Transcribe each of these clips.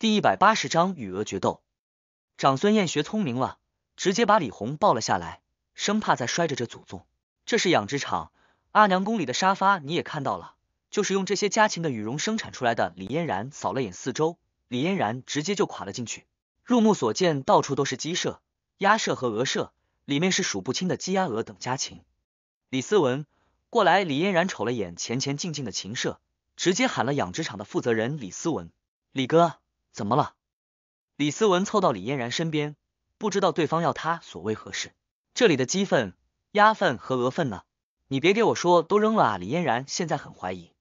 第一百八十章与鹅决斗。长孙燕学聪明了，直接把李红抱了下来，生怕再摔着这祖宗。这是养殖场，阿娘宫里的沙发你也看到了，就是用这些家禽的羽绒生产出来的。李嫣然扫了眼四周，李嫣然直接就垮了进去。入目所见，到处都是鸡舍、鸭舍和鹅舍，里面是数不清的鸡、鸭、鹅等家禽。李思文过来，李嫣然瞅了眼前前进进的禽舍，直接喊了养殖场的负责人李思文：“李哥。”怎么了？李思文凑到李嫣然身边，不知道对方要他所谓何事。这里的鸡粪、鸭粪和鹅粪呢？你别给我说都扔了啊！李嫣然现在很怀疑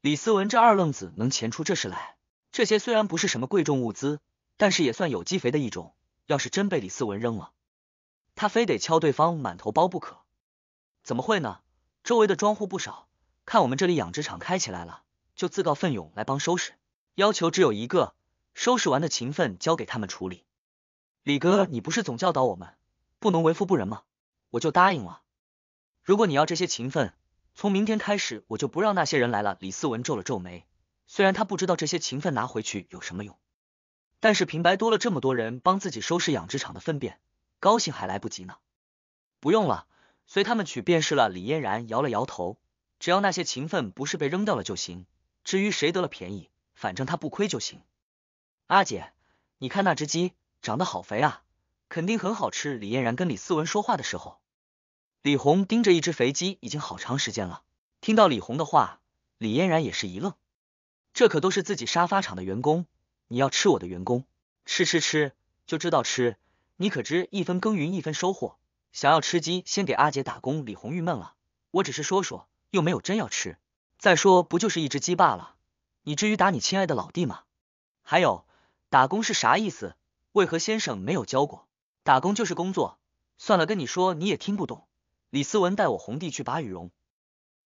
李思文这二愣子能钱出这事来。这些虽然不是什么贵重物资，但是也算有机肥的一种。要是真被李思文扔了，他非得敲对方满头包不可。怎么会呢？周围的庄户不少，看我们这里养殖场开起来了，就自告奋勇来帮收拾。要求只有一个。收拾完的勤分交给他们处理，李哥，你不是总教导我们不能为富不仁吗？我就答应了。如果你要这些勤分，从明天开始我就不让那些人来了。李思文皱了皱眉，虽然他不知道这些勤分拿回去有什么用，但是平白多了这么多人帮自己收拾养殖场的粪便，高兴还来不及呢。不用了，随他们去便是了。李嫣然摇了摇头，只要那些勤分不是被扔掉了就行。至于谁得了便宜，反正他不亏就行。阿姐，你看那只鸡长得好肥啊，肯定很好吃。李嫣然跟李思文说话的时候，李红盯着一只肥鸡已经好长时间了。听到李红的话，李嫣然也是一愣。这可都是自己沙发厂的员工，你要吃我的员工？吃吃吃就知道吃，你可知一分耕耘一分收获？想要吃鸡，先给阿姐打工。李红郁闷了，我只是说说，又没有真要吃。再说不就是一只鸡罢了，你至于打你亲爱的老弟吗？还有。打工是啥意思？为何先生没有教过？打工就是工作。算了，跟你说你也听不懂。李思文带我红弟去拔羽绒，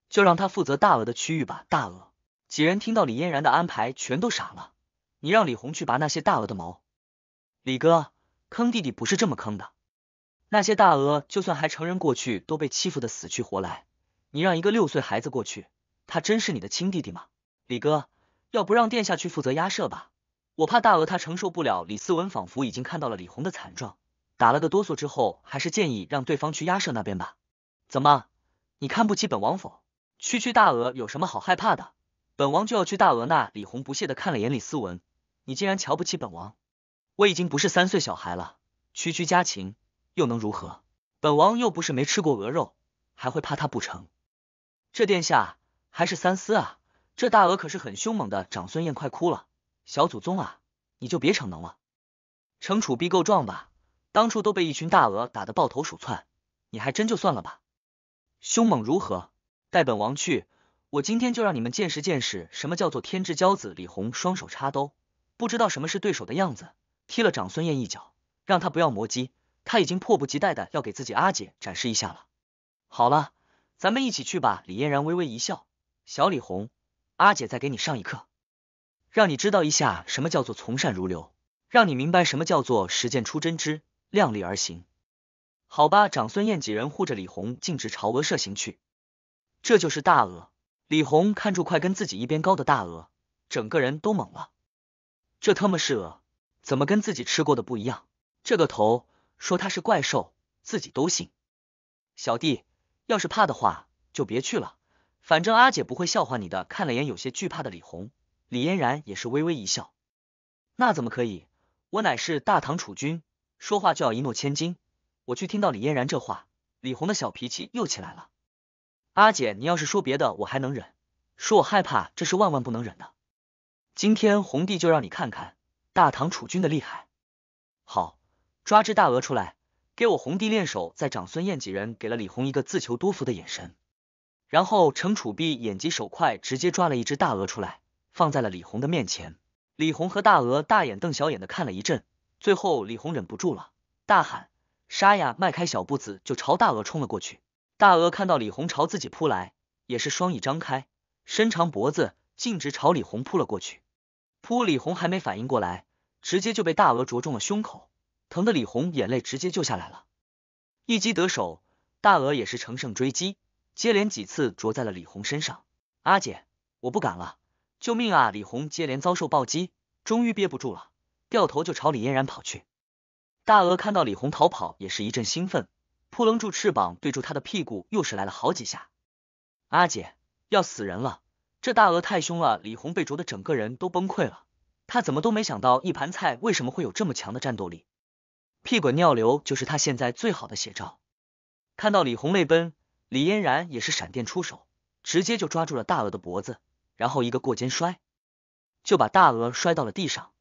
就让他负责大鹅的区域吧。大鹅几人听到李嫣然的安排，全都傻了。你让李红去拔那些大鹅的毛，李哥，坑弟弟不是这么坑的。那些大鹅就算还成人过去，都被欺负的死去活来。你让一个六岁孩子过去，他真是你的亲弟弟吗？李哥，要不让殿下去负责压舍吧。我怕大鹅，他承受不了。李思文仿佛已经看到了李红的惨状，打了个哆嗦之后，还是建议让对方去鸭舍那边吧。怎么，你看不起本王否？区区大鹅有什么好害怕的？本王就要去大鹅那。李红不屑的看了眼李思文，你竟然瞧不起本王？我已经不是三岁小孩了，区区家禽又能如何？本王又不是没吃过鹅肉，还会怕他不成？这殿下还是三思啊！这大鹅可是很凶猛的。长孙燕快哭了。小祖宗啊，你就别逞能了，程楚逼够壮吧？当初都被一群大鹅打得抱头鼠窜，你还真就算了吧。凶猛如何？带本王去，我今天就让你们见识见识什么叫做天之骄子。李红双手插兜，不知道什么是对手的样子，踢了长孙燕一脚，让他不要磨叽。他已经迫不及待的要给自己阿姐展示一下了。好了，咱们一起去吧。李嫣然微微一笑，小李红，阿姐再给你上一课。让你知道一下什么叫做从善如流，让你明白什么叫做实践出真知，量力而行。好吧，长孙燕几人护着李红，径直朝鹅舍行去。这就是大鹅。李红看住快跟自己一边高的大鹅，整个人都懵了。这他妈是鹅？怎么跟自己吃过的不一样？这个头，说它是怪兽，自己都信。小弟，要是怕的话，就别去了，反正阿姐不会笑话你的。看了眼有些惧怕的李红。李嫣然也是微微一笑，那怎么可以？我乃是大唐储君，说话就要一诺千金。我去听到李嫣然这话，李红的小脾气又起来了。阿姐，你要是说别的，我还能忍；说，我害怕，这是万万不能忍的。今天红帝就让你看看大唐储君的厉害。好，抓只大鹅出来，给我红帝练手。在长孙宴几人给了李红一个自求多福的眼神，然后程楚碧眼疾手快，直接抓了一只大鹅出来。放在了李红的面前，李红和大鹅大眼瞪小眼的看了一阵，最后李红忍不住了，大喊：“沙呀！”迈开小步子就朝大鹅冲了过去。大鹅看到李红朝自己扑来，也是双翼张开，伸长脖子，径直朝李红扑了过去。扑李红还没反应过来，直接就被大鹅啄中了胸口，疼的李红眼泪直接就下来了。一击得手，大鹅也是乘胜追击，接连几次啄在了李红身上。阿姐，我不敢了。救命啊！李红接连遭受暴击，终于憋不住了，掉头就朝李嫣然跑去。大鹅看到李红逃跑，也是一阵兴奋，扑棱住翅膀，对住他的屁股又是来了好几下。阿姐，要死人了！这大鹅太凶了，李红被啄的整个人都崩溃了。他怎么都没想到，一盘菜为什么会有这么强的战斗力，屁滚尿流就是他现在最好的写照。看到李红泪奔，李嫣然也是闪电出手，直接就抓住了大鹅的脖子。然后一个过肩摔，就把大鹅摔到了地上。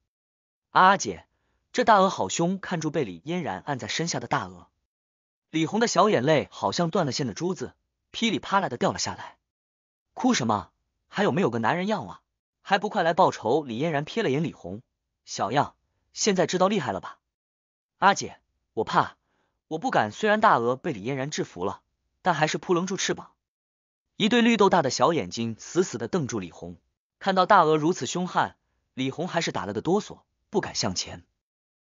阿姐，这大鹅好凶！看住被李嫣然按在身下的大鹅，李红的小眼泪好像断了线的珠子，噼里啪啦的掉了下来。哭什么？还有没有个男人样啊？还不快来报仇！李嫣然瞥了眼李红，小样，现在知道厉害了吧？阿姐，我怕，我不敢。虽然大鹅被李嫣然制服了，但还是扑棱住翅膀。一对绿豆大的小眼睛死死的瞪住李红，看到大鹅如此凶悍，李红还是打了个哆嗦，不敢向前。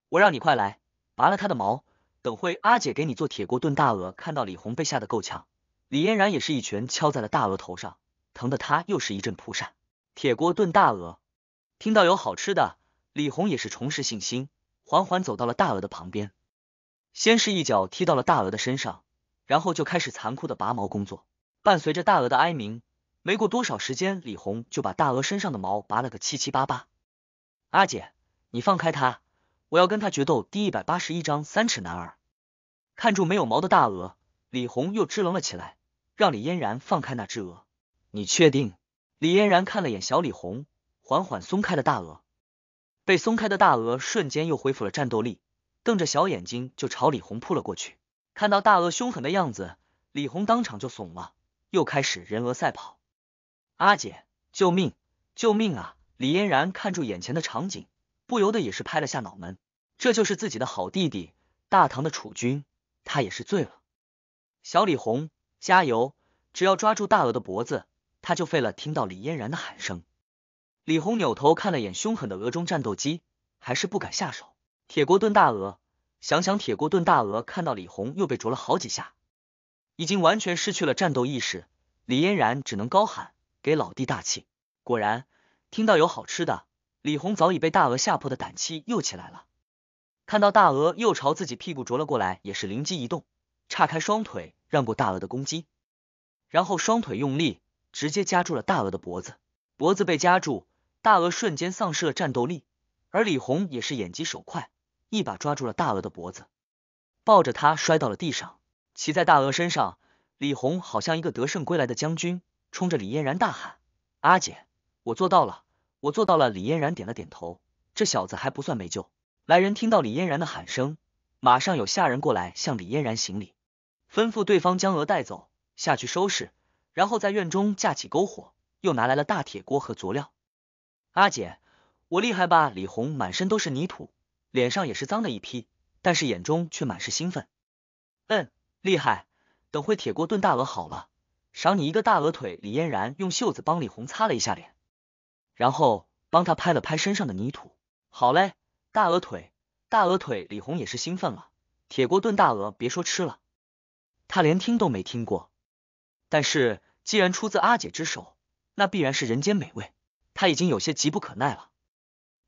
我让你快来，拔了他的毛，等会阿姐给你做铁锅炖大鹅。看到李红被吓得够呛，李嫣然也是一拳敲在了大鹅头上，疼得他又是一阵扑扇。铁锅炖大鹅，听到有好吃的，李红也是重拾信心，缓缓走到了大鹅的旁边，先是一脚踢到了大鹅的身上，然后就开始残酷的拔毛工作。伴随着大鹅的哀鸣，没过多少时间，李红就把大鹅身上的毛拔了个七七八八。阿姐，你放开他，我要跟他决斗。第一百八十一章三尺男儿。看住没有毛的大鹅，李红又支棱了起来，让李嫣然放开那只鹅。你确定？李嫣然看了眼小李红，缓缓松开了大鹅。被松开的大鹅瞬间又恢复了战斗力，瞪着小眼睛就朝李红扑了过去。看到大鹅凶狠的样子，李红当场就怂了。又开始人鹅赛跑，阿姐，救命，救命啊！李嫣然看住眼前的场景，不由得也是拍了下脑门，这就是自己的好弟弟，大唐的储君，他也是醉了。小李红，加油！只要抓住大鹅的脖子，他就废了。听到李嫣然的喊声，李红扭头看了眼凶狠的鹅中战斗机，还是不敢下手。铁锅炖大鹅，想想铁锅炖大鹅，看到李红又被啄了好几下。已经完全失去了战斗意识，李嫣然只能高喊：“给老弟大气！”果然，听到有好吃的，李红早已被大鹅吓破的胆气又起来了。看到大鹅又朝自己屁股啄了过来，也是灵机一动，叉开双腿让过大鹅的攻击，然后双腿用力，直接夹住了大鹅的脖子。脖子被夹住，大鹅瞬间丧失了战斗力，而李红也是眼疾手快，一把抓住了大鹅的脖子，抱着他摔到了地上。骑在大鹅身上，李红好像一个得胜归来的将军，冲着李嫣然大喊：“阿姐，我做到了，我做到了！”李嫣然点了点头，这小子还不算没救。来人听到李嫣然的喊声，马上有下人过来向李嫣然行礼，吩咐对方将鹅带走，下去收拾，然后在院中架起篝火，又拿来了大铁锅和佐料。阿姐，我厉害吧？李红满身都是泥土，脸上也是脏的一批，但是眼中却满是兴奋。嗯。厉害！等会铁锅炖大鹅好了，赏你一个大鹅腿。李嫣然用袖子帮李红擦了一下脸，然后帮他拍了拍身上的泥土。好嘞，大鹅腿，大鹅腿！李红也是兴奋了。铁锅炖大鹅，别说吃了，他连听都没听过。但是既然出自阿姐之手，那必然是人间美味。他已经有些急不可耐了。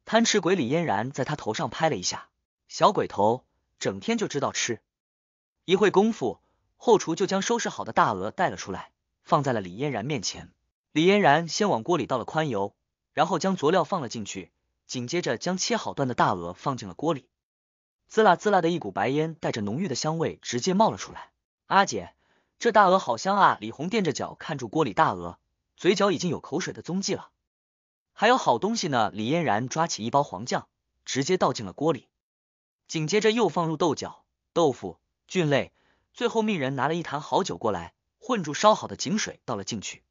贪吃鬼李嫣然在他头上拍了一下：“小鬼头，整天就知道吃。”一会功夫，后厨就将收拾好的大鹅带了出来，放在了李嫣然面前。李嫣然先往锅里倒了宽油，然后将佐料放了进去，紧接着将切好段的大鹅放进了锅里，滋啦滋啦的一股白烟带着浓郁的香味直接冒了出来。阿姐，这大鹅好香啊！李红踮着脚看住锅里大鹅，嘴角已经有口水的踪迹了。还有好东西呢！李嫣然抓起一包黄酱，直接倒进了锅里，紧接着又放入豆角、豆腐。俊类。最后命人拿了一坛好酒过来，混住烧好的井水倒了进去。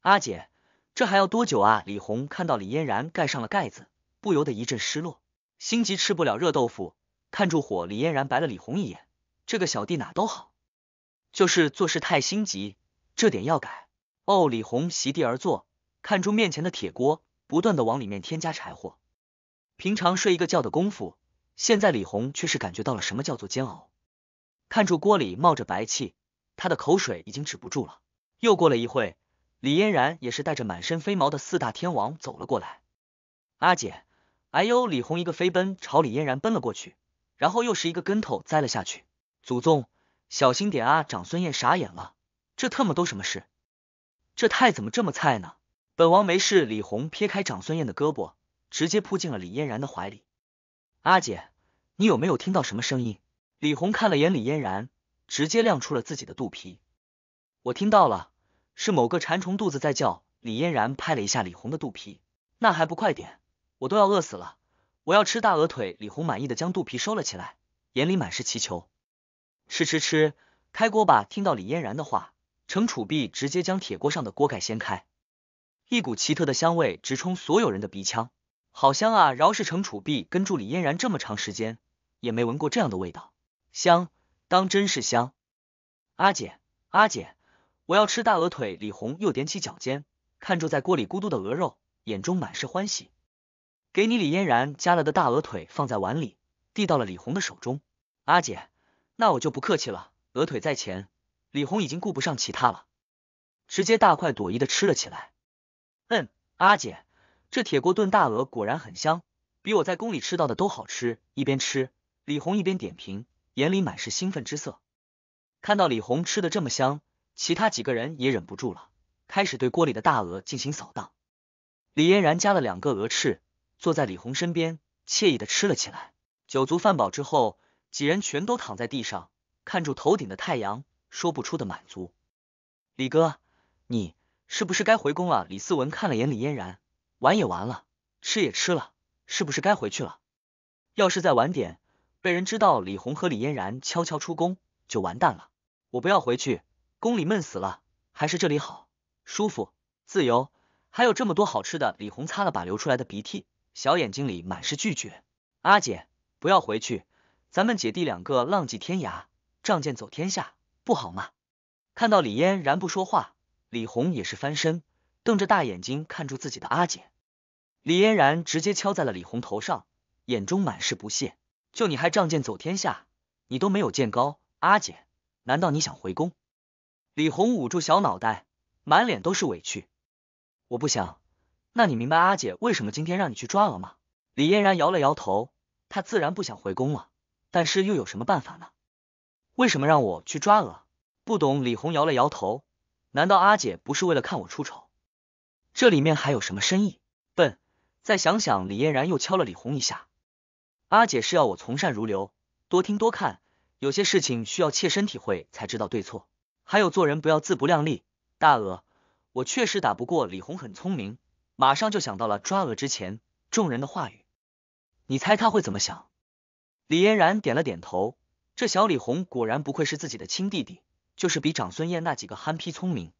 阿姐，这还要多久啊？李红看到李嫣然盖上了盖子，不由得一阵失落，心急吃不了热豆腐。看住火，李嫣然白了李红一眼，这个小弟哪都好，就是做事太心急，这点要改。哦，李红席地而坐，看住面前的铁锅，不断的往里面添加柴火。平常睡一个觉的功夫，现在李红却是感觉到了什么叫做煎熬。看住锅里冒着白气，他的口水已经止不住了。又过了一会，李嫣然也是带着满身飞毛的四大天王走了过来。阿姐，哎呦！李红一个飞奔朝李嫣然奔了过去，然后又是一个跟头栽了下去。祖宗，小心点啊！长孙燕傻眼了，这特么都什么事？这太怎么这么菜呢？本王没事。李红撇开长孙燕的胳膊，直接扑进了李嫣然的怀里。阿姐，你有没有听到什么声音？李红看了眼李嫣然，直接亮出了自己的肚皮。我听到了，是某个馋虫肚子在叫。李嫣然拍了一下李红的肚皮，那还不快点，我都要饿死了，我要吃大鹅腿。李红满意的将肚皮收了起来，眼里满是祈求。吃吃吃，开锅吧！听到李嫣然的话，程楚碧直接将铁锅上的锅盖掀开，一股奇特的香味直冲所有人的鼻腔，好香啊！饶是程楚碧跟住李嫣然这么长时间，也没闻过这样的味道。香，当真是香！阿姐，阿姐，我要吃大鹅腿！李红又踮起脚尖，看住在锅里咕嘟的鹅肉，眼中满是欢喜。给你李嫣然夹了的大鹅腿，放在碗里，递到了李红的手中。阿姐，那我就不客气了。鹅腿在前，李红已经顾不上其他了，直接大快朵颐的吃了起来。嗯，阿姐，这铁锅炖大鹅果然很香，比我在宫里吃到的都好吃。一边吃，李红一边点评。眼里满是兴奋之色，看到李红吃的这么香，其他几个人也忍不住了，开始对锅里的大鹅进行扫荡。李嫣然夹了两个鹅翅，坐在李红身边，惬意的吃了起来。酒足饭饱之后，几人全都躺在地上，看住头顶的太阳，说不出的满足。李哥，你是不是该回宫了？李思文看了眼李嫣然，玩也玩了，吃也吃了，是不是该回去了？要是再晚点。被人知道李红和李嫣然悄悄出宫，就完蛋了。我不要回去，宫里闷死了，还是这里好，舒服，自由，还有这么多好吃的。李红擦了把流出来的鼻涕，小眼睛里满是拒绝。阿姐，不要回去，咱们姐弟两个浪迹天涯，仗剑走天下，不好吗？看到李嫣然不说话，李红也是翻身，瞪着大眼睛看住自己的阿姐。李嫣然直接敲在了李红头上，眼中满是不屑。就你还仗剑走天下，你都没有剑高。阿姐，难道你想回宫？李红捂住小脑袋，满脸都是委屈。我不想。那你明白阿姐为什么今天让你去抓鹅吗？李嫣然摇了摇头，她自然不想回宫了，但是又有什么办法呢？为什么让我去抓鹅？不懂。李红摇了摇头，难道阿姐不是为了看我出丑？这里面还有什么深意？笨，再想想。李嫣然又敲了李红一下。阿姐是要我从善如流，多听多看，有些事情需要切身体会才知道对错。还有做人不要自不量力。大鹅，我确实打不过李红，很聪明，马上就想到了抓鹅之前众人的话语，你猜他会怎么想？李嫣然点了点头，这小李红果然不愧是自己的亲弟弟，就是比长孙燕那几个憨批聪明。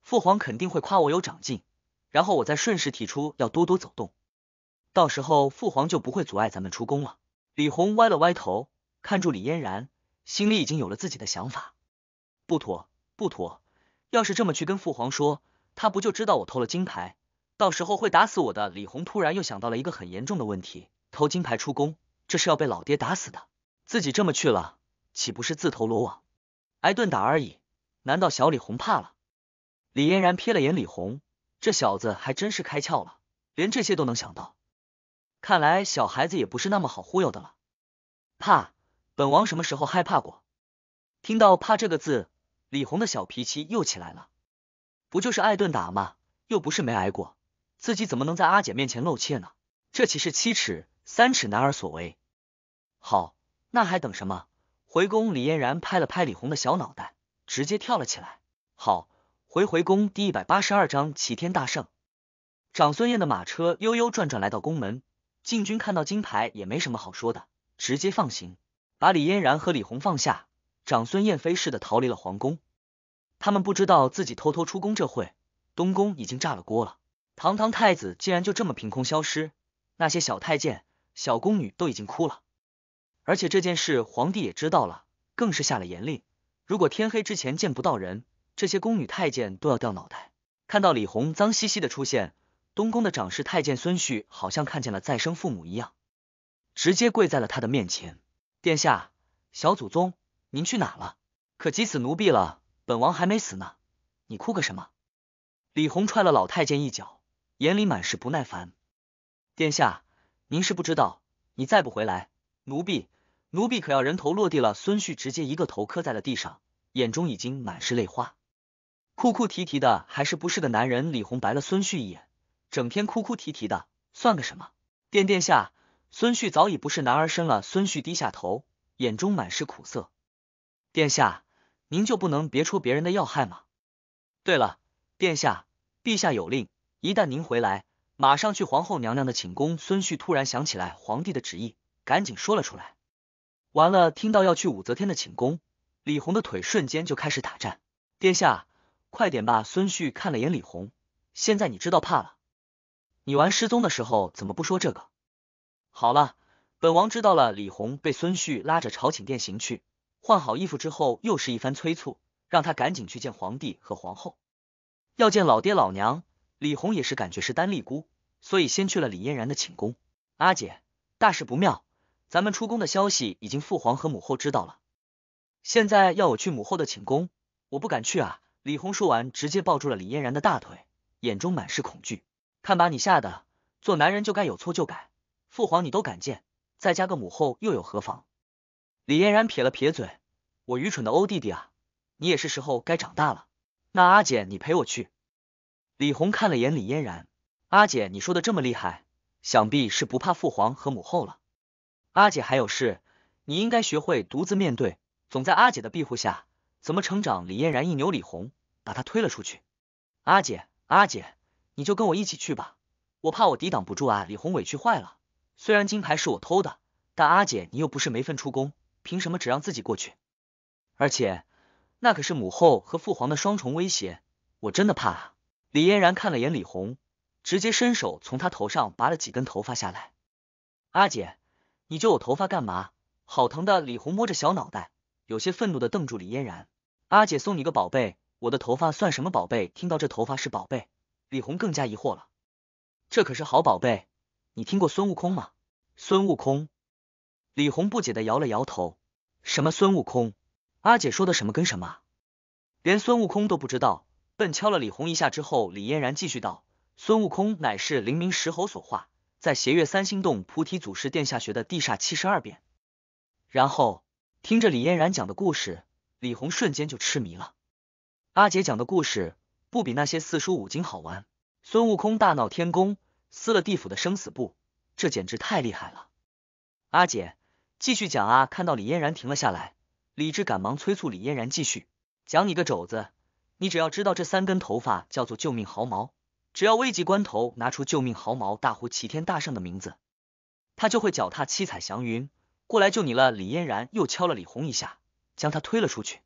父皇肯定会夸我有长进，然后我再顺势提出要多多走动。到时候父皇就不会阻碍咱们出宫了。李红歪了歪头，看住李嫣然，心里已经有了自己的想法。不妥，不妥，要是这么去跟父皇说，他不就知道我偷了金牌？到时候会打死我的。李红突然又想到了一个很严重的问题：偷金牌出宫，这是要被老爹打死的。自己这么去了，岂不是自投罗网，挨顿打而已？难道小李红怕了？李嫣然瞥了眼李红，这小子还真是开窍了，连这些都能想到。看来小孩子也不是那么好忽悠的了，怕？本王什么时候害怕过？听到“怕”这个字，李红的小脾气又起来了。不就是挨顿打吗？又不是没挨过，自己怎么能在阿姐面前露怯呢？这岂是七尺三尺男儿所为？好，那还等什么？回宫！李嫣然拍了拍李红的小脑袋，直接跳了起来。好，回回宫。第一百八十二章：齐天大圣。长孙燕的马车悠悠转转来到宫门。禁军看到金牌也没什么好说的，直接放行，把李嫣然和李红放下，长孙燕飞似的逃离了皇宫。他们不知道自己偷偷出宫，这会东宫已经炸了锅了。堂堂太子竟然就这么凭空消失，那些小太监、小宫女都已经哭了。而且这件事皇帝也知道了，更是下了严令，如果天黑之前见不到人，这些宫女太监都要掉脑袋。看到李红脏兮兮的出现。东宫的掌事太监孙旭好像看见了再生父母一样，直接跪在了他的面前。殿下，小祖宗，您去哪了？可急死奴婢了！本王还没死呢，你哭个什么？李红踹了老太监一脚，眼里满是不耐烦。殿下，您是不知道，你再不回来，奴婢，奴婢可要人头落地了！孙旭直接一个头磕在了地上，眼中已经满是泪花，哭哭啼啼的，还是不是个男人？李红白了孙旭一眼。整天哭哭啼啼的算个什么？殿殿下，孙旭早已不是男儿身了。孙旭低下头，眼中满是苦涩。殿下，您就不能别戳别人的要害吗？对了，殿下，陛下有令，一旦您回来，马上去皇后娘娘的寝宫。孙旭突然想起来皇帝的旨意，赶紧说了出来。完了，听到要去武则天的寝宫，李红的腿瞬间就开始打颤。殿下，快点吧！孙旭看了眼李红，现在你知道怕了。你玩失踪的时候怎么不说这个？好了，本王知道了。李红被孙旭拉着朝寝殿行去，换好衣服之后，又是一番催促，让他赶紧去见皇帝和皇后，要见老爹老娘。李红也是感觉是单立孤，所以先去了李嫣然的寝宫。阿姐，大事不妙，咱们出宫的消息已经父皇和母后知道了，现在要我去母后的寝宫，我不敢去啊！李红说完，直接抱住了李嫣然的大腿，眼中满是恐惧。看把你吓的！做男人就该有错就改，父皇你都敢见，再加个母后又有何妨？李嫣然撇了撇嘴：“我愚蠢的欧弟弟啊，你也是时候该长大了。”那阿姐你陪我去。李红看了眼李嫣然：“阿姐，你说的这么厉害，想必是不怕父皇和母后了。”阿姐还有事，你应该学会独自面对，总在阿姐的庇护下，怎么成长？李嫣然一扭，李红把她推了出去。阿姐，阿姐。你就跟我一起去吧，我怕我抵挡不住啊！李红委屈坏了。虽然金牌是我偷的，但阿姐你又不是没份出宫，凭什么只让自己过去？而且那可是母后和父皇的双重威胁，我真的怕啊！李嫣然看了眼李红，直接伸手从她头上拔了几根头发下来。阿姐，你揪我头发干嘛？好疼的！李红摸着小脑袋，有些愤怒的瞪住李嫣然。阿姐送你个宝贝，我的头发算什么宝贝？听到这头发是宝贝。李红更加疑惑了，这可是好宝贝。你听过孙悟空吗？孙悟空？李红不解的摇了摇头。什么孙悟空？阿姐说的什么跟什么？连孙悟空都不知道。笨敲了李红一下之后，李嫣然继续道：“孙悟空乃是灵明石猴所化，在斜月三星洞菩提祖师殿下学的地煞七十二变。”然后听着李嫣然讲的故事，李红瞬间就痴迷了。阿姐讲的故事。不比那些四书五经好玩。孙悟空大闹天宫，撕了地府的生死簿，这简直太厉害了。阿姐，继续讲啊！看到李嫣然停了下来，李智赶忙催促李嫣然继续讲。你个肘子！你只要知道这三根头发叫做救命毫毛，只要危急关头拿出救命毫毛，大呼齐天大圣的名字，他就会脚踏七彩祥云过来救你了。李嫣然又敲了李红一下，将他推了出去。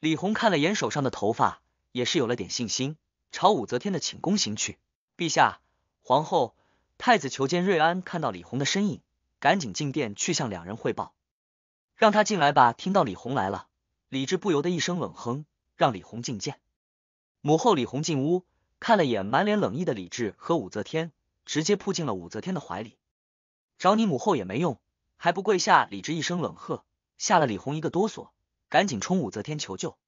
李红看了眼手上的头发。也是有了点信心，朝武则天的寝宫行去。陛下、皇后、太子求见瑞安，看到李红的身影，赶紧进殿去向两人汇报，让他进来吧。听到李红来了，李治不由得一声冷哼，让李红觐见母后。李红进屋，看了眼满脸冷意的李治和武则天，直接扑进了武则天的怀里。找你母后也没用，还不跪下！李治一声冷喝，吓了李红一个哆嗦，赶紧冲武则天求救。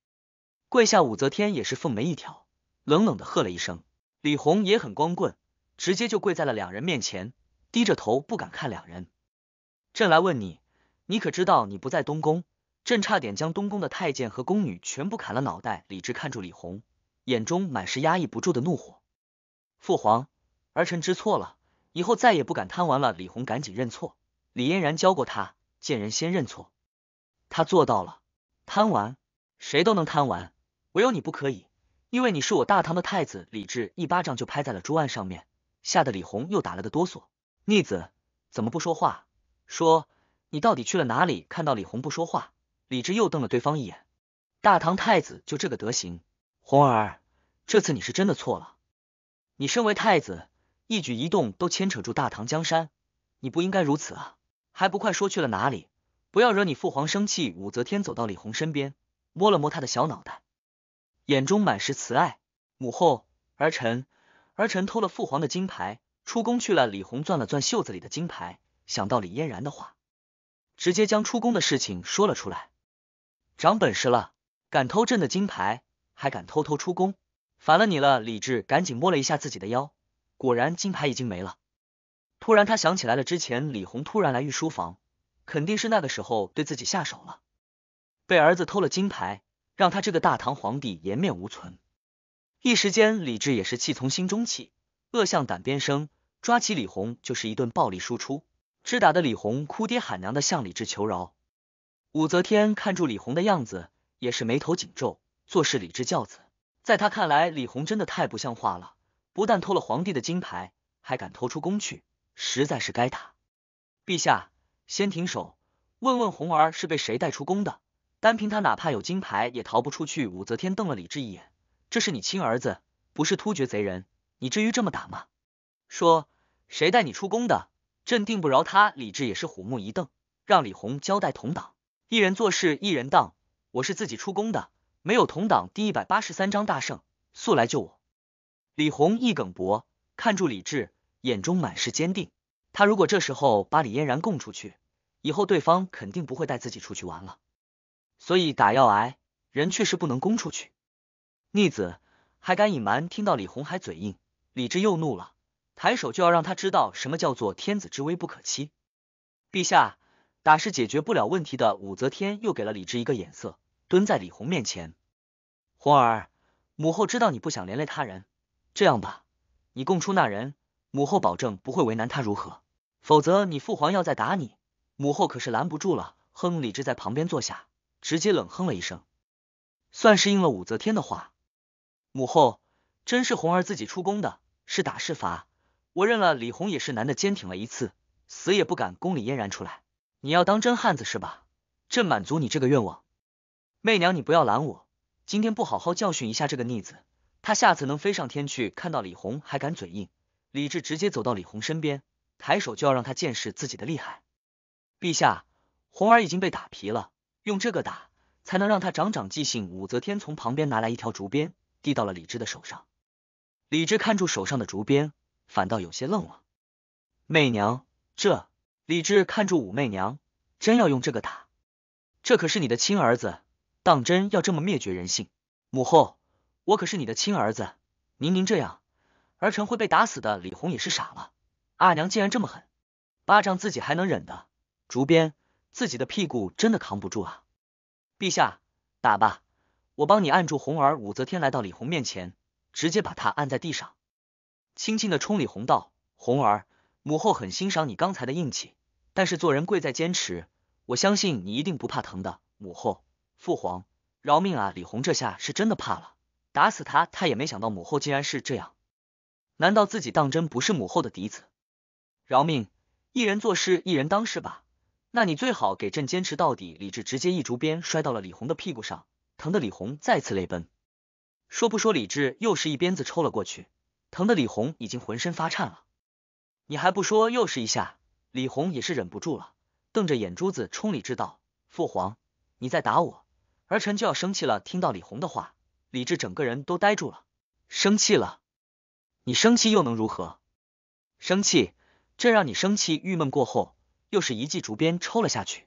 跪下，武则天也是凤眉一挑，冷冷的喝了一声。李红也很光棍，直接就跪在了两人面前，低着头不敢看两人。朕来问你，你可知道你不在东宫？朕差点将东宫的太监和宫女全部砍了脑袋。李治看住李红，眼中满是压抑不住的怒火。父皇，儿臣知错了，以后再也不敢贪玩了。李红赶紧认错。李嫣然教过他，见人先认错，他做到了。贪玩，谁都能贪玩。唯有你不可以，因为你是我大唐的太子。李治一巴掌就拍在了桌案上面，吓得李弘又打了个哆嗦。逆子，怎么不说话？说你到底去了哪里？看到李弘不说话，李治又瞪了对方一眼。大唐太子就这个德行，红儿，这次你是真的错了。你身为太子，一举一动都牵扯住大唐江山，你不应该如此啊！还不快说去了哪里？不要惹你父皇生气。武则天走到李弘身边，摸了摸他的小脑袋。眼中满是慈爱，母后，儿臣，儿臣偷了父皇的金牌，出宫去了。李红攥了攥袖子里的金牌，想到李嫣然的话，直接将出宫的事情说了出来。长本事了，敢偷朕的金牌，还敢偷偷出宫，烦了你了！李治赶紧摸了一下自己的腰，果然金牌已经没了。突然他想起来了，之前李红突然来御书房，肯定是那个时候对自己下手了，被儿子偷了金牌。让他这个大唐皇帝颜面无存，一时间李治也是气从心中起，恶向胆边生，抓起李弘就是一顿暴力输出，直打的李弘哭爹喊娘的向李治求饶。武则天看住李弘的样子，也是眉头紧皱，做事理治教子，在他看来李弘真的太不像话了，不但偷了皇帝的金牌，还敢偷出宫去，实在是该打。陛下，先停手，问问红儿是被谁带出宫的。单凭他，哪怕有金牌，也逃不出去。武则天瞪了李治一眼：“这是你亲儿子，不是突厥贼人，你至于这么打吗？”说：“谁带你出宫的？朕定不饶他。”李治也是虎目一瞪，让李弘交代同党，一人做事一人当。我是自己出宫的，没有同党。第一百八十三章大圣速来救我！李弘一梗脖，看住李治，眼中满是坚定。他如果这时候把李嫣然供出去，以后对方肯定不会带自己出去玩了。所以打要挨，人却是不能攻出去。逆子还敢隐瞒，听到李红还嘴硬，李治又怒了，抬手就要让他知道什么叫做天子之威不可欺。陛下打是解决不了问题的。武则天又给了李治一个眼色，蹲在李红面前。红儿，母后知道你不想连累他人，这样吧，你供出那人，母后保证不会为难他，如何？否则你父皇要再打你，母后可是拦不住了。哼！李治在旁边坐下。直接冷哼了一声，算是应了武则天的话。母后，真是红儿自己出宫的，是打是罚，我认了。李红也是男的坚挺了一次，死也不敢宫里嫣然出来。你要当真汉子是吧？朕满足你这个愿望。媚娘，你不要拦我，今天不好好教训一下这个逆子，他下次能飞上天去看到李红还敢嘴硬。李治直接走到李红身边，抬手就要让他见识自己的厉害。陛下，红儿已经被打皮了。用这个打，才能让他长长记性。武则天从旁边拿来一条竹鞭，递到了李治的手上。李治看住手上的竹鞭，反倒有些愣了。媚娘，这李治看住武媚娘，真要用这个打？这可是你的亲儿子，当真要这么灭绝人性？母后，我可是你的亲儿子，您您这样，儿臣会被打死的。李弘也是傻了，阿娘竟然这么狠，巴掌自己还能忍的，竹鞭。自己的屁股真的扛不住啊！陛下，打吧，我帮你按住红儿。武则天来到李红面前，直接把她按在地上，轻轻的冲李红道：“红儿，母后很欣赏你刚才的硬气，但是做人贵在坚持，我相信你一定不怕疼的。”母后、父皇，饶命啊！李红这下是真的怕了，打死他，他也没想到母后竟然是这样。难道自己当真不是母后的嫡子？饶命！一人做事一人当是吧？那你最好给朕坚持到底。李治直接一竹鞭摔到了李红的屁股上，疼得李红再次泪奔。说不说？李治又是一鞭子抽了过去，疼得李红已经浑身发颤了。你还不说，又是一下。李红也是忍不住了，瞪着眼珠子冲李治道：“父皇，你在打我，儿臣就要生气了。”听到李红的话，李治整个人都呆住了。生气了？你生气又能如何？生气？朕让你生气，郁闷过后。又是一记竹鞭抽了下去，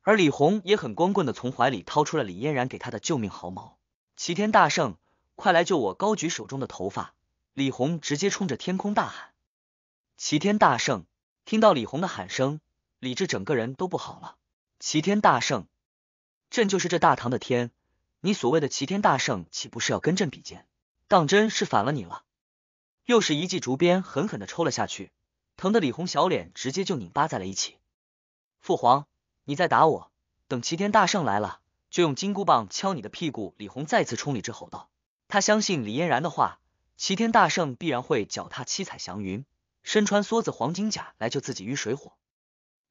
而李红也很光棍的从怀里掏出了李嫣然给他的救命毫毛。齐天大圣，快来救我！高举手中的头发，李红直接冲着天空大喊。齐天大圣，听到李红的喊声，李治整个人都不好了。齐天大圣，朕就是这大唐的天，你所谓的齐天大圣，岂不是要跟朕比肩？当真是反了你了！又是一记竹鞭狠狠的抽了下去。疼的李红小脸直接就拧巴在了一起。父皇，你再打我，等齐天大圣来了，就用金箍棒敲你的屁股！李红再次冲李治吼道。他相信李嫣然的话，齐天大圣必然会脚踏七彩祥云，身穿梭子黄金甲来救自己于水火。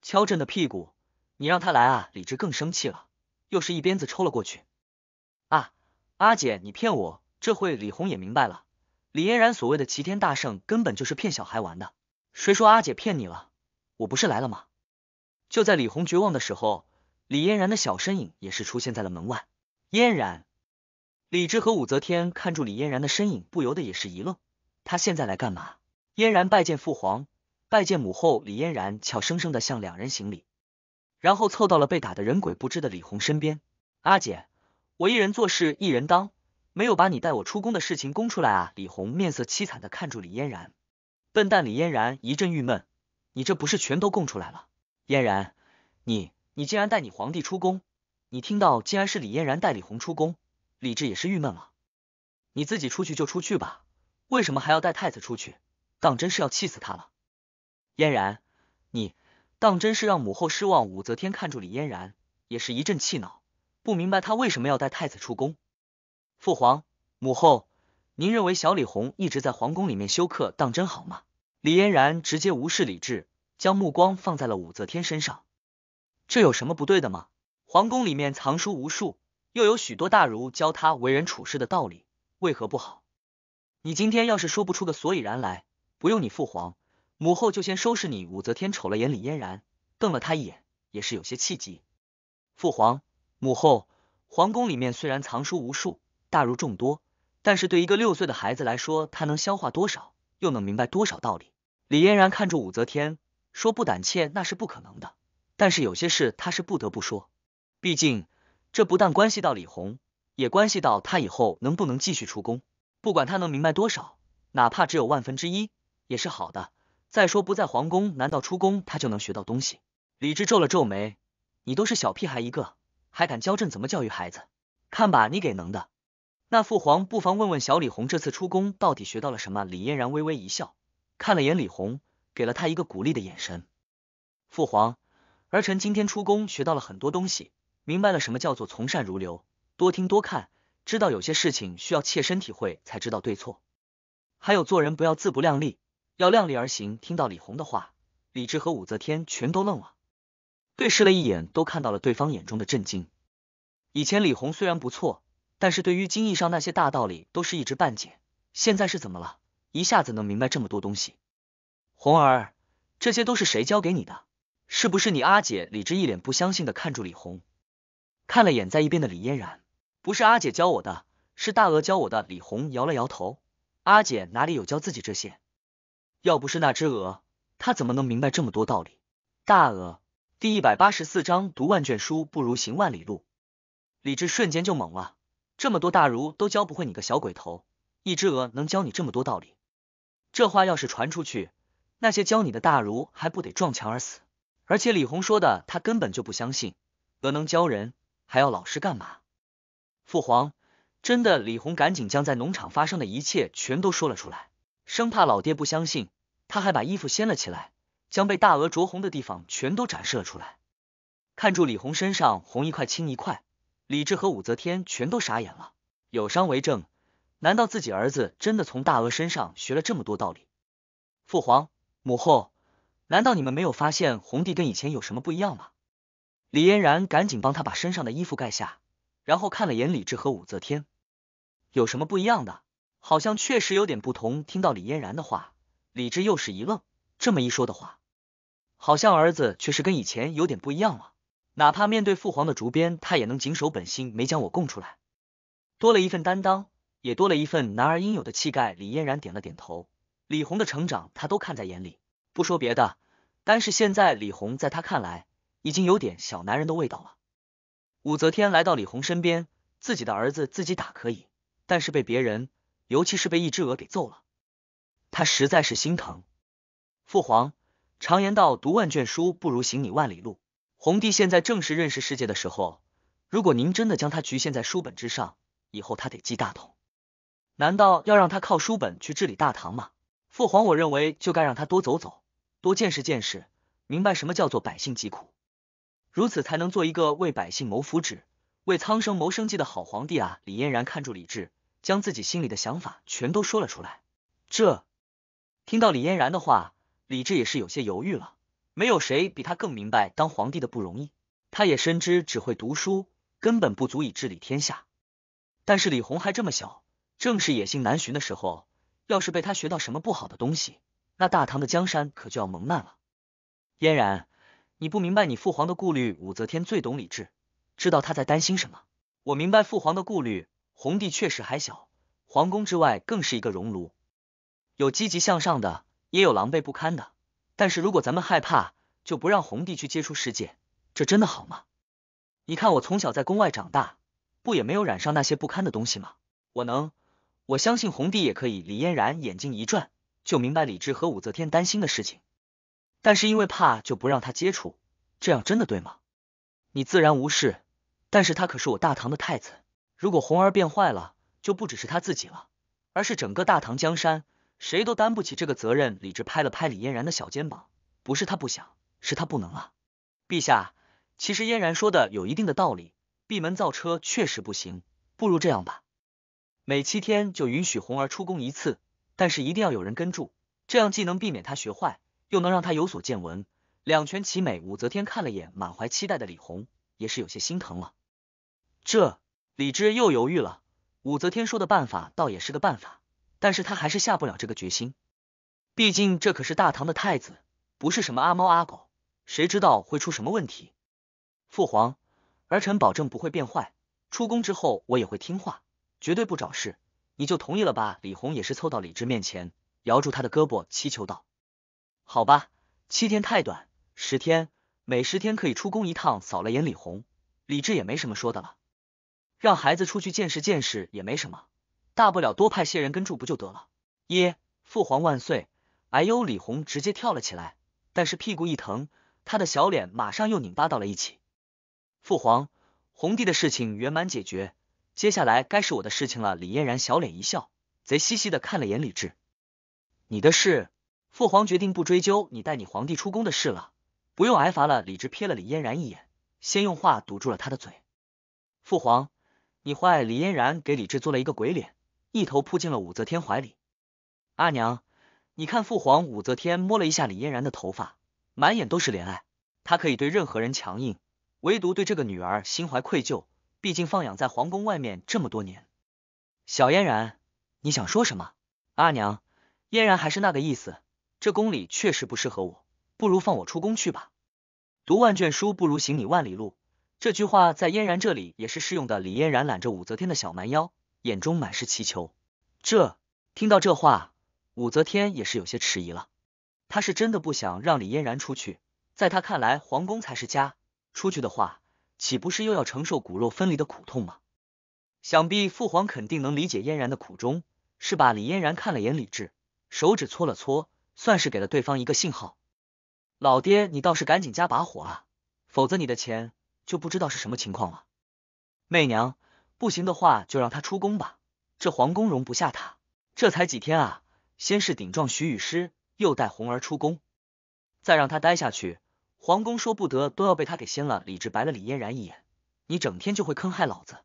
敲朕的屁股！你让他来啊！李治更生气了，又是一鞭子抽了过去。啊，阿姐，你骗我！这回李红也明白了，李嫣然所谓的齐天大圣根本就是骗小孩玩的。谁说阿姐骗你了？我不是来了吗？就在李红绝望的时候，李嫣然的小身影也是出现在了门外。嫣然，李治和武则天看住李嫣然的身影，不由得也是一愣。他现在来干嘛？嫣然拜见父皇，拜见母后。李嫣然悄生生的向两人行礼，然后凑到了被打的人鬼不知的李红身边。阿姐，我一人做事一人当，没有把你带我出宫的事情供出来啊！李红面色凄惨的看住李嫣然。笨蛋李嫣然一阵郁闷，你这不是全都供出来了？嫣然，你你竟然带你皇帝出宫！你听到竟然是李嫣然带李红出宫，李治也是郁闷了。你自己出去就出去吧，为什么还要带太子出去？当真是要气死他了！嫣然，你当真是让母后失望。武则天看住李嫣然，也是一阵气恼，不明白她为什么要带太子出宫。父皇、母后，您认为小李红一直在皇宫里面休克，当真好吗？李嫣然直接无视李治，将目光放在了武则天身上。这有什么不对的吗？皇宫里面藏书无数，又有许多大儒教他为人处事的道理，为何不好？你今天要是说不出个所以然来，不用你父皇、母后，就先收拾你！武则天瞅了眼李嫣然，瞪了他一眼，也是有些气急。父皇、母后，皇宫里面虽然藏书无数，大儒众多，但是对一个六岁的孩子来说，他能消化多少？又能明白多少道理？李嫣然看着武则天说不胆怯那是不可能的，但是有些事她是不得不说，毕竟这不但关系到李红，也关系到他以后能不能继续出宫。不管他能明白多少，哪怕只有万分之一，也是好的。再说不在皇宫，难道出宫他就能学到东西？李治皱了皱眉，你都是小屁孩一个，还敢教朕怎么教育孩子？看把你给能的！那父皇不妨问问小李红，这次出宫到底学到了什么？李嫣然微微一笑，看了眼李红，给了他一个鼓励的眼神。父皇，儿臣今天出宫学到了很多东西，明白了什么叫做从善如流，多听多看，知道有些事情需要切身体会才知道对错，还有做人不要自不量力，要量力而行。听到李红的话，李治和武则天全都愣了，对视了一眼，都看到了对方眼中的震惊。以前李红虽然不错。但是对于经义上那些大道理都是一知半解，现在是怎么了？一下子能明白这么多东西？红儿，这些都是谁教给你的？是不是你阿姐？李智一脸不相信的看住李红，看了眼在一边的李嫣然，不是阿姐教我的，是大鹅教我的。李红摇了摇头，阿姐哪里有教自己这些？要不是那只鹅，他怎么能明白这么多道理？大鹅第一百八十四章：读万卷书不如行万里路。李智瞬间就懵了。这么多大儒都教不会你个小鬼头，一只鹅能教你这么多道理？这话要是传出去，那些教你的大儒还不得撞墙而死？而且李红说的，他根本就不相信，鹅能教人，还要老师干嘛？父皇，真的！李红赶紧将在农场发生的一切全都说了出来，生怕老爹不相信，他还把衣服掀了起来，将被大鹅啄红的地方全都展示了出来，看住李红身上红一块青一块。李治和武则天全都傻眼了，有伤为证，难道自己儿子真的从大鹅身上学了这么多道理？父皇、母后，难道你们没有发现弘帝跟以前有什么不一样吗？李嫣然赶紧帮他把身上的衣服盖下，然后看了眼李治和武则天，有什么不一样的？好像确实有点不同。听到李嫣然的话，李治又是一愣，这么一说的话，好像儿子确实跟以前有点不一样了。哪怕面对父皇的竹鞭，他也能谨守本心，没将我供出来。多了一份担当，也多了一份男儿应有的气概。李嫣然点了点头。李红的成长，他都看在眼里。不说别的，单是现在李红，在他看来，已经有点小男人的味道了。武则天来到李红身边，自己的儿子自己打可以，但是被别人，尤其是被一只鹅给揍了，他实在是心疼。父皇，常言道，读万卷书不如行你万里路。弘帝现在正是认识世界的时候，如果您真的将他局限在书本之上，以后他得继大统，难道要让他靠书本去治理大唐吗？父皇，我认为就该让他多走走，多见识见识，明白什么叫做百姓疾苦，如此才能做一个为百姓谋福祉、为苍生谋生计的好皇帝啊！李嫣然看住李治，将自己心里的想法全都说了出来。这听到李嫣然的话，李治也是有些犹豫了。没有谁比他更明白当皇帝的不容易，他也深知只会读书根本不足以治理天下。但是李弘还这么小，正是野性难驯的时候，要是被他学到什么不好的东西，那大唐的江山可就要蒙难了。嫣然，你不明白你父皇的顾虑，武则天最懂理智，知道他在担心什么。我明白父皇的顾虑，皇帝确实还小，皇宫之外更是一个熔炉，有积极向上的，也有狼狈不堪的。但是如果咱们害怕，就不让红帝去接触世界，这真的好吗？你看我从小在宫外长大，不也没有染上那些不堪的东西吗？我能，我相信红帝也可以。李嫣然眼睛一转，就明白李治和武则天担心的事情。但是因为怕，就不让他接触，这样真的对吗？你自然无事，但是他可是我大唐的太子。如果红儿变坏了，就不只是他自己了，而是整个大唐江山。谁都担不起这个责任。李治拍了拍李嫣然的小肩膀，不是他不想，是他不能啊。陛下，其实嫣然说的有一定的道理，闭门造车确实不行。不如这样吧，每七天就允许红儿出宫一次，但是一定要有人跟住，这样既能避免他学坏，又能让他有所见闻，两全其美。武则天看了眼满怀期待的李红，也是有些心疼了。这李治又犹豫了。武则天说的办法倒也是个办法。但是他还是下不了这个决心，毕竟这可是大唐的太子，不是什么阿猫阿狗，谁知道会出什么问题？父皇，儿臣保证不会变坏，出宫之后我也会听话，绝对不找事，你就同意了吧？李红也是凑到李治面前，摇住他的胳膊，祈求道：“好吧，七天太短，十天，每十天可以出宫一趟。”扫了眼李红，李治也没什么说的了，让孩子出去见识见识也没什么。大不了多派些人跟住不就得了？耶！父皇万岁！哎呦！李红直接跳了起来，但是屁股一疼，他的小脸马上又拧巴到了一起。父皇，红帝的事情圆满解决，接下来该是我的事情了。李嫣然小脸一笑，贼兮兮的看了眼李治，你的事，父皇决定不追究你带你皇帝出宫的事了，不用挨罚了。李治瞥了李嫣然一眼，先用话堵住了他的嘴。父皇，你坏！李嫣然给李治做了一个鬼脸。一头扑进了武则天怀里，阿娘，你看父皇。武则天摸了一下李嫣然的头发，满眼都是怜爱。她可以对任何人强硬，唯独对这个女儿心怀愧疚。毕竟放养在皇宫外面这么多年，小嫣然，你想说什么？阿娘，嫣然还是那个意思，这宫里确实不适合我，不如放我出宫去吧。读万卷书不如行你万里路，这句话在嫣然这里也是适用的。李嫣然揽着武则天的小蛮腰。眼中满是祈求。这听到这话，武则天也是有些迟疑了。她是真的不想让李嫣然出去，在她看来，皇宫才是家，出去的话，岂不是又要承受骨肉分离的苦痛吗？想必父皇肯定能理解嫣然的苦衷，是吧？李嫣然看了眼李治，手指搓了搓，算是给了对方一个信号。老爹，你倒是赶紧加把火啊，否则你的钱就不知道是什么情况了。媚娘。不行的话，就让他出宫吧。这皇宫容不下他。这才几天啊，先是顶撞徐雨师，又带红儿出宫，再让他待下去，皇宫说不得都要被他给掀了。李治白了李嫣然一眼：“你整天就会坑害老子，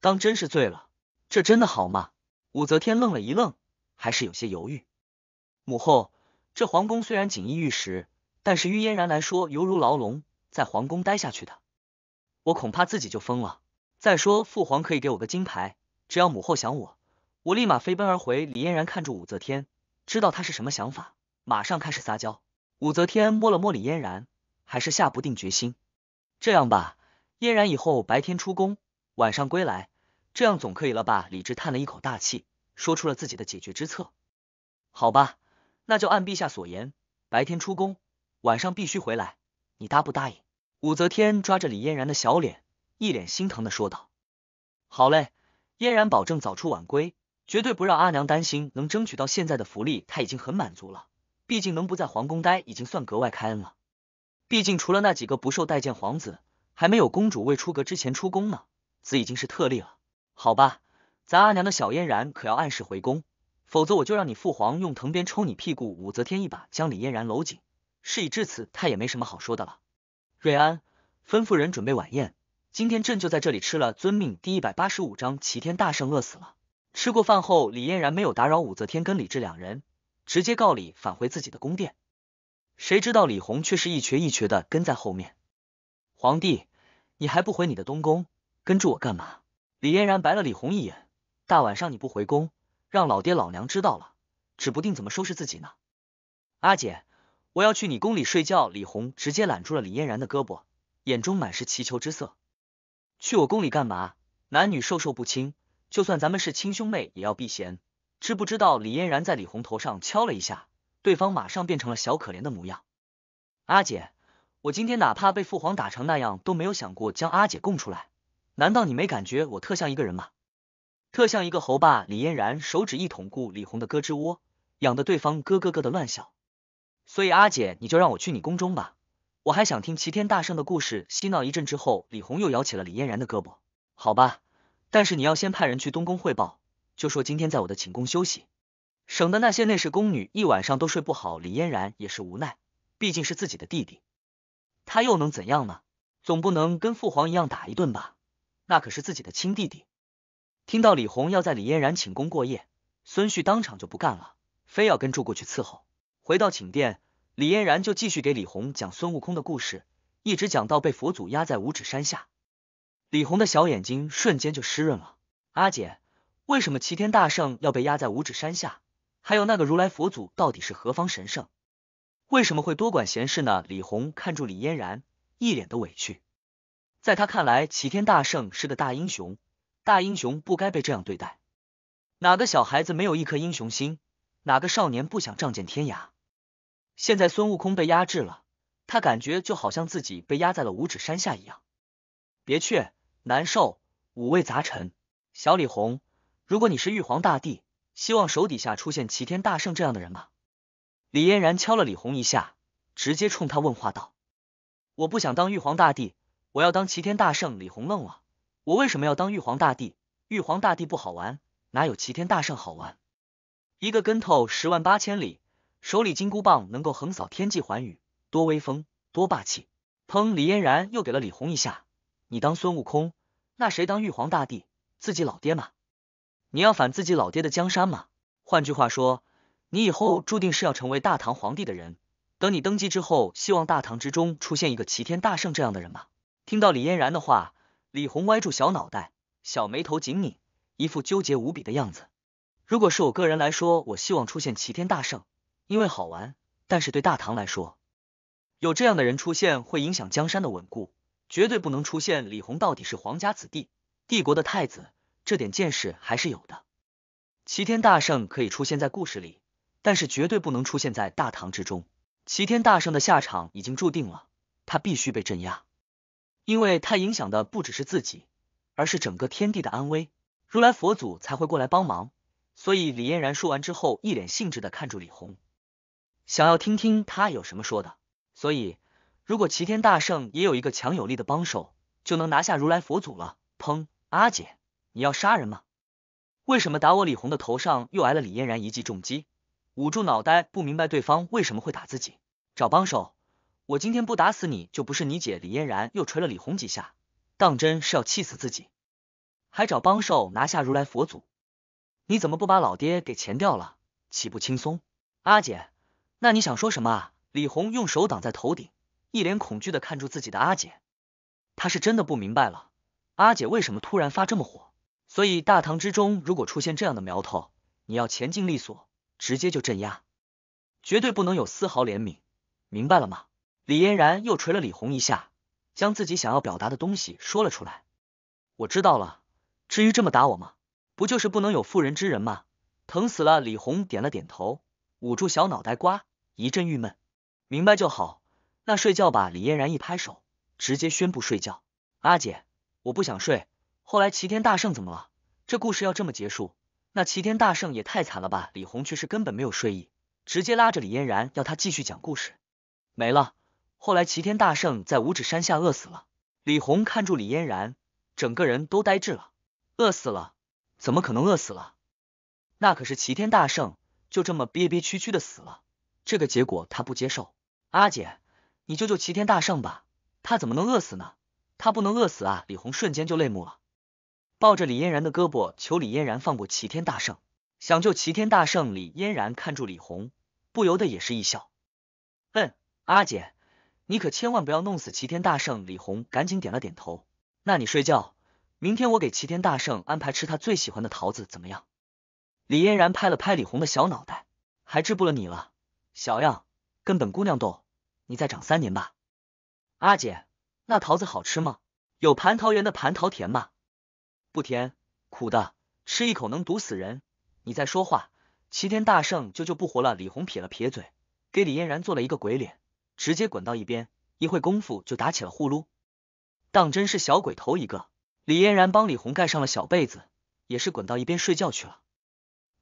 当真是醉了。这真的好吗？”武则天愣了一愣，还是有些犹豫：“母后，这皇宫虽然锦衣玉食，但是于嫣然来说犹如牢笼，在皇宫待下去的，我恐怕自己就疯了。”再说，父皇可以给我个金牌，只要母后想我，我立马飞奔而回。李嫣然看住武则天，知道她是什么想法，马上开始撒娇。武则天摸了摸李嫣然，还是下不定决心。这样吧，嫣然以后白天出宫，晚上归来，这样总可以了吧？李治叹了一口大气，说出了自己的解决之策。好吧，那就按陛下所言，白天出宫，晚上必须回来，你答不答应？武则天抓着李嫣然的小脸。一脸心疼的说道：“好嘞，嫣然保证早出晚归，绝对不让阿娘担心。能争取到现在的福利，她已经很满足了。毕竟能不在皇宫待，已经算格外开恩了。毕竟除了那几个不受待见皇子，还没有公主未出阁之前出宫呢，此已经是特例了。好吧，咱阿娘的小嫣然可要按时回宫，否则我就让你父皇用藤鞭抽你屁股。武则天一把将李嫣然搂紧，事已至此，他也没什么好说的了。瑞安，吩咐人准备晚宴。”今天朕就在这里吃了。遵命。第一百八十五章，齐天大圣饿死了。吃过饭后，李嫣然没有打扰武则天跟李治两人，直接告李返回自己的宫殿。谁知道李红却是一瘸一瘸的跟在后面。皇帝，你还不回你的东宫，跟住我干嘛？李嫣然白了李红一眼，大晚上你不回宫，让老爹老娘知道了，指不定怎么收拾自己呢。阿姐，我要去你宫里睡觉。李红直接揽住了李嫣然的胳膊，眼中满是祈求之色。去我宫里干嘛？男女授受不亲，就算咱们是亲兄妹，也要避嫌。知不知道？李嫣然在李红头上敲了一下，对方马上变成了小可怜的模样。阿姐，我今天哪怕被父皇打成那样，都没有想过将阿姐供出来。难道你没感觉我特像一个人吗？特像一个猴爸。李嫣然手指一捅，顾李红的咯吱窝，痒的对方咯咯咯的乱笑。所以阿姐，你就让我去你宫中吧。我还想听齐天大圣的故事，嬉闹一阵之后，李红又摇起了李嫣然的胳膊。好吧，但是你要先派人去东宫汇报，就说今天在我的寝宫休息，省得那些内侍宫女一晚上都睡不好。李嫣然也是无奈，毕竟是自己的弟弟，他又能怎样呢？总不能跟父皇一样打一顿吧？那可是自己的亲弟弟。听到李红要在李嫣然寝宫过夜，孙旭当场就不干了，非要跟住过去伺候。回到寝殿。李嫣然就继续给李红讲孙悟空的故事，一直讲到被佛祖压在五指山下。李红的小眼睛瞬间就湿润了。阿姐，为什么齐天大圣要被压在五指山下？还有那个如来佛祖到底是何方神圣？为什么会多管闲事呢？李红看住李嫣然，一脸的委屈。在他看来，齐天大圣是个大英雄，大英雄不该被这样对待。哪个小孩子没有一颗英雄心？哪个少年不想仗剑天涯？现在孙悟空被压制了，他感觉就好像自己被压在了五指山下一样，别去，难受，五味杂陈。小李红，如果你是玉皇大帝，希望手底下出现齐天大圣这样的人吗？李嫣然敲了李红一下，直接冲他问话道：“我不想当玉皇大帝，我要当齐天大圣。”李红愣了，我为什么要当玉皇大帝？玉皇大帝不好玩，哪有齐天大圣好玩？一个跟头十万八千里。手里金箍棒能够横扫天际寰宇，多威风，多霸气！砰！李嫣然又给了李红一下。你当孙悟空，那谁当玉皇大帝，自己老爹嘛，你要反自己老爹的江山吗？换句话说，你以后注定是要成为大唐皇帝的人。等你登基之后，希望大唐之中出现一个齐天大圣这样的人吗？听到李嫣然的话，李红歪住小脑袋，小眉头紧拧，一副纠结无比的样子。如果是我个人来说，我希望出现齐天大圣。因为好玩，但是对大唐来说，有这样的人出现会影响江山的稳固，绝对不能出现。李弘到底是皇家子弟，帝国的太子，这点见识还是有的。齐天大圣可以出现在故事里，但是绝对不能出现在大唐之中。齐天大圣的下场已经注定了，他必须被镇压，因为他影响的不只是自己，而是整个天地的安危。如来佛祖才会过来帮忙。所以李嫣然说完之后，一脸兴致的看住李红。想要听听他有什么说的，所以如果齐天大圣也有一个强有力的帮手，就能拿下如来佛祖了。砰！阿姐，你要杀人吗？为什么打我李红的头上又挨了李嫣然一记重击？捂住脑袋，不明白对方为什么会打自己。找帮手，我今天不打死你就不是你姐李嫣然。又捶了李红几下，当真是要气死自己，还找帮手拿下如来佛祖？你怎么不把老爹给钱掉了？岂不轻松？阿姐。那你想说什么？啊？李红用手挡在头顶，一脸恐惧的看住自己的阿姐。他是真的不明白了，阿姐为什么突然发这么火？所以大堂之中如果出现这样的苗头，你要前进利索，直接就镇压，绝对不能有丝毫怜悯，明白了吗？李嫣然又捶了李红一下，将自己想要表达的东西说了出来。我知道了，至于这么打我吗？不就是不能有妇人之仁吗？疼死了！李红点了点头，捂住小脑袋瓜。一阵郁闷，明白就好，那睡觉吧。李嫣然一拍手，直接宣布睡觉。阿姐，我不想睡。后来齐天大圣怎么了？这故事要这么结束，那齐天大圣也太惨了吧？李红却是根本没有睡意，直接拉着李嫣然要她继续讲故事。没了。后来齐天大圣在五指山下饿死了。李红看住李嫣然，整个人都呆滞了。饿死了？怎么可能饿死了？那可是齐天大圣，就这么憋憋屈屈的死了。这个结果他不接受，阿姐，你救救齐天大圣吧，他怎么能饿死呢？他不能饿死啊！李红瞬间就泪目了，抱着李嫣然的胳膊，求李嫣然放过齐天大圣，想救齐天大圣。李嫣然看住李红，不由得也是一笑。嗯，阿姐，你可千万不要弄死齐天大圣。李红赶紧点了点头。那你睡觉，明天我给齐天大圣安排吃他最喜欢的桃子，怎么样？李嫣然拍了拍李红的小脑袋，还治不了你了。小样，跟本姑娘斗，你再长三年吧。阿姐，那桃子好吃吗？有蟠桃园的蟠桃甜吗？不甜，苦的，吃一口能毒死人。你再说话，齐天大圣就救不活了。李红撇了撇嘴，给李嫣然做了一个鬼脸，直接滚到一边，一会功夫就打起了呼噜。当真是小鬼头一个。李嫣然帮李红盖上了小被子，也是滚到一边睡觉去了。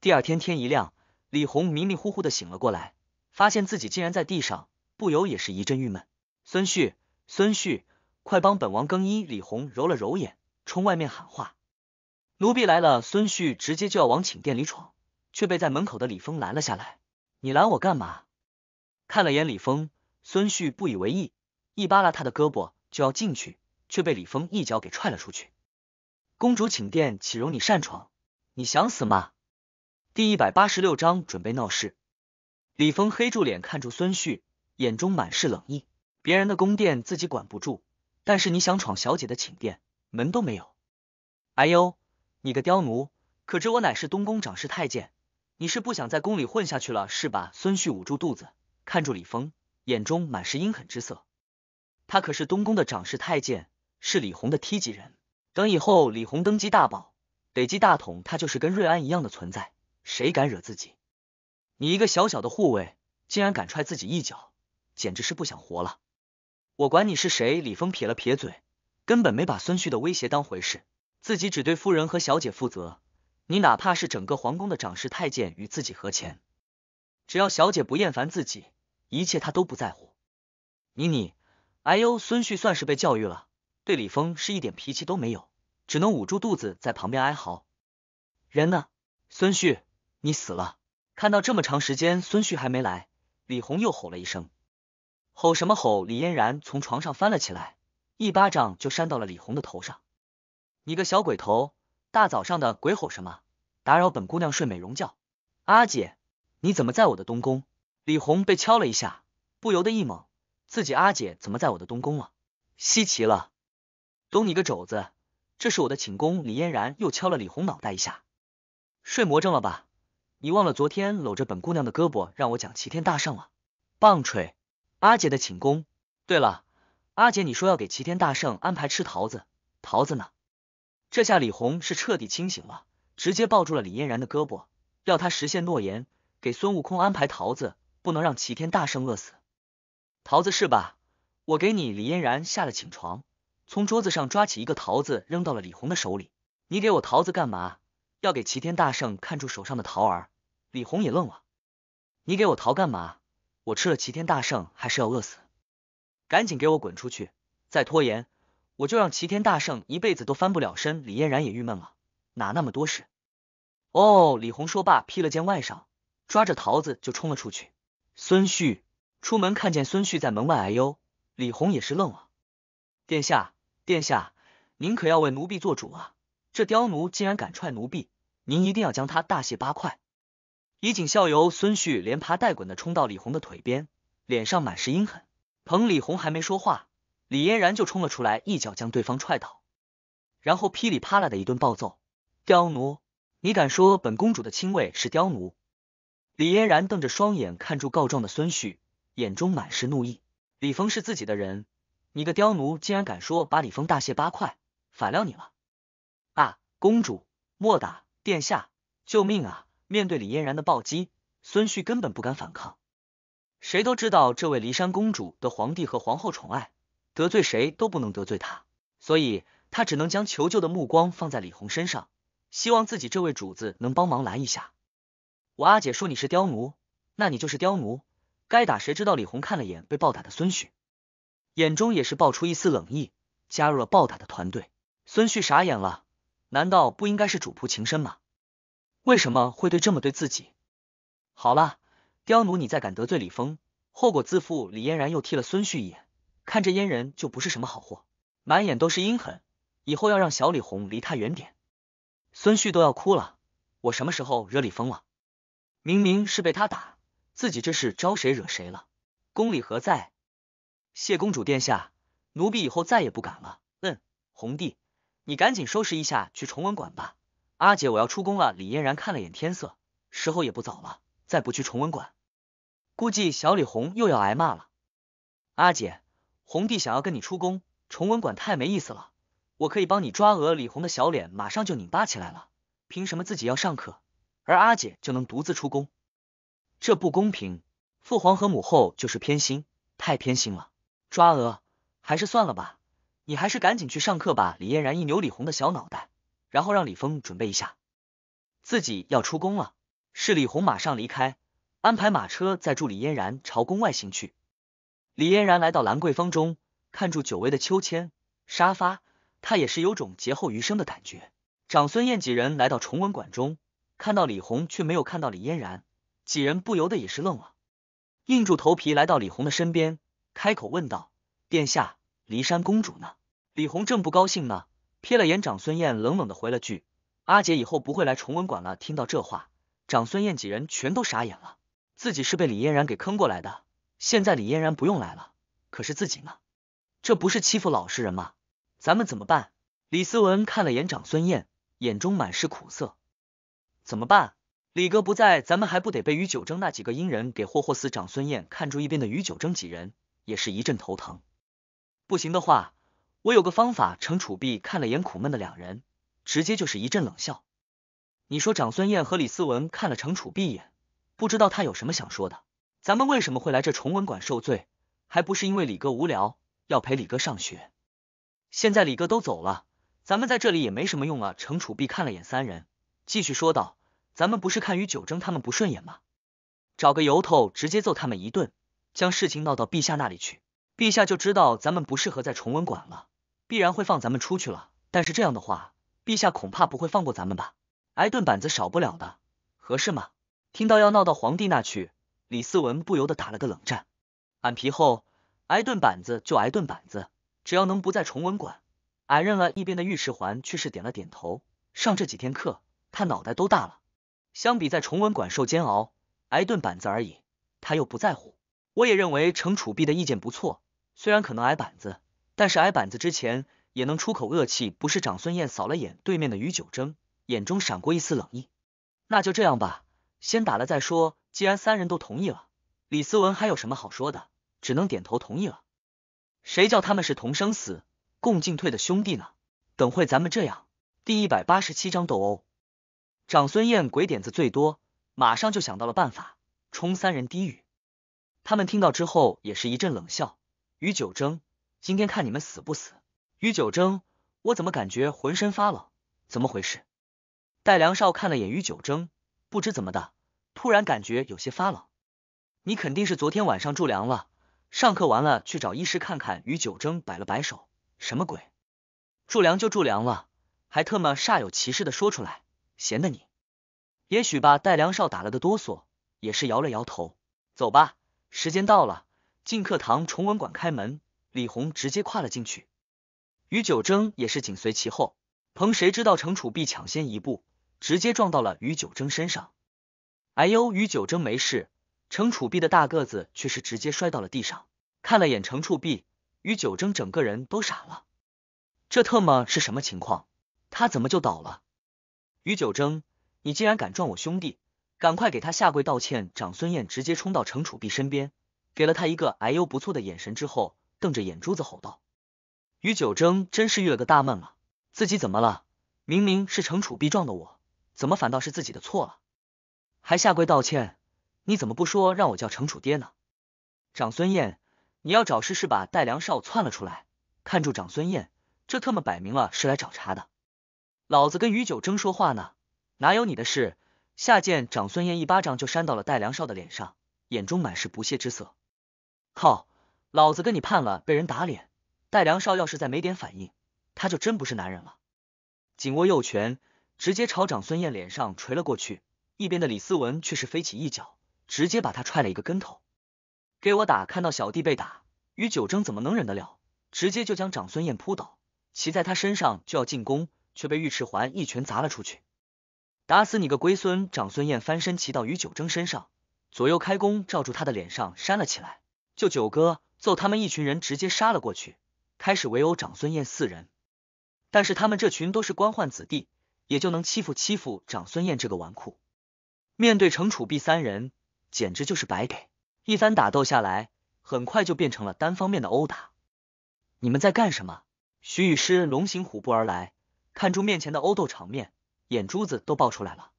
第二天天一亮，李红迷迷糊糊的醒了过来。发现自己竟然在地上，不由也是一阵郁闷。孙旭，孙旭，快帮本王更衣！李红揉了揉眼，冲外面喊话：“奴婢来了。”孙旭直接就要往寝殿里闯，却被在门口的李峰拦了下来。“你拦我干嘛？”看了眼李峰，孙旭不以为意，一扒拉他的胳膊就要进去，却被李峰一脚给踹了出去。“公主寝殿岂容你擅闯？你想死吗？”第一百八十六章准备闹事。李峰黑住脸，看住孙旭，眼中满是冷意。别人的宫殿自己管不住，但是你想闯小姐的寝殿，门都没有。哎呦，你个刁奴！可知我乃是东宫掌事太监，你是不想在宫里混下去了是吧？孙旭捂住肚子，看住李峰，眼中满是阴狠之色。他可是东宫的掌事太监，是李红的梯级人。等以后李红登基大宝，北基大统，他就是跟瑞安一样的存在，谁敢惹自己？你一个小小的护卫，竟然敢踹自己一脚，简直是不想活了！我管你是谁！李峰撇了撇嘴，根本没把孙旭的威胁当回事，自己只对夫人和小姐负责。你哪怕是整个皇宫的掌事太监，与自己和钱，只要小姐不厌烦自己，一切他都不在乎。你你，哎呦！孙旭算是被教育了，对李峰是一点脾气都没有，只能捂住肚子在旁边哀嚎。人呢？孙旭，你死了！看到这么长时间孙旭还没来，李红又吼了一声，吼什么吼？李嫣然从床上翻了起来，一巴掌就扇到了李红的头上。你个小鬼头，大早上的鬼吼什么？打扰本姑娘睡美容觉。阿姐，你怎么在我的东宫？李红被敲了一下，不由得一懵，自己阿姐怎么在我的东宫了？稀奇了，懂你个肘子，这是我的寝宫。李嫣然又敲了李红脑袋一下，睡魔怔了吧？你忘了昨天搂着本姑娘的胳膊让我讲齐天大圣了？棒槌，阿姐的寝宫。对了，阿姐，你说要给齐天大圣安排吃桃子，桃子呢？这下李红是彻底清醒了，直接抱住了李嫣然的胳膊，要她实现诺言，给孙悟空安排桃子，不能让齐天大圣饿死。桃子是吧？我给你，李嫣然下了寝床，从桌子上抓起一个桃子扔到了李红的手里。你给我桃子干嘛？要给齐天大圣看住手上的桃儿。李红也愣了，你给我逃干嘛？我吃了齐天大圣还是要饿死，赶紧给我滚出去！再拖延，我就让齐天大圣一辈子都翻不了身。李嫣然也郁闷了，哪那么多事？哦，李红说罢，披了件外裳，抓着桃子就冲了出去。孙旭出门看见孙旭在门外，哎呦！李红也是愣了，殿下，殿下，您可要为奴婢做主啊！这刁奴竟然敢踹奴婢，您一定要将他大卸八块。以儆效尤，孙旭连爬带滚的冲到李红的腿边，脸上满是阴狠。彭李红还没说话，李嫣然就冲了出来，一脚将对方踹倒，然后噼里啪啦的一顿暴揍。刁奴，你敢说本公主的亲卫是刁奴？李嫣然瞪着双眼看住告状的孙旭，眼中满是怒意。李峰是自己的人，你个刁奴竟然敢说把李峰大卸八块，反了你了！啊，公主莫打，殿下救命啊！面对李嫣然的暴击，孙旭根本不敢反抗。谁都知道这位骊山公主得皇帝和皇后宠爱，得罪谁都不能得罪她，所以她只能将求救的目光放在李红身上，希望自己这位主子能帮忙拦一下。我阿姐说你是刁奴，那你就是刁奴，该打。谁知道李红看了眼被暴打的孙旭，眼中也是爆出一丝冷意，加入了暴打的团队。孙旭傻眼了，难道不应该是主仆情深吗？为什么会对这么对自己？好了，刁奴，你再敢得罪李峰，后果自负！李嫣然又踢了孙旭一眼，看这阉人就不是什么好货，满眼都是阴狠，以后要让小李红离他远点。孙旭都要哭了，我什么时候惹李峰了？明明是被他打，自己这是招谁惹谁了？公理何在？谢公主殿下，奴婢以后再也不敢了。嗯，红帝，你赶紧收拾一下去崇文馆吧。阿姐，我要出宫了。李嫣然看了眼天色，时候也不早了，再不去崇文馆，估计小李红又要挨骂了。阿姐，红弟想要跟你出宫，崇文馆太没意思了。我可以帮你抓鹅。李红的小脸马上就拧巴起来了，凭什么自己要上课，而阿姐就能独自出宫？这不公平！父皇和母后就是偏心，太偏心了。抓鹅还是算了吧，你还是赶紧去上课吧。李嫣然一扭李红的小脑袋。然后让李峰准备一下，自己要出宫了。是李红马上离开，安排马车载助李嫣然朝宫外行去。李嫣然来到兰桂坊中，看住久违的秋千、沙发，她也是有种劫后余生的感觉。长孙燕几人来到崇文馆中，看到李红却没有看到李嫣然，几人不由得也是愣了，硬住头皮来到李红的身边，开口问道：“殿下，骊山公主呢？”李红正不高兴呢。瞥了眼长孙燕，冷冷的回了句：“阿姐以后不会来崇文馆了。”听到这话，长孙燕几人全都傻眼了。自己是被李嫣然给坑过来的，现在李嫣然不用来了，可是自己呢？这不是欺负老实人吗？咱们怎么办？李思文看了眼长孙燕，眼中满是苦涩。怎么办？李哥不在，咱们还不得被于九征那几个阴人给霍霍死？长孙燕看住一边的于九征几人，也是一阵头疼。不行的话。我有个方法，程楚碧看了眼苦闷的两人，直接就是一阵冷笑。你说长孙燕和李思文看了程楚一眼，不知道他有什么想说的。咱们为什么会来这崇文馆受罪？还不是因为李哥无聊，要陪李哥上学。现在李哥都走了，咱们在这里也没什么用了。程楚碧看了眼三人，继续说道：“咱们不是看于九征他们不顺眼吗？找个由头，直接揍他们一顿，将事情闹到陛下那里去，陛下就知道咱们不适合在崇文馆了。”必然会放咱们出去了，但是这样的话，陛下恐怕不会放过咱们吧？挨顿板子少不了的，合适吗？听到要闹到皇帝那去，李思文不由得打了个冷战。俺皮厚，挨顿板子就挨顿板子，只要能不在崇文馆，俺认了。一边的御史环却是点了点头。上这几天课，他脑袋都大了。相比在崇文馆受煎熬，挨顿板子而已，他又不在乎。我也认为程楚碧的意见不错，虽然可能挨板子。但是挨板子之前也能出口恶气，不是？长孙燕扫了眼对面的于九征，眼中闪过一丝冷意。那就这样吧，先打了再说。既然三人都同意了，李思文还有什么好说的？只能点头同意了。谁叫他们是同生死、共进退的兄弟呢？等会咱们这样。第一百八十七章斗殴。长孙燕鬼点子最多，马上就想到了办法，冲三人低语。他们听到之后也是一阵冷笑。于九征。今天看你们死不死？于九征，我怎么感觉浑身发冷？怎么回事？戴良少看了眼于九征，不知怎么的，突然感觉有些发冷。你肯定是昨天晚上住凉了。上课完了去找医师看看。于九征摆了摆手，什么鬼？住凉就住凉了，还特么煞有其事的说出来，闲的你？也许吧。戴良少打了个哆嗦，也是摇了摇头。走吧，时间到了，进课堂崇文馆开门。李红直接跨了进去，于九征也是紧随其后。彭谁知道程楚碧抢先一步，直接撞到了于九征身上。哎呦！于九征没事，程楚碧的大个子却是直接摔到了地上。看了眼程楚碧，于九征整个人都傻了。这特么是什么情况？他怎么就倒了？于九征，你竟然敢撞我兄弟！赶快给他下跪道歉！长孙燕直接冲到程楚碧身边，给了他一个哎呦不错的眼神之后。瞪着眼珠子吼道：“于九征真是遇了个大闷了，自己怎么了？明明是程楚必撞的我，怎么反倒是自己的错了？还下跪道歉？你怎么不说让我叫程楚爹呢？”长孙燕，你要找事是吧？戴良少窜了出来，看住长孙燕，这特么摆明了是来找茬的。老子跟于九征说话呢，哪有你的事？下贱！长孙燕一巴掌就扇到了戴良少的脸上，眼中满是不屑之色。靠！老子跟你判了，被人打脸。戴良少要是再没点反应，他就真不是男人了。紧握右拳，直接朝长孙燕脸上捶了过去。一边的李思文却是飞起一脚，直接把他踹了一个跟头。给我打！看到小弟被打，于九征怎么能忍得了？直接就将长孙燕扑倒，骑在他身上就要进攻，却被尉迟环一拳砸了出去。打死你个龟孙！长孙燕翻身骑到于九征身上，左右开弓，罩住他的脸上扇了起来。就九哥揍他们一群人，直接杀了过去，开始围殴长孙燕四人。但是他们这群都是官宦子弟，也就能欺负欺负长孙燕这个纨绔。面对程楚碧三人，简直就是白给。一番打斗下来，很快就变成了单方面的殴打。你们在干什么？徐雨诗龙行虎步而来，看住面前的殴斗场面，眼珠子都爆出来了。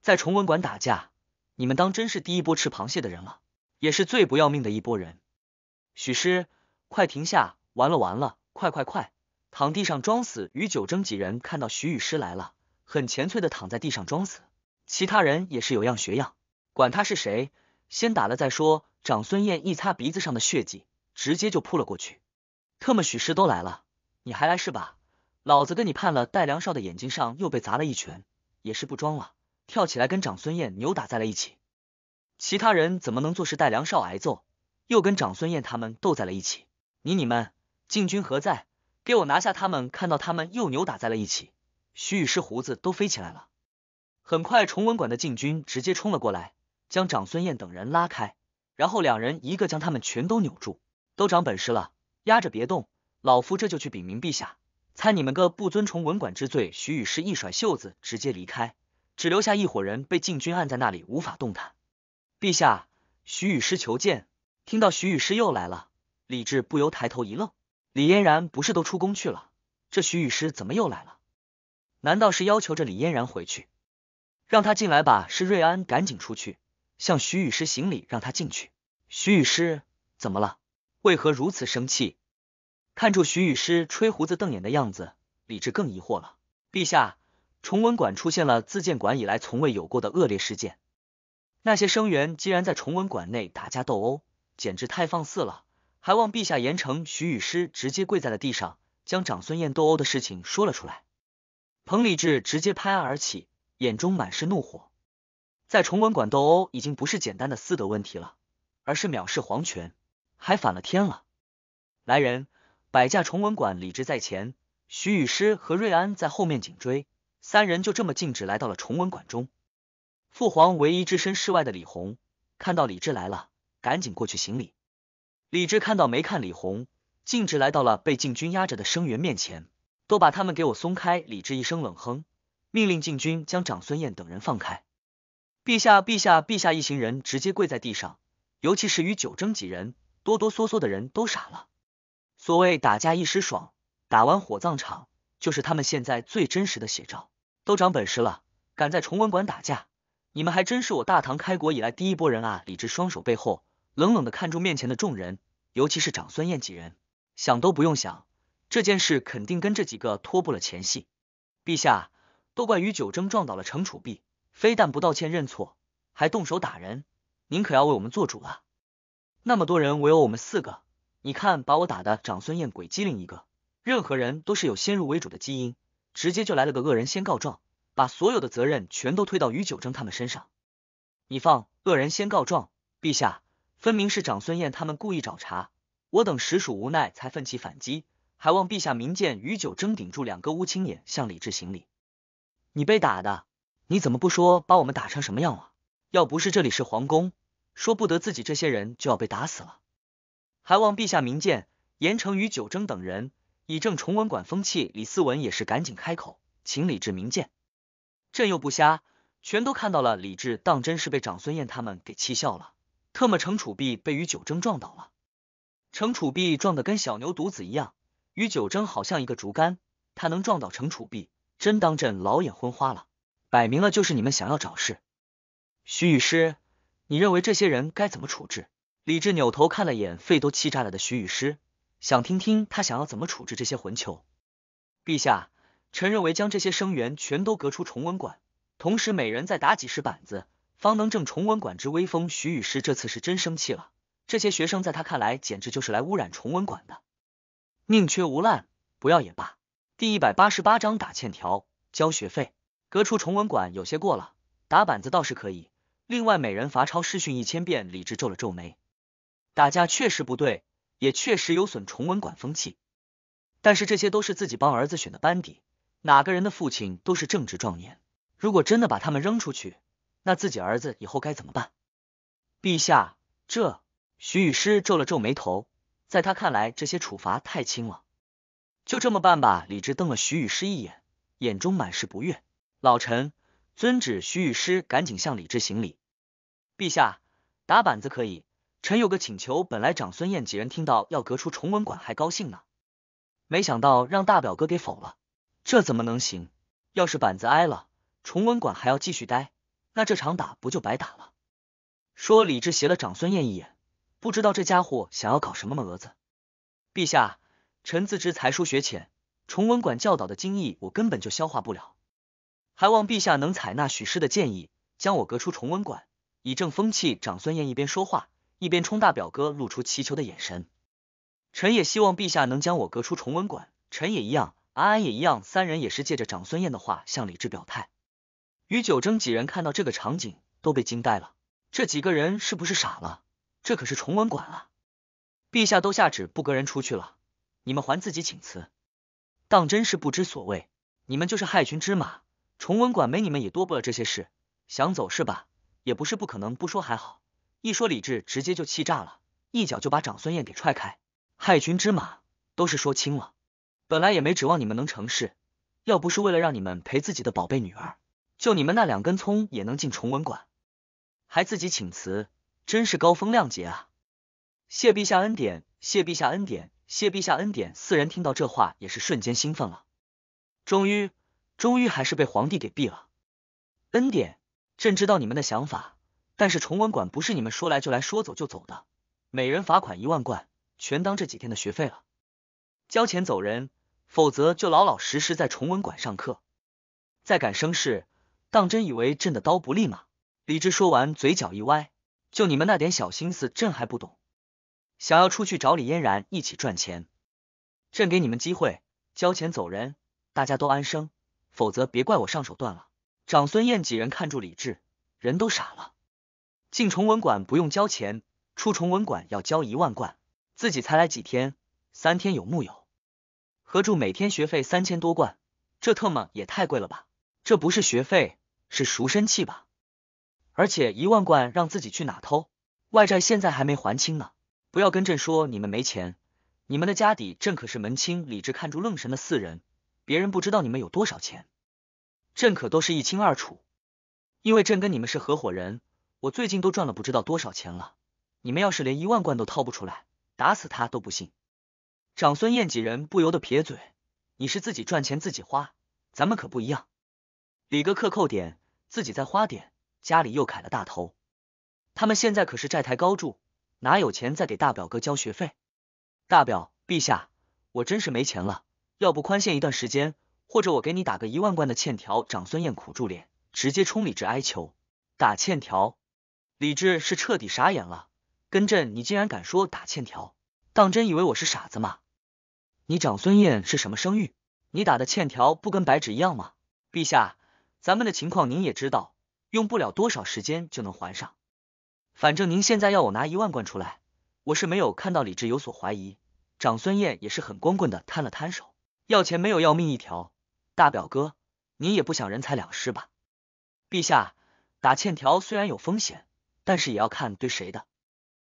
在崇文馆打架，你们当真是第一波吃螃蟹的人了。也是最不要命的一波人，许师，快停下！完了完了，快快快，躺地上装死！于九征几人看到许雨师来了，很憔脆的躺在地上装死，其他人也是有样学样，管他是谁，先打了再说。长孙燕一擦鼻子上的血迹，直接就扑了过去。特么许师都来了，你还来是吧？老子跟你判了！戴良少的眼睛上又被砸了一拳，也是不装了，跳起来跟长孙燕扭打在了一起。其他人怎么能坐视待梁少挨揍，又跟长孙燕他们斗在了一起？你你们禁军何在？给我拿下他们！看到他们又扭打在了一起，徐雨师胡子都飞起来了。很快，崇文馆的禁军直接冲了过来，将长孙燕等人拉开，然后两人一个将他们全都扭住。都长本事了，压着别动，老夫这就去禀明陛下，参你们个不尊崇文馆之罪。徐雨师一甩袖子，直接离开，只留下一伙人被禁军按在那里，无法动弹。陛下，徐雨师求见。听到徐雨师又来了，李治不由抬头一愣。李嫣然不是都出宫去了，这徐雨师怎么又来了？难道是要求着李嫣然回去？让他进来吧。是瑞安，赶紧出去，向徐雨师行礼，让他进去。徐雨师怎么了？为何如此生气？看住徐雨师吹胡子瞪眼的样子，李治更疑惑了。陛下，崇文馆出现了自建馆以来从未有过的恶劣事件。那些生员竟然在崇文馆内打架斗殴，简直太放肆了！还望陛下严惩。徐雨师直接跪在了地上，将长孙燕斗殴的事情说了出来。彭礼智直接拍案而起，眼中满是怒火。在崇文馆斗殴已经不是简单的私德问题了，而是藐视皇权，还反了天了！来人，摆驾崇文馆！李治在前，徐雨师和瑞安在后面紧追，三人就这么径直来到了崇文馆中。父皇唯一置身事外的李弘看到李治来了，赶紧过去行礼。李治看到没看李弘，径直来到了被禁军压着的生员面前，都把他们给我松开！李治一声冷哼，命令禁军将长孙燕等人放开。陛下，陛下，陛下！一行人直接跪在地上，尤其是与九征几人哆哆嗦嗦的人，都傻了。所谓打架一时爽，打完火葬场，就是他们现在最真实的写照。都长本事了，敢在崇文馆打架！你们还真是我大唐开国以来第一波人啊！李治双手背后，冷冷的看着面前的众人，尤其是长孙宴几人，想都不用想，这件事肯定跟这几个脱不了前戏。陛下，都怪于九征撞倒了程楚碧，非但不道歉认错，还动手打人，您可要为我们做主了。那么多人围殴我们四个，你看把我打的。长孙宴鬼机灵一个，任何人都是有先入为主的基因，直接就来了个恶人先告状。把所有的责任全都推到于九征他们身上。你放恶人先告状，陛下分明是长孙燕他们故意找茬，我等实属无奈才奋起反击，还望陛下明鉴。于九征顶住两个乌青眼，向李治行礼。你被打的，你怎么不说把我们打成什么样了？要不是这里是皇宫，说不得自己这些人就要被打死了。还望陛下明鉴，严惩于九征等人，以正崇文馆风气。李思文也是赶紧开口，请李治明鉴。朕又不瞎，全都看到了。李治当真是被长孙宴他们给气笑了。特么，程楚碧被于九征撞倒了，程楚碧撞得跟小牛犊子一样，于九征好像一个竹竿，他能撞倒程楚碧，真当朕老眼昏花了？摆明了就是你们想要找事。徐雨师，你认为这些人该怎么处置？李治扭头看了眼肺都气炸了的徐雨师，想听听他想要怎么处置这些混球。陛下。臣认为将这些生员全都革出崇文馆，同时每人再打几十板子，方能正崇文馆之威风。徐雨师这次是真生气了，这些学生在他看来简直就是来污染崇文馆的。宁缺毋滥，不要也罢。第一百八十八章打欠条交学费，革出崇文馆有些过了，打板子倒是可以。另外每人罚抄诗训一千遍。李治皱了皱眉，打架确实不对，也确实有损崇文馆风气。但是这些都是自己帮儿子选的班底。哪个人的父亲都是正值壮年，如果真的把他们扔出去，那自己儿子以后该怎么办？陛下，这徐雨师皱了皱眉头，在他看来，这些处罚太轻了。就这么办吧。李治瞪了徐雨师一眼，眼中满是不悦。老臣遵旨。徐雨师赶紧向李治行礼。陛下，打板子可以，臣有个请求。本来长孙燕几人听到要革出崇文馆还高兴呢，没想到让大表哥给否了。这怎么能行？要是板子挨了，崇文馆还要继续待，那这场打不就白打了？说李治斜了长孙燕一眼，不知道这家伙想要搞什么么蛾子。陛下，臣自知才疏学浅，崇文馆教导的精义我根本就消化不了，还望陛下能采纳许氏的建议，将我革出崇文馆，以正风气。长孙燕一边说话，一边冲大表哥露出祈求的眼神。臣也希望陛下能将我革出崇文馆，臣也一样。安安也一样，三人也是借着长孙燕的话向李治表态。于九征几人看到这个场景都被惊呆了，这几个人是不是傻了？这可是崇文馆啊，陛下都下旨不隔人出去了，你们还自己请辞，当真是不知所谓。你们就是害群之马，崇文馆没你们也多不了这些事。想走是吧？也不是不可能。不说还好，一说李治直接就气炸了，一脚就把长孙燕给踹开。害群之马都是说轻了。本来也没指望你们能成事，要不是为了让你们陪自己的宝贝女儿，就你们那两根葱也能进崇文馆，还自己请辞，真是高风亮节啊！谢陛下恩典，谢陛下恩典，谢陛下恩典！四人听到这话也是瞬间兴奋了，终于，终于还是被皇帝给毙了！恩典，朕知道你们的想法，但是崇文馆不是你们说来就来说走就走的，每人罚款一万贯，全当这几天的学费了，交钱走人。否则就老老实实在崇文馆上课，再敢生事，当真以为朕的刀不利吗？李治说完，嘴角一歪，就你们那点小心思，朕还不懂。想要出去找李嫣然一起赚钱，朕给你们机会，交钱走人，大家都安生。否则别怪我上手断了。长孙燕几人看住李治，人都傻了。进崇文馆不用交钱，出崇文馆要交一万贯，自己才来几天，三天有木有？合住每天学费三千多贯，这特么也太贵了吧！这不是学费，是赎身器吧？而且一万贯让自己去哪偷？外债现在还没还清呢！不要跟朕说你们没钱，你们的家底，朕可是门清。理智看住愣神的四人，别人不知道你们有多少钱，朕可都是一清二楚。因为朕跟你们是合伙人，我最近都赚了不知道多少钱了。你们要是连一万贯都掏不出来，打死他都不信。长孙彦几人不由得撇嘴：“你是自己赚钱自己花，咱们可不一样。李哥克扣点，自己再花点，家里又砍了大头。他们现在可是债台高筑，哪有钱再给大表哥交学费？大表陛下，我真是没钱了，要不宽限一段时间，或者我给你打个一万贯的欠条。”长孙彦苦住脸，直接冲李治哀求：“打欠条！”李治是彻底傻眼了：“跟朕，你竟然敢说打欠条？当真以为我是傻子吗？”你长孙彦是什么声誉？你打的欠条不跟白纸一样吗？陛下，咱们的情况您也知道，用不了多少时间就能还上。反正您现在要我拿一万贯出来，我是没有看到李治有所怀疑。长孙彦也是很光棍的摊了摊手，要钱没有，要命一条。大表哥，您也不想人财两失吧？陛下，打欠条虽然有风险，但是也要看对谁的。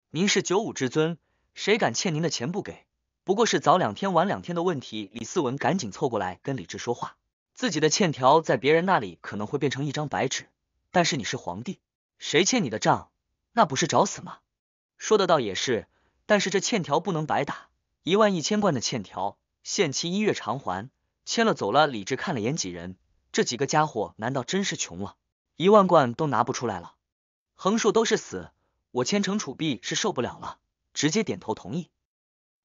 您是九五至尊，谁敢欠您的钱不给？不过是早两天晚两天的问题。李思文赶紧凑过来跟李志说话，自己的欠条在别人那里可能会变成一张白纸，但是你是皇帝，谁欠你的账，那不是找死吗？说的倒也是，但是这欠条不能白打，一万一千贯的欠条，限期一月偿还，签了走了。李志看了眼几人，这几个家伙难道真是穷了，一万贯都拿不出来了？横竖都是死，我千惩楚币是受不了了，直接点头同意。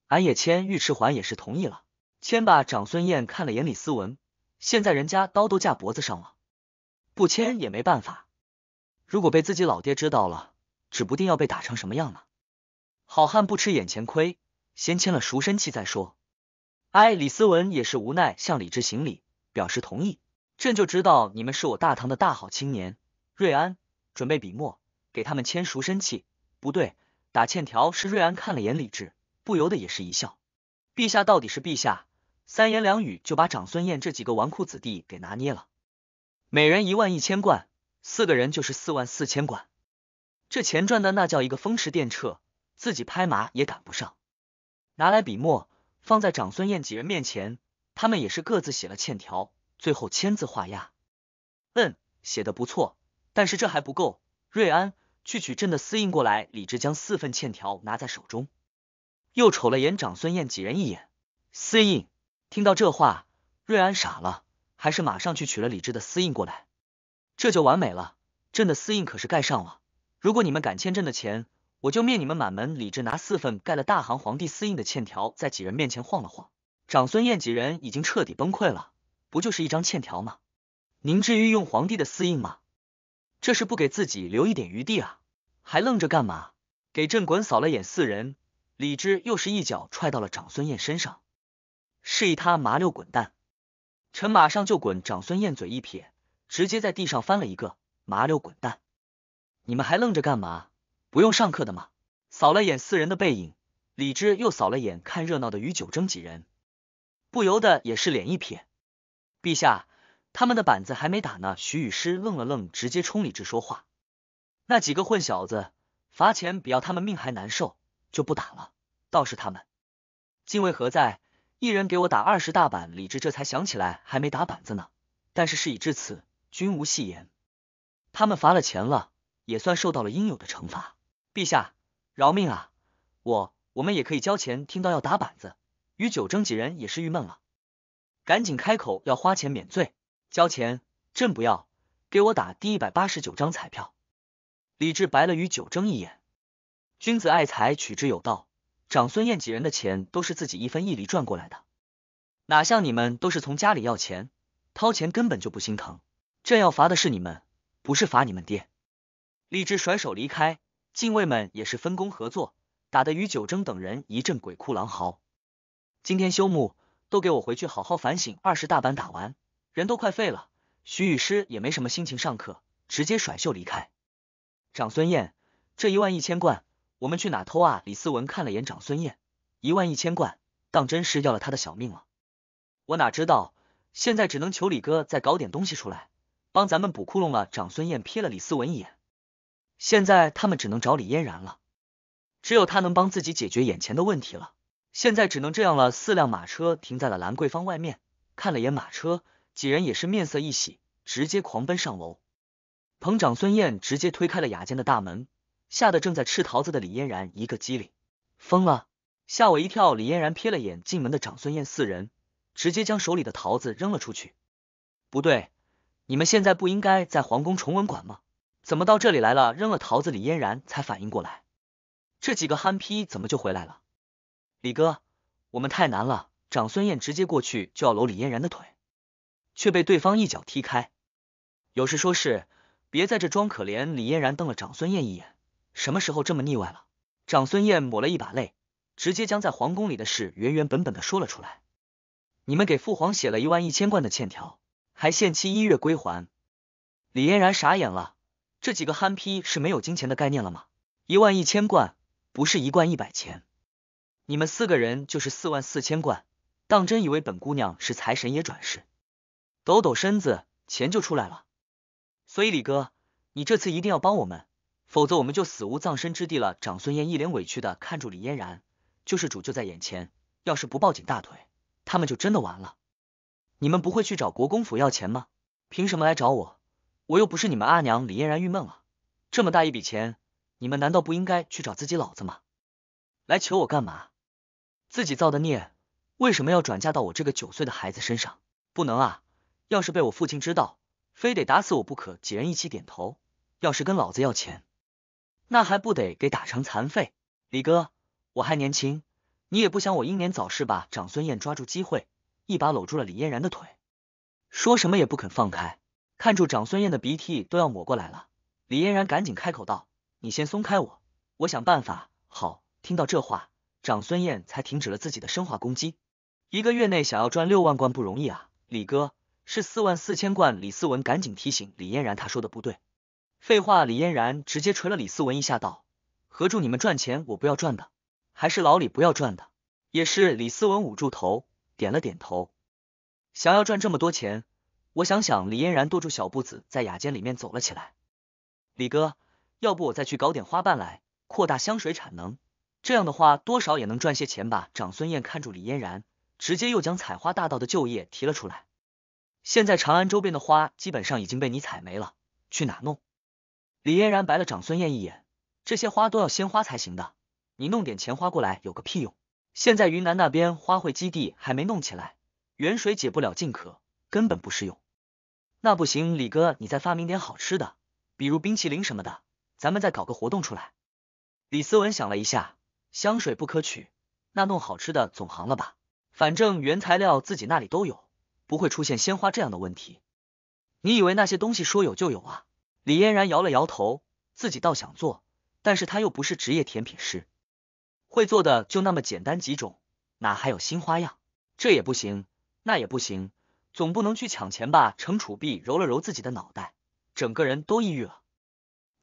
俺也签，尉迟环也是同意了，签吧。长孙彦看了眼李思文，现在人家刀都架脖子上了，不签也没办法。如果被自己老爹知道了，指不定要被打成什么样呢。好汉不吃眼前亏，先签了赎身契再说。哎，李思文也是无奈向李治行礼，表示同意。朕就知道你们是我大唐的大好青年。瑞安，准备笔墨，给他们签赎身契。不对，打欠条是瑞安看了眼李治。不由得也是一笑，陛下到底是陛下，三言两语就把长孙宴这几个纨绔子弟给拿捏了，每人一万一千贯，四个人就是四万四千贯，这钱赚的那叫一个风驰电掣，自己拍马也赶不上。拿来笔墨，放在长孙宴几人面前，他们也是各自写了欠条，最后签字画押。嗯，写的不错，但是这还不够，瑞安，去取朕的私印过来。李治将四份欠条拿在手中。又瞅了眼长孙燕几人一眼，司印。听到这话，瑞安傻了，还是马上去取了李治的司印过来，这就完美了。朕的司印可是盖上了，如果你们敢欠朕的钱，我就灭你们满门。李治拿四份盖了大行皇帝私印的欠条，在几人面前晃了晃。长孙燕几人已经彻底崩溃了，不就是一张欠条吗？您至于用皇帝的私印吗？这是不给自己留一点余地啊？还愣着干嘛？给朕滚！扫了眼四人。李治又是一脚踹到了长孙燕身上，示意他麻溜滚蛋。臣马上就滚。长孙燕嘴一撇，直接在地上翻了一个，麻溜滚蛋。你们还愣着干嘛？不用上课的吗？扫了眼四人的背影，李治又扫了眼看热闹的于九征几人，不由得也是脸一撇。陛下，他们的板子还没打呢。徐雨诗愣了愣，直接冲李治说话：“那几个混小子，罚钱比要他们命还难受。”就不打了，倒是他们，禁卫何在？一人给我打二十大板。李治这才想起来还没打板子呢，但是事已至此，君无戏言。他们罚了钱了，也算受到了应有的惩罚。陛下，饶命啊！我我们也可以交钱。听到要打板子，于九征几人也是郁闷了，赶紧开口要花钱免罪。交钱，朕不要，给我打第一百八十九张彩票。李治白了于九征一眼。君子爱财，取之有道。长孙燕几人的钱都是自己一分一厘赚过来的，哪像你们都是从家里要钱，掏钱根本就不心疼。朕要罚的是你们，不是罚你们爹。李治甩手离开，禁卫们也是分工合作，打得于九征等人一阵鬼哭狼嚎。今天休沐，都给我回去好好反省。二十大板打完，人都快废了。徐雨师也没什么心情上课，直接甩袖离开。长孙燕，这一万一千贯。我们去哪偷啊？李思文看了眼长孙燕，一万一千贯，当真是要了他的小命了。我哪知道，现在只能求李哥再搞点东西出来，帮咱们补窟窿了。长孙燕瞥了李思文一眼，现在他们只能找李嫣然了，只有他能帮自己解决眼前的问题了。现在只能这样了。四辆马车停在了兰桂坊外面，看了眼马车，几人也是面色一喜，直接狂奔上楼。彭长孙燕直接推开了雅间的大门。吓得正在吃桃子的李嫣然一个机灵，疯了，吓我一跳！李嫣然瞥了眼进门的长孙燕四人，直接将手里的桃子扔了出去。不对，你们现在不应该在皇宫崇文馆吗？怎么到这里来了？扔了桃子，李嫣然才反应过来，这几个憨批怎么就回来了？李哥，我们太难了！长孙燕直接过去就要搂李嫣然的腿，却被对方一脚踢开。有事说事，别在这装可怜！李嫣然瞪了长孙燕一眼。什么时候这么腻歪了？长孙燕抹了一把泪，直接将在皇宫里的事原原本本的说了出来。你们给父皇写了一万一千贯的欠条，还限期一月归还。李嫣然傻眼了，这几个憨批是没有金钱的概念了吗？一万一千贯不是一贯一百钱，你们四个人就是四万四千贯，当真以为本姑娘是财神爷转世，抖抖身子钱就出来了？所以李哥，你这次一定要帮我们。否则我们就死无葬身之地了。长孙燕一脸委屈的看住李嫣然，救世主就在眼前，要是不抱紧大腿，他们就真的完了。你们不会去找国公府要钱吗？凭什么来找我？我又不是你们阿娘。李嫣然郁闷了，这么大一笔钱，你们难道不应该去找自己老子吗？来求我干嘛？自己造的孽，为什么要转嫁到我这个九岁的孩子身上？不能啊！要是被我父亲知道，非得打死我不可。几人一起点头，要是跟老子要钱。那还不得给打成残废？李哥，我还年轻，你也不想我英年早逝吧？长孙燕抓住机会，一把搂住了李嫣然的腿，说什么也不肯放开。看住长孙燕的鼻涕都要抹过来了，李嫣然赶紧开口道：“你先松开我，我想办法。”好，听到这话，长孙燕才停止了自己的生化攻击。一个月内想要赚六万贯不容易啊，李哥是四万四千贯。李思文赶紧提醒李嫣然，他说的不对。废话，李嫣然直接捶了李思文一下，道：“合住你们赚钱，我不要赚的，还是老李不要赚的。”也是李思文捂住头，点了点头。想要赚这么多钱，我想想。李嫣然跺住小步子，在雅间里面走了起来。李哥，要不我再去搞点花瓣来，扩大香水产能，这样的话多少也能赚些钱吧？长孙燕看住李嫣然，直接又将采花大道的就业提了出来。现在长安周边的花基本上已经被你采没了，去哪弄？李嫣然白了长孙燕一眼，这些花都要鲜花才行的，你弄点钱花过来有个屁用！现在云南那边花卉基地还没弄起来，远水解不了近渴，根本不适用。那不行，李哥，你再发明点好吃的，比如冰淇淋什么的，咱们再搞个活动出来。李思文想了一下，香水不可取，那弄好吃的总行了吧？反正原材料自己那里都有，不会出现鲜花这样的问题。你以为那些东西说有就有啊？李嫣然摇了摇头，自己倒想做，但是他又不是职业甜品师，会做的就那么简单几种，哪还有新花样？这也不行，那也不行，总不能去抢钱吧？程楚碧揉了揉自己的脑袋，整个人都抑郁了。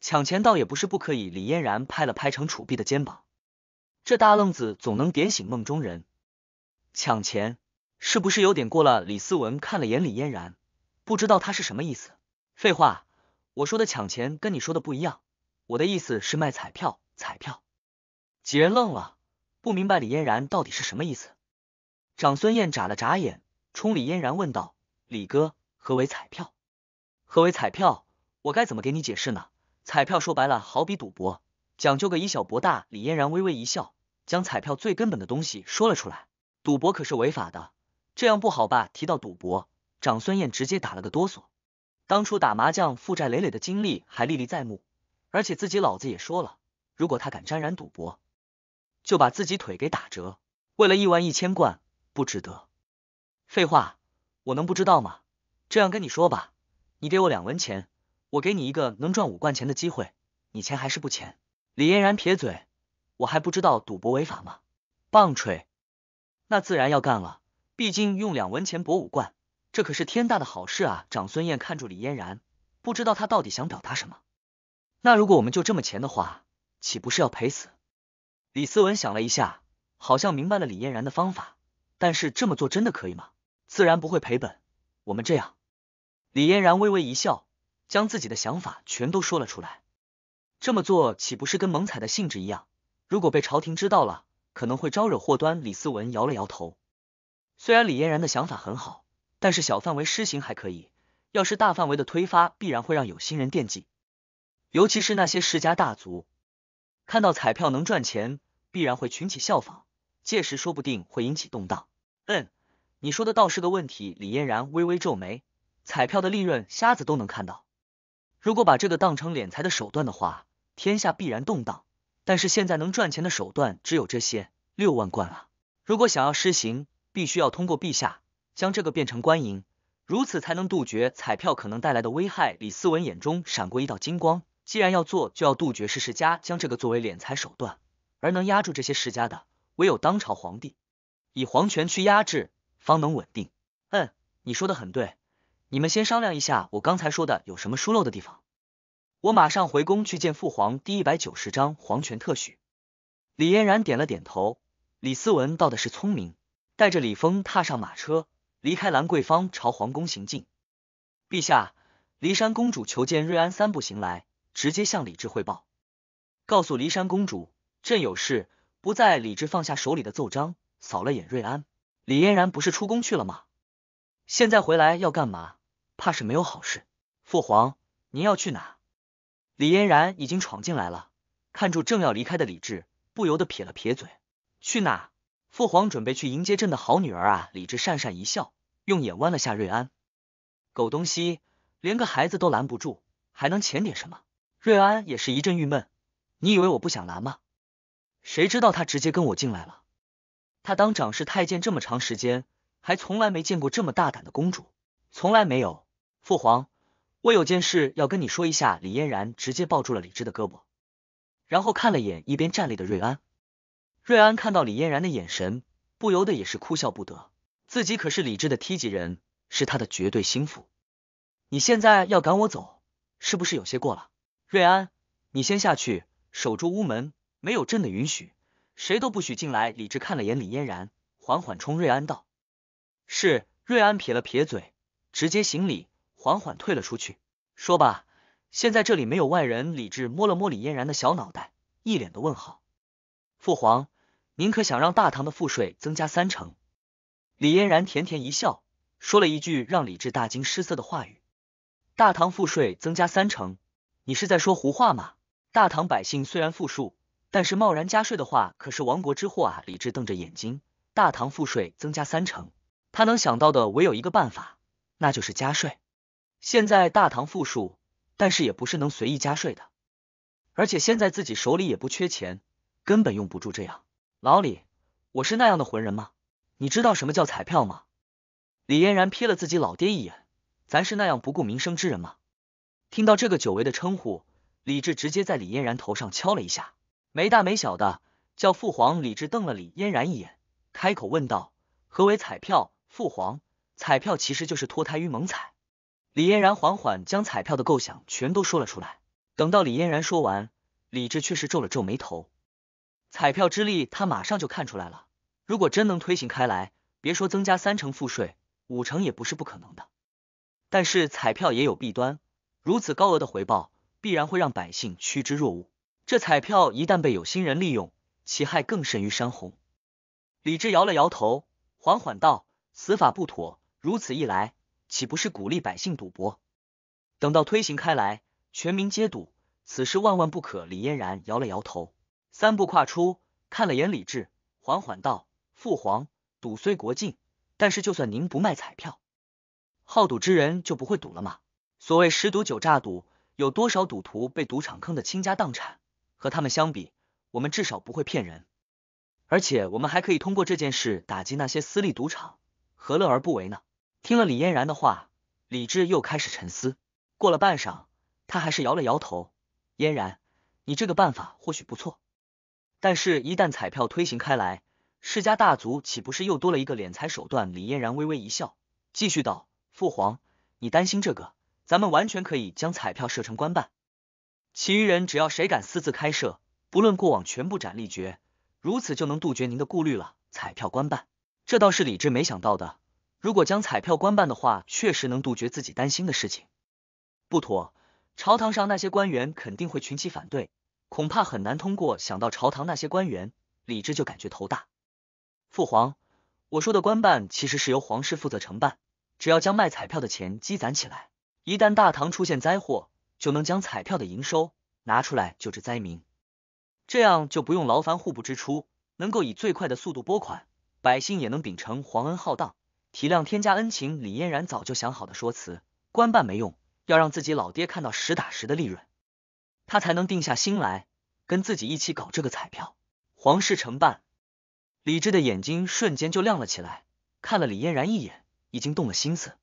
抢钱倒也不是不可以。李嫣然拍了拍程楚碧的肩膀，这大愣子总能点醒梦中人。抢钱是不是有点过了？李思文看了眼李嫣然，不知道他是什么意思。废话。我说的抢钱跟你说的不一样，我的意思是卖彩票。彩票，几人愣了，不明白李嫣然到底是什么意思。长孙燕眨了眨眼，冲李嫣然问道：“李哥，何为彩票？何为彩票？我该怎么给你解释呢？彩票说白了，好比赌博，讲究个以小博大。”李嫣然微微一笑，将彩票最根本的东西说了出来。赌博可是违法的，这样不好吧？提到赌博，长孙燕直接打了个哆嗦。当初打麻将负债累累的经历还历历在目，而且自己老子也说了，如果他敢沾染赌博，就把自己腿给打折。为了一万一千贯，不值得。废话，我能不知道吗？这样跟你说吧，你给我两文钱，我给你一个能赚五贯钱的机会，你钱还是不钱？李嫣然撇嘴，我还不知道赌博违法吗？棒槌，那自然要干了，毕竟用两文钱博五贯。这可是天大的好事啊！长孙燕看住李嫣然，不知道他到底想表达什么。那如果我们就这么钱的话，岂不是要赔死？李思文想了一下，好像明白了李嫣然的方法，但是这么做真的可以吗？自然不会赔本。我们这样，李嫣然微微一笑，将自己的想法全都说了出来。这么做岂不是跟蒙彩的性质一样？如果被朝廷知道了，可能会招惹祸端。李思文摇了摇头，虽然李嫣然的想法很好。但是小范围施行还可以，要是大范围的推发，必然会让有心人惦记，尤其是那些世家大族，看到彩票能赚钱，必然会群起效仿，届时说不定会引起动荡。嗯，你说的倒是个问题。李嫣然微微皱眉，彩票的利润瞎子都能看到，如果把这个当成敛财的手段的话，天下必然动荡。但是现在能赚钱的手段只有这些，六万贯啊！如果想要施行，必须要通过陛下。将这个变成官银，如此才能杜绝彩票可能带来的危害。李思文眼中闪过一道金光，既然要做，就要杜绝世世家将这个作为敛财手段，而能压住这些世家的，唯有当朝皇帝，以皇权去压制，方能稳定。嗯，你说的很对，你们先商量一下我刚才说的有什么疏漏的地方，我马上回宫去见父皇。第一百九十章皇权特许。李嫣然点了点头，李思文倒的是聪明，带着李峰踏上马车。离开兰桂坊，朝皇宫行进。陛下，骊山公主求见瑞安，三步行来，直接向李治汇报，告诉骊山公主，朕有事不在。李治放下手里的奏章，扫了眼瑞安，李嫣然不是出宫去了吗？现在回来要干嘛？怕是没有好事。父皇，您要去哪？李嫣然已经闯进来了，看住正要离开的李治，不由得撇了撇嘴，去哪？父皇准备去迎接朕的好女儿啊！李治讪讪一笑，用眼弯了下瑞安。狗东西，连个孩子都拦不住，还能潜点什么？瑞安也是一阵郁闷。你以为我不想拦吗？谁知道他直接跟我进来了。他当掌事太监这么长时间，还从来没见过这么大胆的公主，从来没有。父皇，我有件事要跟你说一下。李嫣然直接抱住了李治的胳膊，然后看了眼一边站立的瑞安。瑞安看到李嫣然的眼神，不由得也是哭笑不得。自己可是李治的梯级人，是他的绝对心腹。你现在要赶我走，是不是有些过了？瑞安，你先下去守住屋门，没有朕的允许，谁都不许进来。李治看了眼李嫣然，缓缓冲瑞安道：“是。”瑞安撇了撇嘴，直接行礼，缓缓退了出去。说吧，现在这里没有外人。李治摸了摸李嫣然的小脑袋，一脸的问号。父皇。您可想让大唐的赋税增加三成？李嫣然甜甜一笑，说了一句让李治大惊失色的话语：“大唐赋税增加三成，你是在说胡话吗？”大唐百姓虽然富庶，但是贸然加税的话，可是亡国之祸啊！李治瞪着眼睛：“大唐赋税增加三成，他能想到的唯有一个办法，那就是加税。现在大唐富庶，但是也不是能随意加税的，而且现在自己手里也不缺钱，根本用不住这样。”老李，我是那样的浑人吗？你知道什么叫彩票吗？李嫣然瞥了自己老爹一眼，咱是那样不顾名声之人吗？听到这个久违的称呼，李治直接在李嫣然头上敲了一下，没大没小的叫父皇。李治瞪了李嫣然一眼，开口问道：何为彩票？父皇，彩票其实就是脱胎于猛彩。李嫣然缓缓将彩票的构想全都说了出来。等到李嫣然说完，李治却是皱了皱眉头。彩票之力，他马上就看出来了。如果真能推行开来，别说增加三成赋税，五成也不是不可能的。但是彩票也有弊端，如此高额的回报，必然会让百姓趋之若鹜。这彩票一旦被有心人利用，其害更甚于山洪。李治摇了摇头，缓缓道：“此法不妥，如此一来，岂不是鼓励百姓赌博？等到推行开来，全民皆赌，此事万万不可。”李嫣然摇了摇头。三步跨出，看了眼李治，缓缓道：“父皇，赌虽国禁，但是就算您不卖彩票，好赌之人就不会赌了吗？所谓十赌九诈，赌有多少赌徒被赌场坑得倾家荡产？和他们相比，我们至少不会骗人，而且我们还可以通过这件事打击那些私立赌场，何乐而不为呢？”听了李嫣然的话，李治又开始沉思。过了半晌，他还是摇了摇头：“嫣然，你这个办法或许不错。”但是，一旦彩票推行开来，世家大族岂不是又多了一个敛财手段？李嫣然微微一笑，继续道：“父皇，你担心这个，咱们完全可以将彩票设成官办。其余人只要谁敢私自开设，不论过往，全部斩立决。如此就能杜绝您的顾虑了。彩票官办，这倒是李治没想到的。如果将彩票官办的话，确实能杜绝自己担心的事情。不妥，朝堂上那些官员肯定会群起反对。”恐怕很难通过。想到朝堂那些官员，李治就感觉头大。父皇，我说的官办其实是由皇室负责承办，只要将卖彩票的钱积攒起来，一旦大唐出现灾祸，就能将彩票的营收拿出来救治灾民，这样就不用劳烦户部支出，能够以最快的速度拨款，百姓也能秉承皇恩浩荡，体谅天家恩情。李嫣然早就想好的说辞，官办没用，要让自己老爹看到实打实的利润。他才能定下心来跟自己一起搞这个彩票。皇室承办，李治的眼睛瞬间就亮了起来，看了李嫣然一眼，已经动了心思。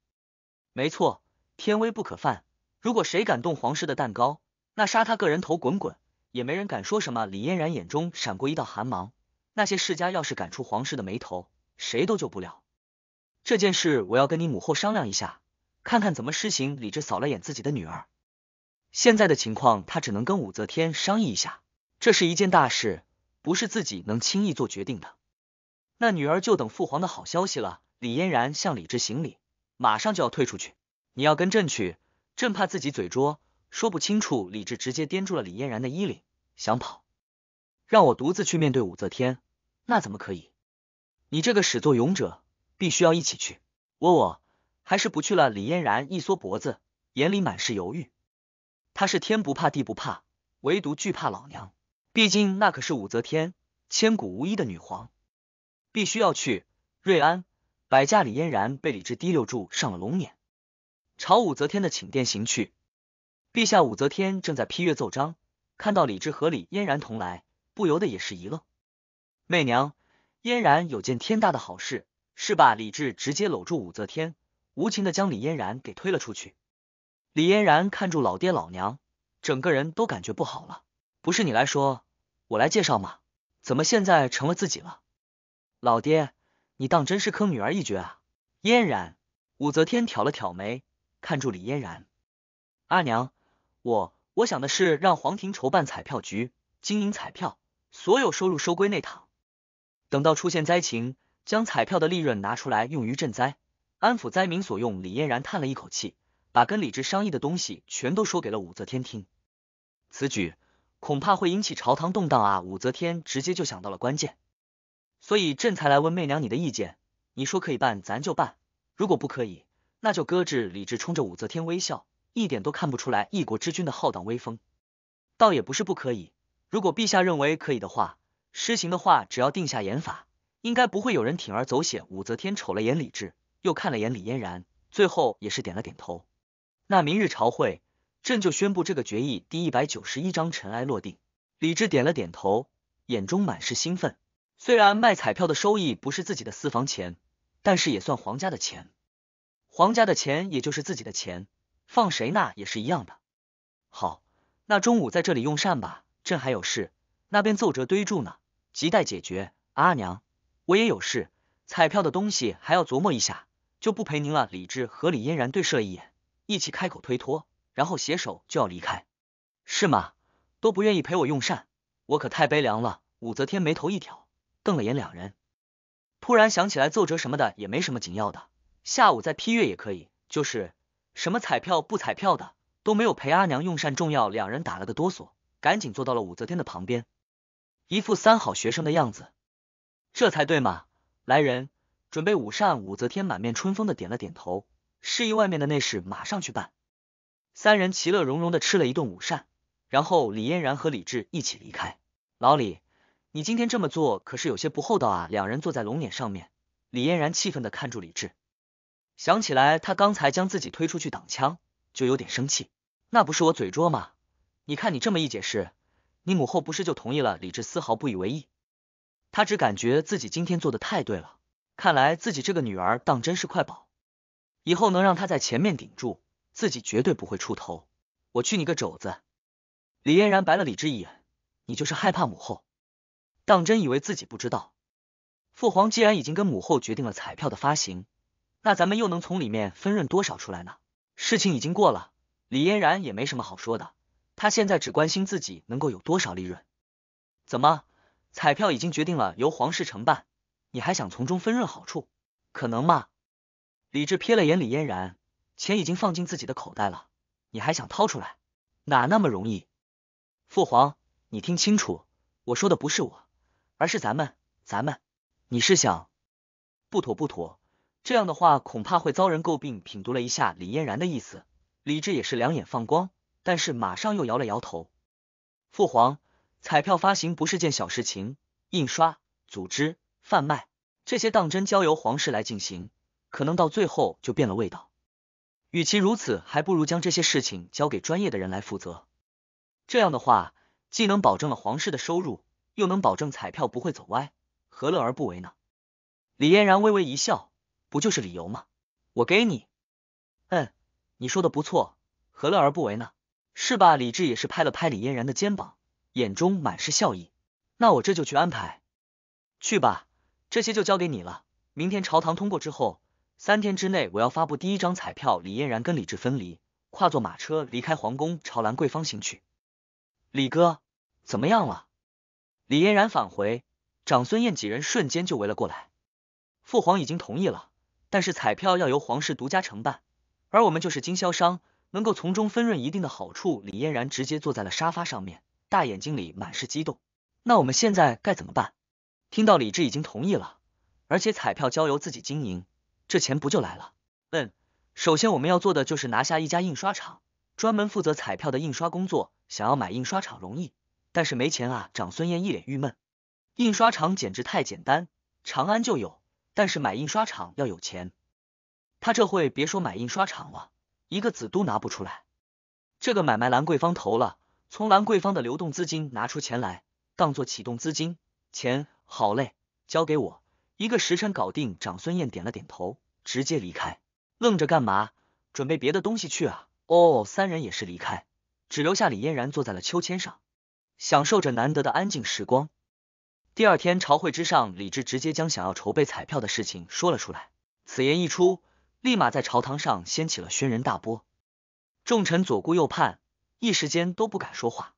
没错，天威不可犯，如果谁敢动皇室的蛋糕，那杀他个人头滚滚，也没人敢说什么。李嫣然眼中闪过一道寒芒，那些世家要是敢触皇室的眉头，谁都救不了。这件事我要跟你母后商量一下，看看怎么施行。李治扫了眼自己的女儿。现在的情况，他只能跟武则天商议一下，这是一件大事，不是自己能轻易做决定的。那女儿就等父皇的好消息了。李嫣然向李治行礼，马上就要退出去。你要跟朕去，朕怕自己嘴拙，说不清楚。李治直接掂住了李嫣然的衣领，想跑，让我独自去面对武则天，那怎么可以？你这个始作俑者，必须要一起去。我我，还是不去了。李嫣然一缩脖子，眼里满是犹豫。他是天不怕地不怕，唯独惧怕老娘，毕竟那可是武则天，千古无一的女皇，必须要去。瑞安摆驾李嫣然被李治提溜住上了龙辇，朝武则天的寝殿行去。陛下，武则天正在批阅奏章，看到李治和李嫣然同来，不由得也是一愣。媚娘，嫣然有件天大的好事，是吧？李治直接搂住武则天，无情的将李嫣然给推了出去。李嫣然看住老爹老娘，整个人都感觉不好了。不是你来说，我来介绍吗？怎么现在成了自己了？老爹，你当真是坑女儿一绝啊！嫣然，武则天挑了挑眉，看住李嫣然。阿娘，我我想的是让皇庭筹办彩票局，经营彩票，所有收入收归内堂。等到出现灾情，将彩票的利润拿出来用于赈灾、安抚灾民所用。李嫣然叹了一口气。把跟李治商议的东西全都说给了武则天听，此举恐怕会引起朝堂动荡啊！武则天直接就想到了关键，所以朕才来问媚娘你的意见，你说可以办，咱就办；如果不可以，那就搁置。李治冲着武则天微笑，一点都看不出来一国之君的浩荡威风。倒也不是不可以，如果陛下认为可以的话，施行的话，只要定下严法，应该不会有人铤而走险。武则天瞅了眼李治，又看了眼李嫣然，最后也是点了点头。那明日朝会，朕就宣布这个决议。第一百九十一章尘埃落定。李治点了点头，眼中满是兴奋。虽然卖彩票的收益不是自己的私房钱，但是也算皇家的钱。皇家的钱也就是自己的钱，放谁那也是一样的。好，那中午在这里用膳吧，朕还有事。那边奏折堆住呢，亟待解决。阿娘，我也有事，彩票的东西还要琢磨一下，就不陪您了。李治和李嫣然对视一眼。一起开口推脱，然后携手就要离开，是吗？都不愿意陪我用膳，我可太悲凉了。武则天眉头一挑，瞪了眼两人，突然想起来奏折什么的也没什么紧要的，下午再批阅也可以。就是什么彩票不彩票的，都没有陪阿娘用膳重要。两人打了个哆嗦，赶紧坐到了武则天的旁边，一副三好学生的样子，这才对嘛。来人，准备午膳。武则天满面春风的点了点头。示意外面的内侍马上去办。三人其乐融融的吃了一顿午膳，然后李嫣然和李治一起离开。老李，你今天这么做可是有些不厚道啊！两人坐在龙辇上面，李嫣然气愤的看住李治，想起来他刚才将自己推出去挡枪，就有点生气。那不是我嘴拙吗？你看你这么一解释，你母后不是就同意了？李治丝毫不以为意，他只感觉自己今天做的太对了，看来自己这个女儿当真是块宝。以后能让他在前面顶住，自己绝对不会出头。我去你个肘子！李嫣然白了李治一眼：“你就是害怕母后，当真以为自己不知道？父皇既然已经跟母后决定了彩票的发行，那咱们又能从里面分润多少出来呢？”事情已经过了，李嫣然也没什么好说的。他现在只关心自己能够有多少利润。怎么，彩票已经决定了由皇室承办，你还想从中分润好处？可能吗？李治瞥了眼李嫣然，钱已经放进自己的口袋了，你还想掏出来？哪那么容易？父皇，你听清楚，我说的不是我，而是咱们，咱们。你是想？不妥不妥，这样的话恐怕会遭人诟病。品读了一下李嫣然的意思，李治也是两眼放光，但是马上又摇了摇头。父皇，彩票发行不是件小事情，印刷、组织、贩卖这些，当真交由皇室来进行？可能到最后就变了味道。与其如此，还不如将这些事情交给专业的人来负责。这样的话，既能保证了皇室的收入，又能保证彩票不会走歪，何乐而不为呢？李嫣然微微一笑：“不就是理由吗？我给你。”“嗯，你说的不错，何乐而不为呢？是吧？”李治也是拍了拍李嫣然的肩膀，眼中满是笑意。“那我这就去安排。”“去吧，这些就交给你了。明天朝堂通过之后。”三天之内，我要发布第一张彩票。李嫣然跟李治分离，跨坐马车离开皇宫，朝兰桂坊行去。李哥，怎么样了？李嫣然返回，长孙燕几人瞬间就围了过来。父皇已经同意了，但是彩票要由皇室独家承办，而我们就是经销商，能够从中分润一定的好处。李嫣然直接坐在了沙发上面，大眼睛里满是激动。那我们现在该怎么办？听到李治已经同意了，而且彩票交由自己经营。这钱不就来了？嗯，首先我们要做的就是拿下一家印刷厂，专门负责彩票的印刷工作。想要买印刷厂容易，但是没钱啊！长孙燕一脸郁闷，印刷厂简直太简单，长安就有，但是买印刷厂要有钱。他这会别说买印刷厂了，一个子都拿不出来。这个买卖兰桂坊投了，从兰桂坊的流动资金拿出钱来，当做启动资金。钱好嘞，交给我。一个时辰搞定，长孙燕点了点头，直接离开。愣着干嘛？准备别的东西去啊！哦，三人也是离开，只留下李嫣然坐在了秋千上，享受着难得的安静时光。第二天朝会之上，李治直接将想要筹备彩票的事情说了出来。此言一出，立马在朝堂上掀起了轩然大波。众臣左顾右盼，一时间都不敢说话。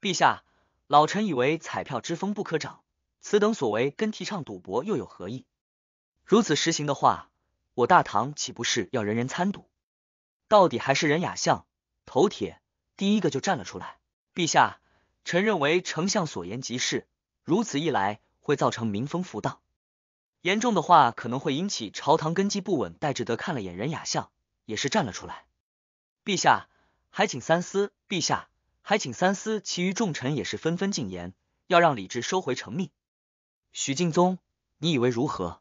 陛下，老臣以为彩票之风不可长。此等所为跟提倡赌博又有何异？如此实行的话，我大唐岂不是要人人参赌？到底还是人雅相头铁，第一个就站了出来。陛下，臣认为丞相所言极是，如此一来会造成民风浮荡，严重的话可能会引起朝堂根基不稳。戴志德看了眼任雅相，也是站了出来。陛下，还请三思。陛下，还请三思。其余众臣也是纷纷进言，要让李治收回成命。许敬宗，你以为如何？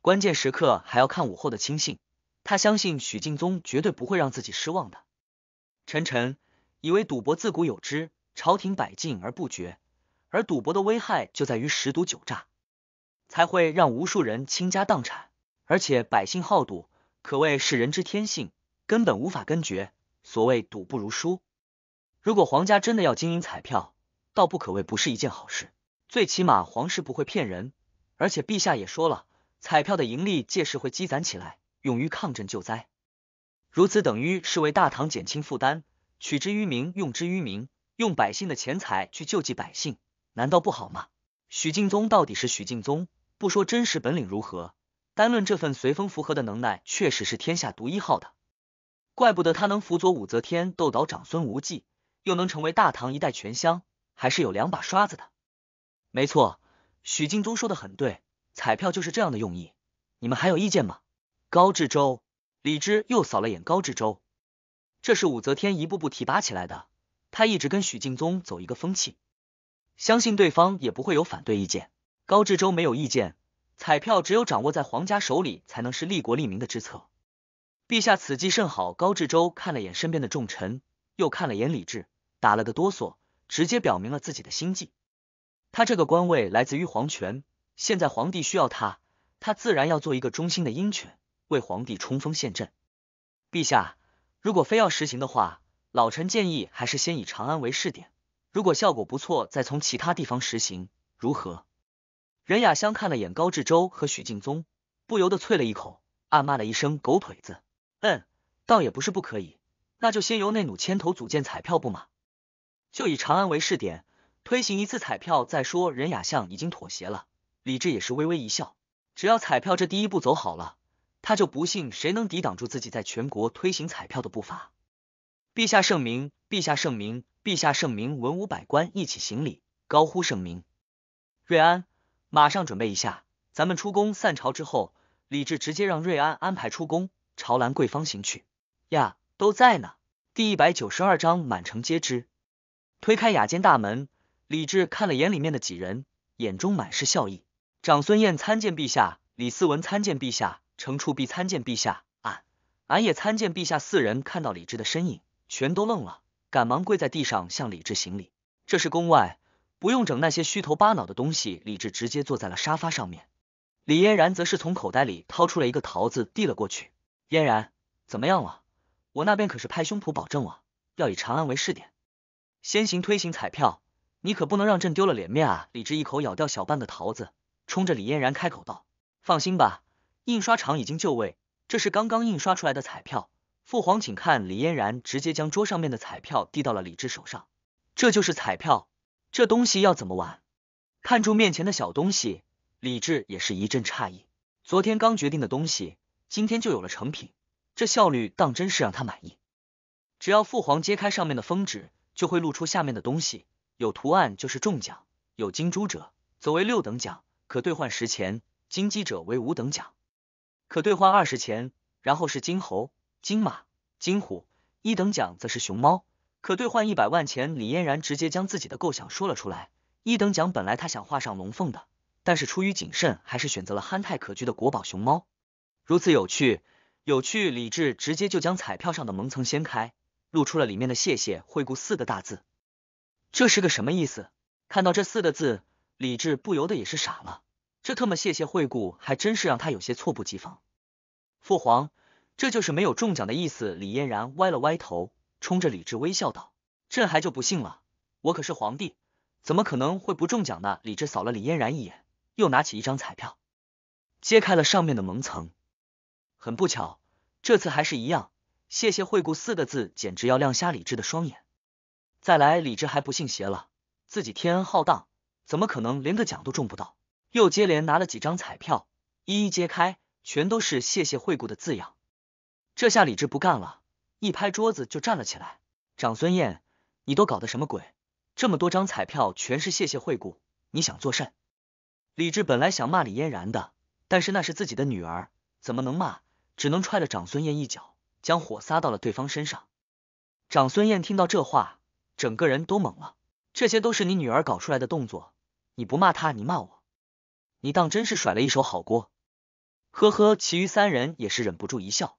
关键时刻还要看武后的亲信，他相信许敬宗绝对不会让自己失望的。陈晨以为，赌博自古有之，朝廷百禁而不绝，而赌博的危害就在于十赌九诈，才会让无数人倾家荡产。而且百姓好赌，可谓是人之天性，根本无法根绝。所谓赌不如输，如果皇家真的要经营彩票，倒不可谓不是一件好事。最起码皇室不会骗人，而且陛下也说了，彩票的盈利届时会积攒起来，用于抗震救灾。如此等于是为大唐减轻负担，取之于民用之于民，用百姓的钱财去救济百姓，难道不好吗？许敬宗到底是许敬宗，不说真实本领如何，单论这份随风附和的能耐，确实是天下独一号的。怪不得他能辅佐武则天斗倒长孙无忌，又能成为大唐一代权相，还是有两把刷子的。没错，许敬宗说的很对，彩票就是这样的用意。你们还有意见吗？高志周、李治又扫了眼高志周，这是武则天一步步提拔起来的，他一直跟许敬宗走一个风气，相信对方也不会有反对意见。高志周没有意见，彩票只有掌握在皇家手里，才能是利国利民的之策。陛下此计甚好。高志周看了眼身边的众臣，又看了眼李治，打了个哆嗦，直接表明了自己的心计。他这个官位来自于皇权，现在皇帝需要他，他自然要做一个忠心的鹰犬，为皇帝冲锋陷阵。陛下，如果非要实行的话，老臣建议还是先以长安为试点，如果效果不错，再从其他地方实行，如何？任雅香看了眼高志洲和许敬宗，不由得啐了一口，暗骂了一声狗腿子。嗯，倒也不是不可以，那就先由内努牵头组建彩票部嘛，就以长安为试点。推行一次彩票再说，任雅向已经妥协了。李治也是微微一笑，只要彩票这第一步走好了，他就不信谁能抵挡住自己在全国推行彩票的步伐。陛下圣明，陛下圣明，陛下圣明！文武百官一起行礼，高呼圣明。瑞安，马上准备一下，咱们出宫散朝之后，李治直接让瑞安安排出宫朝兰桂坊行去。呀，都在呢。第一百九十二章，满城皆知。推开雅间大门。李治看了眼里面的几人，眼中满是笑意。长孙宴参见陛下，李思文参见陛下，程处弼参见陛下，俺俺也参见陛下。四人看到李治的身影，全都愣了，赶忙跪在地上向李治行礼。这是宫外，不用整那些虚头巴脑的东西。李治直接坐在了沙发上面，李嫣然则是从口袋里掏出了一个桃子递了过去。嫣然怎么样了？我那边可是拍胸脯保证啊，要以长安为试点，先行推行彩票。你可不能让朕丢了脸面啊！李治一口咬掉小半个桃子，冲着李嫣然开口道：“放心吧，印刷厂已经就位，这是刚刚印刷出来的彩票，父皇请看。”李嫣然直接将桌上面的彩票递到了李治手上。这就是彩票，这东西要怎么玩？看住面前的小东西，李治也是一阵诧异。昨天刚决定的东西，今天就有了成品，这效率当真是让他满意。只要父皇揭开上面的封纸，就会露出下面的东西。有图案就是中奖，有金猪者则为六等奖，可兑换十钱；金鸡者为五等奖，可兑换二十钱。然后是金猴、金马、金虎，一等奖则是熊猫，可兑换一百万钱。李嫣然直接将自己的构想说了出来。一等奖本来他想画上龙凤的，但是出于谨慎，还是选择了憨态可掬的国宝熊猫。如此有趣，有趣！李智直接就将彩票上的蒙层掀开，露出了里面的“谢谢惠顾”四个大字。这是个什么意思？看到这四个字，李治不由得也是傻了。这特么谢谢惠顾，还真是让他有些猝不及防。父皇，这就是没有中奖的意思。李嫣然歪了歪头，冲着李治微笑道：“朕还就不信了，我可是皇帝，怎么可能会不中奖呢？”李治扫了李嫣然一眼，又拿起一张彩票，揭开了上面的蒙层。很不巧，这次还是一样，谢谢惠顾四个字，简直要亮瞎李治的双眼。再来，李治还不信邪了，自己天恩浩荡，怎么可能连个奖都中不到？又接连拿了几张彩票，一一揭开，全都是“谢谢惠顾”的字样。这下李治不干了，一拍桌子就站了起来：“长孙燕，你都搞的什么鬼？这么多张彩票全是谢谢惠顾，你想作甚？”李治本来想骂李嫣然的，但是那是自己的女儿，怎么能骂？只能踹了长孙燕一脚，将火撒到了对方身上。长孙燕听到这话。整个人都懵了，这些都是你女儿搞出来的动作，你不骂她，你骂我，你当真是甩了一手好锅。呵呵，其余三人也是忍不住一笑。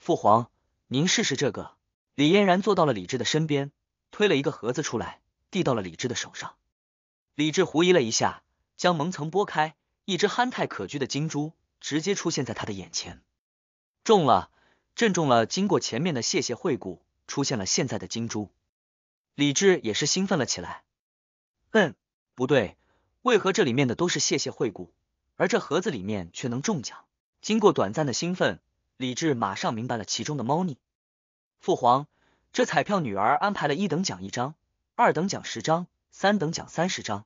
父皇，您试试这个。李嫣然坐到了李治的身边，推了一个盒子出来，递到了李治的手上。李治狐疑了一下，将蒙层拨开，一只憨态可掬的金珠直接出现在他的眼前。中了，正中了。经过前面的谢谢惠顾，出现了现在的金珠。李治也是兴奋了起来。嗯，不对，为何这里面的都是谢谢惠顾，而这盒子里面却能中奖？经过短暂的兴奋，李治马上明白了其中的猫腻。父皇，这彩票女儿安排了一等奖一张，二等奖十张，三等奖三十张，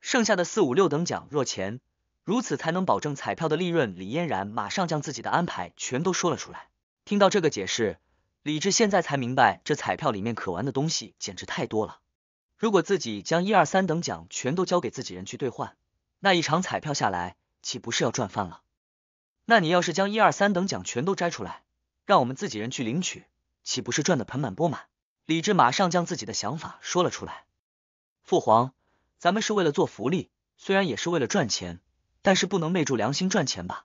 剩下的四五六等奖若钱，如此才能保证彩票的利润。李嫣然马上将自己的安排全都说了出来。听到这个解释。李治现在才明白，这彩票里面可玩的东西简直太多了。如果自己将一二三等奖全都交给自己人去兑换，那一场彩票下来，岂不是要赚翻了？那你要是将一二三等奖全都摘出来，让我们自己人去领取，岂不是赚得盆满钵满？李治马上将自己的想法说了出来：“父皇，咱们是为了做福利，虽然也是为了赚钱，但是不能昧住良心赚钱吧？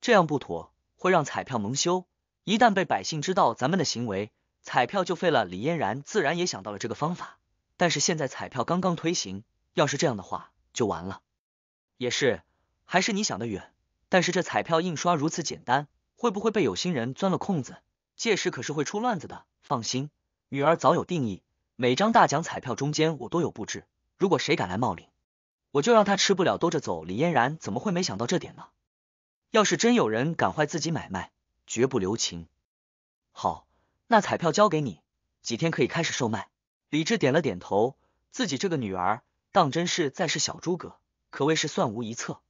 这样不妥，会让彩票蒙羞。”一旦被百姓知道咱们的行为，彩票就废了。李嫣然自然也想到了这个方法，但是现在彩票刚刚推行，要是这样的话就完了。也是，还是你想得远。但是这彩票印刷如此简单，会不会被有心人钻了空子？届时可是会出乱子的。放心，女儿早有定义，每张大奖彩票中间我都有布置。如果谁敢来冒领，我就让他吃不了兜着走。李嫣然怎么会没想到这点呢？要是真有人敢坏自己买卖。绝不留情。好，那彩票交给你，几天可以开始售卖？李治点了点头，自己这个女儿当真是再是小诸葛，可谓是算无一策。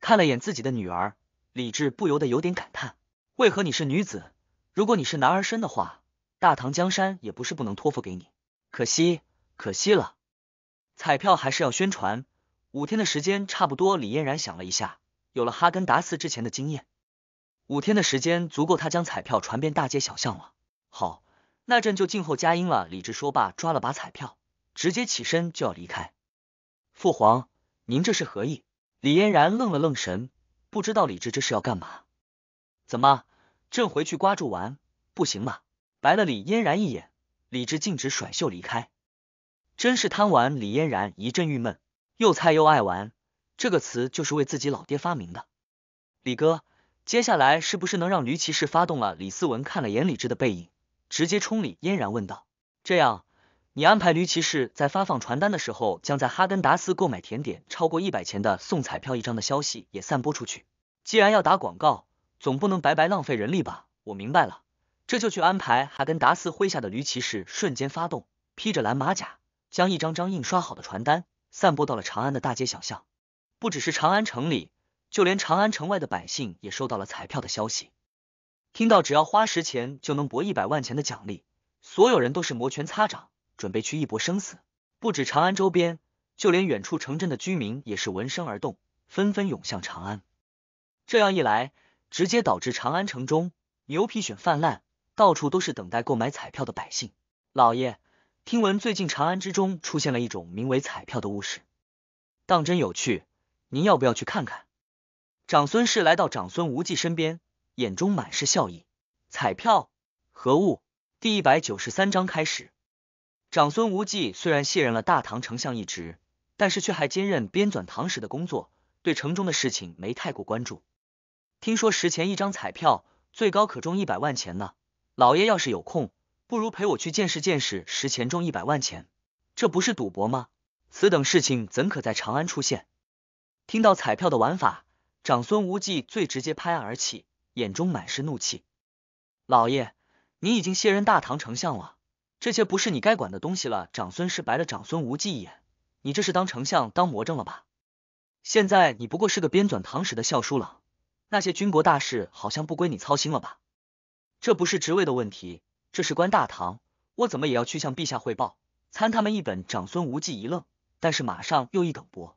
看了眼自己的女儿，李治不由得有点感叹：为何你是女子？如果你是男儿身的话，大唐江山也不是不能托付给你。可惜，可惜了。彩票还是要宣传，五天的时间差不多。李嫣然想了一下，有了哈根达斯之前的经验。五天的时间足够他将彩票传遍大街小巷了。好，那朕就静候佳音了。李治说罢，抓了把彩票，直接起身就要离开。父皇，您这是何意？李嫣然愣了愣神，不知道李治这是要干嘛。怎么，朕回去刮住玩不行吗？白了李嫣然一眼，李治径直甩袖离开。真是贪玩！李嫣然一阵郁闷，又菜又爱玩，这个词就是为自己老爹发明的。李哥。接下来是不是能让驴骑士发动了？李思文看了眼李治的背影，直接冲李嫣然问道：“这样，你安排驴骑士在发放传单的时候，将在哈根达斯购买甜点超过一百钱的送彩票一张的消息也散播出去。既然要打广告，总不能白白浪费人力吧？”我明白了，这就去安排哈根达斯麾下的驴骑士瞬间发动，披着蓝马甲，将一张张印刷好的传单散播到了长安的大街小巷，不只是长安城里。就连长安城外的百姓也收到了彩票的消息，听到只要花十钱就能博一百万钱的奖励，所有人都是摩拳擦掌，准备去一搏生死。不止长安周边，就连远处城镇的居民也是闻声而动，纷纷涌向长安。这样一来，直接导致长安城中牛皮癣泛滥，到处都是等待购买彩票的百姓。老爷，听闻最近长安之中出现了一种名为彩票的物事，当真有趣，您要不要去看看？长孙氏来到长孙无忌身边，眼中满是笑意。彩票何物？第一百九十三章开始。长孙无忌虽然卸任了大唐丞相一职，但是却还兼任编纂唐史的工作，对城中的事情没太过关注。听说十钱一张彩票，最高可中一百万钱呢。老爷要是有空，不如陪我去见识见识十钱中一百万钱，这不是赌博吗？此等事情怎可在长安出现？听到彩票的玩法。长孙无忌最直接拍案而起，眼中满是怒气。老爷，你已经卸任大唐丞相了，这些不是你该管的东西了。长孙是白了长孙无忌一眼，你这是当丞相当魔怔了吧？现在你不过是个编纂唐史的校书郎，那些军国大事好像不归你操心了吧？这不是职位的问题，这是关大唐，我怎么也要去向陛下汇报，参他们一本。长孙无忌一愣，但是马上又一梗脖，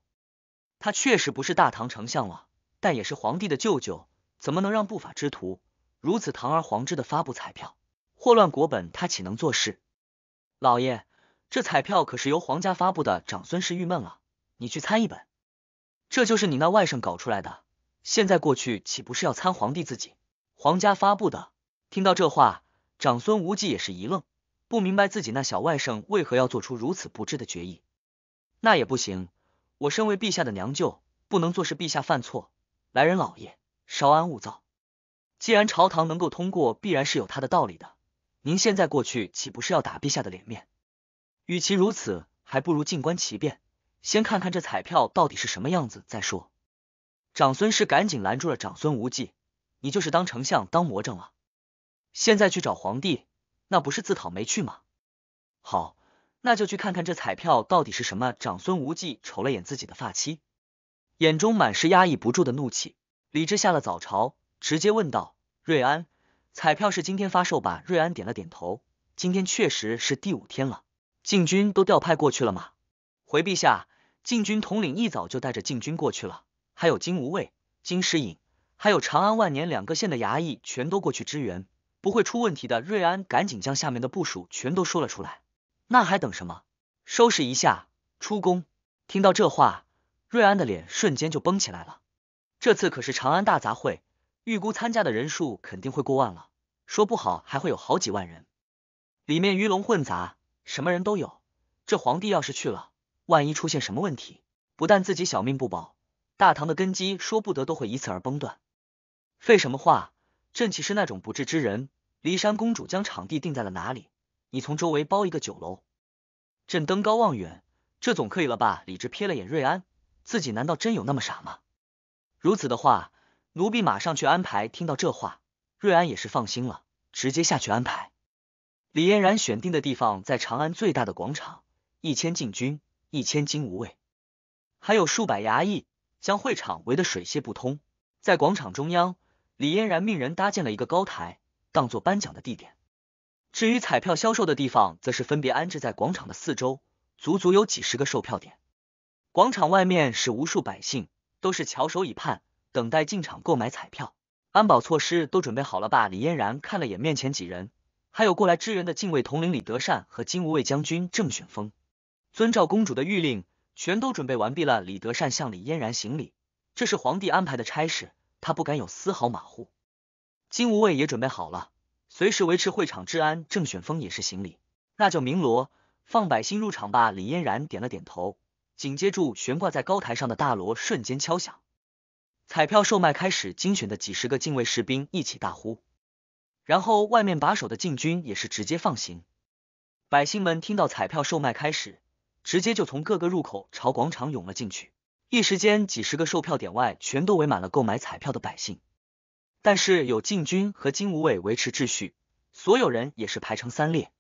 他确实不是大唐丞相了。但也是皇帝的舅舅，怎么能让不法之徒如此堂而皇之的发布彩票，祸乱国本？他岂能做事？老爷，这彩票可是由皇家发布的。长孙氏郁闷了，你去参一本。这就是你那外甥搞出来的，现在过去岂不是要参皇帝自己？皇家发布的。听到这话，长孙无忌也是一愣，不明白自己那小外甥为何要做出如此不智的决议。那也不行，我身为陛下的娘舅，不能坐视陛下犯错。来人！老爷，稍安勿躁。既然朝堂能够通过，必然是有他的道理的。您现在过去，岂不是要打陛下的脸面？与其如此，还不如静观其变，先看看这彩票到底是什么样子再说。长孙氏赶紧拦住了长孙无忌：“你就是当丞相当魔怔了，现在去找皇帝，那不是自讨没趣吗？”好，那就去看看这彩票到底是什么。长孙无忌瞅了眼自己的发妻。眼中满是压抑不住的怒气，李治下了早朝，直接问道：“瑞安，彩票是今天发售吧？”瑞安点了点头：“今天确实是第五天了，禁军都调派过去了吗？”回陛下，禁军统领一早就带着禁军过去了，还有金无畏、金石隐，还有长安万年两个县的衙役全都过去支援，不会出问题的。”瑞安赶紧将下面的部署全都说了出来：“那还等什么？收拾一下，出宫。”听到这话。瑞安的脸瞬间就绷起来了。这次可是长安大杂烩，预估参加的人数肯定会过万了，说不好还会有好几万人。里面鱼龙混杂，什么人都有。这皇帝要是去了，万一出现什么问题，不但自己小命不保，大唐的根基说不得都会以此而崩断。废什么话！朕岂是那种不智之人？骊山公主将场地定在了哪里？你从周围包一个酒楼，朕登高望远，这总可以了吧？李治瞥了眼瑞安。自己难道真有那么傻吗？如此的话，奴婢马上去安排。听到这话，瑞安也是放心了，直接下去安排。李嫣然选定的地方在长安最大的广场，一千禁军，一千金吾卫，还有数百衙役，将会场围得水泄不通。在广场中央，李嫣然命人搭建了一个高台，当做颁奖的地点。至于彩票销售的地方，则是分别安置在广场的四周，足足有几十个售票点。广场外面是无数百姓，都是翘首以盼，等待进场购买彩票。安保措施都准备好了吧？李嫣然看了眼面前几人，还有过来支援的禁卫统领李德善和金吾卫将军郑选峰。遵照公主的谕令，全都准备完毕了。李德善向李嫣然行礼，这是皇帝安排的差事，他不敢有丝毫马虎。金吾卫也准备好了，随时维持会场治安。郑选峰也是行礼。那就鸣锣，放百姓入场吧。李嫣然点了点头。紧接住悬挂在高台上的大锣瞬间敲响，彩票售卖开始。精选的几十个禁卫士兵一起大呼，然后外面把守的禁军也是直接放行。百姓们听到彩票售卖开始，直接就从各个入口朝广场涌了进去。一时间，几十个售票点外全都围满了购买彩票的百姓。但是有禁军和金吾卫维持秩序，所有人也是排成三列，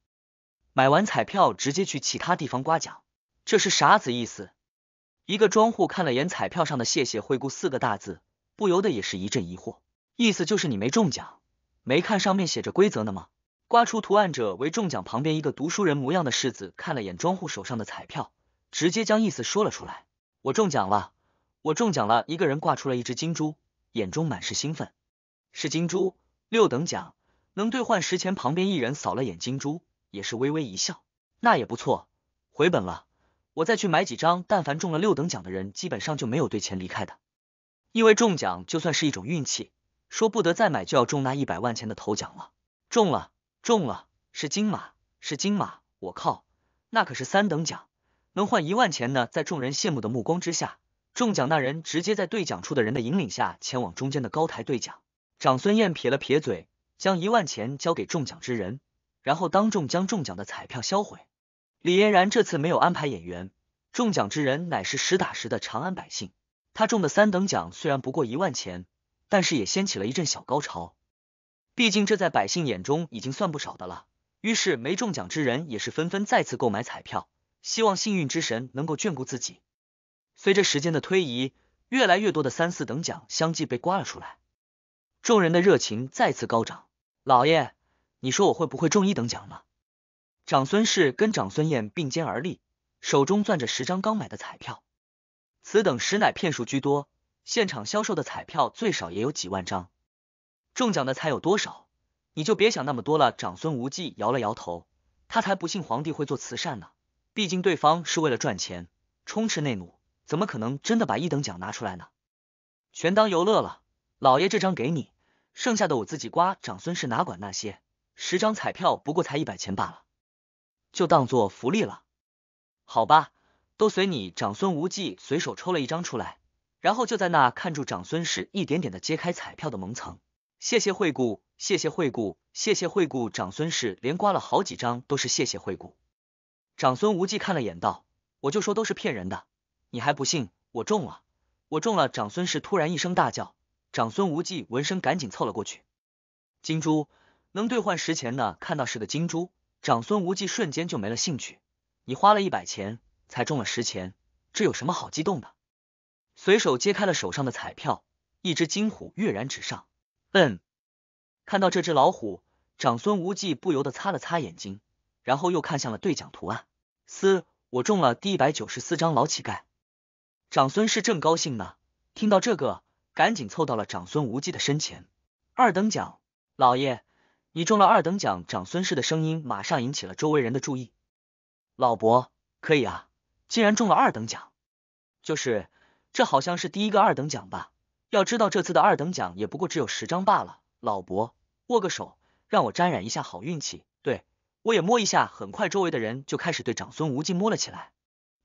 买完彩票直接去其他地方刮奖。这是啥子意思？一个庄户看了眼彩票上的“谢谢惠顾”四个大字，不由得也是一阵疑惑。意思就是你没中奖？没看上面写着规则呢吗？刮出图案者为中奖。旁边一个读书人模样的世子看了眼庄户手上的彩票，直接将意思说了出来：“我中奖了！我中奖了！”一个人挂出了一只金珠，眼中满是兴奋。是金珠，六等奖，能兑换十钱。旁边一人扫了眼金珠，也是微微一笑：“那也不错，回本了。”我再去买几张，但凡中了六等奖的人，基本上就没有兑钱离开的，因为中奖就算是一种运气，说不得再买就要中那一百万钱的头奖了。中了，中了，是金马，是金马，我靠，那可是三等奖，能换一万钱呢！在众人羡慕的目光之下，中奖那人直接在兑奖处的人的引领下前往中间的高台兑奖。长孙燕撇了撇嘴，将一万钱交给中奖之人，然后当众将中奖的彩票销毁。李嫣然这次没有安排演员，中奖之人乃是实打实的长安百姓。他中的三等奖虽然不过一万钱，但是也掀起了一阵小高潮。毕竟这在百姓眼中已经算不少的了。于是没中奖之人也是纷纷再次购买彩票，希望幸运之神能够眷顾自己。随着时间的推移，越来越多的三四等奖相继被刮了出来，众人的热情再次高涨。老爷，你说我会不会中一等奖呢？长孙氏跟长孙燕并肩而立，手中攥着十张刚买的彩票。此等实乃骗术居多，现场销售的彩票最少也有几万张，中奖的才有多少？你就别想那么多了。长孙无忌摇了摇头，他才不信皇帝会做慈善呢。毕竟对方是为了赚钱，充斥内帑，怎么可能真的把一等奖拿出来呢？全当游乐了，老爷这张给你，剩下的我自己刮。长孙氏哪管那些，十张彩票不过才一百钱罢了。就当做福利了，好吧，都随你。长孙无忌随手抽了一张出来，然后就在那看住长孙氏一点点的揭开彩票的蒙层。谢谢惠顾，谢谢惠顾，谢谢惠顾。长孙氏连刮了好几张，都是谢谢惠顾。长孙无忌看了眼，道：“我就说都是骗人的，你还不信？我中了，我中了！”长孙氏突然一声大叫，长孙无忌闻声赶紧凑了过去。金珠能兑换十钱的，看到是个金珠。长孙无忌瞬间就没了兴趣，你花了一百钱才中了十钱，这有什么好激动的？随手揭开了手上的彩票，一只金虎跃然纸上。嗯，看到这只老虎，长孙无忌不由得擦了擦眼睛，然后又看向了兑奖图案。嘶，我中了第一百九十四张老乞丐。长孙氏正高兴呢，听到这个，赶紧凑到了长孙无忌的身前。二等奖，老爷。你中了二等奖，长孙氏的声音马上引起了周围人的注意。老伯，可以啊，竟然中了二等奖，就是这好像是第一个二等奖吧？要知道这次的二等奖也不过只有十张罢了。老伯，握个手，让我沾染一下好运气，对我也摸一下。很快，周围的人就开始对长孙无忌摸了起来。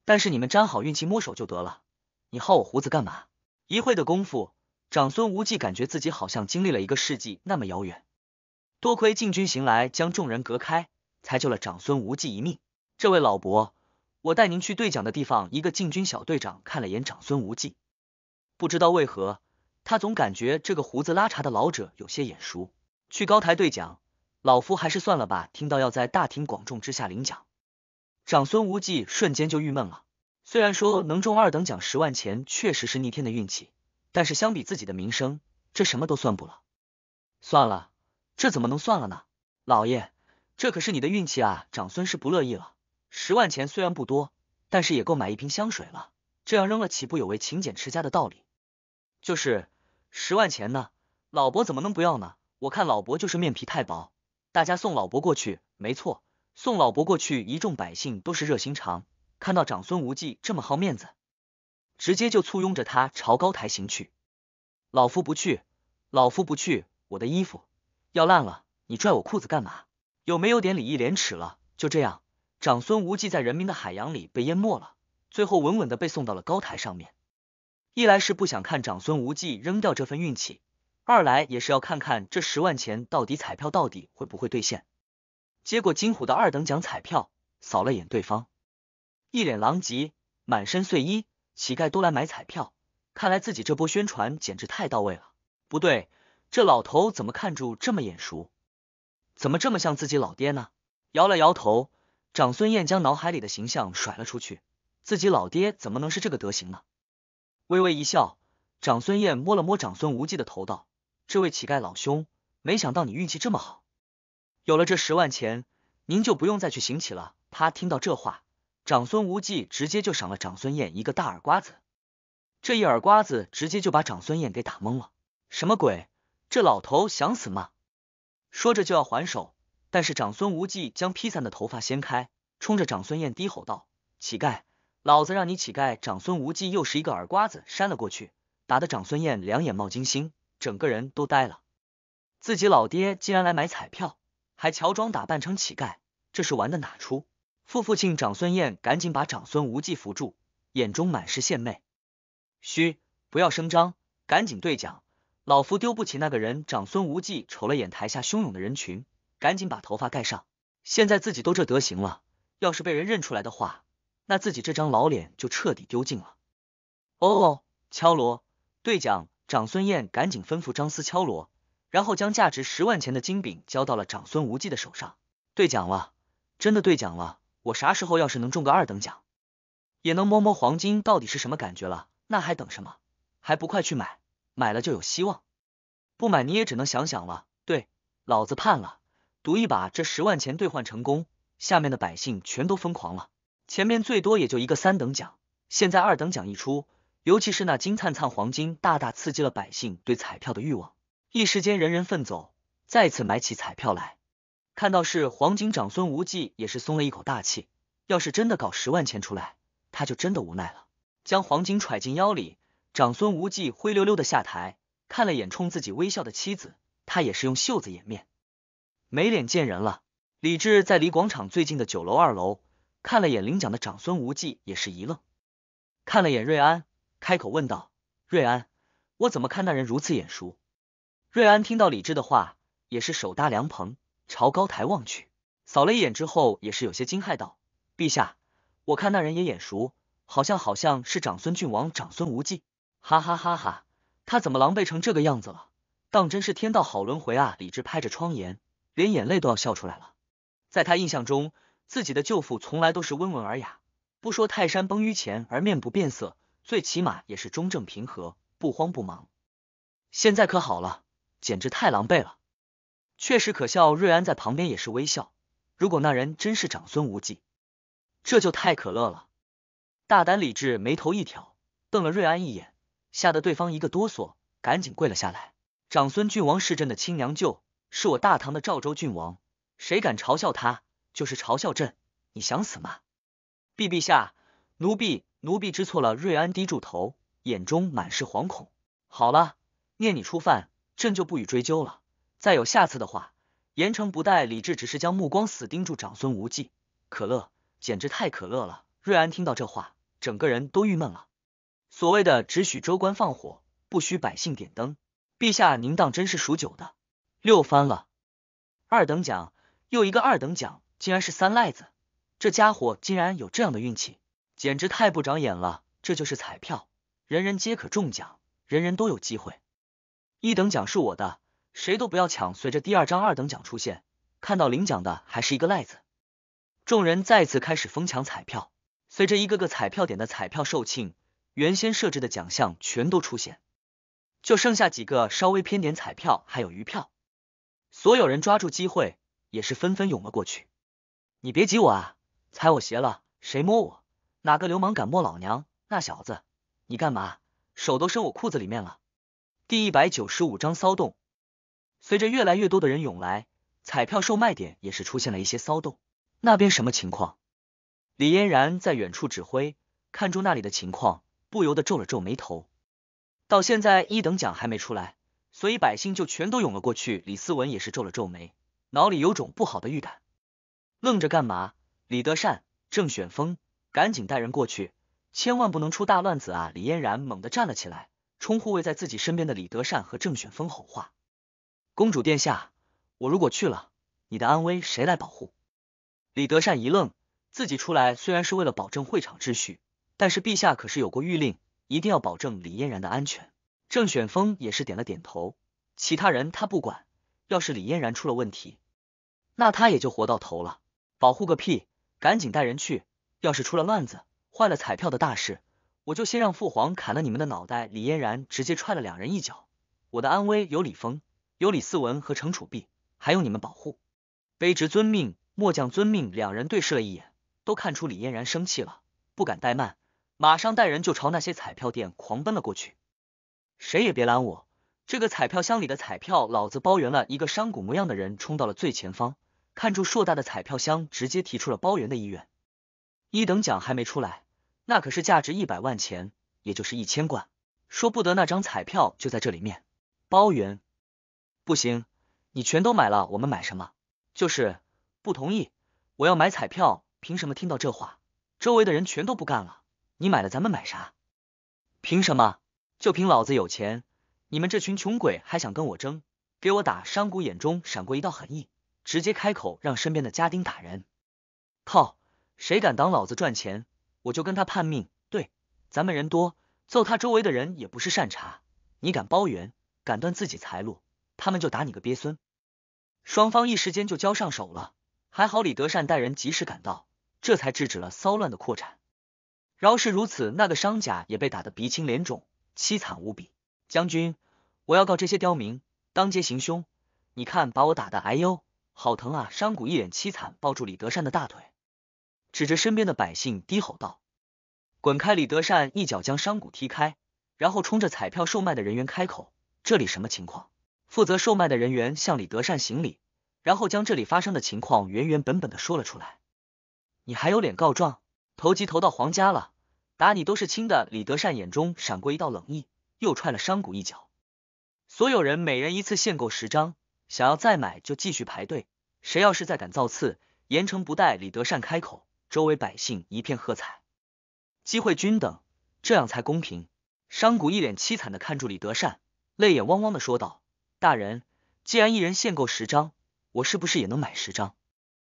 但是你们沾好运气摸手就得了，你薅我胡子干嘛？一会的功夫，长孙无忌感觉自己好像经历了一个世纪那么遥远。多亏禁军行来将众人隔开，才救了长孙无忌一命。这位老伯，我带您去兑奖的地方。一个禁军小队长看了眼长孙无忌，不知道为何，他总感觉这个胡子拉碴的老者有些眼熟。去高台兑奖，老夫还是算了吧。听到要在大庭广众之下领奖，长孙无忌瞬间就郁闷了。虽然说能中二等奖十万钱确实是逆天的运气，但是相比自己的名声，这什么都算不了。算了。这怎么能算了呢？老爷，这可是你的运气啊！长孙是不乐意了。十万钱虽然不多，但是也够买一瓶香水了。这样扔了，岂不有违勤俭持家的道理？就是十万钱呢，老伯怎么能不要呢？我看老伯就是面皮太薄。大家送老伯过去，没错，送老伯过去。一众百姓都是热心肠，看到长孙无忌这么好面子，直接就簇拥着他朝高台行去。老夫不去，老夫不去，我的衣服。要烂了，你拽我裤子干嘛？有没有点礼义廉耻了？就这样，长孙无忌在人民的海洋里被淹没了，最后稳稳的被送到了高台上面。一来是不想看长孙无忌扔掉这份运气，二来也是要看看这十万钱到底彩票到底会不会兑现。结果金虎的二等奖彩票，扫了眼对方，一脸狼藉，满身碎衣，乞丐都来买彩票，看来自己这波宣传简直太到位了。不对。这老头怎么看住这么眼熟？怎么这么像自己老爹呢？摇了摇头，长孙燕将脑海里的形象甩了出去。自己老爹怎么能是这个德行呢？微微一笑，长孙燕摸了摸长孙无忌的头，道：“这位乞丐老兄，没想到你运气这么好，有了这十万钱，您就不用再去行乞了。”他听到这话，长孙无忌直接就赏了长孙燕一个大耳瓜子。这一耳瓜子直接就把长孙燕给打懵了，什么鬼？这老头想死吗？说着就要还手，但是长孙无忌将披散的头发掀开，冲着长孙燕低吼道：“乞丐，老子让你乞丐！”长孙无忌又是一个耳刮子扇了过去，打得长孙燕两眼冒金星，整个人都呆了。自己老爹竟然来买彩票，还乔装打扮成乞丐，这是玩的哪出？父父亲长孙燕赶紧把长孙无忌扶住，眼中满是献媚：“嘘，不要声张，赶紧兑奖。”老夫丢不起那个人。长孙无忌瞅了眼台下汹涌的人群，赶紧把头发盖上。现在自己都这德行了，要是被人认出来的话，那自己这张老脸就彻底丢尽了。哦哦，敲锣，兑奖！长孙燕赶紧吩咐张思敲锣，然后将价值十万钱的金饼交到了长孙无忌的手上。兑奖了，真的兑奖了！我啥时候要是能中个二等奖，也能摸摸黄金到底是什么感觉了。那还等什么？还不快去买！买了就有希望，不买你也只能想想了。对，老子判了，赌一把这十万钱兑换成功，下面的百姓全都疯狂了。前面最多也就一个三等奖，现在二等奖一出，尤其是那金灿灿黄金，大大刺激了百姓对彩票的欲望。一时间人人奋走，再次买起彩票来。看到是黄金，长孙无忌也是松了一口大气。要是真的搞十万钱出来，他就真的无奈了。将黄金揣进腰里。长孙无忌灰溜溜的下台，看了眼冲自己微笑的妻子，他也是用袖子掩面，没脸见人了。李治在离广场最近的酒楼二楼看了眼领奖的长孙无忌，也是一愣，看了眼瑞安，开口问道：“瑞安，我怎么看那人如此眼熟？”瑞安听到李治的话，也是手搭凉棚朝高台望去，扫了一眼之后，也是有些惊骇道：“陛下，我看那人也眼熟，好像好像是长孙郡王长孙无忌。”哈哈哈！哈他怎么狼狈成这个样子了？当真是天道好轮回啊！李治拍着窗沿，连眼泪都要笑出来了。在他印象中，自己的舅父从来都是温文尔雅，不说泰山崩于前而面不变色，最起码也是中正平和，不慌不忙。现在可好了，简直太狼狈了！确实可笑。瑞安在旁边也是微笑。如果那人真是长孙无忌，这就太可乐了。大胆！李治眉头一挑，瞪了瑞安一眼。吓得对方一个哆嗦，赶紧跪了下来。长孙郡王是朕的亲娘舅，是我大唐的赵州郡王，谁敢嘲笑他，就是嘲笑朕。你想死吗？陛陛下，奴婢奴婢知错了。瑞安低住头，眼中满是惶恐。好了，念你初犯，朕就不予追究了。再有下次的话，严惩不贷。李治只是将目光死盯住长孙无忌，可乐简直太可乐了。瑞安听到这话，整个人都郁闷了。所谓的只许州官放火，不许百姓点灯。陛下，您当真是数九的六番了。二等奖又一个二等奖，竟然是三赖子。这家伙竟然有这样的运气，简直太不长眼了。这就是彩票，人人皆可中奖，人人都有机会。一等奖是我的，谁都不要抢。随着第二张二等奖出现，看到领奖的还是一个赖子。众人再次开始疯抢彩票。随着一个个彩票点的彩票售罄。原先设置的奖项全都出现，就剩下几个稍微偏点彩票还有余票，所有人抓住机会也是纷纷涌了过去。你别挤我啊！踩我鞋了，谁摸我？哪个流氓敢摸老娘？那小子，你干嘛？手都伸我裤子里面了！第一百九十五章骚动。随着越来越多的人涌来，彩票售卖点也是出现了一些骚动。那边什么情况？李嫣然在远处指挥，看住那里的情况。不由得皱了皱眉头，到现在一等奖还没出来，所以百姓就全都涌了过去。李思文也是皱了皱眉，脑里有种不好的预感，愣着干嘛？李德善、郑选峰，赶紧带人过去，千万不能出大乱子啊！李嫣然猛地站了起来，冲护卫在自己身边的李德善和郑选峰吼话：“公主殿下，我如果去了，你的安危谁来保护？”李德善一愣，自己出来虽然是为了保证会场秩序。但是陛下可是有过谕令，一定要保证李嫣然的安全。郑选峰也是点了点头。其他人他不管，要是李嫣然出了问题，那他也就活到头了。保护个屁！赶紧带人去！要是出了乱子，坏了彩票的大事，我就先让父皇砍了你们的脑袋！李嫣然直接踹了两人一脚。我的安危有李峰、有李思文和程楚璧，还有你们保护。卑职遵命，末将遵命。两人对视了一眼，都看出李嫣然生气了，不敢怠慢。马上带人就朝那些彩票店狂奔了过去，谁也别拦我！这个彩票箱里的彩票，老子包圆了！一个山谷模样的人冲到了最前方，看住硕大的彩票箱，直接提出了包圆的意愿。一等奖还没出来，那可是价值一百万钱，也就是一千贯，说不得那张彩票就在这里面。包圆？不行！你全都买了，我们买什么？就是不同意！我要买彩票，凭什么？听到这话，周围的人全都不干了。你买了，咱们买啥？凭什么？就凭老子有钱！你们这群穷鬼还想跟我争？给我打！商贾眼中闪过一道狠意，直接开口让身边的家丁打人。靠！谁敢挡老子赚钱，我就跟他判命！对，咱们人多，揍他周围的人也不是善茬。你敢包圆，敢断自己财路，他们就打你个鳖孙！双方一时间就交上手了，还好李德善带人及时赶到，这才制止了骚乱的扩展。饶是如此，那个商贾也被打得鼻青脸肿，凄惨无比。将军，我要告这些刁民当街行凶！你看把我打的，哎呦，好疼啊！商贾一脸凄惨，抱住李德善的大腿，指着身边的百姓低吼道：“滚开！”李德善一脚将商贾踢开，然后冲着彩票售卖的人员开口：“这里什么情况？”负责售卖的人员向李德善行礼，然后将这里发生的情况原原本本的说了出来。你还有脸告状？投机投到皇家了，打你都是轻的。李德善眼中闪过一道冷意，又踹了商贾一脚。所有人每人一次限购十张，想要再买就继续排队。谁要是再敢造次，严惩不贷。李德善开口，周围百姓一片喝彩。机会均等，这样才公平。商贾一脸凄惨的看住李德善，泪眼汪汪的说道：“大人，既然一人限购十张，我是不是也能买十张？”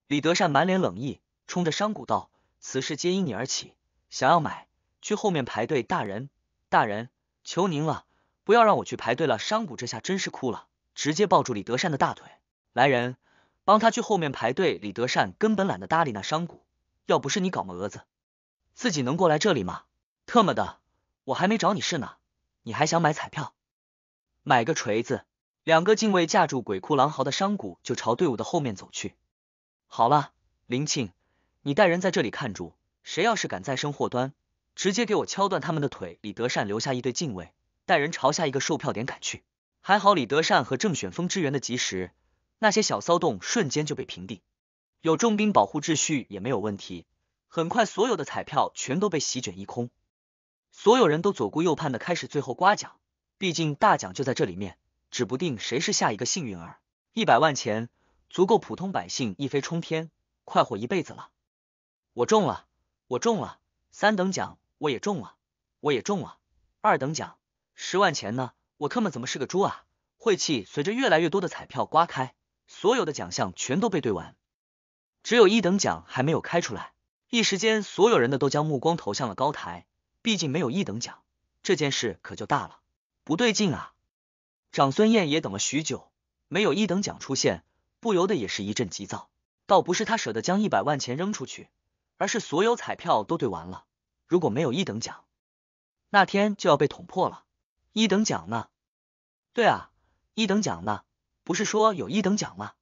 李德善满脸冷意，冲着商贾道。此事皆因你而起，想要买，去后面排队。大人，大人，求您了，不要让我去排队了。商贾这下真是哭了，直接抱住李德善的大腿。来人，帮他去后面排队。李德善根本懒得搭理那商贾，要不是你搞么蛾子，自己能过来这里吗？特么的，我还没找你事呢，你还想买彩票？买个锤子！两个禁卫架住鬼哭狼嚎的商贾，就朝队伍的后面走去。好了，林庆。你带人在这里看住，谁要是敢再生祸端，直接给我敲断他们的腿！李德善留下一队禁卫，带人朝下一个售票点赶去。还好李德善和郑选峰支援的及时，那些小骚动瞬间就被平定。有重兵保护秩序也没有问题。很快，所有的彩票全都被席卷一空。所有人都左顾右盼的开始最后刮奖，毕竟大奖就在这里面，指不定谁是下一个幸运儿。一百万钱足够普通百姓一飞冲天，快活一辈子了。我中了，我中了三等奖，我也中了，我也中了二等奖，十万钱呢，我特么怎么是个猪啊！晦气！随着越来越多的彩票刮开，所有的奖项全都被兑完，只有一等奖还没有开出来。一时间，所有人的都将目光投向了高台，毕竟没有一等奖，这件事可就大了。不对劲啊！长孙燕也等了许久，没有一等奖出现，不由得也是一阵急躁。倒不是他舍得将一百万钱扔出去。而是所有彩票都兑完了，如果没有一等奖，那天就要被捅破了。一等奖呢？对啊，一等奖呢？不是说有一等奖吗？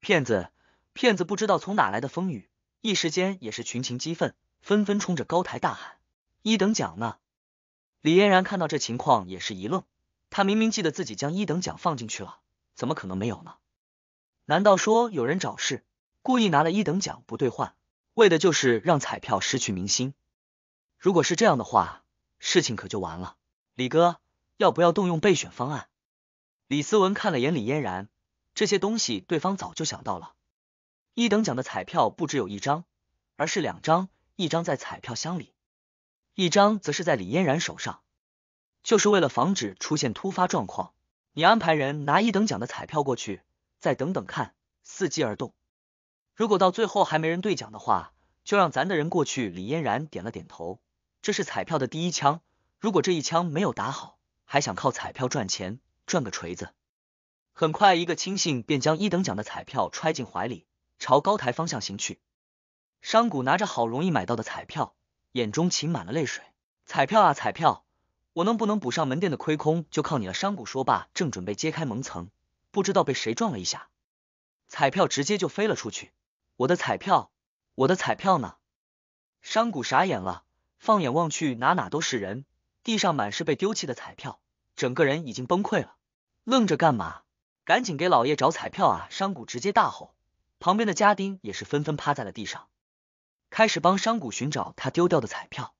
骗子！骗子！不知道从哪来的风雨，一时间也是群情激愤，纷纷冲着高台大喊：“一等奖呢？”李嫣然看到这情况也是一愣，他明明记得自己将一等奖放进去了，怎么可能没有呢？难道说有人找事，故意拿了一等奖不兑换？为的就是让彩票失去民心，如果是这样的话，事情可就完了。李哥，要不要动用备选方案？李思文看了眼李嫣然，这些东西对方早就想到了。一等奖的彩票不只有一张，而是两张，一张在彩票箱里，一张则是在李嫣然手上，就是为了防止出现突发状况。你安排人拿一等奖的彩票过去，再等等看，伺机而动。如果到最后还没人兑奖的话，就让咱的人过去。李嫣然点了点头。这是彩票的第一枪，如果这一枪没有打好，还想靠彩票赚钱，赚个锤子！很快，一个亲信便将一等奖的彩票揣进怀里，朝高台方向行去。商贾拿着好容易买到的彩票，眼中噙满了泪水。彩票啊彩票，我能不能补上门店的亏空，就靠你了。商贾说罢，正准备揭开蒙层，不知道被谁撞了一下，彩票直接就飞了出去。我的彩票，我的彩票呢？商谷傻眼了，放眼望去，哪哪都是人，地上满是被丢弃的彩票，整个人已经崩溃了，愣着干嘛？赶紧给老爷找彩票啊！商谷直接大吼，旁边的家丁也是纷纷趴在了地上，开始帮商谷寻找他丢掉的彩票。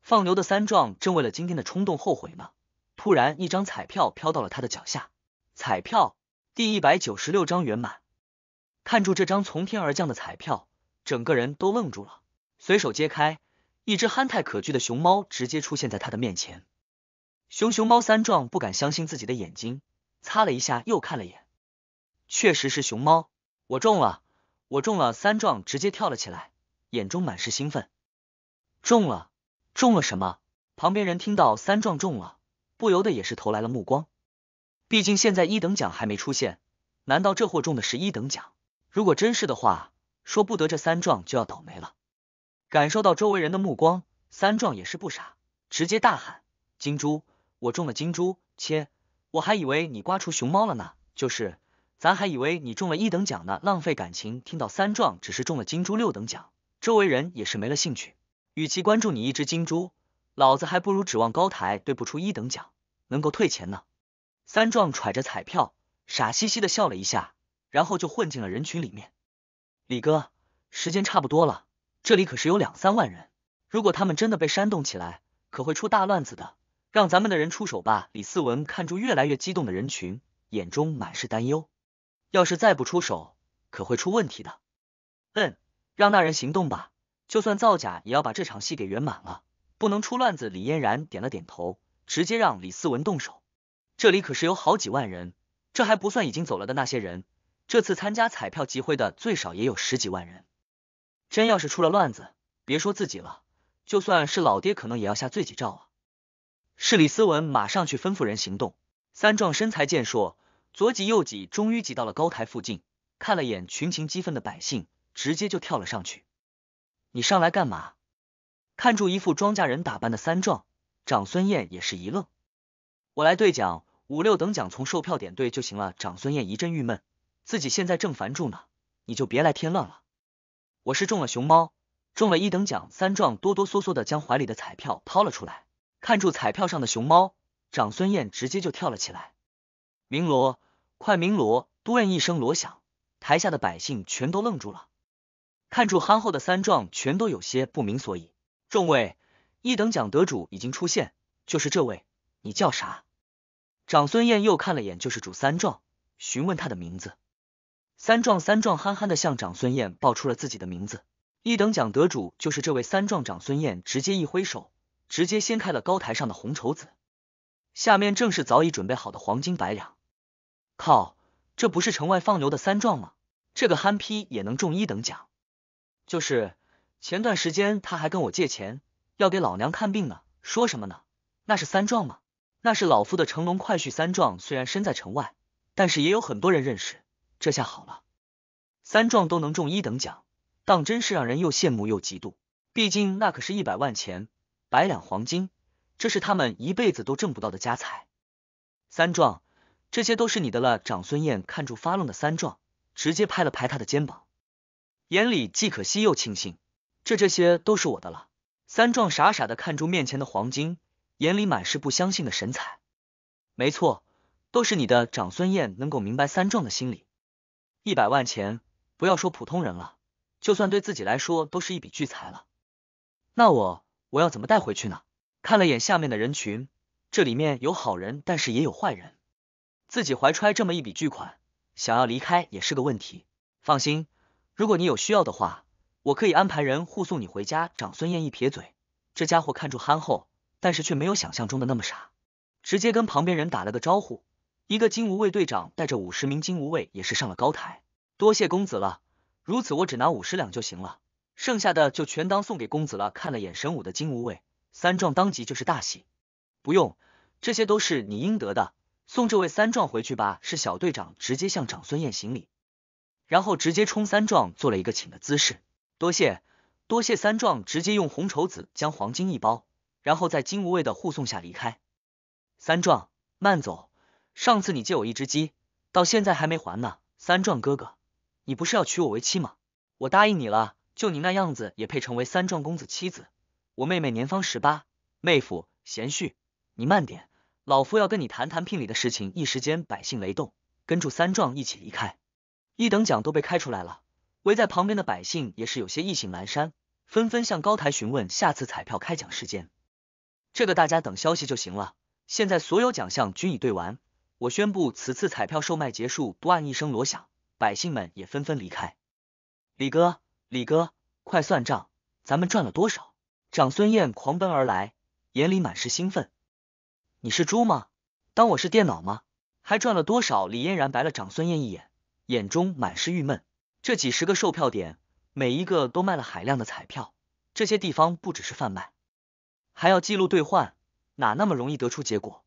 放牛的三壮正为了今天的冲动后悔呢，突然一张彩票飘到了他的脚下，彩票第一百九十六张圆满。看住这张从天而降的彩票，整个人都愣住了。随手揭开，一只憨态可掬的熊猫直接出现在他的面前。熊熊猫三壮不敢相信自己的眼睛，擦了一下又看了眼，确实是熊猫，我中了，我中了！三壮直接跳了起来，眼中满是兴奋。中了，中了什么？旁边人听到三壮中了，不由得也是投来了目光。毕竟现在一等奖还没出现，难道这货中的是一等奖？如果真是的话，说不得这三壮就要倒霉了。感受到周围人的目光，三壮也是不傻，直接大喊：“金珠，我中了金珠！切，我还以为你刮出熊猫了呢。就是，咱还以为你中了一等奖呢。浪费感情。”听到三壮只是中了金珠六等奖，周围人也是没了兴趣。与其关注你一只金珠，老子还不如指望高台兑不出一等奖，能够退钱呢。三壮揣着彩票，傻兮兮的笑了一下。然后就混进了人群里面。李哥，时间差不多了，这里可是有两三万人，如果他们真的被煽动起来，可会出大乱子的。让咱们的人出手吧。李思文看住越来越激动的人群，眼中满是担忧。要是再不出手，可会出问题的。嗯，让那人行动吧，就算造假，也要把这场戏给圆满了，不能出乱子。李嫣然点了点头，直接让李思文动手。这里可是有好几万人，这还不算已经走了的那些人。这次参加彩票集会的最少也有十几万人，真要是出了乱子，别说自己了，就算是老爹可能也要下罪己诏啊！是李斯文马上去吩咐人行动。三壮身材健硕，左挤右挤，终于挤到了高台附近，看了眼群情激愤的百姓，直接就跳了上去。你上来干嘛？看住一副庄稼人打扮的三壮，长孙燕也是一愣。我来兑奖，五六等奖从售票点兑就行了。长孙燕一阵郁闷。自己现在正烦住呢，你就别来添乱了。我是中了熊猫，中了一等奖。三壮哆哆嗦嗦的将怀里的彩票掏了出来，看住彩票上的熊猫，长孙燕直接就跳了起来。鸣锣，快鸣锣！突然一声锣响，台下的百姓全都愣住了，看住憨厚的三壮，全都有些不明所以。众位，一等奖得主已经出现，就是这位，你叫啥？长孙燕又看了眼就是主三壮，询问他的名字。三壮，三壮憨憨的向长孙燕报出了自己的名字。一等奖得主就是这位三壮，长孙燕直接一挥手，直接掀开了高台上的红绸子。下面正是早已准备好的黄金百两。靠，这不是城外放牛的三壮吗？这个憨批也能中一等奖？就是前段时间他还跟我借钱，要给老娘看病呢。说什么呢？那是三壮吗？那是老夫的乘龙快婿三壮。虽然身在城外，但是也有很多人认识。这下好了，三壮都能中一等奖，当真是让人又羡慕又嫉妒。毕竟那可是一百万钱，百两黄金，这是他们一辈子都挣不到的家财。三壮，这些都是你的了。长孙燕看住发愣的三壮，直接拍了拍他的肩膀，眼里既可惜又庆幸。这这些都是我的了。三壮傻傻的看住面前的黄金，眼里满是不相信的神采。没错，都是你的。长孙燕能够明白三壮的心理。一百万钱，不要说普通人了，就算对自己来说都是一笔巨财了。那我我要怎么带回去呢？看了眼下面的人群，这里面有好人，但是也有坏人。自己怀揣这么一笔巨款，想要离开也是个问题。放心，如果你有需要的话，我可以安排人护送你回家。长孙燕一撇嘴，这家伙看住憨厚，但是却没有想象中的那么傻，直接跟旁边人打了个招呼。一个金吾卫队长带着五十名金吾卫也是上了高台，多谢公子了。如此，我只拿五十两就行了，剩下的就全当送给公子了。看了眼神武的金吾卫三壮，当即就是大喜。不用，这些都是你应得的。送这位三壮回去吧。是小队长直接向长孙燕行礼，然后直接冲三壮做了一个请的姿势。多谢，多谢三壮。直接用红绸子将黄金一包，然后在金吾卫的护送下离开。三壮，慢走。上次你借我一只鸡，到现在还没还呢。三壮哥哥，你不是要娶我为妻吗？我答应你了，就你那样子也配成为三壮公子妻子？我妹妹年方十八，妹夫贤婿，你慢点。老夫要跟你谈谈聘礼的事情。一时间百姓雷动，跟住三壮一起离开。一等奖都被开出来了，围在旁边的百姓也是有些意兴阑珊，纷纷向高台询问下次彩票开奖时间。这个大家等消息就行了。现在所有奖项均已兑完。我宣布此次彩票售卖结束，不按一声锣响，百姓们也纷纷离开。李哥，李哥，快算账，咱们赚了多少？长孙燕狂奔而来，眼里满是兴奋。你是猪吗？当我是电脑吗？还赚了多少？李嫣然白了长孙燕一眼，眼中满是郁闷。这几十个售票点，每一个都卖了海量的彩票。这些地方不只是贩卖，还要记录兑换，哪那么容易得出结果？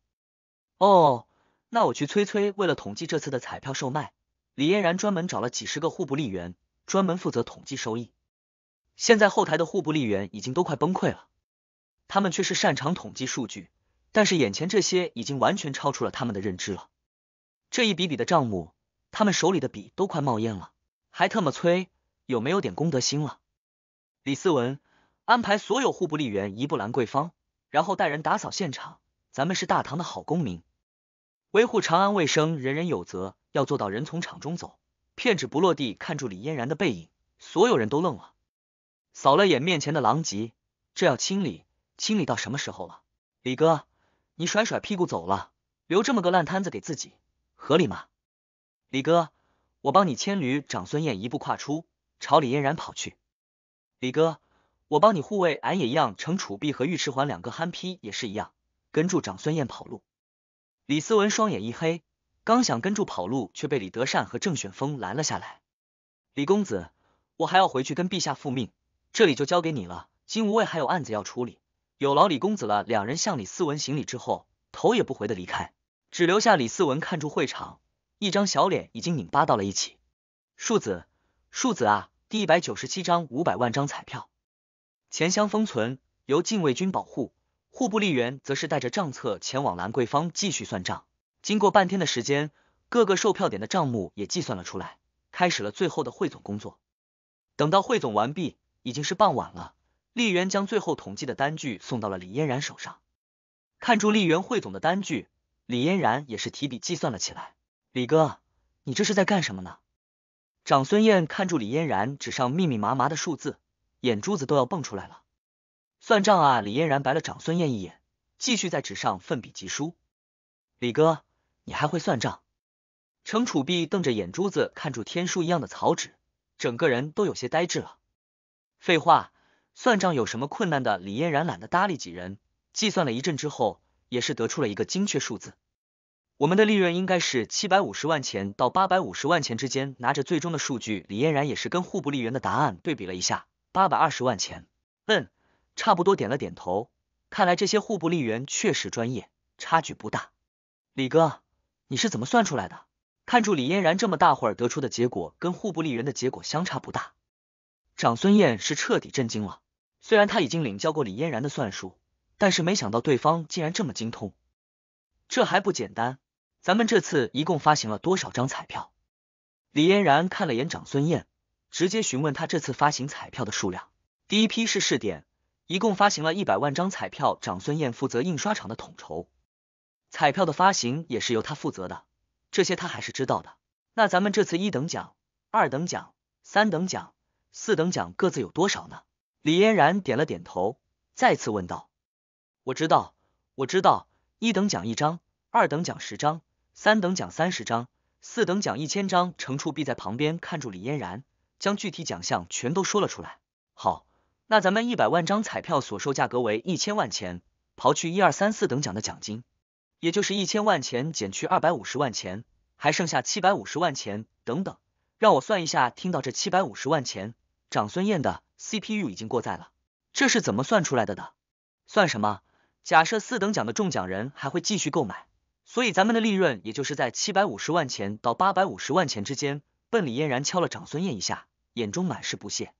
哦。那我去催催。为了统计这次的彩票售卖，李嫣然专门找了几十个户部吏员，专门负责统计收益。现在后台的户部吏员已经都快崩溃了，他们却是擅长统计数据，但是眼前这些已经完全超出了他们的认知了。这一笔笔的账目，他们手里的笔都快冒烟了，还特么催，有没有点公德心了？李思文，安排所有户部吏员移步兰桂坊，然后带人打扫现场。咱们是大唐的好公民。维护长安卫生，人人有责。要做到人从场中走，片纸不落地。看住李嫣然的背影，所有人都愣了。扫了眼面前的狼藉，这要清理，清理到什么时候了？李哥，你甩甩屁股走了，留这么个烂摊子给自己，合理吗？李哥，我帮你牵驴。长孙燕一步跨出，朝李嫣然跑去。李哥，我帮你护卫，俺也一样。程楚碧和尉迟环两个憨批也是一样，跟住长孙燕跑路。李思文双眼一黑，刚想跟住跑路，却被李德善和郑选峰拦了下来。李公子，我还要回去跟陛下复命，这里就交给你了。金无畏还有案子要处理，有劳李公子了。两人向李思文行礼之后，头也不回的离开，只留下李思文看住会场，一张小脸已经拧巴到了一起。庶子，庶子啊！第一百九十七0五百万张彩票，钱箱封存，由禁卫军保护。户部丽媛则是带着账册前往兰桂坊继续算账，经过半天的时间，各个售票点的账目也计算了出来，开始了最后的汇总工作。等到汇总完毕，已经是傍晚了。丽媛将最后统计的单据送到了李嫣然手上，看住丽媛汇总的单据，李嫣然也是提笔计算了起来。李哥，你这是在干什么呢？长孙燕看住李嫣然纸上密密麻麻的数字，眼珠子都要蹦出来了。算账啊！李嫣然白了长孙艳一眼，继续在纸上奋笔疾书。李哥，你还会算账？程楚碧瞪着眼珠子看住天书一样的草纸，整个人都有些呆滞了。废话，算账有什么困难的？李嫣然懒得搭理几人，计算了一阵之后，也是得出了一个精确数字。我们的利润应该是七百五十万钱到八百五十万钱之间。拿着最终的数据，李嫣然也是跟户部利源的答案对比了一下，八百二十万钱。嗯。差不多点了点头，看来这些户部吏员确实专业，差距不大。李哥，你是怎么算出来的？看住李嫣然这么大会儿得出的结果，跟户部吏员的结果相差不大。长孙燕是彻底震惊了，虽然他已经领教过李嫣然的算术，但是没想到对方竟然这么精通。这还不简单？咱们这次一共发行了多少张彩票？李嫣然看了眼长孙燕，直接询问他这次发行彩票的数量。第一批是试点。一共发行了一百万张彩票，长孙燕负责印刷厂的统筹，彩票的发行也是由他负责的，这些他还是知道的。那咱们这次一等奖、二等奖、三等奖、四等奖各自有多少呢？李嫣然点了点头，再次问道：“我知道，我知道，一等奖一张，二等奖十张，三等奖三十张，四等奖一千张。”程处碧在旁边看住李嫣然，将具体奖项全都说了出来。好。那咱们一百万张彩票所售价格为一千万钱，刨去一二三四等奖的奖金，也就是一千万钱减去二百五十万钱，还剩下七百五十万钱。等等，让我算一下。听到这七百五十万钱，长孙燕的 CPU 已经过载了，这是怎么算出来的的？算什么？假设四等奖的中奖人还会继续购买，所以咱们的利润也就是在七百五十万钱到八百五十万钱之间。奔李嫣然敲了长孙燕一下，眼中满是不屑。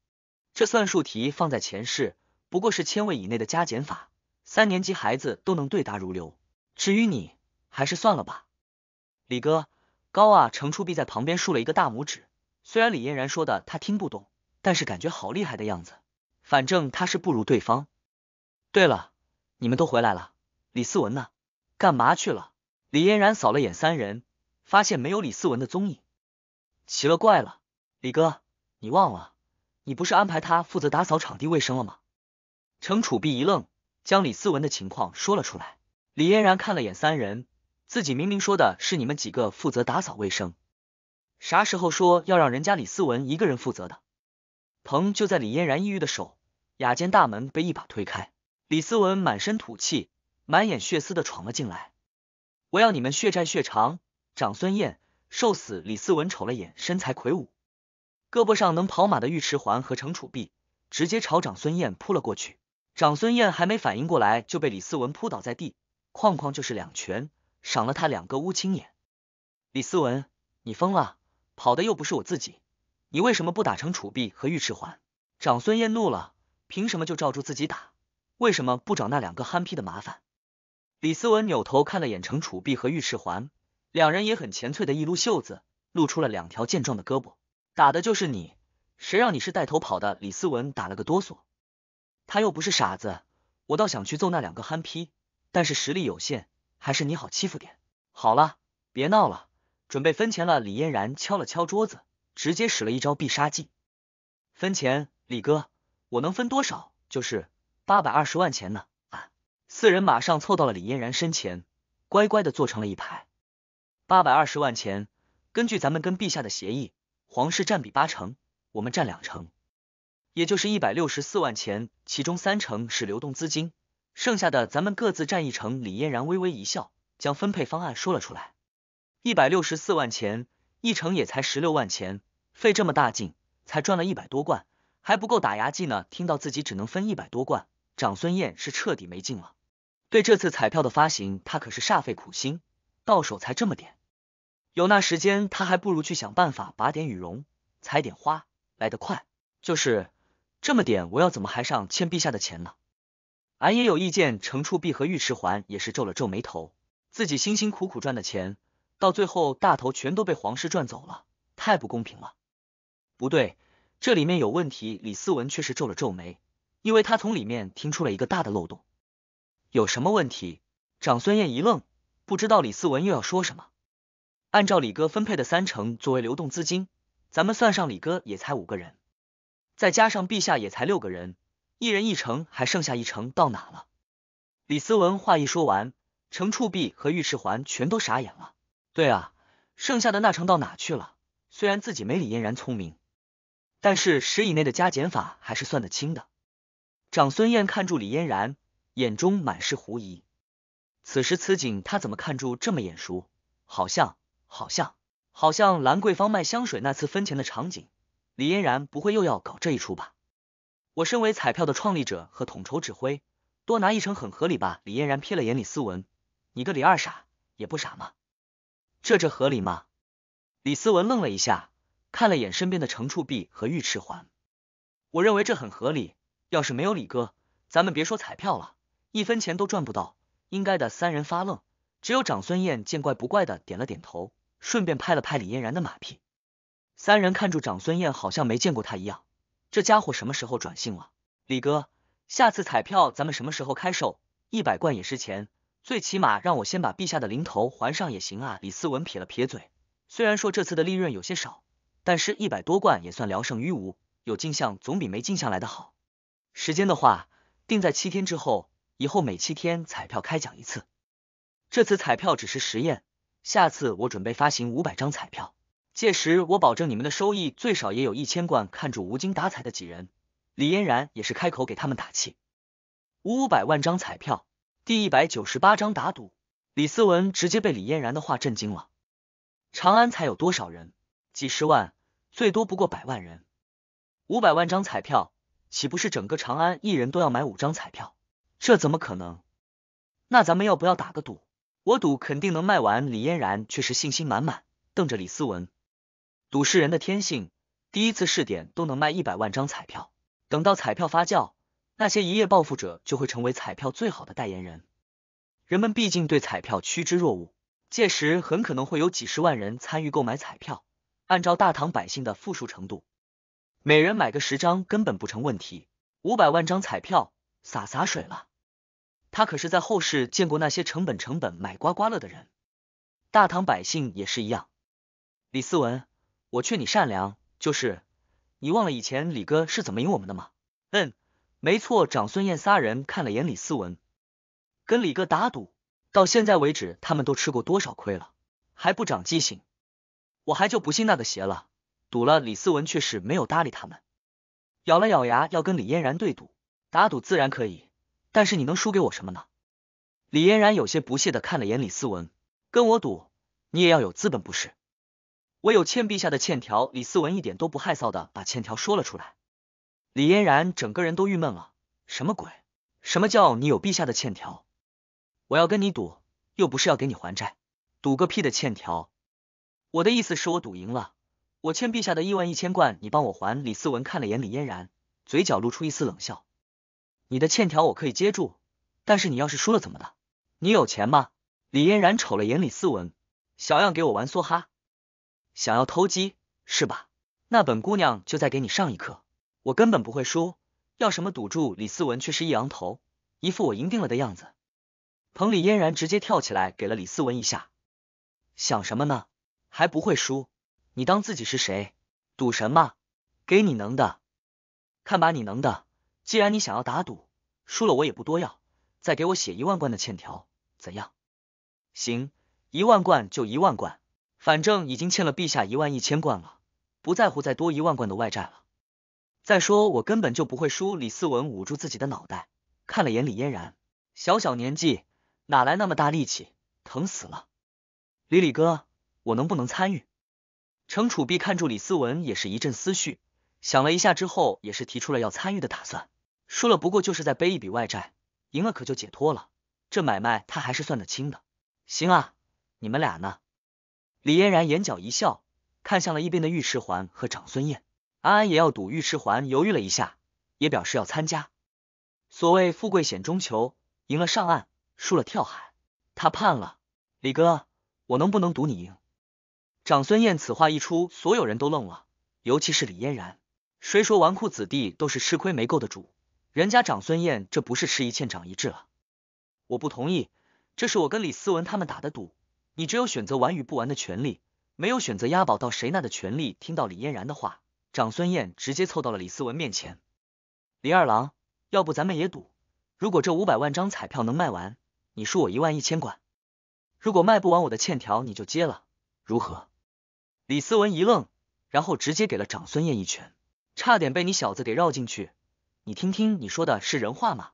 这算术题放在前世不过是千位以内的加减法，三年级孩子都能对答如流。至于你，还是算了吧。李哥，高啊，程初毕在旁边竖了一个大拇指。虽然李嫣然说的他听不懂，但是感觉好厉害的样子。反正他是不如对方。对了，你们都回来了，李思文呢？干嘛去了？李嫣然扫了眼三人，发现没有李思文的踪影。奇了怪了，李哥，你忘了？你不是安排他负责打扫场地卫生了吗？程楚碧一愣，将李思文的情况说了出来。李嫣然看了眼三人，自己明明说的是你们几个负责打扫卫生，啥时候说要让人家李思文一个人负责的？彭就在李嫣然抑郁的手，雅间大门被一把推开，李思文满身土气，满眼血丝的闯了进来。我要你们血债血偿！长孙燕受死李思文瞅了眼身材魁梧。胳膊上能跑马的尉迟环和程楚碧，直接朝长孙燕扑了过去，长孙燕还没反应过来就被李思文扑倒在地，哐哐就是两拳，赏了他两个乌青眼。李思文，你疯了？跑的又不是我自己，你为什么不打程楚碧和尉迟环？长孙燕怒了，凭什么就罩住自己打？为什么不找那两个憨批的麻烦？李思文扭头看了眼程楚碧和尉迟环，两人也很前脆的一撸袖子，露出了两条健壮的胳膊。打的就是你，谁让你是带头跑的？李思文打了个哆嗦，他又不是傻子。我倒想去揍那两个憨批，但是实力有限，还是你好欺负点。好了，别闹了，准备分钱了。李嫣然敲了敲桌子，直接使了一招必杀技。分钱，李哥，我能分多少？就是八百二十万钱呢。啊！四人马上凑到了李嫣然身前，乖乖的坐成了一排。八百二十万钱，根据咱们跟陛下的协议。皇室占比八成，我们占两成，也就是一百六十四万钱，其中三成是流动资金，剩下的咱们各自占一成。李嫣然微微一笑，将分配方案说了出来。一百六十四万钱，一成也才十六万钱，费这么大劲，才赚了一百多贯，还不够打牙祭呢。听到自己只能分一百多贯，长孙燕是彻底没劲了。对这次彩票的发行，他可是煞费苦心，到手才这么点。有那时间，他还不如去想办法拔点羽绒，采点花，来得快。就是这么点，我要怎么还上欠陛下的钱呢？俺也有意见。程处弼和尉迟环也是皱了皱眉头，自己辛辛苦苦赚的钱，到最后大头全都被皇室赚走了，太不公平了。不对，这里面有问题。李思文却是皱了皱眉，因为他从里面听出了一个大的漏洞。有什么问题？长孙燕一愣，不知道李思文又要说什么。按照李哥分配的三成作为流动资金，咱们算上李哥也才五个人，再加上陛下也才六个人，一人一成，还剩下一成到哪了？李思文话一说完，程处弼和尉迟环全都傻眼了。对啊，剩下的那成到哪去了？虽然自己没李嫣然聪明，但是十以内的加减法还是算得清的。长孙燕看住李嫣然，眼中满是狐疑。此时此景，他怎么看住这么眼熟？好像……好像，好像兰桂坊卖香水那次分钱的场景，李嫣然不会又要搞这一出吧？我身为彩票的创立者和统筹指挥，多拿一成很合理吧？李嫣然瞥了眼李思文，你个李二傻也不傻吗？这这合理吗？李思文愣了一下，看了眼身边的程处碧和尉迟环，我认为这很合理。要是没有李哥，咱们别说彩票了，一分钱都赚不到。应该的。三人发愣，只有长孙燕见怪不怪的点了点头。顺便拍了拍李嫣然的马屁，三人看住长孙燕，好像没见过他一样。这家伙什么时候转性了？李哥，下次彩票咱们什么时候开售？一百贯也是钱，最起码让我先把陛下的零头还上也行啊！李思文撇了撇嘴，虽然说这次的利润有些少，但是一百多贯也算聊胜于无，有进项总比没进项来的好。时间的话，定在七天之后，以后每七天彩票开奖一次。这次彩票只是实验。下次我准备发行五百张彩票，届时我保证你们的收益最少也有一千贯。看住无精打采的几人，李嫣然也是开口给他们打气。五百万张彩票，第一百九十八张打赌，李思文直接被李嫣然的话震惊了。长安才有多少人？几十万，最多不过百万人。五百万张彩票，岂不是整个长安一人都要买五张彩票？这怎么可能？那咱们要不要打个赌？我赌肯定能卖完，李嫣然却是信心满满，瞪着李思文。赌是人的天性，第一次试点都能卖一百万张彩票，等到彩票发酵，那些一夜暴富者就会成为彩票最好的代言人。人们毕竟对彩票趋之若鹜，届时很可能会有几十万人参与购买彩票。按照大唐百姓的富庶程度，每人买个十张根本不成问题。五百万张彩票，洒洒水了。他可是在后世见过那些成本成本买刮刮乐的人，大唐百姓也是一样。李思文，我劝你善良，就是你忘了以前李哥是怎么赢我们的吗？嗯，没错。长孙宴仨人看了眼李思文，跟李哥打赌，到现在为止他们都吃过多少亏了，还不长记性？我还就不信那个邪了。赌了，李思文却是没有搭理他们，咬了咬牙要跟李嫣然对赌，打赌自然可以。但是你能输给我什么呢？李嫣然有些不屑的看了眼李思文，跟我赌，你也要有资本不是？我有欠陛下的欠条。李思文一点都不害臊的把欠条说了出来。李嫣然整个人都郁闷了，什么鬼？什么叫你有陛下的欠条？我要跟你赌，又不是要给你还债，赌个屁的欠条！我的意思是我赌赢了，我欠陛下的一万一千贯，你帮我还。李思文看了眼李嫣然，嘴角露出一丝冷笑。你的欠条我可以接住，但是你要是输了怎么的？你有钱吗？李嫣然瞅了眼李思文，小样，给我玩梭哈，想要偷鸡是吧？那本姑娘就再给你上一课，我根本不会输。要什么赌注？李思文却是一昂头，一副我赢定了的样子。彭李嫣然直接跳起来给了李思文一下，想什么呢？还不会输？你当自己是谁？赌什么？给你能的，看把你能的！既然你想要打赌，输了我也不多要，再给我写一万贯的欠条，怎样？行，一万贯就一万贯，反正已经欠了陛下一万一千贯了，不在乎再多一万贯的外债了。再说我根本就不会输。李思文捂住自己的脑袋，看了眼李嫣然，小小年纪哪来那么大力气？疼死了！李李哥，我能不能参与？程楚碧看住李思文，也是一阵思绪，想了一下之后，也是提出了要参与的打算。输了不过就是在背一笔外债，赢了可就解脱了。这买卖他还是算得清的。行啊，你们俩呢？李嫣然眼角一笑，看向了一边的尉迟环和长孙燕。安安也要赌，尉迟环犹豫了一下，也表示要参加。所谓富贵险中求，赢了上岸，输了跳海。他判了，李哥，我能不能赌你赢？长孙燕此话一出，所有人都愣了，尤其是李嫣然。谁说纨绔子弟都是吃亏没够的主？人家长孙燕这不是吃一堑长一智了，我不同意，这是我跟李思文他们打的赌，你只有选择玩与不玩的权利，没有选择押宝到谁那的权利。听到李嫣然的话，长孙燕直接凑到了李思文面前，李二郎，要不咱们也赌，如果这五百万张彩票能卖完，你输我一万一千贯；如果卖不完，我的欠条你就接了，如何？李思文一愣，然后直接给了长孙燕一拳，差点被你小子给绕进去。你听听，你说的是人话吗？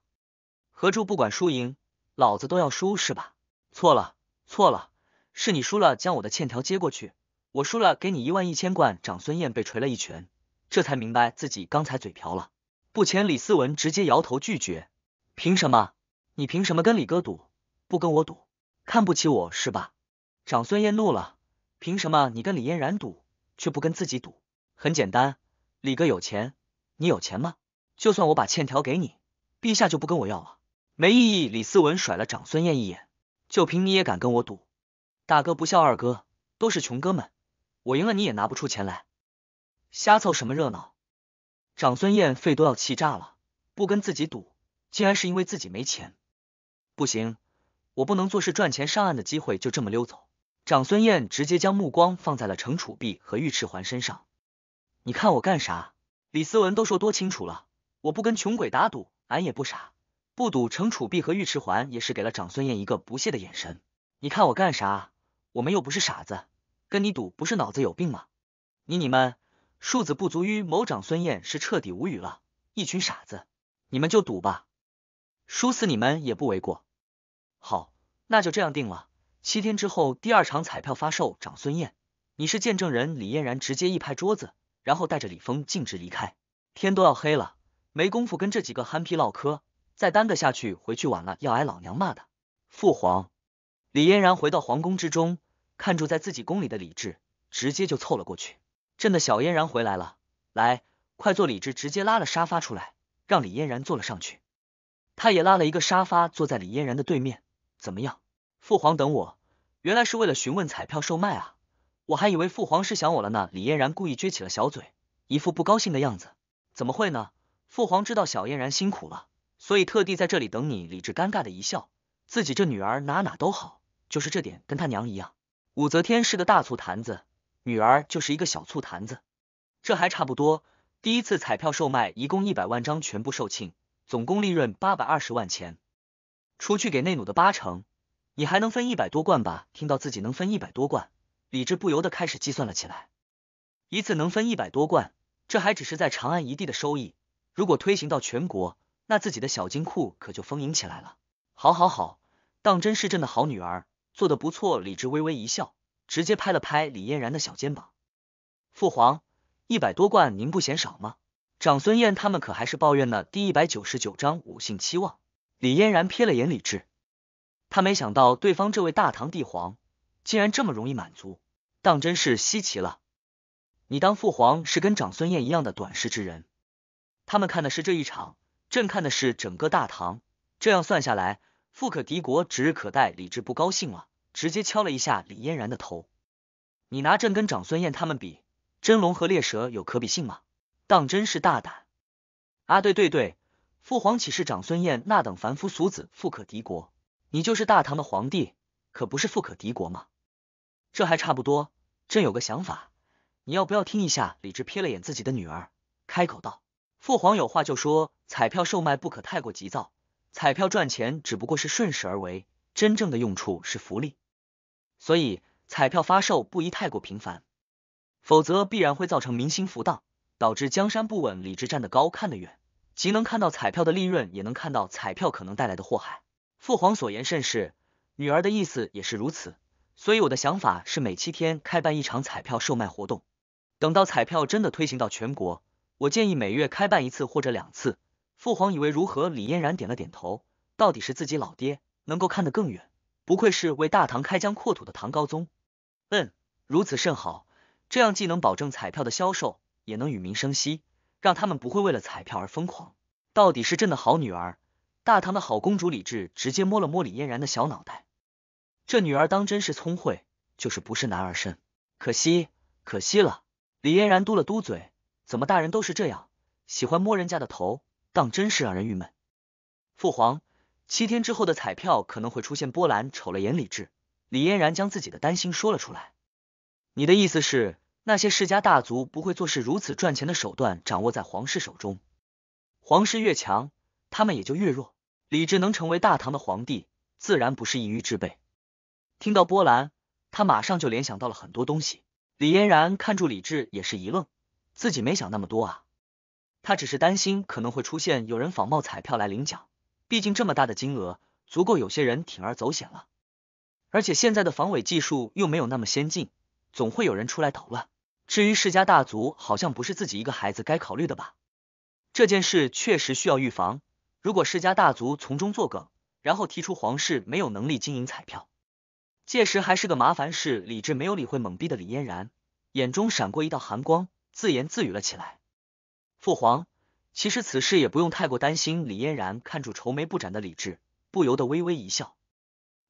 合注不管输赢，老子都要输，是吧？错了，错了，是你输了，将我的欠条接过去，我输了，给你一万一千贯。长孙燕被捶了一拳，这才明白自己刚才嘴瓢了。不前李思文直接摇头拒绝。凭什么？你凭什么跟李哥赌，不跟我赌？看不起我是吧？长孙燕怒了。凭什么你跟李嫣然赌，却不跟自己赌？很简单，李哥有钱，你有钱吗？就算我把欠条给你，陛下就不跟我要了，没意义。李思文甩了长孙燕一眼，就凭你也敢跟我赌？大哥不孝，二哥都是穷哥们，我赢了你也拿不出钱来，瞎凑什么热闹？长孙燕肺都要气炸了，不跟自己赌，竟然是因为自己没钱。不行，我不能坐视赚钱上岸的机会就这么溜走。长孙燕直接将目光放在了程楚碧和尉迟环身上，你看我干啥？李思文都说多清楚了。我不跟穷鬼打赌，俺也不傻，不赌。程楚碧和尉迟环也是给了长孙燕一个不屑的眼神。你看我干啥？我们又不是傻子，跟你赌不是脑子有病吗？你你们，庶子不足于谋。长孙燕是彻底无语了，一群傻子，你们就赌吧，输死你们也不为过。好，那就这样定了，七天之后第二场彩票发售。长孙燕，你是见证人。李嫣然直接一拍桌子，然后带着李峰径直离开。天都要黑了。没工夫跟这几个憨批唠嗑，再耽搁下去回去晚了要挨老娘骂的。父皇，李嫣然回到皇宫之中，看住在自己宫里的李治，直接就凑了过去。朕的小嫣然回来了，来，快坐。李治直接拉了沙发出来，让李嫣然坐了上去。他也拉了一个沙发，坐在李嫣然的对面。怎么样，父皇等我，原来是为了询问彩票售卖啊，我还以为父皇是想我了呢。李嫣然故意撅起了小嘴，一副不高兴的样子。怎么会呢？父皇知道小燕然辛苦了，所以特地在这里等你。李治尴尬的一笑，自己这女儿哪哪都好，就是这点跟他娘一样。武则天是个大醋坛子，女儿就是一个小醋坛子，这还差不多。第一次彩票售卖，一共一百万张，全部售罄，总共利润八百二十万钱，除去给内努的八成，你还能分一百多罐吧？听到自己能分一百多罐，李治不由得开始计算了起来，一次能分一百多罐，这还只是在长安一地的收益。如果推行到全国，那自己的小金库可就丰盈起来了。好，好，好，当真是朕的好女儿，做的不错。李治微微一笑，直接拍了拍李嫣然的小肩膀。父皇，一百多贯，您不嫌少吗？长孙燕他们可还是抱怨呢。第一百九十九章五姓期望。李嫣然瞥了眼李治，他没想到对方这位大唐帝皇竟然这么容易满足，当真是稀奇了。你当父皇是跟长孙燕一样的短视之人？他们看的是这一场，朕看的是整个大唐。这样算下来，富可敌国指日可待。李治不高兴了，直接敲了一下李嫣然的头：“你拿朕跟长孙燕他们比，真龙和猎蛇有可比性吗？”当真是大胆！啊，对对对，父皇岂是长孙燕那等凡夫俗子？富可敌国，你就是大唐的皇帝，可不是富可敌国吗？这还差不多。朕有个想法，你要不要听一下？李治瞥了眼自己的女儿，开口道。父皇有话就说，彩票售卖不可太过急躁。彩票赚钱只不过是顺势而为，真正的用处是福利，所以彩票发售不宜太过频繁，否则必然会造成民心浮荡，导致江山不稳。理智站得高，看得远，即能看到彩票的利润，也能看到彩票可能带来的祸害。父皇所言甚是，女儿的意思也是如此。所以我的想法是每七天开办一场彩票售卖活动，等到彩票真的推行到全国。我建议每月开办一次或者两次，父皇以为如何？李嫣然点了点头，到底是自己老爹能够看得更远，不愧是为大唐开疆扩土的唐高宗。嗯，如此甚好，这样既能保证彩票的销售，也能与民生息，让他们不会为了彩票而疯狂。到底是朕的好女儿，大唐的好公主。李治直接摸了摸李嫣然的小脑袋，这女儿当真是聪慧，就是不是男儿身，可惜，可惜了。李嫣然嘟了嘟嘴。怎么大人都是这样，喜欢摸人家的头，当真是让人郁闷。父皇，七天之后的彩票可能会出现波澜。瞅了眼李治，李嫣然将自己的担心说了出来。你的意思是，那些世家大族不会做事如此赚钱的手段掌握在皇室手中，皇室越强，他们也就越弱。李治能成为大唐的皇帝，自然不是一隅之辈。听到波澜，他马上就联想到了很多东西。李嫣然看住李治，也是一愣。自己没想那么多啊，他只是担心可能会出现有人仿冒彩票来领奖，毕竟这么大的金额足够有些人铤而走险了。而且现在的防伪技术又没有那么先进，总会有人出来捣乱。至于世家大族，好像不是自己一个孩子该考虑的吧？这件事确实需要预防。如果世家大族从中作梗，然后提出皇室没有能力经营彩票，届时还是个麻烦事。理智没有理会懵逼的李嫣然，眼中闪过一道寒光。自言自语了起来。父皇，其实此事也不用太过担心。李嫣然看住愁眉不展的李治，不由得微微一笑。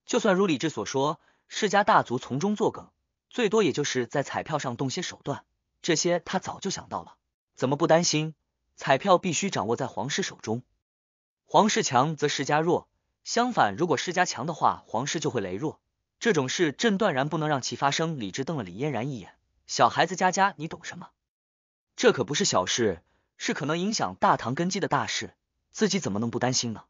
就算如李治所说，世家大族从中作梗，最多也就是在彩票上动些手段。这些他早就想到了，怎么不担心？彩票必须掌握在皇室手中。皇室强则世家弱，相反，如果世家强的话，皇室就会羸弱。这种事，朕断然不能让其发生。李治瞪了李嫣然一眼：“小孩子家家，你懂什么？”这可不是小事，是可能影响大唐根基的大事，自己怎么能不担心呢？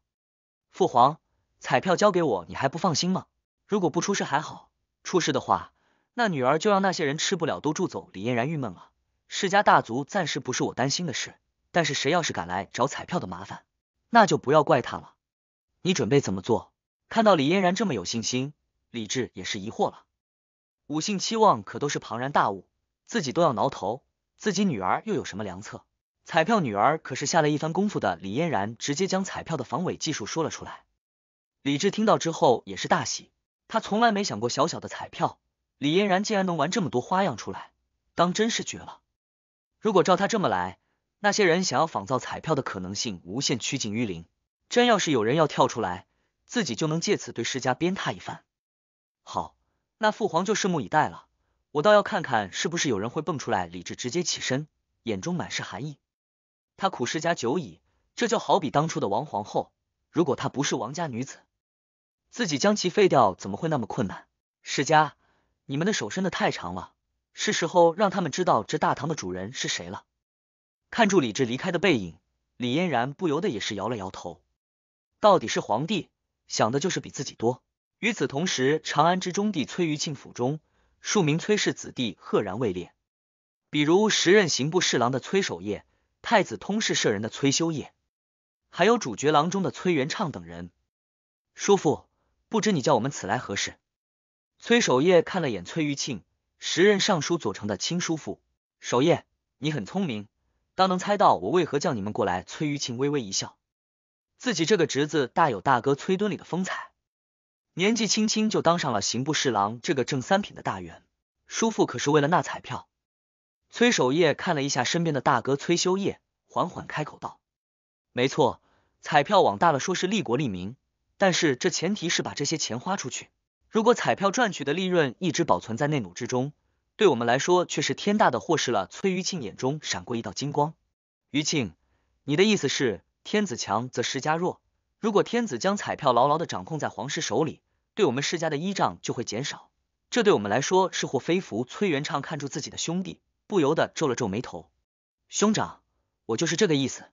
父皇，彩票交给我，你还不放心吗？如果不出事还好，出事的话，那女儿就让那些人吃不了兜住走。李嫣然郁闷了，世家大族暂时不是我担心的事，但是谁要是敢来找彩票的麻烦，那就不要怪他了。你准备怎么做？看到李嫣然这么有信心，李治也是疑惑了。五姓期望可都是庞然大物，自己都要挠头。自己女儿又有什么良策？彩票女儿可是下了一番功夫的。李嫣然直接将彩票的防伪技术说了出来。李治听到之后也是大喜，他从来没想过小小的彩票，李嫣然竟然能玩这么多花样出来，当真是绝了。如果照他这么来，那些人想要仿造彩票的可能性无限趋近于零。真要是有人要跳出来，自己就能借此对世家鞭挞一番。好，那父皇就拭目以待了。我倒要看看是不是有人会蹦出来。李治直接起身，眼中满是寒意。他苦世家久矣，这就好比当初的王皇后，如果她不是王家女子，自己将其废掉怎么会那么困难？世家，你们的手伸的太长了，是时候让他们知道这大唐的主人是谁了。看住李治离开的背影，李嫣然不由得也是摇了摇头。到底是皇帝，想的就是比自己多。与此同时，长安之中地崔余庆府中。庶名崔氏子弟赫然位列，比如时任刑部侍郎的崔守业，太子通事舍人的崔修业，还有主角郎中的崔元畅等人。叔父，不知你叫我们此来何事？崔守业看了眼崔玉庆，时任尚书左丞的亲叔父。守业，你很聪明，当能猜到我为何叫你们过来。崔玉庆微微一笑，自己这个侄子大有大哥崔敦礼的风采。年纪轻轻就当上了刑部侍郎这个正三品的大员，叔父可是为了那彩票。崔守业看了一下身边的大哥崔修业，缓缓开口道：“没错，彩票往大了说是利国利民，但是这前提是把这些钱花出去。如果彩票赚取的利润一直保存在内努之中，对我们来说却是天大的祸事了。”崔余庆眼中闪过一道金光：“余庆，你的意思是天子强则十家弱？”如果天子将彩票牢牢的掌控在皇室手里，对我们世家的依仗就会减少，这对我们来说是祸非福。崔元畅看住自己的兄弟，不由得皱了皱眉头。兄长，我就是这个意思。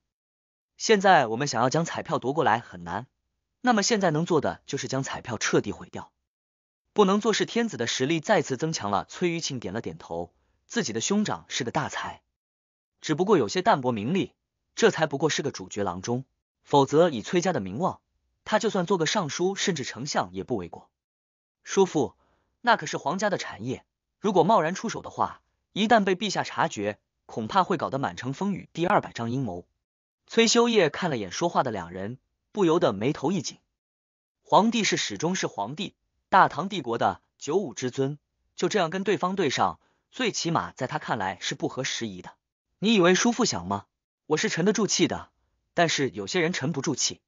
现在我们想要将彩票夺过来很难，那么现在能做的就是将彩票彻底毁掉。不能做事，天子的实力再次增强了。崔玉庆点了点头，自己的兄长是个大才，只不过有些淡泊名利，这才不过是个主角郎中。否则，以崔家的名望，他就算做个尚书，甚至丞相也不为过。叔父，那可是皇家的产业，如果贸然出手的话，一旦被陛下察觉，恐怕会搞得满城风雨。第二百章阴谋。崔修业看了眼说话的两人，不由得眉头一紧。皇帝是始终是皇帝，大唐帝国的九五之尊，就这样跟对方对上，最起码在他看来是不合时宜的。你以为叔父想吗？我是沉得住气的。但是有些人沉不住气，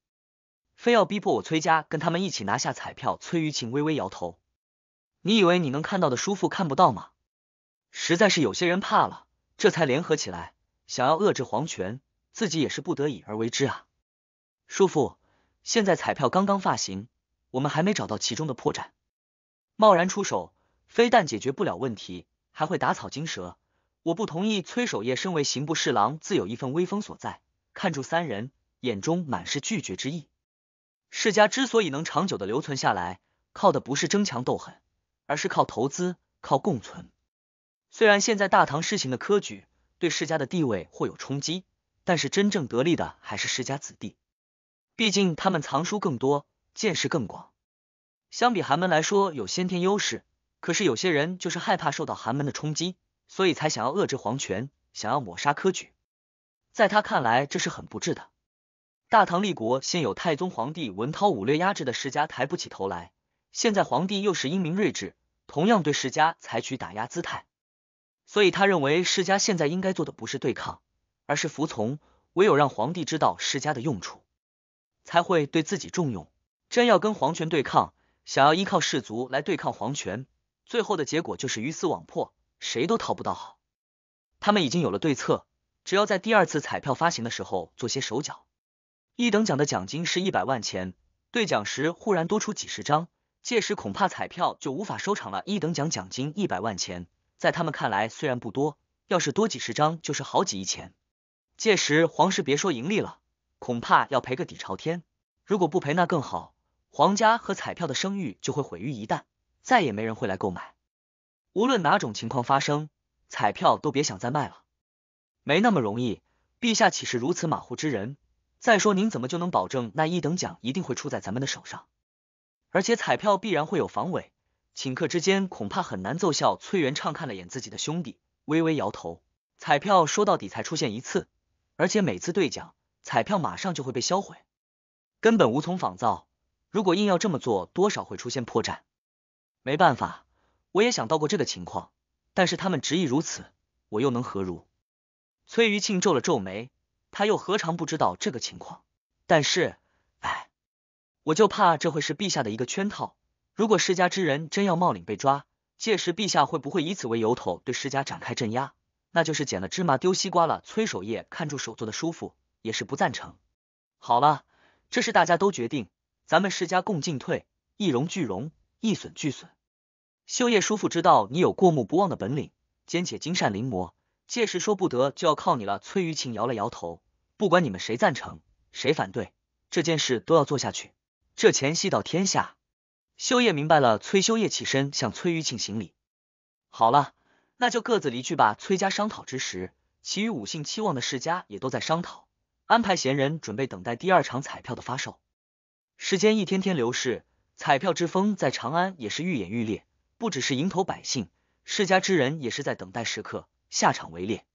非要逼迫我崔家跟他们一起拿下彩票。崔玉庆微微摇头，你以为你能看到的叔父看不到吗？实在是有些人怕了，这才联合起来，想要遏制皇权，自己也是不得已而为之啊。叔父，现在彩票刚刚发行，我们还没找到其中的破绽，贸然出手，非但解决不了问题，还会打草惊蛇。我不同意。崔守业身为刑部侍郎，自有一份威风所在。看住三人，眼中满是拒绝之意。世家之所以能长久的留存下来，靠的不是争强斗狠，而是靠投资，靠共存。虽然现在大唐施行的科举对世家的地位或有冲击，但是真正得利的还是世家子弟，毕竟他们藏书更多，见识更广，相比寒门来说有先天优势。可是有些人就是害怕受到寒门的冲击，所以才想要遏制皇权，想要抹杀科举。在他看来，这是很不智的。大唐立国，先有太宗皇帝文韬武略压制的世家抬不起头来，现在皇帝又是英明睿智，同样对世家采取打压姿态，所以他认为世家现在应该做的不是对抗，而是服从。唯有让皇帝知道世家的用处，才会对自己重用。真要跟皇权对抗，想要依靠士族来对抗皇权，最后的结果就是鱼死网破，谁都讨不到好。他们已经有了对策。只要在第二次彩票发行的时候做些手脚，一等奖的奖金是一百万钱，兑奖时忽然多出几十张，届时恐怕彩票就无法收场了。一等奖奖金一百万钱，在他们看来虽然不多，要是多几十张就是好几亿钱，届时皇室别说盈利了，恐怕要赔个底朝天。如果不赔那更好，皇家和彩票的声誉就会毁于一旦，再也没人会来购买。无论哪种情况发生，彩票都别想再卖了。没那么容易，陛下岂是如此马虎之人？再说，您怎么就能保证那一等奖一定会出在咱们的手上？而且彩票必然会有防伪，顷刻之间恐怕很难奏效。崔元畅看了眼自己的兄弟，微微摇头。彩票说到底才出现一次，而且每次兑奖，彩票马上就会被销毁，根本无从仿造。如果硬要这么做，多少会出现破绽。没办法，我也想到过这个情况，但是他们执意如此，我又能何如？崔余庆皱了皱眉，他又何尝不知道这个情况？但是，哎，我就怕这会是陛下的一个圈套。如果世家之人真要冒领被抓，届时陛下会不会以此为由头对世家展开镇压？那就是捡了芝麻丢西瓜了。崔守业看住手做的叔父，也是不赞成。好了，这事大家都决定，咱们世家共进退，一荣俱荣，一损俱损。秀叶叔父知道你有过目不忘的本领，兼且精善临摹。届时说不得就要靠你了。崔玉庆摇了摇头，不管你们谁赞成，谁反对，这件事都要做下去。这钱系到天下。修业明白了，崔修业起身向崔玉庆行礼。好了，那就各自离去吧。崔家商讨之时，其余五姓期望的世家也都在商讨，安排闲人准备等待第二场彩票的发售。时间一天天流逝，彩票之风在长安也是愈演愈烈。不只是迎头百姓，世家之人也是在等待时刻。下场围猎。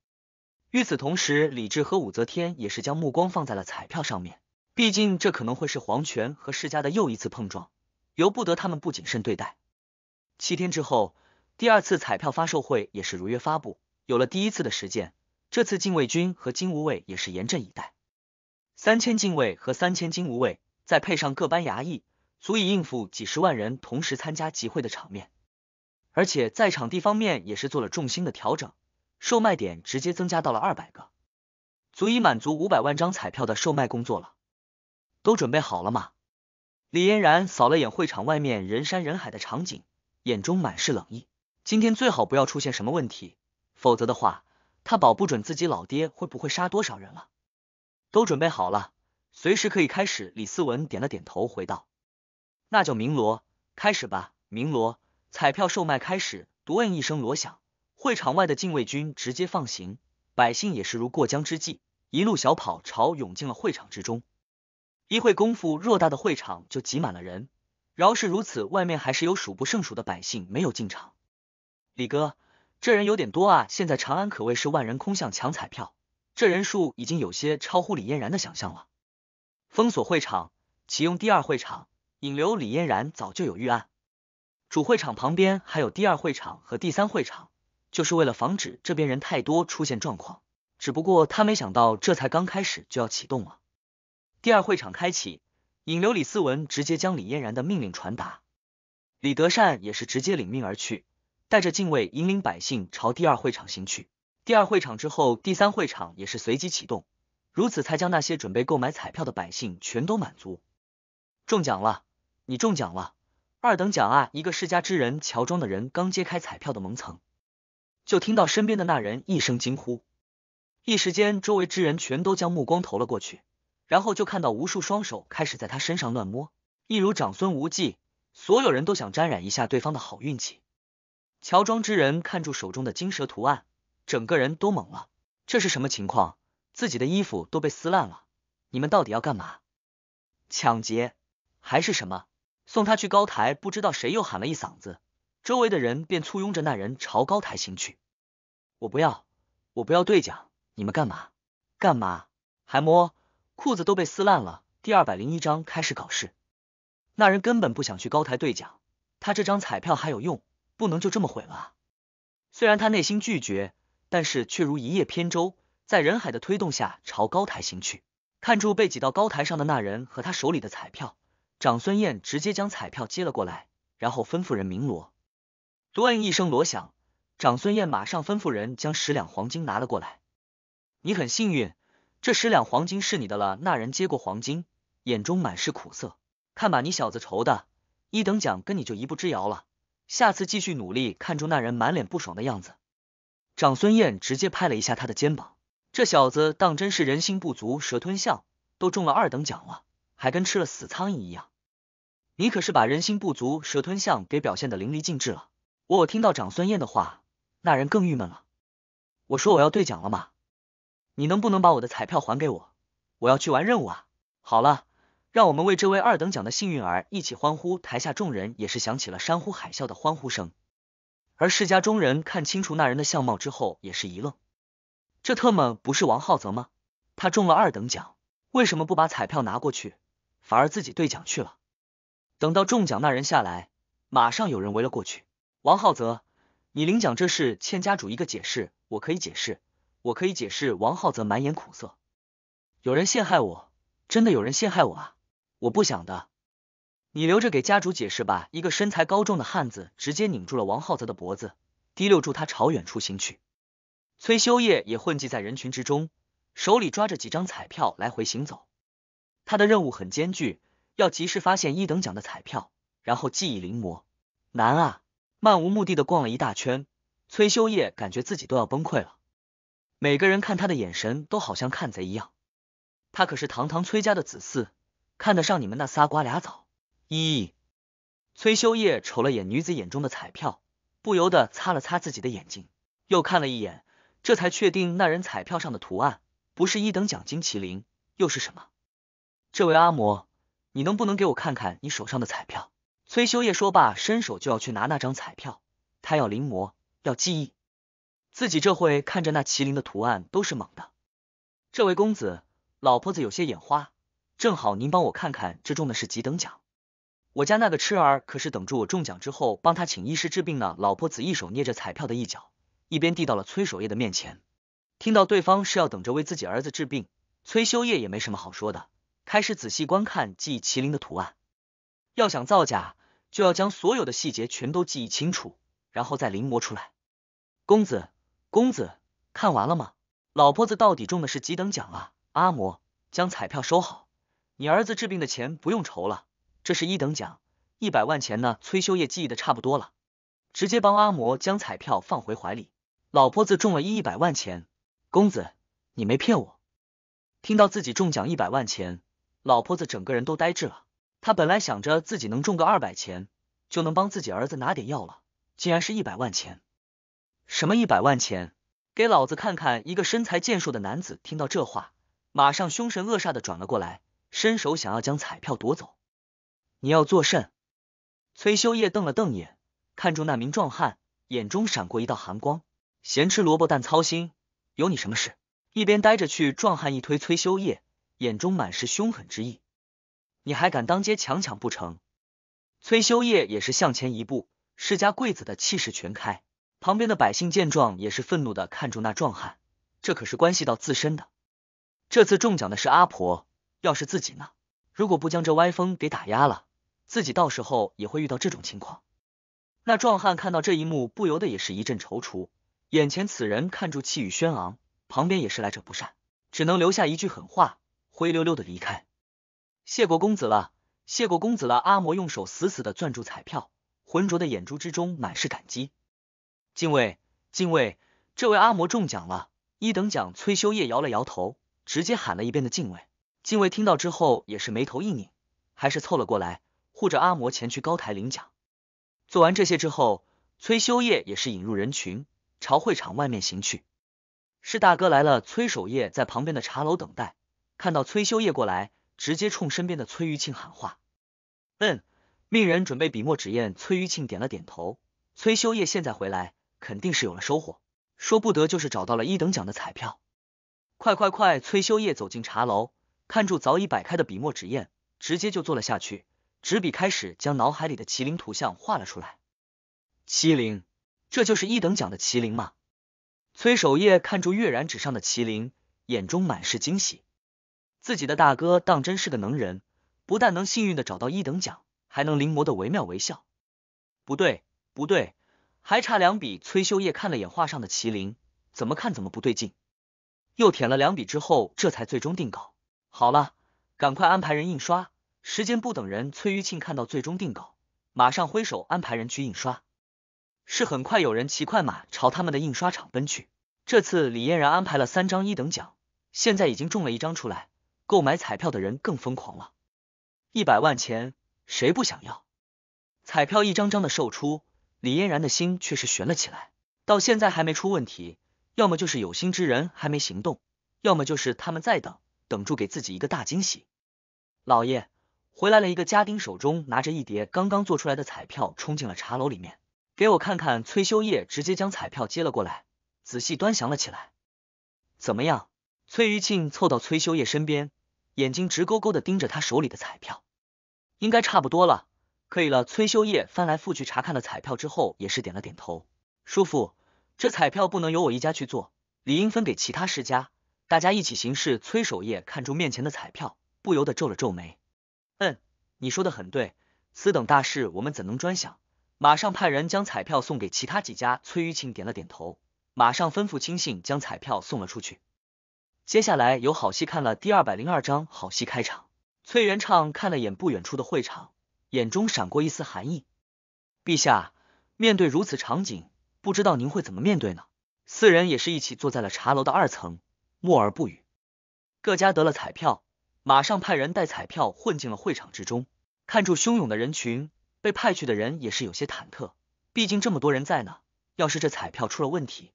与此同时，李治和武则天也是将目光放在了彩票上面，毕竟这可能会是皇权和世家的又一次碰撞，由不得他们不谨慎对待。七天之后，第二次彩票发售会也是如约发布。有了第一次的实践，这次禁卫军和金吾卫也是严阵以待。三千禁卫和三千金吾卫，再配上各班衙役，足以应付几十万人同时参加集会的场面。而且在场地方面也是做了重心的调整。售卖点直接增加到了二百个，足以满足五百万张彩票的售卖工作了。都准备好了吗？李嫣然扫了眼会场外面人山人海的场景，眼中满是冷意。今天最好不要出现什么问题，否则的话，他保不准自己老爹会不会杀多少人了。都准备好了，随时可以开始。李思文点了点头，回道：“那就鸣锣，开始吧。鸣锣，彩票售卖开始。”独摁一声锣响。会场外的禁卫军直接放行，百姓也是如过江之鲫，一路小跑朝涌进了会场之中。一会功夫，偌大的会场就挤满了人。饶是如此，外面还是有数不胜数的百姓没有进场。李哥，这人有点多啊！现在长安可谓是万人空巷抢彩票，这人数已经有些超乎李嫣然的想象了。封锁会场，启用第二会场，引流。李嫣然早就有预案，主会场旁边还有第二会场和第三会场。就是为了防止这边人太多出现状况，只不过他没想到这才刚开始就要启动了。第二会场开启，引流李思文直接将李嫣然的命令传达，李德善也是直接领命而去，带着禁卫引领百姓朝第二会场行去。第二会场之后，第三会场也是随机启动，如此才将那些准备购买彩票的百姓全都满足。中奖了，你中奖了，二等奖啊！一个世家之人乔装的人刚揭开彩票的蒙层。就听到身边的那人一声惊呼，一时间周围之人全都将目光投了过去，然后就看到无数双手开始在他身上乱摸，一如长孙无忌，所有人都想沾染一下对方的好运气。乔装之人看住手中的金蛇图案，整个人都懵了，这是什么情况？自己的衣服都被撕烂了，你们到底要干嘛？抢劫还是什么？送他去高台？不知道谁又喊了一嗓子。周围的人便簇拥着那人朝高台行去。我不要，我不要兑奖！你们干嘛？干嘛？还摸？裤子都被撕烂了。第二百零一章开始搞事。那人根本不想去高台兑奖，他这张彩票还有用，不能就这么毁了啊！虽然他内心拒绝，但是却如一叶扁舟，在人海的推动下朝高台行去。看住被挤到高台上的那人和他手里的彩票，长孙燕直接将彩票接了过来，然后吩咐人鸣锣。突然一声锣响，长孙燕马上吩咐人将十两黄金拿了过来。你很幸运，这十两黄金是你的了。那人接过黄金，眼中满是苦涩。看把你小子愁的，一等奖跟你就一步之遥了，下次继续努力。看中那人满脸不爽的样子，长孙燕直接拍了一下他的肩膀。这小子当真是人心不足蛇吞象，都中了二等奖了，还跟吃了死苍蝇一样。你可是把人心不足蛇吞象给表现的淋漓尽致了。我听到长孙燕的话，那人更郁闷了。我说我要兑奖了吗？你能不能把我的彩票还给我？我要去玩任务啊！好了，让我们为这位二等奖的幸运儿一起欢呼！台下众人也是响起了山呼海啸的欢呼声。而世家中人看清楚那人的相貌之后，也是一愣：这特么不是王浩泽吗？他中了二等奖，为什么不把彩票拿过去，反而自己兑奖去了？等到中奖那人下来，马上有人围了过去。王浩泽，你领奖这事欠家主一个解释，我可以解释，我可以解释。王浩泽满眼苦涩，有人陷害我，真的有人陷害我啊！我不想的，你留着给家主解释吧。一个身材高壮的汉子直接拧住了王浩泽的脖子，提溜住他朝远处行去。崔修业也混迹在人群之中，手里抓着几张彩票来回行走，他的任务很艰巨，要及时发现一等奖的彩票，然后记忆临摹，难啊。漫无目的的逛了一大圈，崔修业感觉自己都要崩溃了。每个人看他的眼神都好像看贼一样，他可是堂堂崔家的子嗣，看得上你们那仨瓜俩枣？咦？崔修业瞅了眼女子眼中的彩票，不由得擦了擦自己的眼睛，又看了一眼，这才确定那人彩票上的图案不是一等奖金麒麟，又是什么？这位阿嬷，你能不能给我看看你手上的彩票？崔修业说罢，伸手就要去拿那张彩票，他要临摹，要记忆。自己这会看着那麒麟的图案都是懵的。这位公子，老婆子有些眼花，正好您帮我看看这中的是几等奖。我家那个痴儿可是等着我中奖之后帮他请医师治病呢。老婆子一手捏着彩票的一角，一边递到了崔守业的面前。听到对方是要等着为自己儿子治病，崔修业也没什么好说的，开始仔细观看记忆麒麟的图案。要想造假，就要将所有的细节全都记忆清楚，然后再临摹出来。公子，公子，看完了吗？老婆子到底中的是几等奖啊？阿嬷，将彩票收好，你儿子治病的钱不用愁了，这是一等奖，一百万钱呢。崔修业记忆的差不多了，直接帮阿嬷将彩票放回怀里。老婆子中了一一百万钱，公子，你没骗我？听到自己中奖一百万钱，老婆子整个人都呆滞了。他本来想着自己能中个二百钱，就能帮自己儿子拿点药了，竟然是一百万钱！什么一百万钱？给老子看看！一个身材健硕的男子听到这话，马上凶神恶煞的转了过来，伸手想要将彩票夺走。你要做甚？崔修业瞪了瞪眼，看住那名壮汉，眼中闪过一道寒光。咸吃萝卜淡操心，有你什么事？一边呆着去！壮汉一推崔修业，眼中满是凶狠之意。你还敢当街强抢不成？崔修业也是向前一步，世家贵子的气势全开。旁边的百姓见状，也是愤怒的看住那壮汉，这可是关系到自身的。这次中奖的是阿婆，要是自己呢？如果不将这歪风给打压了，自己到时候也会遇到这种情况。那壮汉看到这一幕，不由得也是一阵踌躇。眼前此人看住气宇轩昂，旁边也是来者不善，只能留下一句狠话，灰溜溜的离开。谢过公子了，谢过公子了。阿嬷用手死死的攥住彩票，浑浊的眼珠之中满是感激。敬畏，敬畏，这位阿嬷中奖了，一等奖。崔修业摇了摇头，直接喊了一遍的敬畏。敬畏听到之后也是眉头一拧，还是凑了过来，护着阿嬷前去高台领奖。做完这些之后，崔修业也是引入人群，朝会场外面行去。是大哥来了，崔守业在旁边的茶楼等待，看到崔修业过来。直接冲身边的崔玉庆喊话：“嗯，命人准备笔墨纸砚。”崔玉庆点了点头。崔修业现在回来，肯定是有了收获，说不得就是找到了一等奖的彩票。快快快！崔修业走进茶楼，看住早已摆开的笔墨纸砚，直接就坐了下去，执笔开始将脑海里的麒麟图像画了出来。麒麟，这就是一等奖的麒麟吗？崔守业看住跃然纸上的麒麟，眼中满是惊喜。自己的大哥当真是个能人，不但能幸运的找到一等奖，还能临摹的惟妙惟肖。不对，不对，还差两笔。崔秀叶看了眼画上的麒麟，怎么看怎么不对劲，又舔了两笔之后，这才最终定稿。好了，赶快安排人印刷，时间不等人。崔玉庆看到最终定稿，马上挥手安排人去印刷。是很快有人骑快马朝他们的印刷厂奔去。这次李嫣然安排了三张一等奖，现在已经中了一张出来。购买彩票的人更疯狂了，一百万钱谁不想要？彩票一张张的售出，李嫣然的心却是悬了起来。到现在还没出问题，要么就是有心之人还没行动，要么就是他们在等，等住给自己一个大惊喜。老爷回来了，一个家丁手中拿着一叠刚刚做出来的彩票，冲进了茶楼里面。给我看看！崔修业直接将彩票接了过来，仔细端详了起来。怎么样？崔余庆凑到崔修业身边。眼睛直勾勾的盯着他手里的彩票，应该差不多了，可以了。崔修业翻来覆去查看了彩票之后，也是点了点头。叔父，这彩票不能由我一家去做，理应分给其他世家，大家一起行事。崔守业看住面前的彩票，不由得皱了皱眉。嗯，你说的很对，此等大事我们怎能专享？马上派人将彩票送给其他几家。崔玉庆点了点头，马上吩咐亲信将彩票送了出去。接下来有好戏看了。第二百零二章，好戏开场。崔元畅看了眼不远处的会场，眼中闪过一丝寒意。陛下，面对如此场景，不知道您会怎么面对呢？四人也是一起坐在了茶楼的二层，默而不语。各家得了彩票，马上派人带彩票混进了会场之中。看住汹涌的人群，被派去的人也是有些忐忑。毕竟这么多人在呢，要是这彩票出了问题，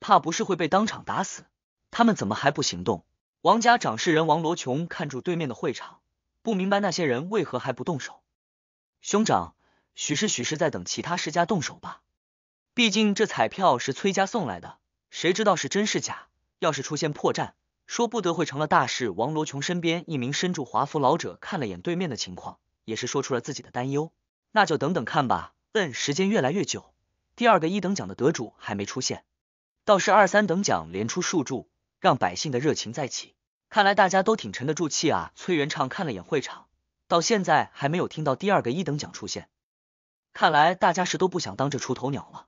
怕不是会被当场打死。他们怎么还不行动？王家掌事人王罗琼看住对面的会场，不明白那些人为何还不动手。兄长，许是许是在等其他世家动手吧？毕竟这彩票是崔家送来的，谁知道是真是假？要是出现破绽，说不得会成了大事。王罗琼身边一名身着华服老者看了眼对面的情况，也是说出了自己的担忧。那就等等看吧。嗯，时间越来越久，第二个一等奖的得主还没出现，倒是二三等奖连出数注。让百姓的热情再起，看来大家都挺沉得住气啊。崔元畅看了眼会场，到现在还没有听到第二个一等奖出现，看来大家是都不想当这出头鸟了。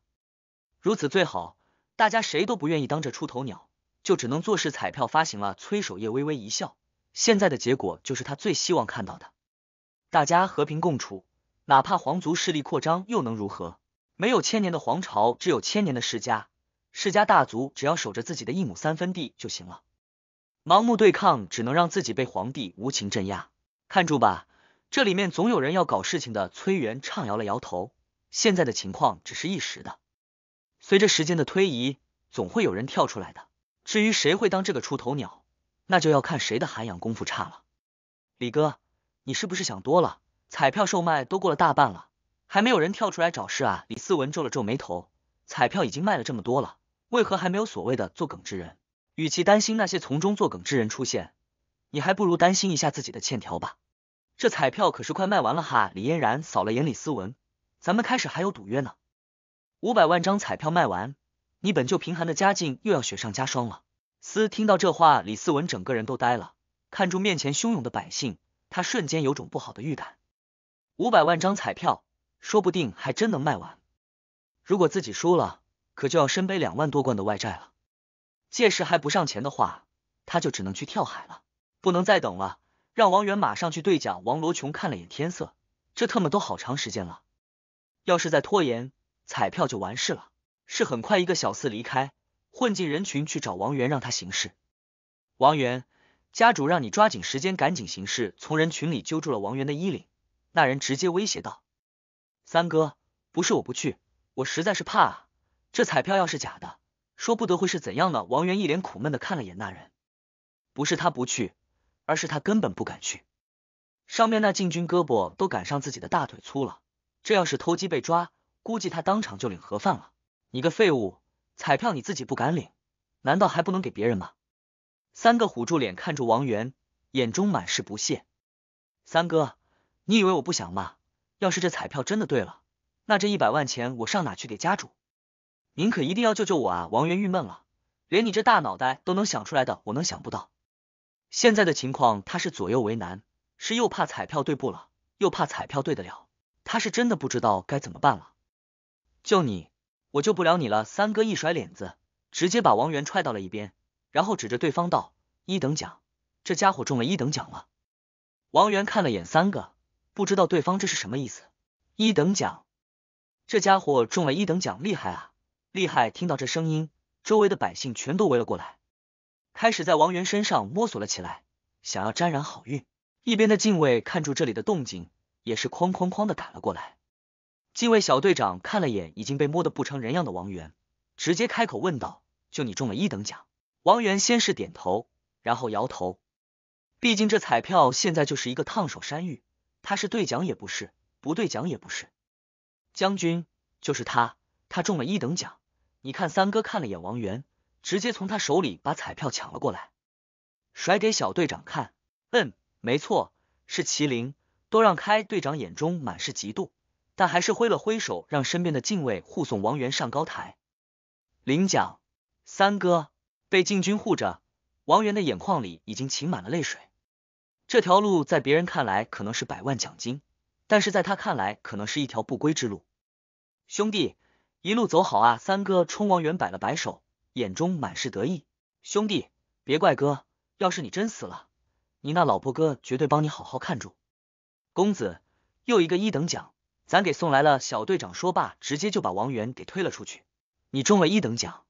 如此最好，大家谁都不愿意当这出头鸟，就只能做视彩票发行了。崔守业微微一笑，现在的结果就是他最希望看到的，大家和平共处，哪怕皇族势力扩张又能如何？没有千年的皇朝，只有千年的世家。世家大族只要守着自己的一亩三分地就行了，盲目对抗只能让自己被皇帝无情镇压。看住吧，这里面总有人要搞事情的。崔元畅摇了摇头，现在的情况只是一时的，随着时间的推移，总会有人跳出来的。至于谁会当这个出头鸟，那就要看谁的涵养功夫差了。李哥，你是不是想多了？彩票售卖都过了大半了，还没有人跳出来找事啊？李思文皱了皱眉头。彩票已经卖了这么多了，为何还没有所谓的做梗之人？与其担心那些从中做梗之人出现，你还不如担心一下自己的欠条吧。这彩票可是快卖完了哈！李嫣然扫了眼李思文，咱们开始还有赌约呢。五百万张彩票卖完，你本就贫寒的家境又要雪上加霜了。思听到这话，李思文整个人都呆了，看住面前汹涌的百姓，他瞬间有种不好的预感。五百万张彩票，说不定还真能卖完。如果自己输了，可就要身背两万多贯的外债了。届时还不上钱的话，他就只能去跳海了。不能再等了，让王源马上去兑奖。王罗琼看了眼天色，这特么都好长时间了，要是再拖延，彩票就完事了。是很快，一个小四离开，混进人群去找王源，让他行事。王源，家主让你抓紧时间，赶紧行事。从人群里揪住了王源的衣领，那人直接威胁道：“三哥，不是我不去。”我实在是怕啊，这彩票要是假的，说不得会是怎样呢？王源一脸苦闷的看了眼那人，不是他不去，而是他根本不敢去。上面那禁军胳膊都赶上自己的大腿粗了，这要是偷鸡被抓，估计他当场就领盒饭了。你个废物，彩票你自己不敢领，难道还不能给别人吗？三个虎住脸看着王源，眼中满是不屑。三哥，你以为我不想吗？要是这彩票真的对了。那这一百万钱我上哪去给家主？您可一定要救救我啊！王源郁闷了，连你这大脑袋都能想出来的，我能想不到？现在的情况他是左右为难，是又怕彩票兑不了，又怕彩票兑得了，他是真的不知道该怎么办了。救你，我救不了你了！三哥一甩脸子，直接把王源踹到了一边，然后指着对方道：“一等奖，这家伙中了一等奖了。”王源看了眼三个，不知道对方这是什么意思。一等奖。这家伙中了一等奖，厉害啊，厉害！听到这声音，周围的百姓全都围了过来，开始在王源身上摸索了起来，想要沾染好运。一边的禁卫看住这里的动静，也是哐哐哐的赶了过来。禁卫小队长看了眼已经被摸得不成人样的王源，直接开口问道：“就你中了一等奖？”王源先是点头，然后摇头。毕竟这彩票现在就是一个烫手山芋，他是兑奖也不是，不对奖也不是。将军就是他，他中了一等奖。你看三哥看了眼王源，直接从他手里把彩票抢了过来，甩给小队长看。嗯，没错，是麒麟。都让开！队长眼中满是嫉妒，但还是挥了挥手，让身边的禁卫护送王源上高台领奖。三哥被禁军护着，王源的眼眶里已经噙满了泪水。这条路在别人看来可能是百万奖金。但是在他看来，可能是一条不归之路。兄弟，一路走好啊！三哥冲王源摆了摆手，眼中满是得意。兄弟，别怪哥，要是你真死了，你那老婆哥绝对帮你好好看住。公子，又一个一等奖，咱给送来了。小队长说罢，直接就把王源给推了出去。你中了一等奖。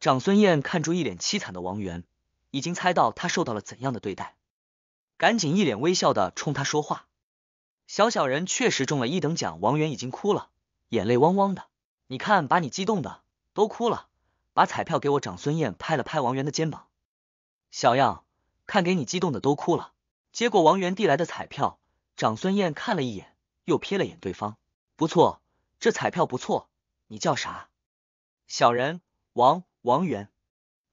长孙燕看住一脸凄惨的王源，已经猜到他受到了怎样的对待，赶紧一脸微笑的冲他说话。小小人确实中了一等奖，王源已经哭了，眼泪汪汪的。你看，把你激动的都哭了。把彩票给我，长孙燕拍了拍王源的肩膀，小样，看给你激动的都哭了。接过王源递来的彩票，长孙燕看了一眼，又瞥了眼对方，不错，这彩票不错。你叫啥？小人王王源。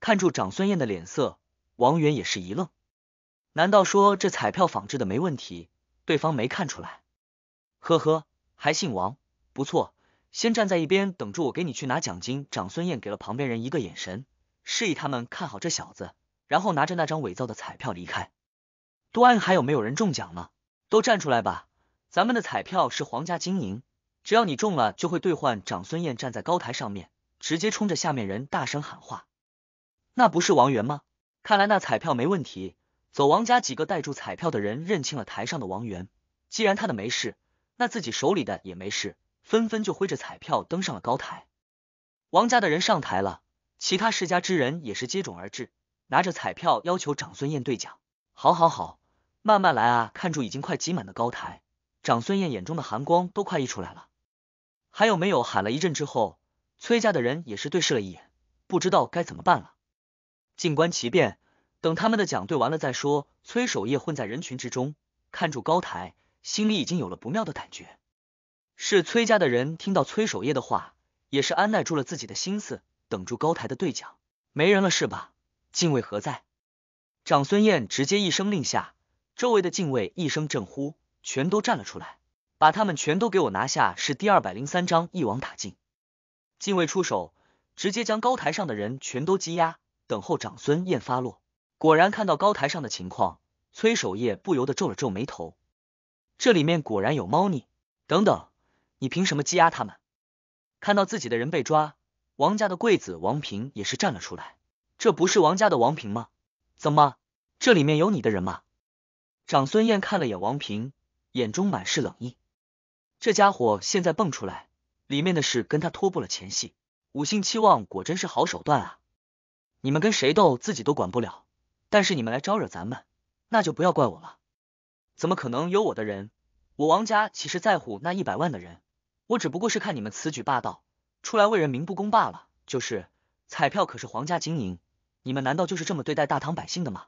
看住长孙燕的脸色，王源也是一愣，难道说这彩票仿制的没问题？对方没看出来，呵呵，还姓王，不错。先站在一边，等住我给你去拿奖金。长孙燕给了旁边人一个眼神，示意他们看好这小子，然后拿着那张伪造的彩票离开。都还有没有人中奖呢？都站出来吧！咱们的彩票是皇家经营，只要你中了，就会兑换。长孙燕站在高台上面，直接冲着下面人大声喊话：“那不是王源吗？看来那彩票没问题。”走王家几个带住彩票的人认清了台上的王源，既然他的没事，那自己手里的也没事，纷纷就挥着彩票登上了高台。王家的人上台了，其他世家之人也是接踵而至，拿着彩票要求长孙燕兑奖。好好好，慢慢来啊！看住已经快挤满的高台，长孙燕眼中的寒光都快溢出来了。还有没有？喊了一阵之后，崔家的人也是对视了一眼，不知道该怎么办了，静观其变。等他们的奖兑完了再说。崔守业混在人群之中，看住高台，心里已经有了不妙的感觉。是崔家的人听到崔守业的话，也是安耐住了自己的心思，等住高台的兑奖。没人了是吧？禁卫何在？长孙燕直接一声令下，周围的禁卫一声震呼，全都站了出来，把他们全都给我拿下！是第二百零三章一网打尽。禁卫出手，直接将高台上的人全都羁押，等候长孙燕发落。果然看到高台上的情况，崔守业不由得皱了皱眉头，这里面果然有猫腻。等等，你凭什么羁押他们？看到自己的人被抓，王家的贵子王平也是站了出来。这不是王家的王平吗？怎么这里面有你的人吗？长孙燕看了眼王平，眼中满是冷意。这家伙现在蹦出来，里面的事跟他脱不了前戏。五姓期望果真是好手段啊！你们跟谁斗，自己都管不了。但是你们来招惹咱们，那就不要怪我了。怎么可能有我的人？我王家岂是在乎那一百万的人？我只不过是看你们此举霸道，出来为人民不公罢了。就是彩票可是皇家经营，你们难道就是这么对待大唐百姓的吗？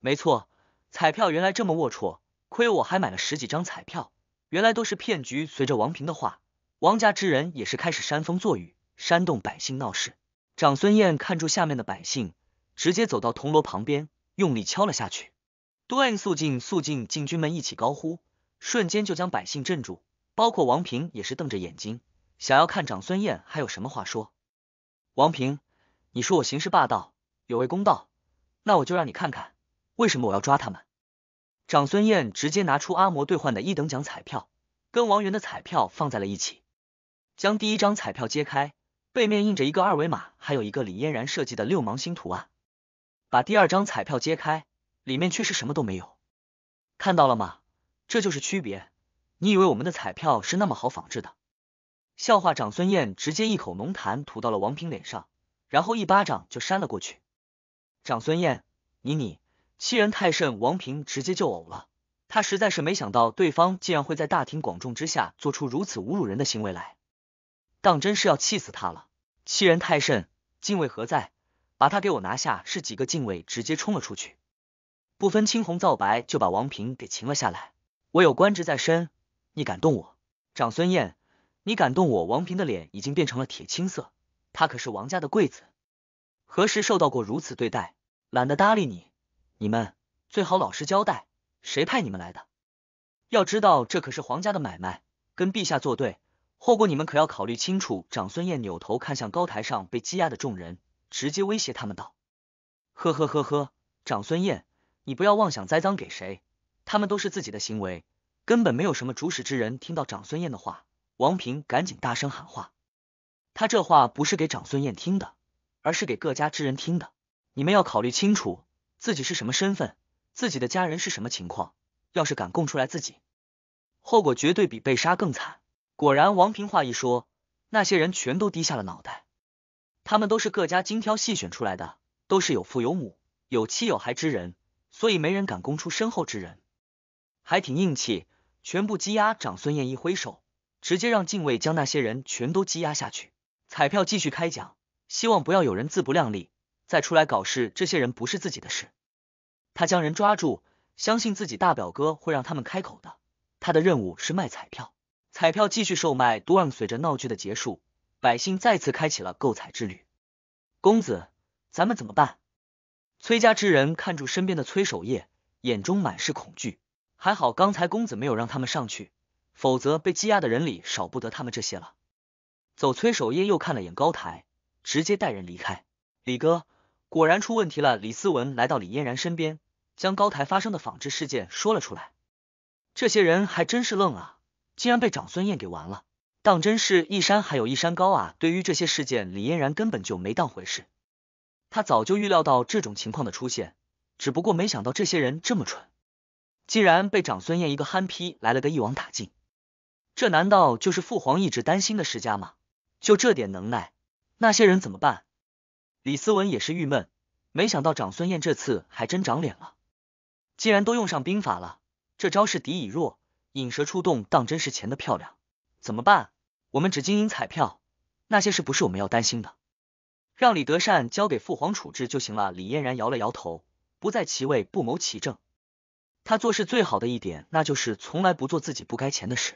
没错，彩票原来这么龌龊，亏我还买了十几张彩票，原来都是骗局。随着王平的话，王家之人也是开始煽风作雨，煽动百姓闹事。长孙燕看住下面的百姓。直接走到铜锣旁边，用力敲了下去。多恩肃静，肃静！禁军们一起高呼，瞬间就将百姓镇住。包括王平也是瞪着眼睛，想要看长孙燕还有什么话说。王平，你说我行事霸道，有违公道，那我就让你看看为什么我要抓他们。长孙燕直接拿出阿嬷兑换的一等奖彩票，跟王源的彩票放在了一起，将第一张彩票揭开，背面印着一个二维码，还有一个李嫣然设计的六芒星图案。把第二张彩票揭开，里面却是什么都没有。看到了吗？这就是区别。你以为我们的彩票是那么好仿制的？笑话！长孙燕直接一口浓痰吐到了王平脸上，然后一巴掌就扇了过去。长孙燕，你你欺人太甚！王平直接就呕了。他实在是没想到对方竟然会在大庭广众之下做出如此侮辱人的行为来，当真是要气死他了！欺人太甚，敬畏何在？把他给我拿下！是几个禁卫直接冲了出去，不分青红皂白就把王平给擒了下来。我有官职在身，你敢动我？长孙燕，你敢动我？王平的脸已经变成了铁青色，他可是王家的贵子，何时受到过如此对待？懒得搭理你，你们最好老实交代，谁派你们来的？要知道，这可是皇家的买卖，跟陛下作对，后果你们可要考虑清楚。长孙燕扭头看向高台上被羁押的众人。直接威胁他们道：“呵呵呵呵，长孙燕，你不要妄想栽赃给谁，他们都是自己的行为，根本没有什么主使之人。”听到长孙燕的话，王平赶紧大声喊话：“他这话不是给长孙燕听的，而是给各家之人听的。你们要考虑清楚，自己是什么身份，自己的家人是什么情况。要是敢供出来自己，后果绝对比被杀更惨。”果然，王平话一说，那些人全都低下了脑袋。他们都是各家精挑细选出来的，都是有父有母、有妻有孩之人，所以没人敢供出身后之人，还挺硬气。全部羁押，长孙燕一挥手，直接让禁卫将那些人全都羁押下去。彩票继续开奖，希望不要有人自不量力再出来搞事。这些人不是自己的事，他将人抓住，相信自己大表哥会让他们开口的。他的任务是卖彩票，彩票继续售卖。都让随着闹剧的结束。百姓再次开启了购彩之旅。公子，咱们怎么办？崔家之人看住身边的崔守业，眼中满是恐惧。还好刚才公子没有让他们上去，否则被羁押的人里少不得他们这些了。走，崔守业又看了眼高台，直接带人离开。李哥，果然出问题了。李思文来到李嫣然身边，将高台发生的仿制事件说了出来。这些人还真是愣啊，竟然被长孙燕给玩了。当真是“一山还有一山高”啊！对于这些事件，李嫣然根本就没当回事。他早就预料到这种情况的出现，只不过没想到这些人这么蠢。既然被长孙燕一个憨批来了个一网打尽，这难道就是父皇一直担心的世家吗？就这点能耐，那些人怎么办？李思文也是郁闷，没想到长孙燕这次还真长脸了。既然都用上兵法了，这招是敌已弱，引蛇出洞，当真是钱的漂亮。怎么办？我们只经营彩票，那些事不是我们要担心的，让李德善交给父皇处置就行了。李嫣然摇了摇头，不在其位不谋其政，他做事最好的一点，那就是从来不做自己不该钱的事，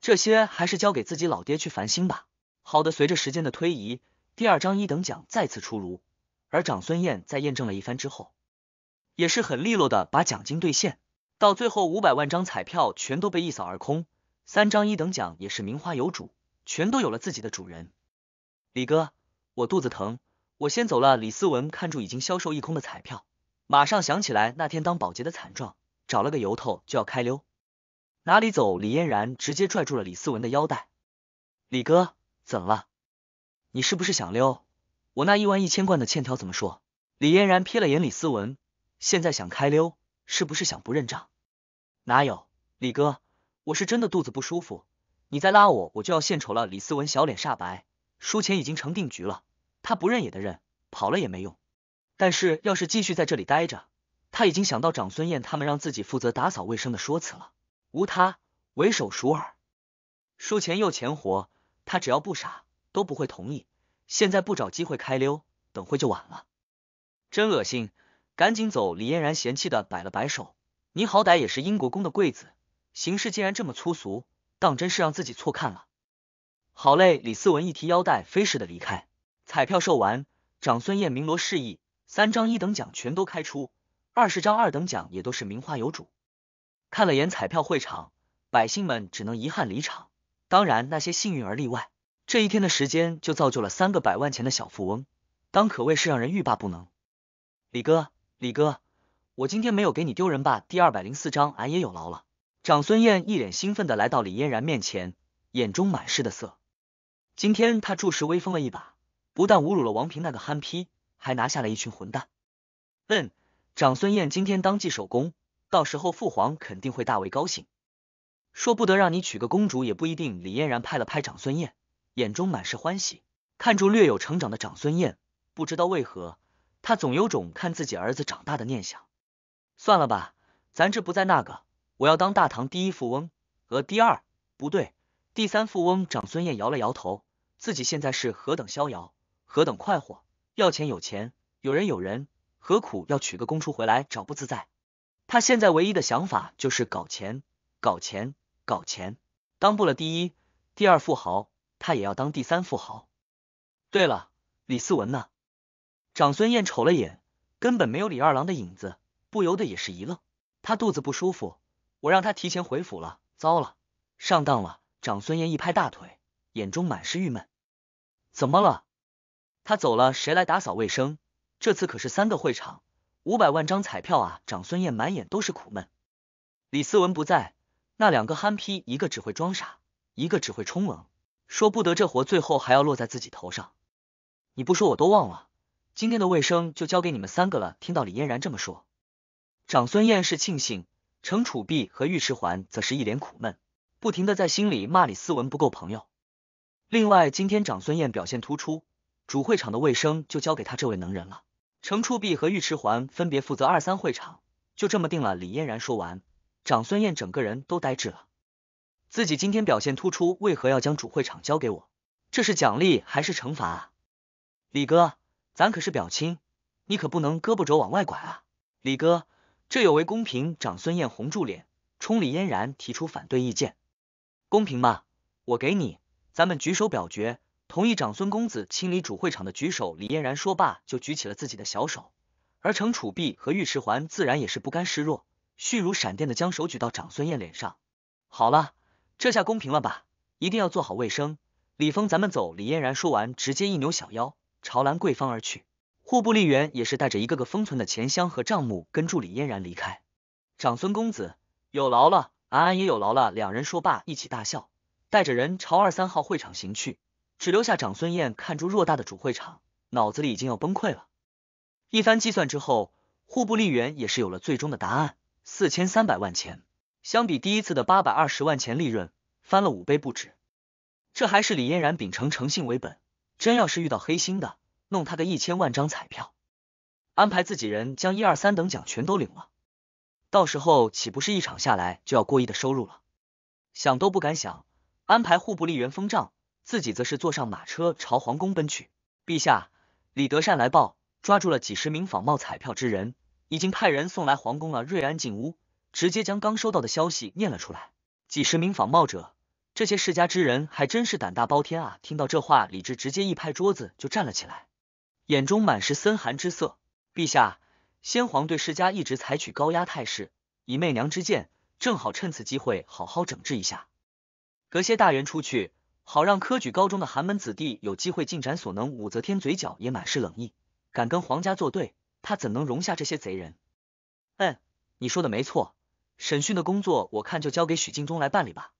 这些还是交给自己老爹去烦心吧。好的，随着时间的推移，第二张一等奖再次出炉，而长孙燕在验证了一番之后，也是很利落的把奖金兑现，到最后五百万张彩票全都被一扫而空。三张一等奖也是名花有主，全都有了自己的主人。李哥，我肚子疼，我先走了。李思文看住已经销售一空的彩票，马上想起来那天当保洁的惨状，找了个由头就要开溜。哪里走？李嫣然直接拽住了李思文的腰带。李哥，怎么了？你是不是想溜？我那一万一千贯的欠条怎么说？李嫣然瞥了眼李思文，现在想开溜，是不是想不认账？哪有，李哥。我是真的肚子不舒服，你再拉我，我就要献丑了。李思文小脸煞白，输钱已经成定局了，他不认也得认，跑了也没用。但是要是继续在这里待着，他已经想到长孙燕他们让自己负责打扫卫生的说辞了，无他，唯手熟耳。输钱又钱活，他只要不傻都不会同意。现在不找机会开溜，等会就晚了。真恶心，赶紧走！李嫣然嫌弃的摆了摆手，你好歹也是英国公的贵子。行事竟然这么粗俗，当真是让自己错看了。好嘞，李思文一提腰带，飞似的离开。彩票售完，长孙燕鸣锣示意，三张一等奖全都开出，二十张二等奖也都是名花有主。看了眼彩票会场，百姓们只能遗憾离场，当然那些幸运儿例外。这一天的时间就造就了三个百万钱的小富翁，当可谓是让人欲罢不能。李哥，李哥，我今天没有给你丢人吧？第二百零四章，俺也有劳了。长孙燕一脸兴奋的来到李嫣然面前，眼中满是的色。今天他着实威风了一把，不但侮辱了王平那个憨批，还拿下了一群混蛋。嗯，长孙燕今天当即首功，到时候父皇肯定会大为高兴。说不得让你娶个公主也不一定。李嫣然拍了拍长孙燕，眼中满是欢喜，看住略有成长的长孙燕，不知道为何他总有种看自己儿子长大的念想。算了吧，咱这不在那个。我要当大唐第一富翁，呃，第二不对，第三富翁。长孙燕摇了摇头，自己现在是何等逍遥，何等快活，要钱有钱，有人有人，何苦要娶个公主回来找不自在？他现在唯一的想法就是搞钱，搞钱，搞钱。当不了第一、第二富豪，他也要当第三富豪。对了，李思文呢？长孙燕瞅了眼，根本没有李二郎的影子，不由得也是一愣。他肚子不舒服。我让他提前回府了，糟了，上当了！长孙燕一拍大腿，眼中满是郁闷。怎么了？他走了，谁来打扫卫生？这次可是三个会场，五百万张彩票啊！长孙燕满眼都是苦闷。李思文不在，那两个憨批，一个只会装傻，一个只会充愣，说不得这活最后还要落在自己头上。你不说我都忘了，今天的卫生就交给你们三个了。听到李嫣然这么说，长孙燕是庆幸。程楚璧和尉迟环则是一脸苦闷，不停的在心里骂李思文不够朋友。另外，今天长孙燕表现突出，主会场的卫生就交给他这位能人了。程楚璧和尉迟环分别负责二三会场，就这么定了。李嫣然说完，长孙燕整个人都呆滞了。自己今天表现突出，为何要将主会场交给我？这是奖励还是惩罚啊？李哥，咱可是表亲，你可不能胳膊肘往外拐啊！李哥。这有违公平！长孙燕红住脸，冲李嫣然提出反对意见。公平吗？我给你，咱们举手表决，同意长孙公子清理主会场的举手。李嫣然说罢，就举起了自己的小手。而程楚碧和尉迟环自然也是不甘示弱，迅如闪电的将手举到长孙燕脸上。好了，这下公平了吧？一定要做好卫生。李峰，咱们走。李嫣然说完，直接一扭小腰，朝兰桂坊而去。户部利源也是带着一个个封存的钱箱和账目，跟助理嫣然离开。长孙公子有劳了，安安也有劳了。两人说罢，一起大笑，带着人朝二三号会场行去，只留下长孙燕看住偌大的主会场，脑子里已经要崩溃了。一番计算之后，户部利源也是有了最终的答案：四千三百万钱，相比第一次的八百二十万钱利润，翻了五倍不止。这还是李嫣然秉承诚信为本，真要是遇到黑心的。弄他个一千万张彩票，安排自己人将一二三等奖全都领了，到时候岂不是一场下来就要过亿的收入了？想都不敢想。安排户部利员封账，自己则是坐上马车朝皇宫奔去。陛下，李德善来报，抓住了几十名仿冒彩票之人，已经派人送来皇宫了。瑞安进屋，直接将刚收到的消息念了出来。几十名仿冒者，这些世家之人还真是胆大包天啊！听到这话，李治直接一拍桌子就站了起来。眼中满是森寒之色。陛下，先皇对世家一直采取高压态势，以媚娘之见，正好趁此机会好好整治一下，隔些大员出去，好让科举高中的寒门子弟有机会尽展所能。武则天嘴角也满是冷意，敢跟皇家作对，他怎能容下这些贼人？嗯，你说的没错，审讯的工作我看就交给许敬宗来办理吧，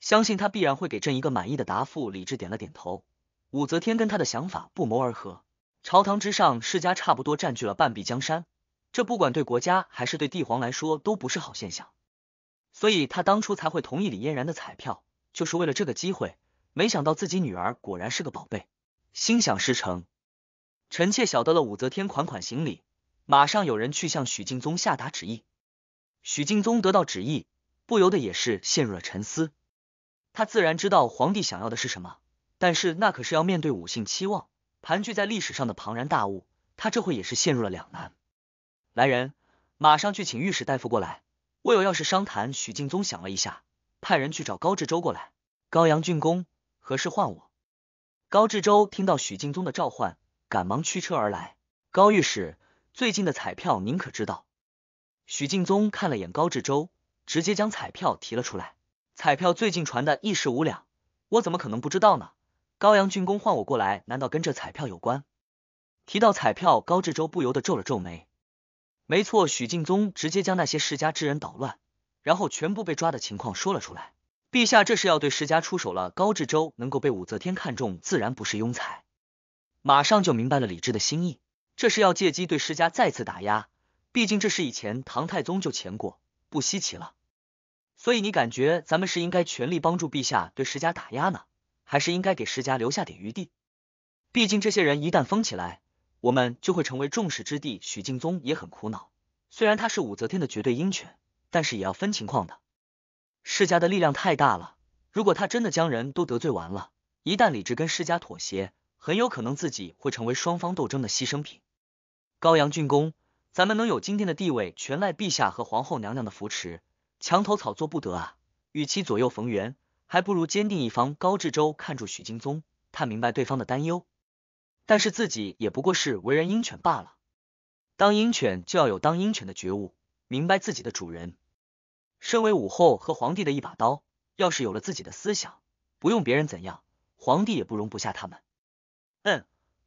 相信他必然会给朕一个满意的答复。李治点了点头，武则天跟他的想法不谋而合。朝堂之上，世家差不多占据了半壁江山，这不管对国家还是对帝皇来说，都不是好现象。所以他当初才会同意李嫣然的彩票，就是为了这个机会。没想到自己女儿果然是个宝贝，心想事成。臣妾晓得了，武则天款款行礼，马上有人去向许敬宗下达旨意。许敬宗得到旨意，不由得也是陷入了沉思。他自然知道皇帝想要的是什么，但是那可是要面对五姓期望。盘踞在历史上的庞然大物，他这会也是陷入了两难。来人，马上去请御史大夫过来，我有要事商谈。许敬宗想了一下，派人去找高志周过来。高阳郡公，何事唤我？高志周听到许敬宗的召唤，赶忙驱车而来。高御史，最近的彩票您可知道？许敬宗看了眼高志周，直接将彩票提了出来。彩票最近传的一时无两，我怎么可能不知道呢？高阳郡公唤我过来，难道跟这彩票有关？提到彩票，高志周不由得皱了皱眉。没错，许敬宗直接将那些世家之人捣乱，然后全部被抓的情况说了出来。陛下这是要对世家出手了。高志周能够被武则天看中，自然不是庸才，马上就明白了李治的心意。这是要借机对世家再次打压，毕竟这是以前唐太宗就前过，不稀奇了。所以你感觉咱们是应该全力帮助陛下对世家打压呢？还是应该给世家留下点余地，毕竟这些人一旦封起来，我们就会成为众矢之的。许敬宗也很苦恼，虽然他是武则天的绝对鹰犬，但是也要分情况的。世家的力量太大了，如果他真的将人都得罪完了，一旦李治跟世家妥协，很有可能自己会成为双方斗争的牺牲品。高阳郡公，咱们能有今天的地位，全赖陛下和皇后娘娘的扶持，墙头草做不得啊！与其左右逢源。还不如坚定一方。高志周看住许敬宗，他明白对方的担忧，但是自己也不过是为人鹰犬罢了。当鹰犬就要有当鹰犬的觉悟，明白自己的主人。身为武后和皇帝的一把刀，要是有了自己的思想，不用别人怎样，皇帝也不容不下他们。嗯，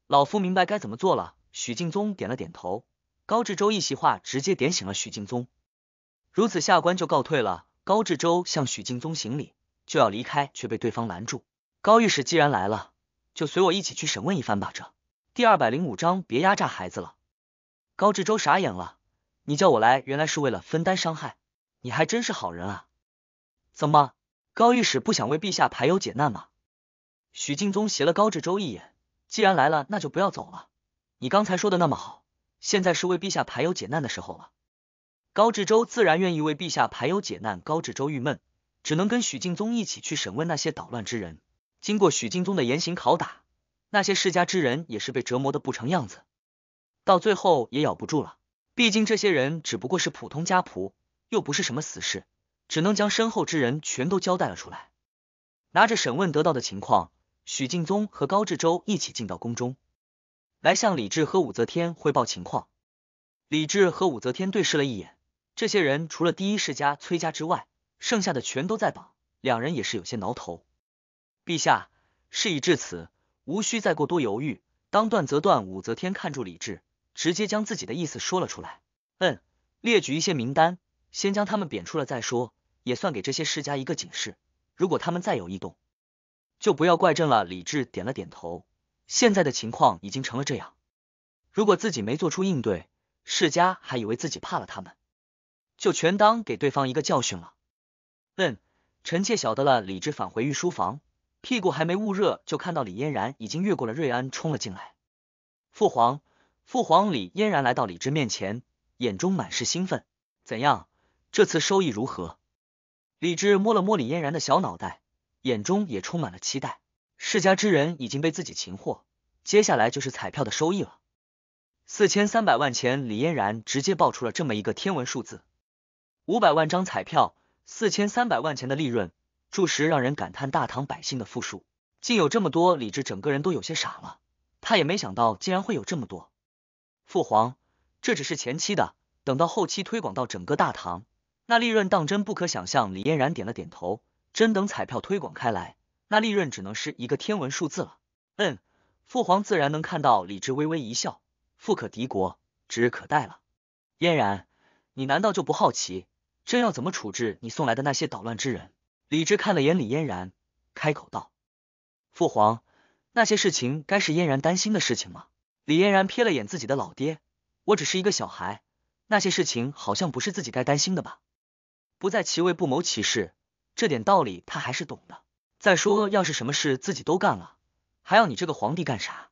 老夫明白该怎么做了。许敬宗点了点头。高志周一席话直接点醒了许敬宗。如此，下官就告退了。高志周向许敬宗行礼。就要离开，却被对方拦住。高御史既然来了，就随我一起去审问一番吧。这第二百零五章，别压榨孩子了。高志周傻眼了，你叫我来，原来是为了分担伤害，你还真是好人啊！怎么，高御史不想为陛下排忧解难吗？许敬宗斜了高志周一眼，既然来了，那就不要走了。你刚才说的那么好，现在是为陛下排忧解难的时候了。高志周自然愿意为陛下排忧解难，高志周郁闷。只能跟许敬宗一起去审问那些捣乱之人。经过许敬宗的严刑拷打，那些世家之人也是被折磨的不成样子，到最后也咬不住了。毕竟这些人只不过是普通家仆，又不是什么死士，只能将身后之人全都交代了出来。拿着审问得到的情况，许敬宗和高志周一起进到宫中，来向李治和武则天汇报情况。李治和武则天对视了一眼，这些人除了第一世家崔家之外。剩下的全都在绑，两人也是有些挠头。陛下，事已至此，无需再过多犹豫，当断则断。武则天看住李治，直接将自己的意思说了出来。嗯，列举一些名单，先将他们贬出了再说，也算给这些世家一个警示。如果他们再有异动，就不要怪朕了。李治点了点头。现在的情况已经成了这样，如果自己没做出应对，世家还以为自己怕了他们，就全当给对方一个教训了。嗯，臣妾晓得了。李治返回御书房，屁股还没捂热，就看到李嫣然已经越过了瑞安，冲了进来。父皇，父皇！李嫣然来到李治面前，眼中满是兴奋。怎样，这次收益如何？李治摸了摸李嫣然的小脑袋，眼中也充满了期待。世家之人已经被自己擒获，接下来就是彩票的收益了。四千三百万钱，李嫣然直接爆出了这么一个天文数字。五百万张彩票。四千三百万钱的利润，着实让人感叹大唐百姓的富庶，竟有这么多。李治整个人都有些傻了，他也没想到竟然会有这么多。父皇，这只是前期的，等到后期推广到整个大唐，那利润当真不可想象。李嫣然点了点头，真等彩票推广开来，那利润只能是一个天文数字了。嗯，父皇自然能看到。李治微微一笑，富可敌国，指日可待了。嫣然，你难道就不好奇？朕要怎么处置你送来的那些捣乱之人？李治看了眼李嫣然，开口道：“父皇，那些事情该是嫣然担心的事情吗？”李嫣然瞥了眼自己的老爹，我只是一个小孩，那些事情好像不是自己该担心的吧？不在其位不谋其事，这点道理他还是懂的。再说，要是什么事自己都干了，还要你这个皇帝干啥？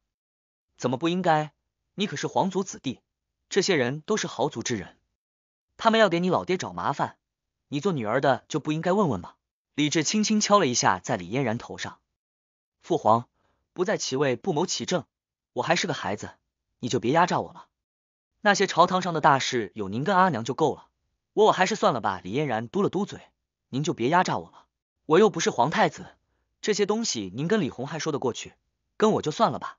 怎么不应该？你可是皇族子弟，这些人都是豪族之人。他们要给你老爹找麻烦，你做女儿的就不应该问问吗？李治轻轻敲了一下在李嫣然头上。父皇，不在其位不谋其政，我还是个孩子，你就别压榨我了。那些朝堂上的大事有您跟阿娘就够了，我我还是算了吧。李嫣然嘟了嘟嘴，您就别压榨我了，我又不是皇太子，这些东西您跟李红还说得过去，跟我就算了吧。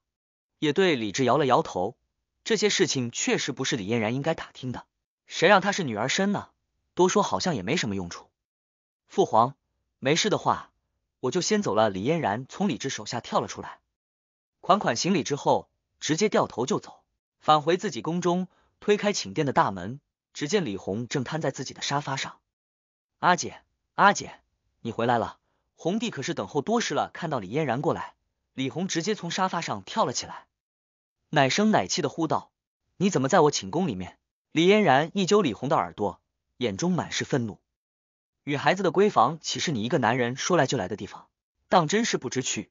也对，李治摇了摇头，这些事情确实不是李嫣然应该打听的。谁让她是女儿身呢？多说好像也没什么用处。父皇，没事的话，我就先走了。李嫣然从李治手下跳了出来，款款行礼之后，直接掉头就走，返回自己宫中，推开寝殿的大门，只见李红正瘫在自己的沙发上。阿姐，阿姐，你回来了！红弟可是等候多时了。看到李嫣然过来，李红直接从沙发上跳了起来，奶声奶气的呼道：“你怎么在我寝宫里面？”李嫣然一揪李红的耳朵，眼中满是愤怒。女孩子的闺房岂是你一个男人说来就来的地方？当真是不知趣。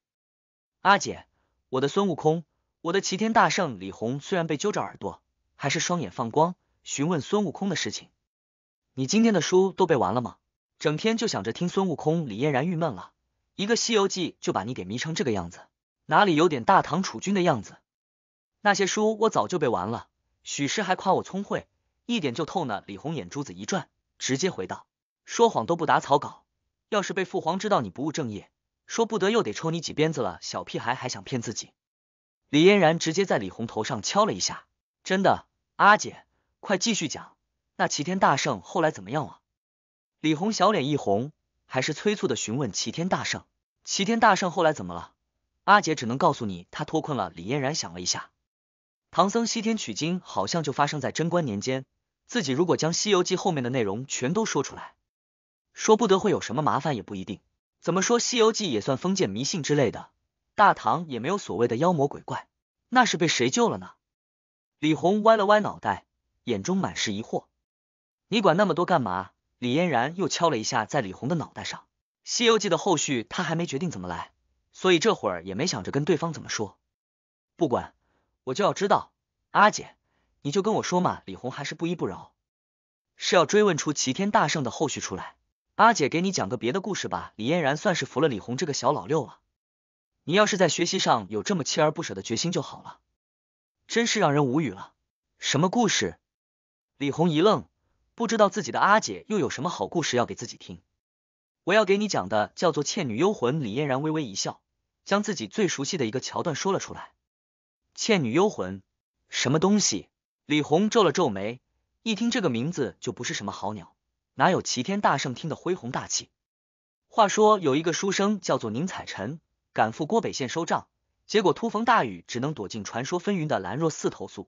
阿姐，我的孙悟空，我的齐天大圣李红虽然被揪着耳朵，还是双眼放光，询问孙悟空的事情。你今天的书都背完了吗？整天就想着听孙悟空。李嫣然郁闷了，一个西游记就把你给迷成这个样子，哪里有点大唐储君的样子？那些书我早就背完了。许师还夸我聪慧，一点就透呢。李红眼珠子一转，直接回道：“说谎都不打草稿，要是被父皇知道你不务正业，说不得又得抽你几鞭子了。”小屁孩还想骗自己。李嫣然直接在李红头上敲了一下。真的，阿姐，快继续讲，那齐天大圣后来怎么样了？李红小脸一红，还是催促的询问：“齐天大圣，齐天大圣后来怎么了？”阿姐只能告诉你，他脱困了。李嫣然想了一下。唐僧西天取经好像就发生在贞观年间，自己如果将《西游记》后面的内容全都说出来，说不得会有什么麻烦也不一定。怎么说《西游记》也算封建迷信之类的，大唐也没有所谓的妖魔鬼怪，那是被谁救了呢？李红歪了歪脑袋，眼中满是疑惑。你管那么多干嘛？李嫣然又敲了一下在李红的脑袋上。《西游记》的后续他还没决定怎么来，所以这会儿也没想着跟对方怎么说。不管。我就要知道，阿姐，你就跟我说嘛。李红还是不依不饶，是要追问出齐天大圣的后续出来。阿姐给你讲个别的故事吧。李嫣然算是服了李红这个小老六了。你要是在学习上有这么锲而不舍的决心就好了，真是让人无语了。什么故事？李红一愣，不知道自己的阿姐又有什么好故事要给自己听。我要给你讲的叫做《倩女幽魂》。李嫣然微微一笑，将自己最熟悉的一个桥段说了出来。《倩女幽魂》什么东西？李红皱了皱眉，一听这个名字就不是什么好鸟。哪有齐天大圣听的恢宏大气？话说有一个书生叫做宁采臣，赶赴郭北县收账，结果突逢大雨，只能躲进传说纷纭的兰若寺投宿。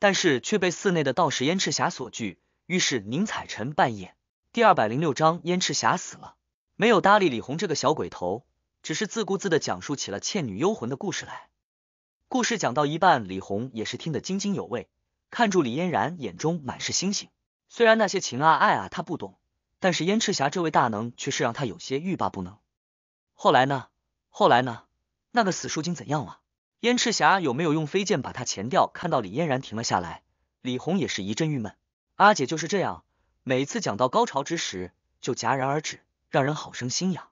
但是却被寺内的道士燕赤霞所拒。于是宁采臣半夜第二百零六章，燕赤霞死了，没有搭理李红这个小鬼头，只是自顾自的讲述起了《倩女幽魂》的故事来。故事讲到一半，李红也是听得津津有味，看住李嫣然眼中满是星星。虽然那些情啊爱啊他不懂，但是燕赤霞这位大能却是让他有些欲罢不能。后来呢？后来呢？那个死树精怎样了？燕赤霞有没有用飞剑把他钳掉？看到李嫣然停了下来，李红也是一阵郁闷。阿姐就是这样，每次讲到高潮之时就戛然而止，让人好生心痒。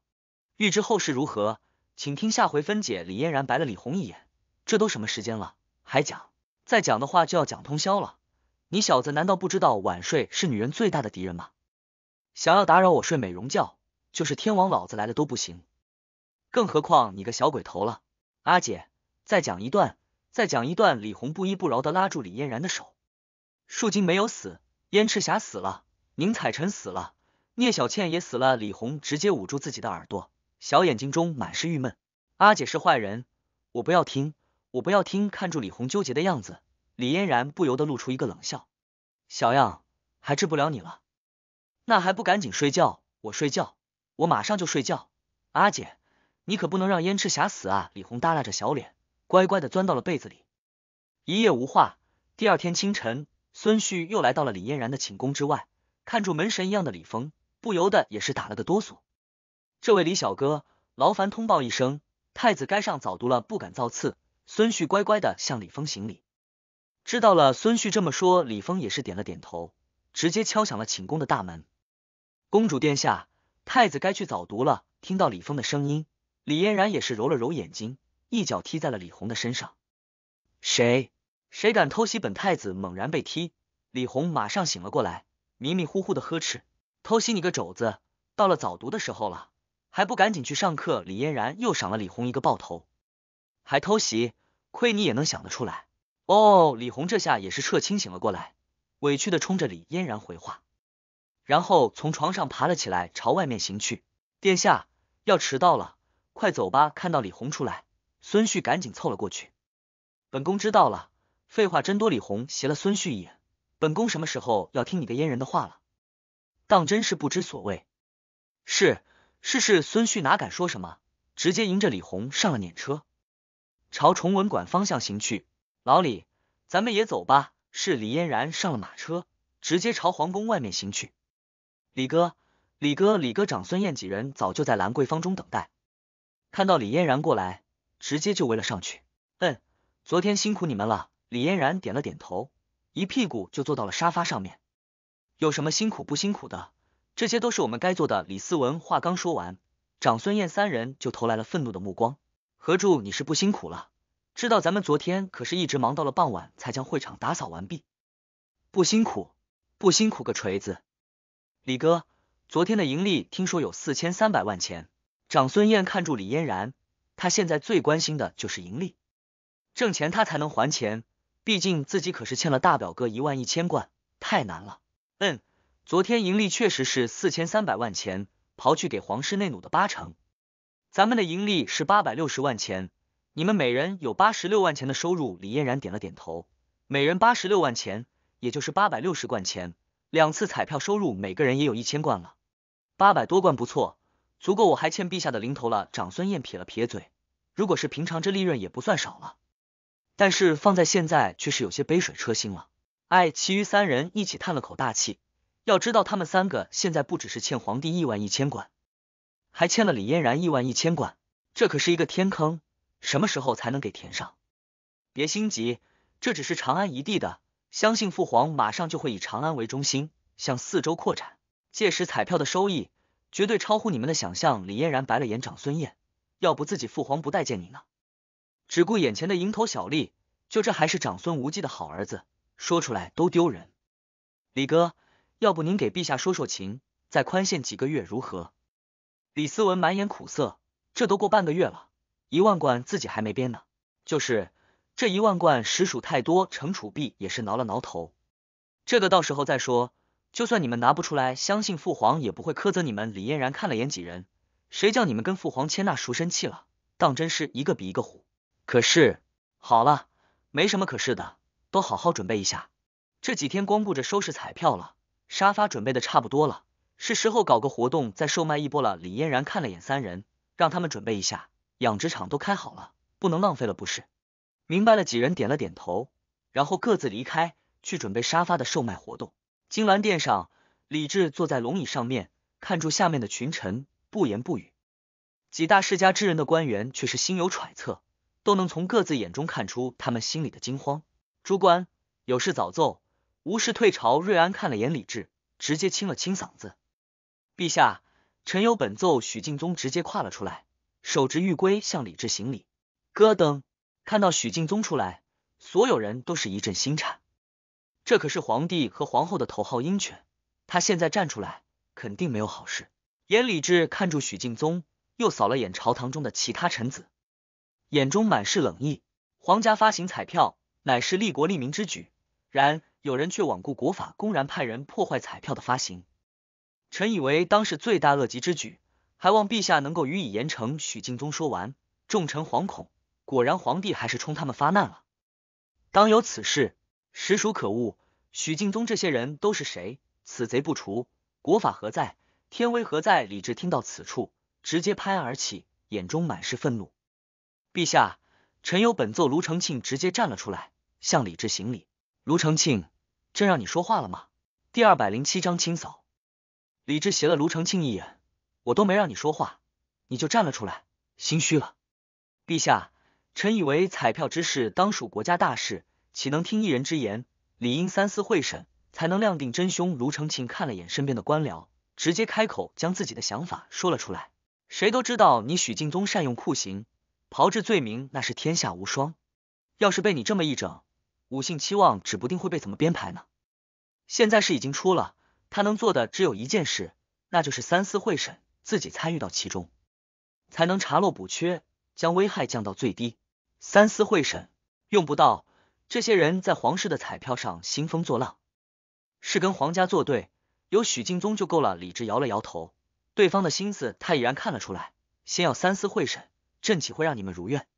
欲知后事如何，请听下回分解。李嫣然白了李红一眼。这都什么时间了，还讲，再讲的话就要讲通宵了。你小子难道不知道晚睡是女人最大的敌人吗？想要打扰我睡美容觉，就是天王老子来了都不行，更何况你个小鬼头了。阿姐，再讲一段，再讲一段。李红不依不饶地拉住李嫣然的手。树精没有死，燕赤霞死了，宁采臣死了，聂小倩也死了。李红直接捂住自己的耳朵，小眼睛中满是郁闷。阿姐是坏人，我不要听。我不要听，看住李红纠结的样子，李嫣然不由得露出一个冷笑。小样，还治不了你了，那还不赶紧睡觉？我睡觉，我马上就睡觉。阿姐，你可不能让燕赤霞死啊！李红耷拉着小脸，乖乖的钻到了被子里。一夜无话。第二天清晨，孙旭又来到了李嫣然的寝宫之外，看住门神一样的李峰，不由得也是打了个哆嗦。这位李小哥，劳烦通报一声，太子该上早读了，不敢造次。孙旭乖乖的向李峰行礼，知道了孙旭这么说，李峰也是点了点头，直接敲响了寝宫的大门。公主殿下，太子该去早读了。听到李峰的声音，李嫣然也是揉了揉眼睛，一脚踢在了李红的身上。谁谁敢偷袭本太子？猛然被踢，李红马上醒了过来，迷迷糊糊的呵斥：“偷袭你个肘子！到了早读的时候了，还不赶紧去上课！”李嫣然又赏了李红一个爆头。还偷袭，亏你也能想得出来哦！李红这下也是彻清醒了过来，委屈的冲着李嫣然回话，然后从床上爬了起来，朝外面行去。殿下要迟到了，快走吧！看到李红出来，孙旭赶紧凑了过去。本宫知道了，废话真多！李红斜了孙旭一眼，本宫什么时候要听你个阉人的话了？当真是不知所谓。是是是，孙旭哪敢说什么，直接迎着李红上了撵车。朝崇文馆方向行去，老李，咱们也走吧。是李嫣然上了马车，直接朝皇宫外面行去。李哥，李哥，李哥，长孙燕几人早就在兰桂坊中等待，看到李嫣然过来，直接就围了上去。嗯，昨天辛苦你们了。李嫣然点了点头，一屁股就坐到了沙发上面。有什么辛苦不辛苦的？这些都是我们该做的。李思文话刚说完，长孙燕三人就投来了愤怒的目光。何柱，你是不辛苦了？知道咱们昨天可是一直忙到了傍晚，才将会场打扫完毕。不辛苦，不辛苦个锤子！李哥，昨天的盈利听说有四千三百万钱。长孙燕看住李嫣然，他现在最关心的就是盈利，挣钱他才能还钱。毕竟自己可是欠了大表哥一万一千贯，太难了。嗯，昨天盈利确实是四千三百万钱，刨去给皇室内努的八成。咱们的盈利是八百六十万钱，你们每人有八十六万钱的收入。李嫣然点了点头，每人八十六万钱，也就是八百六十贯钱。两次彩票收入，每个人也有一千贯了，八百多贯不错，足够我还欠陛下的零头了。长孙宴撇了撇嘴，如果是平常，这利润也不算少了，但是放在现在却是有些杯水车薪了。哎，其余三人一起叹了口气，要知道他们三个现在不只是欠皇帝一万一千贯。还欠了李嫣然一万一千贯，这可是一个天坑，什么时候才能给填上？别心急，这只是长安一地的，相信父皇马上就会以长安为中心向四周扩展，届时彩票的收益绝对超乎你们的想象。李嫣然白了眼长孙燕，要不自己父皇不待见你呢？只顾眼前的蝇头小利，就这还是长孙无忌的好儿子，说出来都丢人。李哥，要不您给陛下说说情，再宽限几个月如何？李思文满眼苦涩，这都过半个月了，一万贯自己还没编呢。就是这一万贯实属太多。程楚碧也是挠了挠头，这个到时候再说。就算你们拿不出来，相信父皇也不会苛责你们。李嫣然看了眼几人，谁叫你们跟父皇签那赎身契了？当真是一个比一个虎。可是，好了，没什么可是的，都好好准备一下。这几天光顾着收拾彩票了，沙发准备的差不多了。是时候搞个活动再售卖一波了。李嫣然看了眼三人，让他们准备一下，养殖场都开好了，不能浪费了，不是？明白了，几人点了点头，然后各自离开去准备沙发的售卖活动。金銮殿上，李治坐在龙椅上面，看住下面的群臣，不言不语。几大世家之人的官员却是心有揣测，都能从各自眼中看出他们心里的惊慌。朱官有事早奏，无事退朝。瑞安看了眼李治，直接清了清嗓子。陛下，臣有本奏。许敬宗直接跨了出来，手执玉圭向李治行礼。咯噔！看到许敬宗出来，所有人都是一阵心颤。这可是皇帝和皇后的头号鹰犬，他现在站出来，肯定没有好事。阎立智看住许敬宗，又扫了眼朝堂中的其他臣子，眼中满是冷意。皇家发行彩票，乃是利国利民之举，然有人却罔顾国法，公然派人破坏彩票的发行。臣以为当是罪大恶极之举，还望陛下能够予以严惩。许敬宗说完，众臣惶恐。果然，皇帝还是冲他们发难了。当有此事，实属可恶。许敬宗这些人都是谁？此贼不除，国法何在？天威何在？李治听到此处，直接拍案而起，眼中满是愤怒。陛下，臣有本奏。卢承庆直接站了出来，向李治行礼。卢承庆，朕让你说话了吗？第二百零七章清扫。李治斜了卢承庆一眼，我都没让你说话，你就站了出来，心虚了。陛下，臣以为彩票之事当属国家大事，岂能听一人之言？理应三思会审，才能量定真凶。卢承庆看了眼身边的官僚，直接开口将自己的想法说了出来。谁都知道你许敬宗善用酷刑，炮制罪名那是天下无双。要是被你这么一整，五姓七望指不定会被怎么编排呢？现在是已经出了。他能做的只有一件事，那就是三思会审，自己参与到其中，才能查漏补缺，将危害降到最低。三思会审用不到这些人在皇室的彩票上兴风作浪，是跟皇家作对，有许敬宗就够了。李治摇了摇头，对方的心思他已然看了出来，先要三思会审，朕岂会让你们如愿？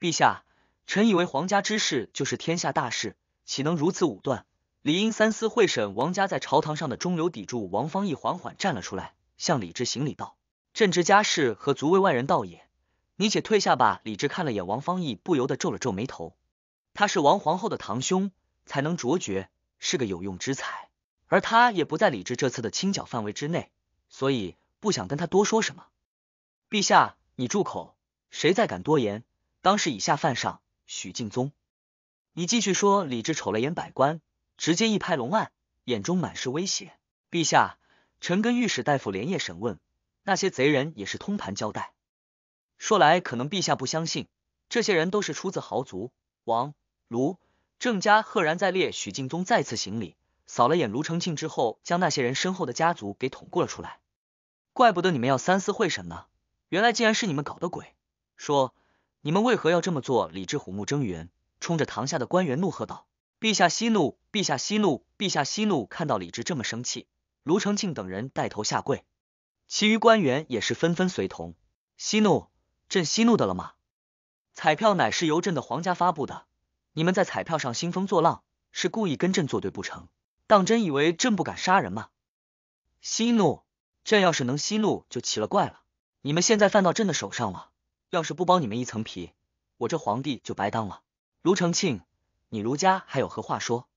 陛下，臣以为皇家之事就是天下大事，岂能如此武断？理应三思会审。王家在朝堂上的中流砥柱王方义缓缓站了出来，向李治行礼道：“朕知家事，何足为外人道也？你且退下吧。”李治看了眼王方义，不由得皱了皱眉头。他是王皇后的堂兄，才能卓绝，是个有用之才。而他也不在李治这次的清剿范围之内，所以不想跟他多说什么。陛下，你住口！谁再敢多言，当是以下犯上。许敬宗，你继续说。李治瞅了眼百官。直接一拍龙案，眼中满是威胁。陛下，臣跟御史大夫连夜审问那些贼人，也是通盘交代。说来可能陛下不相信，这些人都是出自豪族王、卢、郑家，赫然在列。许敬宗再次行礼，扫了眼卢承庆之后，将那些人身后的家族给捅咕了出来。怪不得你们要三思会审呢，原来竟然是你们搞的鬼！说你们为何要这么做？李治虎目睁圆，冲着堂下的官员怒喝道。陛下息怒！陛下息怒！陛下息怒！看到李治这么生气，卢承庆等人带头下跪，其余官员也是纷纷随同。息怒！朕息怒的了吗？彩票乃是由朕的皇家发布的，你们在彩票上兴风作浪，是故意跟朕作对不成？当真以为朕不敢杀人吗？息怒！朕要是能息怒，就奇了怪了。你们现在犯到朕的手上了，要是不剥你们一层皮，我这皇帝就白当了。卢承庆。你卢家还有何话说？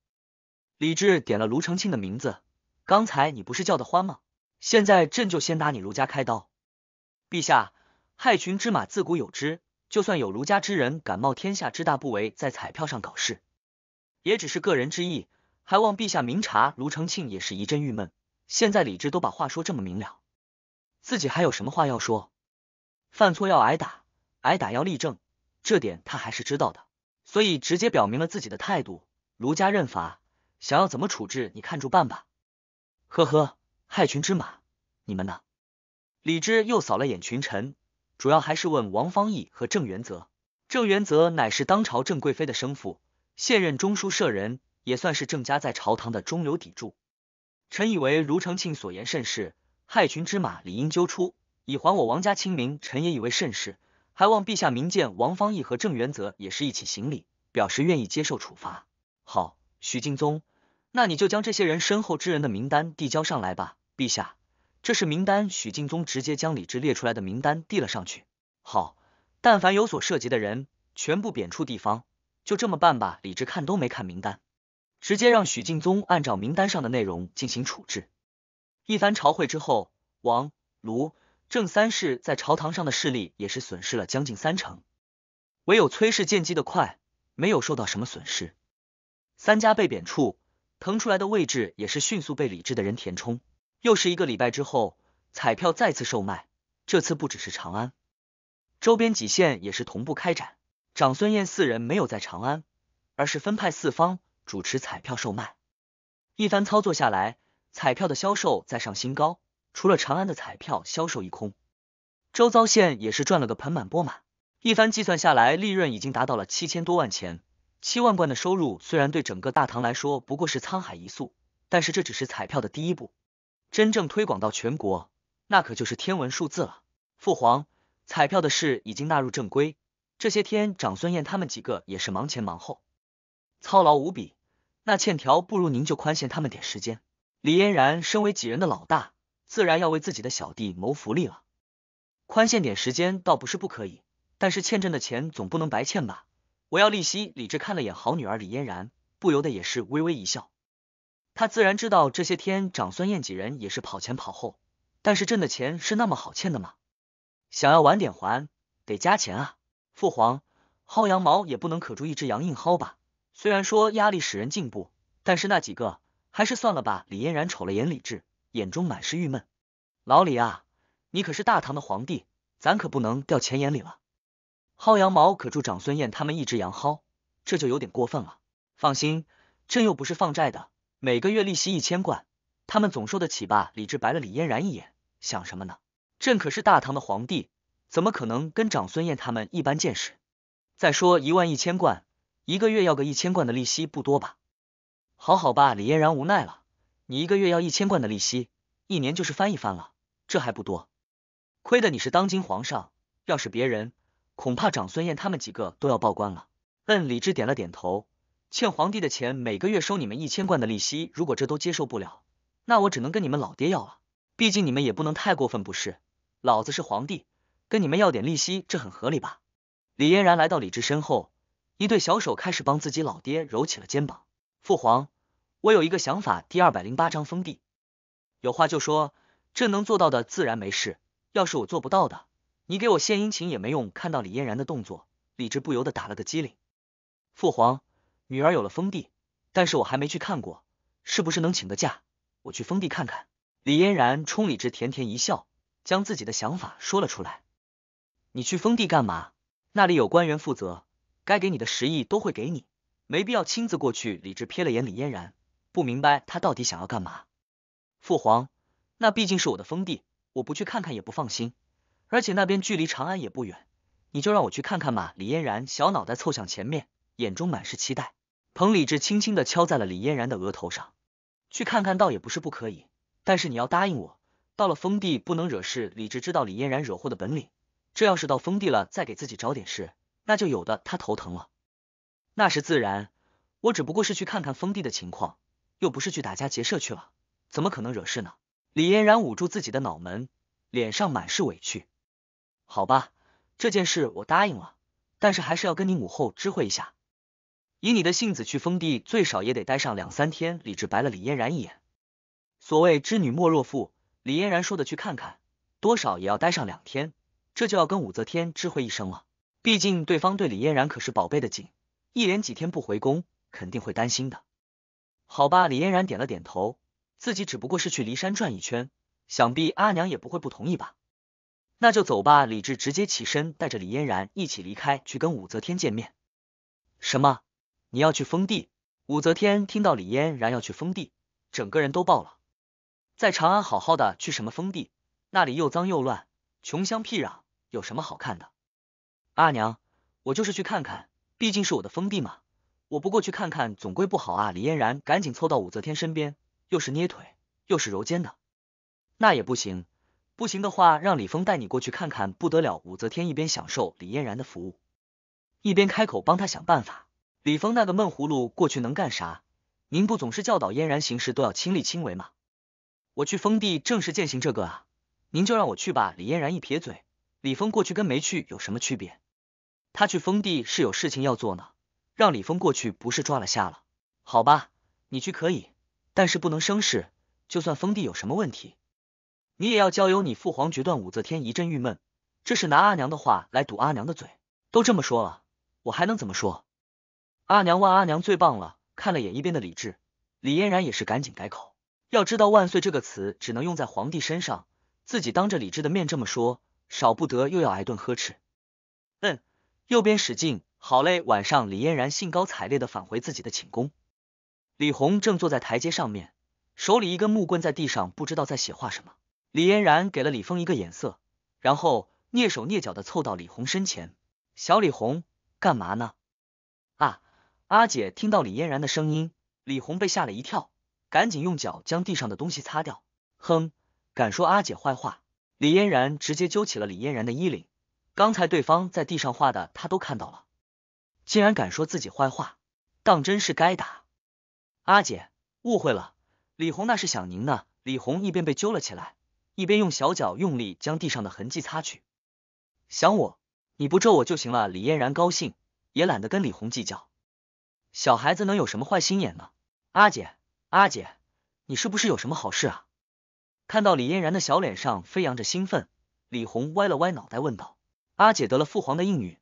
李治点了卢承庆的名字。刚才你不是叫的欢吗？现在朕就先拿你卢家开刀。陛下，害群之马自古有之。就算有卢家之人敢冒天下之大不韪，在彩票上搞事，也只是个人之意，还望陛下明察。卢承庆也是一阵郁闷。现在李治都把话说这么明了，自己还有什么话要说？犯错要挨打，挨打要立正，这点他还是知道的。所以直接表明了自己的态度，卢家认罚，想要怎么处置，你看住办吧。呵呵，害群之马，你们呢？李治又扫了眼群臣，主要还是问王方义和郑元泽。郑元泽乃是当朝郑贵妃的生父，现任中书舍人，也算是郑家在朝堂的中流砥柱。臣以为卢承庆所言甚是，害群之马理应揪出，以还我王家清明。臣也以为甚是。还望陛下明鉴，王方义和郑元泽也是一起行礼，表示愿意接受处罚。好，许敬宗，那你就将这些人身后之人的名单递交上来吧，陛下，这是名单。许敬宗直接将李治列出来的名单递了上去。好，但凡有所涉及的人，全部贬出地方，就这么办吧。李治看都没看名单，直接让许敬宗按照名单上的内容进行处置。一番朝会之后，王、卢。郑三世在朝堂上的势力也是损失了将近三成，唯有崔氏见机的快，没有受到什么损失。三家被贬处腾出来的位置也是迅速被李治的人填充。又是一个礼拜之后，彩票再次售卖，这次不只是长安，周边几县也是同步开展。长孙宴四人没有在长安，而是分派四方主持彩票售卖。一番操作下来，彩票的销售再上新高。除了长安的彩票销售一空，周遭县也是赚了个盆满钵满。一番计算下来，利润已经达到了七千多万钱，七万贯的收入。虽然对整个大唐来说不过是沧海一粟，但是这只是彩票的第一步，真正推广到全国，那可就是天文数字了。父皇，彩票的事已经纳入正规，这些天长孙燕他们几个也是忙前忙后，操劳无比。那欠条，不如您就宽限他们点时间。李嫣然身为几人的老大。自然要为自己的小弟谋福利了，宽限点时间倒不是不可以，但是欠朕的钱总不能白欠吧？我要利息。李治看了眼好女儿李嫣然，不由得也是微微一笑。他自然知道这些天长孙燕几人也是跑前跑后，但是朕的钱是那么好欠的吗？想要晚点还得加钱啊！父皇，薅羊毛也不能可住一只羊硬薅吧？虽然说压力使人进步，但是那几个还是算了吧。李嫣然瞅了眼李治。眼中满是郁闷，老李啊，你可是大唐的皇帝，咱可不能掉钱眼里了。薅羊毛可助长孙宴他们一只羊薅，这就有点过分了。放心，朕又不是放债的，每个月利息一千贯，他们总受得起吧？李治白了李嫣然一眼，想什么呢？朕可是大唐的皇帝，怎么可能跟长孙宴他们一般见识？再说一万一千贯，一个月要个一千贯的利息不多吧？好好吧，李嫣然无奈了。你一个月要一千贯的利息，一年就是翻一番了，这还不多。亏得你是当今皇上，要是别人，恐怕长孙燕他们几个都要报官了。嗯，李治点了点头，欠皇帝的钱，每个月收你们一千贯的利息，如果这都接受不了，那我只能跟你们老爹要了。毕竟你们也不能太过分，不是？老子是皇帝，跟你们要点利息，这很合理吧？李嫣然来到李治身后，一对小手开始帮自己老爹揉起了肩膀，父皇。我有一个想法，第二百零八章封地。有话就说，朕能做到的自然没事。要是我做不到的，你给我献殷勤也没用。看到李嫣然的动作，李治不由得打了个激灵。父皇，女儿有了封地，但是我还没去看过，是不是能请个假，我去封地看看？李嫣然冲李治甜甜一笑，将自己的想法说了出来。你去封地干嘛？那里有官员负责，该给你的十亿都会给你，没必要亲自过去。李治瞥了眼李嫣然。不明白他到底想要干嘛，父皇，那毕竟是我的封地，我不去看看也不放心。而且那边距离长安也不远，你就让我去看看嘛！李嫣然小脑袋凑向前面，眼中满是期待。彭理智轻轻的敲在了李嫣然的额头上，去看看倒也不是不可以，但是你要答应我，到了封地不能惹事。李智知道李嫣然惹祸的本领，这要是到封地了再给自己找点事，那就有的他头疼了。那是自然，我只不过是去看看封地的情况。又不是去打家劫舍去了，怎么可能惹事呢？李嫣然捂住自己的脑门，脸上满是委屈。好吧，这件事我答应了，但是还是要跟你母后知会一下。以你的性子去封地，最少也得待上两三天。李治白了李嫣然一眼。所谓知女莫若父，李嫣然说的去看看，多少也要待上两天，这就要跟武则天知会一声了。毕竟对方对李嫣然可是宝贝的紧，一连几天不回宫，肯定会担心的。好吧，李嫣然点了点头，自己只不过是去骊山转一圈，想必阿娘也不会不同意吧。那就走吧，李治直接起身，带着李嫣然一起离开，去跟武则天见面。什么？你要去封地？武则天听到李嫣然要去封地，整个人都爆了。在长安好好的去什么封地？那里又脏又乱，穷乡僻壤，有什么好看的？阿娘，我就是去看看，毕竟是我的封地嘛。我不过去看看，总归不好啊！李嫣然赶紧凑到武则天身边，又是捏腿，又是揉肩的。那也不行，不行的话，让李峰带你过去看看。不得了！武则天一边享受李嫣然的服务，一边开口帮他想办法。李峰那个闷葫芦过去能干啥？您不总是教导嫣然行事都要亲力亲为吗？我去封地正式践行这个啊！您就让我去吧！李嫣然一撇嘴，李峰过去跟没去有什么区别？他去封地是有事情要做呢。让李峰过去，不是抓了瞎了？好吧，你去可以，但是不能生事。就算封地有什么问题，你也要交由你父皇决断。武则天一阵郁闷，这是拿阿娘的话来堵阿娘的嘴。都这么说了，我还能怎么说？阿娘万阿娘最棒了。看了眼一边的李治，李嫣然也是赶紧改口。要知道“万岁”这个词只能用在皇帝身上，自己当着李治的面这么说，少不得又要挨顿呵斥。嗯，右边使劲。好嘞，晚上李嫣然兴高采烈的返回自己的寝宫。李红正坐在台阶上面，手里一根木棍在地上，不知道在写画什么。李嫣然给了李峰一个眼色，然后蹑手蹑脚的凑到李红身前。小李红，干嘛呢？啊，阿姐听到李嫣然的声音，李红被吓了一跳，赶紧用脚将地上的东西擦掉。哼，敢说阿姐坏话？李嫣然直接揪起了李嫣然的衣领，刚才对方在地上画的，她都看到了。竟然敢说自己坏话，当真是该打！阿姐，误会了，李红那是想您呢。李红一边被揪了起来，一边用小脚用力将地上的痕迹擦去。想我，你不咒我就行了。李嫣然高兴，也懒得跟李红计较。小孩子能有什么坏心眼呢？阿姐，阿姐，你是不是有什么好事啊？看到李嫣然的小脸上飞扬着兴奋，李红歪了歪脑袋问道：“阿姐得了父皇的应允。”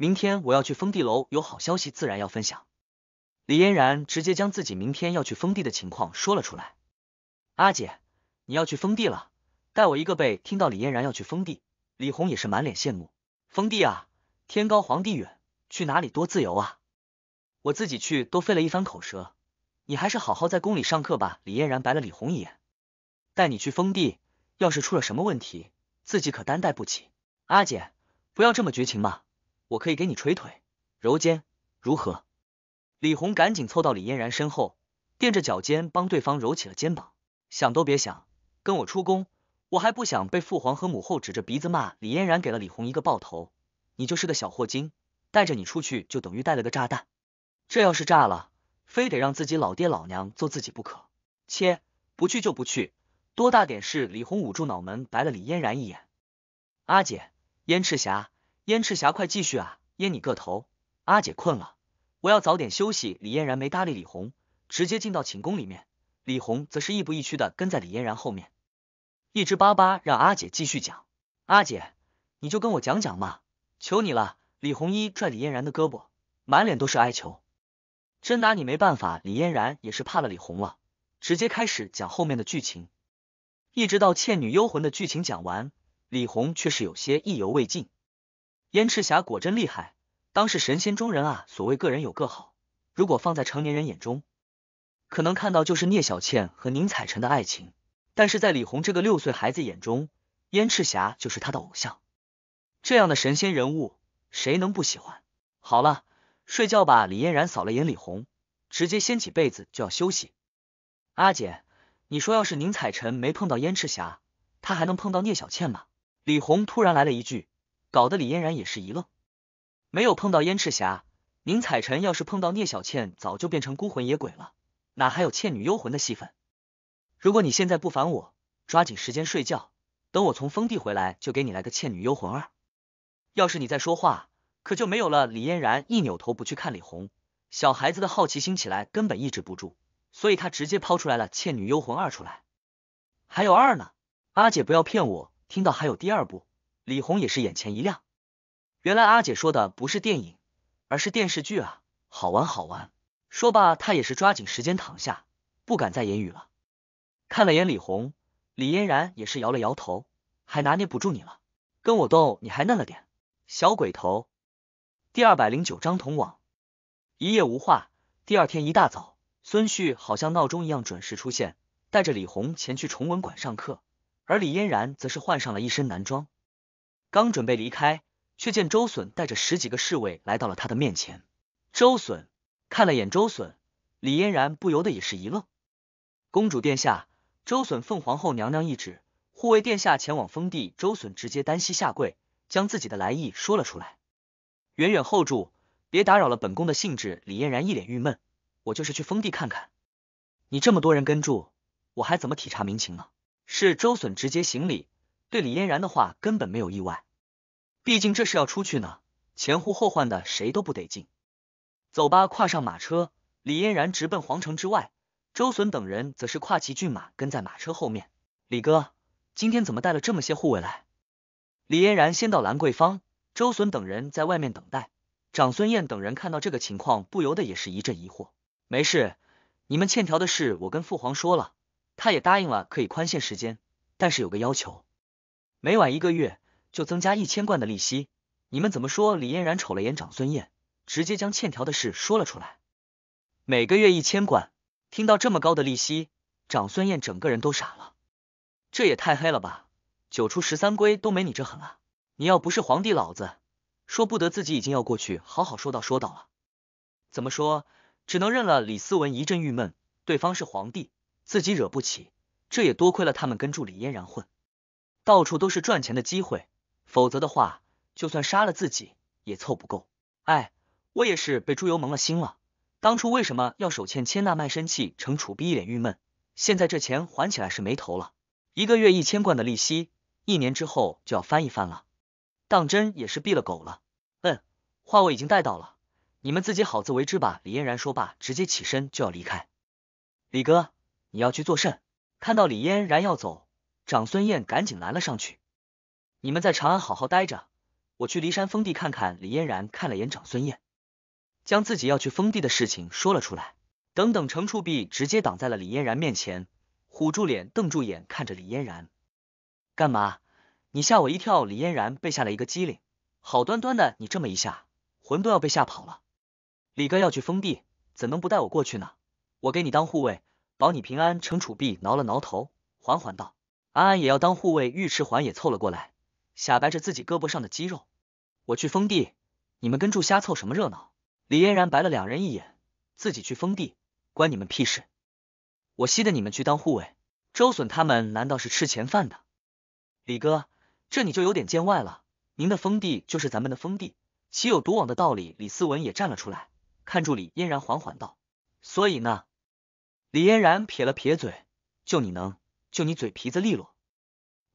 明天我要去封地楼，有好消息自然要分享。李嫣然直接将自己明天要去封地的情况说了出来。阿姐，你要去封地了，带我一个呗？听到李嫣然要去封地，李红也是满脸羡慕。封地啊，天高皇帝远，去哪里多自由啊！我自己去都费了一番口舌，你还是好好在宫里上课吧。李嫣然白了李红一眼，带你去封地，要是出了什么问题，自己可担待不起。阿姐，不要这么绝情嘛。我可以给你捶腿、揉肩，如何？李红赶紧凑到李嫣然身后，垫着脚尖帮对方揉起了肩膀。想都别想，跟我出宫，我还不想被父皇和母后指着鼻子骂。李嫣然给了李红一个爆头，你就是个小霍金，带着你出去就等于带了个炸弹，这要是炸了，非得让自己老爹老娘揍自己不可。切，不去就不去，多大点事？李红捂住脑门，白了李嫣然一眼。阿姐，燕赤霞。燕赤霞，快继续啊！燕你个头！阿姐困了，我要早点休息。李嫣然没搭理李红，直接进到寝宫里面。李红则是亦步亦趋的跟在李嫣然后面，一直巴巴让阿姐继续讲。阿姐，你就跟我讲讲嘛，求你了！李红一拽李嫣然的胳膊，满脸都是哀求，真拿你没办法。李嫣然也是怕了李红了，直接开始讲后面的剧情，一直到《倩女幽魂》的剧情讲完，李红却是有些意犹未尽。燕赤霞果真厉害，当是神仙中人啊！所谓各人有个好，如果放在成年人眼中，可能看到就是聂小倩和宁采臣的爱情，但是在李红这个六岁孩子眼中，燕赤霞就是他的偶像。这样的神仙人物，谁能不喜欢？好了，睡觉吧。李嫣然扫了眼李红，直接掀起被子就要休息。阿姐，你说要是宁采臣没碰到燕赤霞，他还能碰到聂小倩吗？李红突然来了一句。搞得李嫣然也是一愣，没有碰到燕赤霞，宁采臣要是碰到聂小倩，早就变成孤魂野鬼了，哪还有《倩女幽魂》的戏份？如果你现在不烦我，抓紧时间睡觉，等我从封地回来就给你来个《倩女幽魂二》。要是你再说话，可就没有了。李嫣然一扭头不去看李红，小孩子的好奇心起来根本抑制不住，所以她直接抛出来了《倩女幽魂二》出来，还有二呢，阿姐不要骗我，听到还有第二部。李红也是眼前一亮，原来阿姐说的不是电影，而是电视剧啊，好玩好玩。说罢，她也是抓紧时间躺下，不敢再言语了。看了眼李红，李嫣然也是摇了摇头，还拿捏不住你了，跟我斗你还嫩了点，小鬼头。第二百零九章同网。一夜无话。第二天一大早，孙旭好像闹钟一样准时出现，带着李红前去崇文馆上课，而李嫣然则是换上了一身男装。刚准备离开，却见周隼带着十几个侍卫来到了他的面前。周隼看了眼周隼，李嫣然不由得也是一愣。公主殿下，周隼奉皇后娘娘懿旨，护卫殿下前往封地。周隼直接单膝下跪，将自己的来意说了出来。远远后住，别打扰了本宫的兴致。李嫣然一脸郁闷，我就是去封地看看，你这么多人跟住，我还怎么体察民情呢？是周隼直接行礼。对李嫣然的话根本没有意外，毕竟这是要出去呢，前呼后唤的谁都不得劲。走吧，跨上马车，李嫣然直奔皇城之外，周隼等人则是跨骑骏马跟在马车后面。李哥，今天怎么带了这么些护卫来？李嫣然先到兰桂坊，周隼等人在外面等待。长孙燕等人看到这个情况，不由得也是一阵疑惑。没事，你们欠条的事我跟父皇说了，他也答应了可以宽限时间，但是有个要求。每晚一个月就增加一千贯的利息，你们怎么说？李嫣然瞅了眼长孙燕，直接将欠条的事说了出来。每个月一千贯，听到这么高的利息，长孙燕整个人都傻了。这也太黑了吧！九出十三归都没你这狠啊！你要不是皇帝老子，说不得自己已经要过去好好说道说道了。怎么说，只能认了。李思文一阵郁闷，对方是皇帝，自己惹不起。这也多亏了他们跟住李嫣然混。到处都是赚钱的机会，否则的话，就算杀了自己也凑不够。哎，我也是被猪油蒙了心了，当初为什么要手欠签那卖身契？程楚碧一脸郁闷，现在这钱还起来是没头了。一个月一千贯的利息，一年之后就要翻一翻了，当真也是毙了狗了。嗯，话我已经带到了，你们自己好自为之吧。李嫣然说罢，直接起身就要离开。李哥，你要去做甚？看到李嫣然要走。长孙燕赶紧拦了上去：“你们在长安好好待着，我去骊山封地看看。”李嫣然看了眼长孙燕，将自己要去封地的事情说了出来。等等，程楚碧直接挡在了李嫣然面前，虎住脸，瞪住眼，看着李嫣然：“干嘛？你吓我一跳！”李嫣然被吓了一个机灵，好端端的你这么一下，魂都要被吓跑了。李哥要去封地，怎能不带我过去呢？我给你当护卫，保你平安。程楚碧挠了挠头，缓缓道。安安也要当护卫，尉迟环也凑了过来，瞎掰着自己胳膊上的肌肉。我去封地，你们跟住瞎凑什么热闹？李嫣然白了两人一眼，自己去封地，关你们屁事？我稀得你们去当护卫，周损他们难道是吃闲饭的？李哥，这你就有点见外了。您的封地就是咱们的封地，岂有独往的道理？李思文也站了出来，看住李嫣然，缓缓道：“所以呢？”李嫣然撇了撇嘴，就你能。就你嘴皮子利落，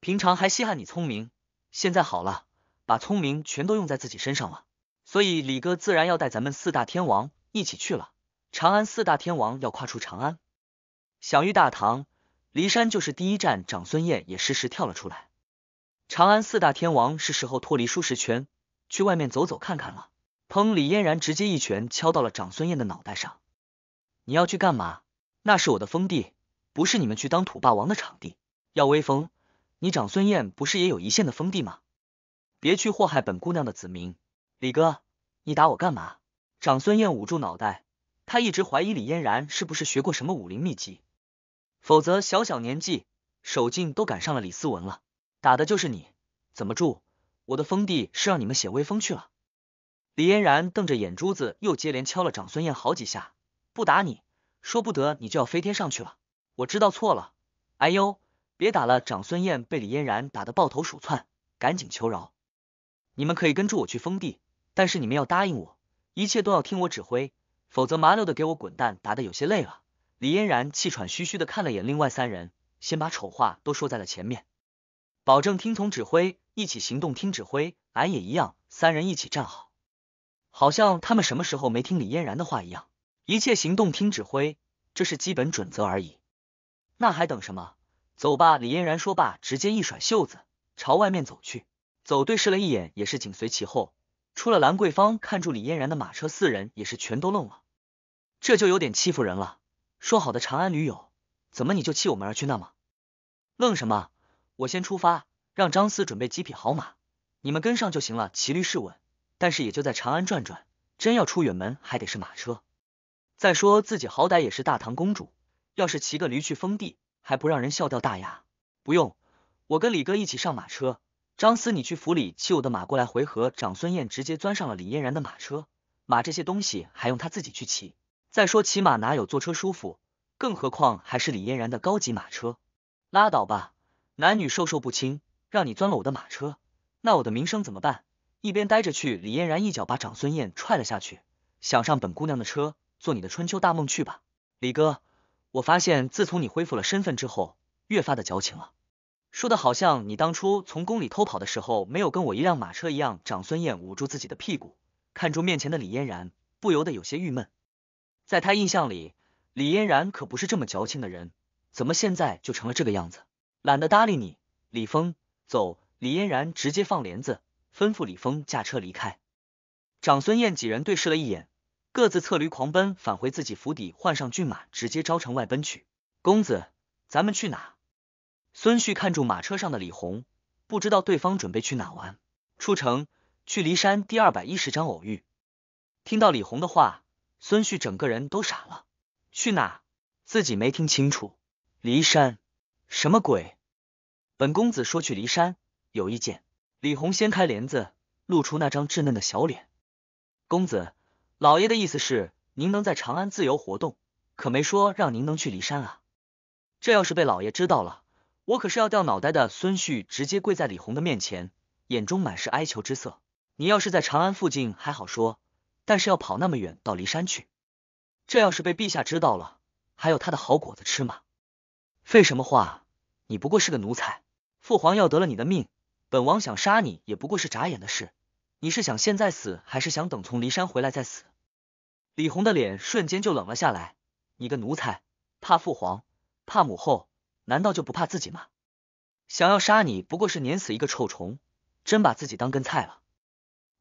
平常还稀罕你聪明，现在好了，把聪明全都用在自己身上了。所以李哥自然要带咱们四大天王一起去了。长安四大天王要跨出长安，享誉大唐，骊山就是第一站。长孙燕也适时跳了出来。长安四大天王是时候脱离舒适圈，去外面走走看看了。砰！李嫣然直接一拳敲到了长孙燕的脑袋上。你要去干嘛？那是我的封地。不是你们去当土霸王的场地，要威风。你长孙燕不是也有一线的封地吗？别去祸害本姑娘的子民。李哥，你打我干嘛？长孙燕捂住脑袋，她一直怀疑李嫣然是不是学过什么武林秘籍，否则小小年纪手劲都赶上了李思文了。打的就是你！怎么住？我的封地是让你们显威风去了？李嫣然瞪着眼珠子，又接连敲了长孙燕好几下。不打你，说不得你就要飞天上去了。我知道错了，哎呦，别打了！长孙燕被李嫣然打得抱头鼠窜，赶紧求饶。你们可以跟着我去封地，但是你们要答应我，一切都要听我指挥，否则麻溜的给我滚蛋！打得有些累了，李嫣然气喘吁吁的看了眼另外三人，先把丑话都说在了前面，保证听从指挥，一起行动听指挥，俺也一样。三人一起站好，好像他们什么时候没听李嫣然的话一样，一切行动听指挥，这是基本准则而已。那还等什么？走吧！李嫣然说罢，直接一甩袖子，朝外面走去。走，对视了一眼，也是紧随其后。出了兰桂坊，看住李嫣然的马车，四人也是全都愣了。这就有点欺负人了。说好的长安驴友，怎么你就弃我们而去那么？愣什么？我先出发，让张四准备几匹好马，你们跟上就行了。骑驴是稳，但是也就在长安转转。真要出远门，还得是马车。再说自己好歹也是大唐公主。要是骑个驴去封地，还不让人笑掉大牙？不用，我跟李哥一起上马车。张思，你去府里骑我的马过来。回合，长孙燕直接钻上了李嫣然的马车。马这些东西还用他自己去骑？再说骑马哪有坐车舒服？更何况还是李嫣然的高级马车。拉倒吧，男女授受不亲，让你钻了我的马车，那我的名声怎么办？一边呆着去！李嫣然一脚把长孙燕踹了下去，想上本姑娘的车做你的春秋大梦去吧，李哥。我发现，自从你恢复了身份之后，越发的矫情了。说的好像你当初从宫里偷跑的时候，没有跟我一辆马车一样。长孙燕捂住自己的屁股，看住面前的李嫣然，不由得有些郁闷。在他印象里，李嫣然可不是这么矫情的人，怎么现在就成了这个样子？懒得搭理你，李峰，走！李嫣然直接放帘子，吩咐李峰驾车离开。长孙燕几人对视了一眼。各自策驴狂奔，返回自己府邸，换上骏马，直接朝城外奔去。公子，咱们去哪？孙旭看住马车上的李红，不知道对方准备去哪玩。出城去骊山，第二百一十章偶遇。听到李红的话，孙旭整个人都傻了。去哪？自己没听清楚。骊山？什么鬼？本公子说去骊山，有意见？李红掀开帘子，露出那张稚嫩的小脸。公子。老爷的意思是，您能在长安自由活动，可没说让您能去骊山啊！这要是被老爷知道了，我可是要掉脑袋的。孙旭直接跪在李红的面前，眼中满是哀求之色。你要是在长安附近还好说，但是要跑那么远到骊山去，这要是被陛下知道了，还有他的好果子吃吗？废什么话！你不过是个奴才，父皇要得了你的命，本王想杀你也不过是眨眼的事。你是想现在死，还是想等从骊山回来再死？李红的脸瞬间就冷了下来。你个奴才，怕父皇，怕母后，难道就不怕自己吗？想要杀你，不过是碾死一个臭虫，真把自己当根菜了。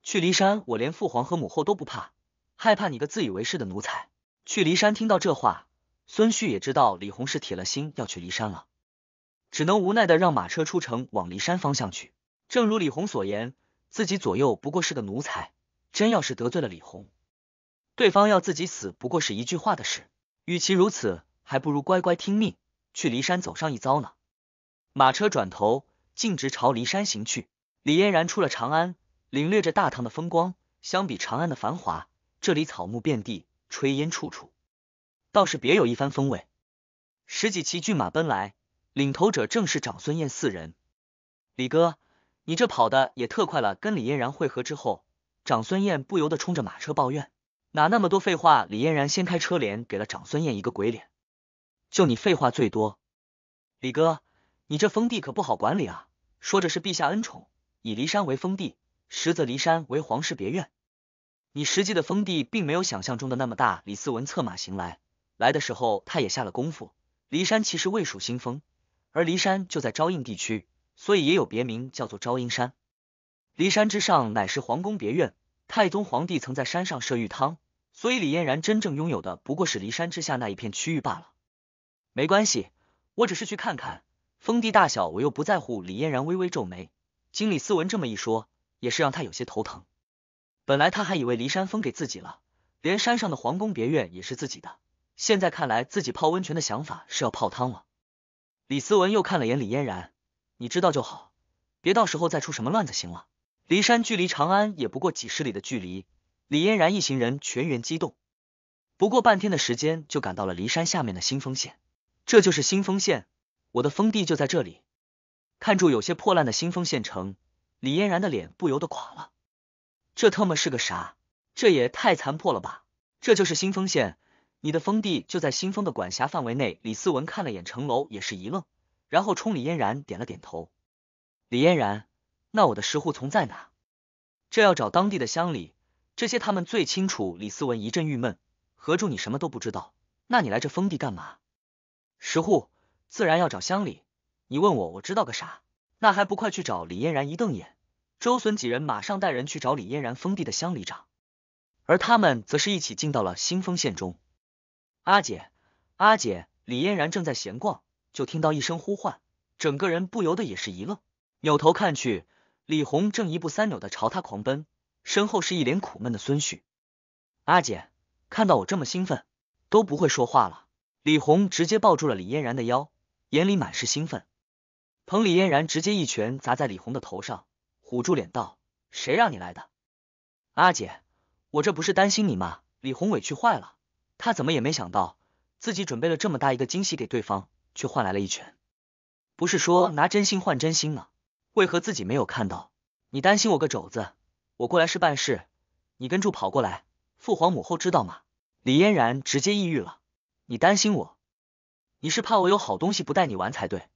去骊山，我连父皇和母后都不怕，害怕你个自以为是的奴才。去骊山，听到这话，孙旭也知道李红是铁了心要去骊山了，只能无奈的让马车出城往骊山方向去。正如李红所言，自己左右不过是个奴才，真要是得罪了李红。对方要自己死，不过是一句话的事。与其如此，还不如乖乖听命，去骊山走上一遭呢。马车转头，径直朝骊山行去。李嫣然出了长安，领略着大唐的风光。相比长安的繁华，这里草木遍地，炊烟处处，倒是别有一番风味。十几骑骏马奔来，领头者正是长孙燕四人。李哥，你这跑的也特快了。跟李嫣然会合之后，长孙燕不由得冲着马车抱怨。哪那么多废话！李嫣然掀开车帘，给了长孙燕一个鬼脸。就你废话最多，李哥，你这封地可不好管理啊！说着是陛下恩宠，以骊山为封地，实则骊山为皇室别院。你实际的封地并没有想象中的那么大。李思文策马行来，来的时候他也下了功夫。骊山其实未属新封，而骊山就在昭应地区，所以也有别名叫做昭应山。骊山之上乃是皇宫别院，太宗皇帝曾在山上设御汤。所以李嫣然真正拥有的不过是骊山之下那一片区域罢了。没关系，我只是去看看，封地大小我又不在乎。李嫣然微微皱眉，经李思文这么一说，也是让他有些头疼。本来他还以为骊山封给自己了，连山上的皇宫别院也是自己的，现在看来自己泡温泉的想法是要泡汤了。李思文又看了眼李嫣然，你知道就好，别到时候再出什么乱子行了。骊山距离长安也不过几十里的距离。李嫣然一行人全员激动，不过半天的时间就赶到了骊山下面的新丰县。这就是新丰县，我的封地就在这里。看住有些破烂的新丰县城，李嫣然的脸不由得垮了。这特么是个啥？这也太残破了吧！这就是新丰县，你的封地就在新丰的管辖范围内。李思文看了眼城楼，也是一愣，然后冲李嫣然点了点头。李嫣然，那我的石户从在哪？这要找当地的乡里。这些他们最清楚。李思文一阵郁闷：“何柱，你什么都不知道，那你来这封地干嘛？”“石户自然要找乡里，你问我，我知道个啥？那还不快去找李嫣然！”一瞪眼，周损几人马上带人去找李嫣然封地的乡里长，而他们则是一起进到了新丰县中。阿姐，阿姐！李嫣然正在闲逛，就听到一声呼唤，整个人不由得也是一愣，扭头看去，李红正一步三扭的朝他狂奔。身后是一脸苦闷的孙旭。阿姐，看到我这么兴奋，都不会说话了。李红直接抱住了李嫣然的腰，眼里满是兴奋。彭李嫣然直接一拳砸在李红的头上，虎住脸道：“谁让你来的？阿姐，我这不是担心你吗？”李红委屈坏了，他怎么也没想到，自己准备了这么大一个惊喜给对方，却换来了一拳。不是说拿真心换真心吗？为何自己没有看到？你担心我个肘子？我过来是办事，你跟住跑过来，父皇母后知道吗？李嫣然直接抑郁了，你担心我？你是怕我有好东西不带你玩才对，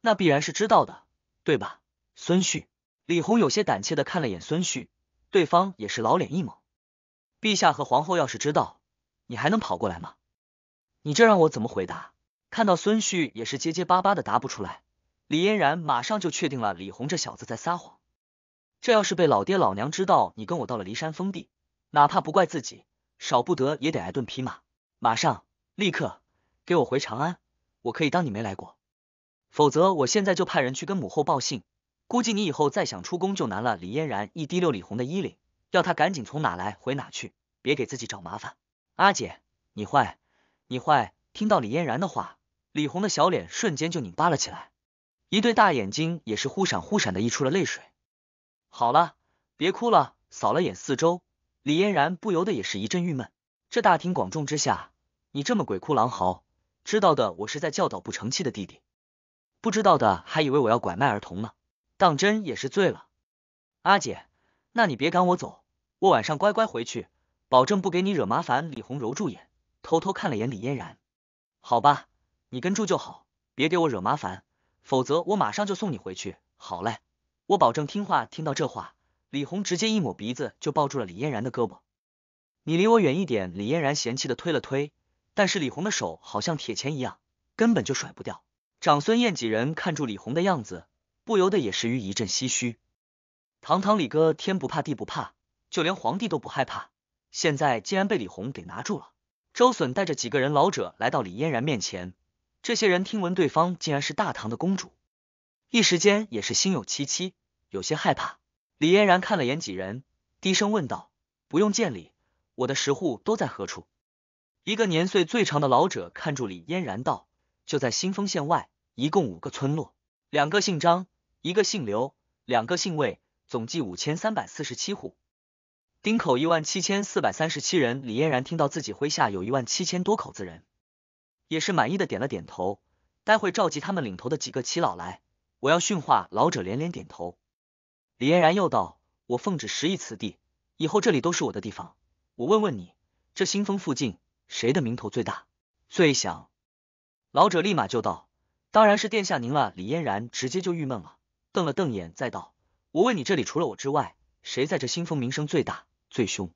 那必然是知道的，对吧？孙旭，李红有些胆怯的看了眼孙旭，对方也是老脸一懵：“陛下和皇后要是知道，你还能跑过来吗？你这让我怎么回答？看到孙旭也是结结巴巴的答不出来，李嫣然马上就确定了李红这小子在撒谎。这要是被老爹老娘知道你跟我到了骊山封地，哪怕不怪自己，少不得也得挨顿皮骂。马上立刻给我回长安，我可以当你没来过。否则我现在就派人去跟母后报信，估计你以后再想出宫就难了。李嫣然一提溜李红的衣领，要她赶紧从哪来回哪去，别给自己找麻烦。阿姐，你坏，你坏！听到李嫣然的话，李红的小脸瞬间就拧巴了起来，一对大眼睛也是忽闪忽闪的，溢出了泪水。好了，别哭了。扫了眼四周，李嫣然不由得也是一阵郁闷。这大庭广众之下，你这么鬼哭狼嚎，知道的我是在教导不成器的弟弟，不知道的还以为我要拐卖儿童呢。当真也是醉了。阿姐，那你别赶我走，我晚上乖乖回去，保证不给你惹麻烦。李红揉住眼，偷偷看了眼李嫣然，好吧，你跟住就好，别给我惹麻烦，否则我马上就送你回去。好嘞。我保证听话。听到这话，李红直接一抹鼻子，就抱住了李嫣然的胳膊。你离我远一点！李嫣然嫌弃的推了推，但是李红的手好像铁钳一样，根本就甩不掉。长孙燕几人看住李红的样子，不由得也是于一阵唏嘘。堂堂李哥天不怕地不怕，就连皇帝都不害怕，现在竟然被李红给拿住了。周隼带着几个人老者来到李嫣然面前，这些人听闻对方竟然是大唐的公主。一时间也是心有戚戚，有些害怕。李嫣然看了眼几人，低声问道：“不用见礼，我的十户都在何处？”一个年岁最长的老者看住李嫣然道：“就在新丰县外，一共五个村落，两个姓张，一个姓刘，两个姓魏，总计五千三百四十七户，丁口一万七千四百三十七人。”李嫣然听到自己麾下有一万七千多口子人，也是满意的点了点头。待会召集他们领头的几个耆老来。我要训话，老者连连点头。李嫣然又道：“我奉旨十亿此地，以后这里都是我的地方。我问问你，这新风附近谁的名头最大、最响？”老者立马就道：“当然是殿下您了。”李嫣然直接就郁闷了，瞪了瞪眼，再道：“我问你，这里除了我之外，谁在这新风名声最大、最凶？”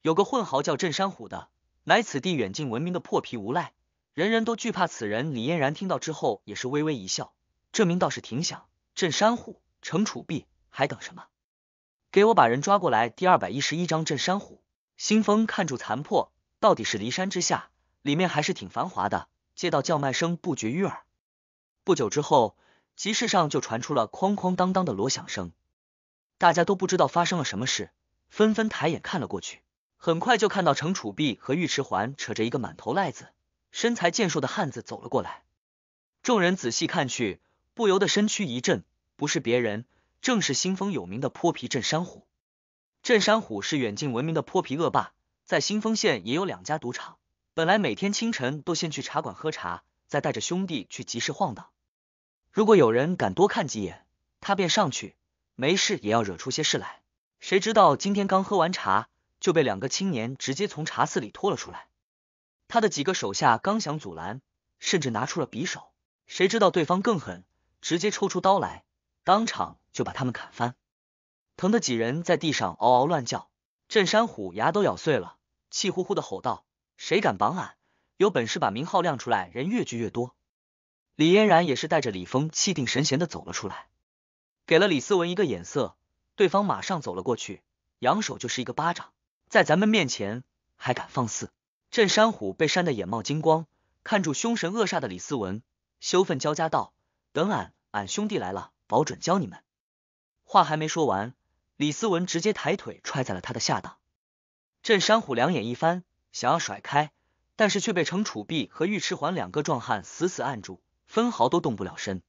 有个混豪叫镇山虎的，乃此地远近闻名的破皮无赖，人人都惧怕此人。李嫣然听到之后也是微微一笑。这名倒是挺响，镇山虎程楚碧，还等什么？给我把人抓过来！第二百一十一章镇山虎。新风看住残破，到底是骊山之下，里面还是挺繁华的，街道叫卖声不绝于耳。不久之后，集市上就传出了哐哐当当的锣响声，大家都不知道发生了什么事，纷纷抬眼看了过去。很快就看到程楚碧和尉迟环扯着一个满头癞子、身材健硕的汉子走了过来。众人仔细看去。不由得身躯一震，不是别人，正是新丰有名的泼皮镇山虎。镇山虎是远近闻名的泼皮恶霸，在新丰县也有两家赌场。本来每天清晨都先去茶馆喝茶，再带着兄弟去集市晃荡。如果有人敢多看几眼，他便上去，没事也要惹出些事来。谁知道今天刚喝完茶，就被两个青年直接从茶肆里拖了出来。他的几个手下刚想阻拦，甚至拿出了匕首，谁知道对方更狠。直接抽出刀来，当场就把他们砍翻，疼的几人在地上嗷嗷乱叫。镇山虎牙都咬碎了，气呼呼的吼道：“谁敢绑俺？有本事把名号亮出来！”人越聚越多。李嫣然也是带着李峰，气定神闲的走了出来，给了李思文一个眼色，对方马上走了过去，扬手就是一个巴掌，在咱们面前还敢放肆？镇山虎被扇的眼冒金光，看住凶神恶煞的李思文，羞愤交加道。等俺俺兄弟来了，保准教你们。话还没说完，李思文直接抬腿踹在了他的下档。镇山虎两眼一翻，想要甩开，但是却被程楚碧和尉迟环两个壮汉死死按住，分毫都动不了身。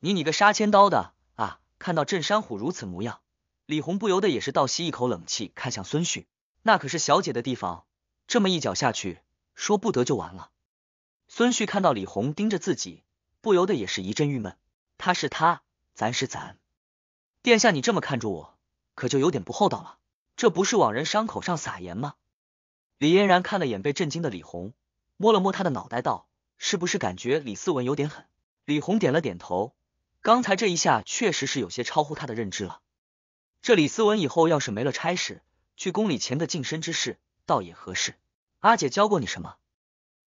你你个杀千刀的啊！看到镇山虎如此模样，李红不由得也是倒吸一口冷气，看向孙旭。那可是小姐的地方，这么一脚下去，说不得就完了。孙旭看到李红盯着自己。不由得也是一阵郁闷。他是他，咱是咱。殿下，你这么看着我，可就有点不厚道了。这不是往人伤口上撒盐吗？李嫣然看了眼被震惊的李红，摸了摸他的脑袋，道：“是不是感觉李思文有点狠？”李红点了点头。刚才这一下确实是有些超乎他的认知了。这李思文以后要是没了差事，去宫里前的晋身之事，倒也合适。阿姐教过你什么？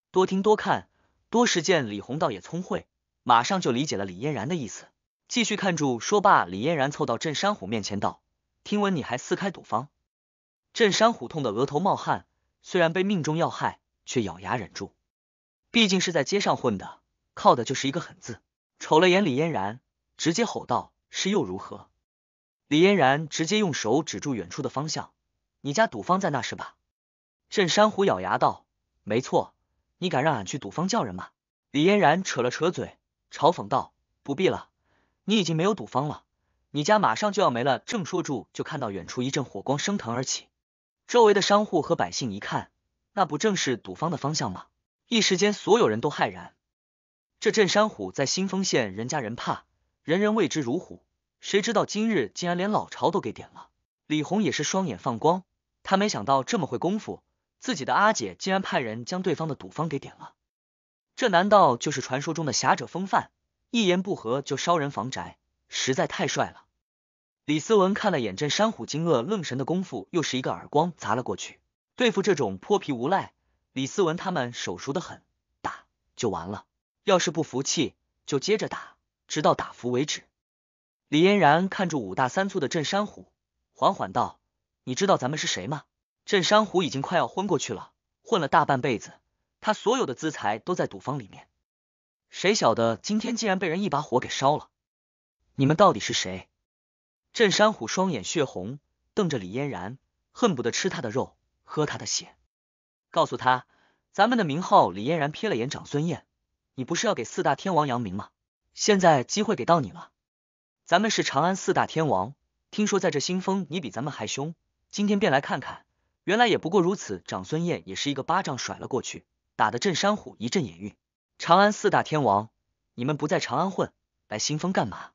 多听多看多实践。李红倒也聪慧。马上就理解了李嫣然的意思，继续看住。说罢，李嫣然凑到镇山虎面前道：“听闻你还私开赌坊？”镇山虎痛得额头冒汗，虽然被命中要害，却咬牙忍住。毕竟是在街上混的，靠的就是一个狠字。瞅了眼李嫣然，直接吼道：“是又如何？”李嫣然直接用手指住远处的方向：“你家赌坊在那是吧？”镇山虎咬牙道：“没错，你敢让俺去赌坊叫人吗？”李嫣然扯了扯嘴。嘲讽道：“不必了，你已经没有赌方了，你家马上就要没了。”正说住，就看到远处一阵火光升腾而起，周围的商户和百姓一看，那不正是赌方的方向吗？一时间，所有人都骇然。这镇山虎在新丰县人家人怕，人人为之如虎，谁知道今日竟然连老巢都给点了？李红也是双眼放光，他没想到这么会功夫，自己的阿姐竟然派人将对方的赌方给点了。这难道就是传说中的侠者风范？一言不合就烧人房宅，实在太帅了！李思文看了眼镇山虎惊愕愣神的功夫，又是一个耳光砸了过去。对付这种泼皮无赖，李思文他们手熟的很，打就完了。要是不服气，就接着打，直到打服为止。李嫣然看着五大三粗的镇山虎，缓缓道：“你知道咱们是谁吗？”镇山虎已经快要昏过去了，混了大半辈子。他所有的资财都在赌坊里面，谁晓得今天竟然被人一把火给烧了？你们到底是谁？镇山虎双眼血红，瞪着李嫣然，恨不得吃他的肉，喝他的血。告诉他，咱们的名号。李嫣然瞥了眼长孙燕，你不是要给四大天王扬名吗？现在机会给到你了，咱们是长安四大天王，听说在这新丰你比咱们还凶，今天便来看看，原来也不过如此。长孙燕也是一个巴掌甩了过去。打得镇山虎一阵眼晕，长安四大天王，你们不在长安混，来新丰干嘛？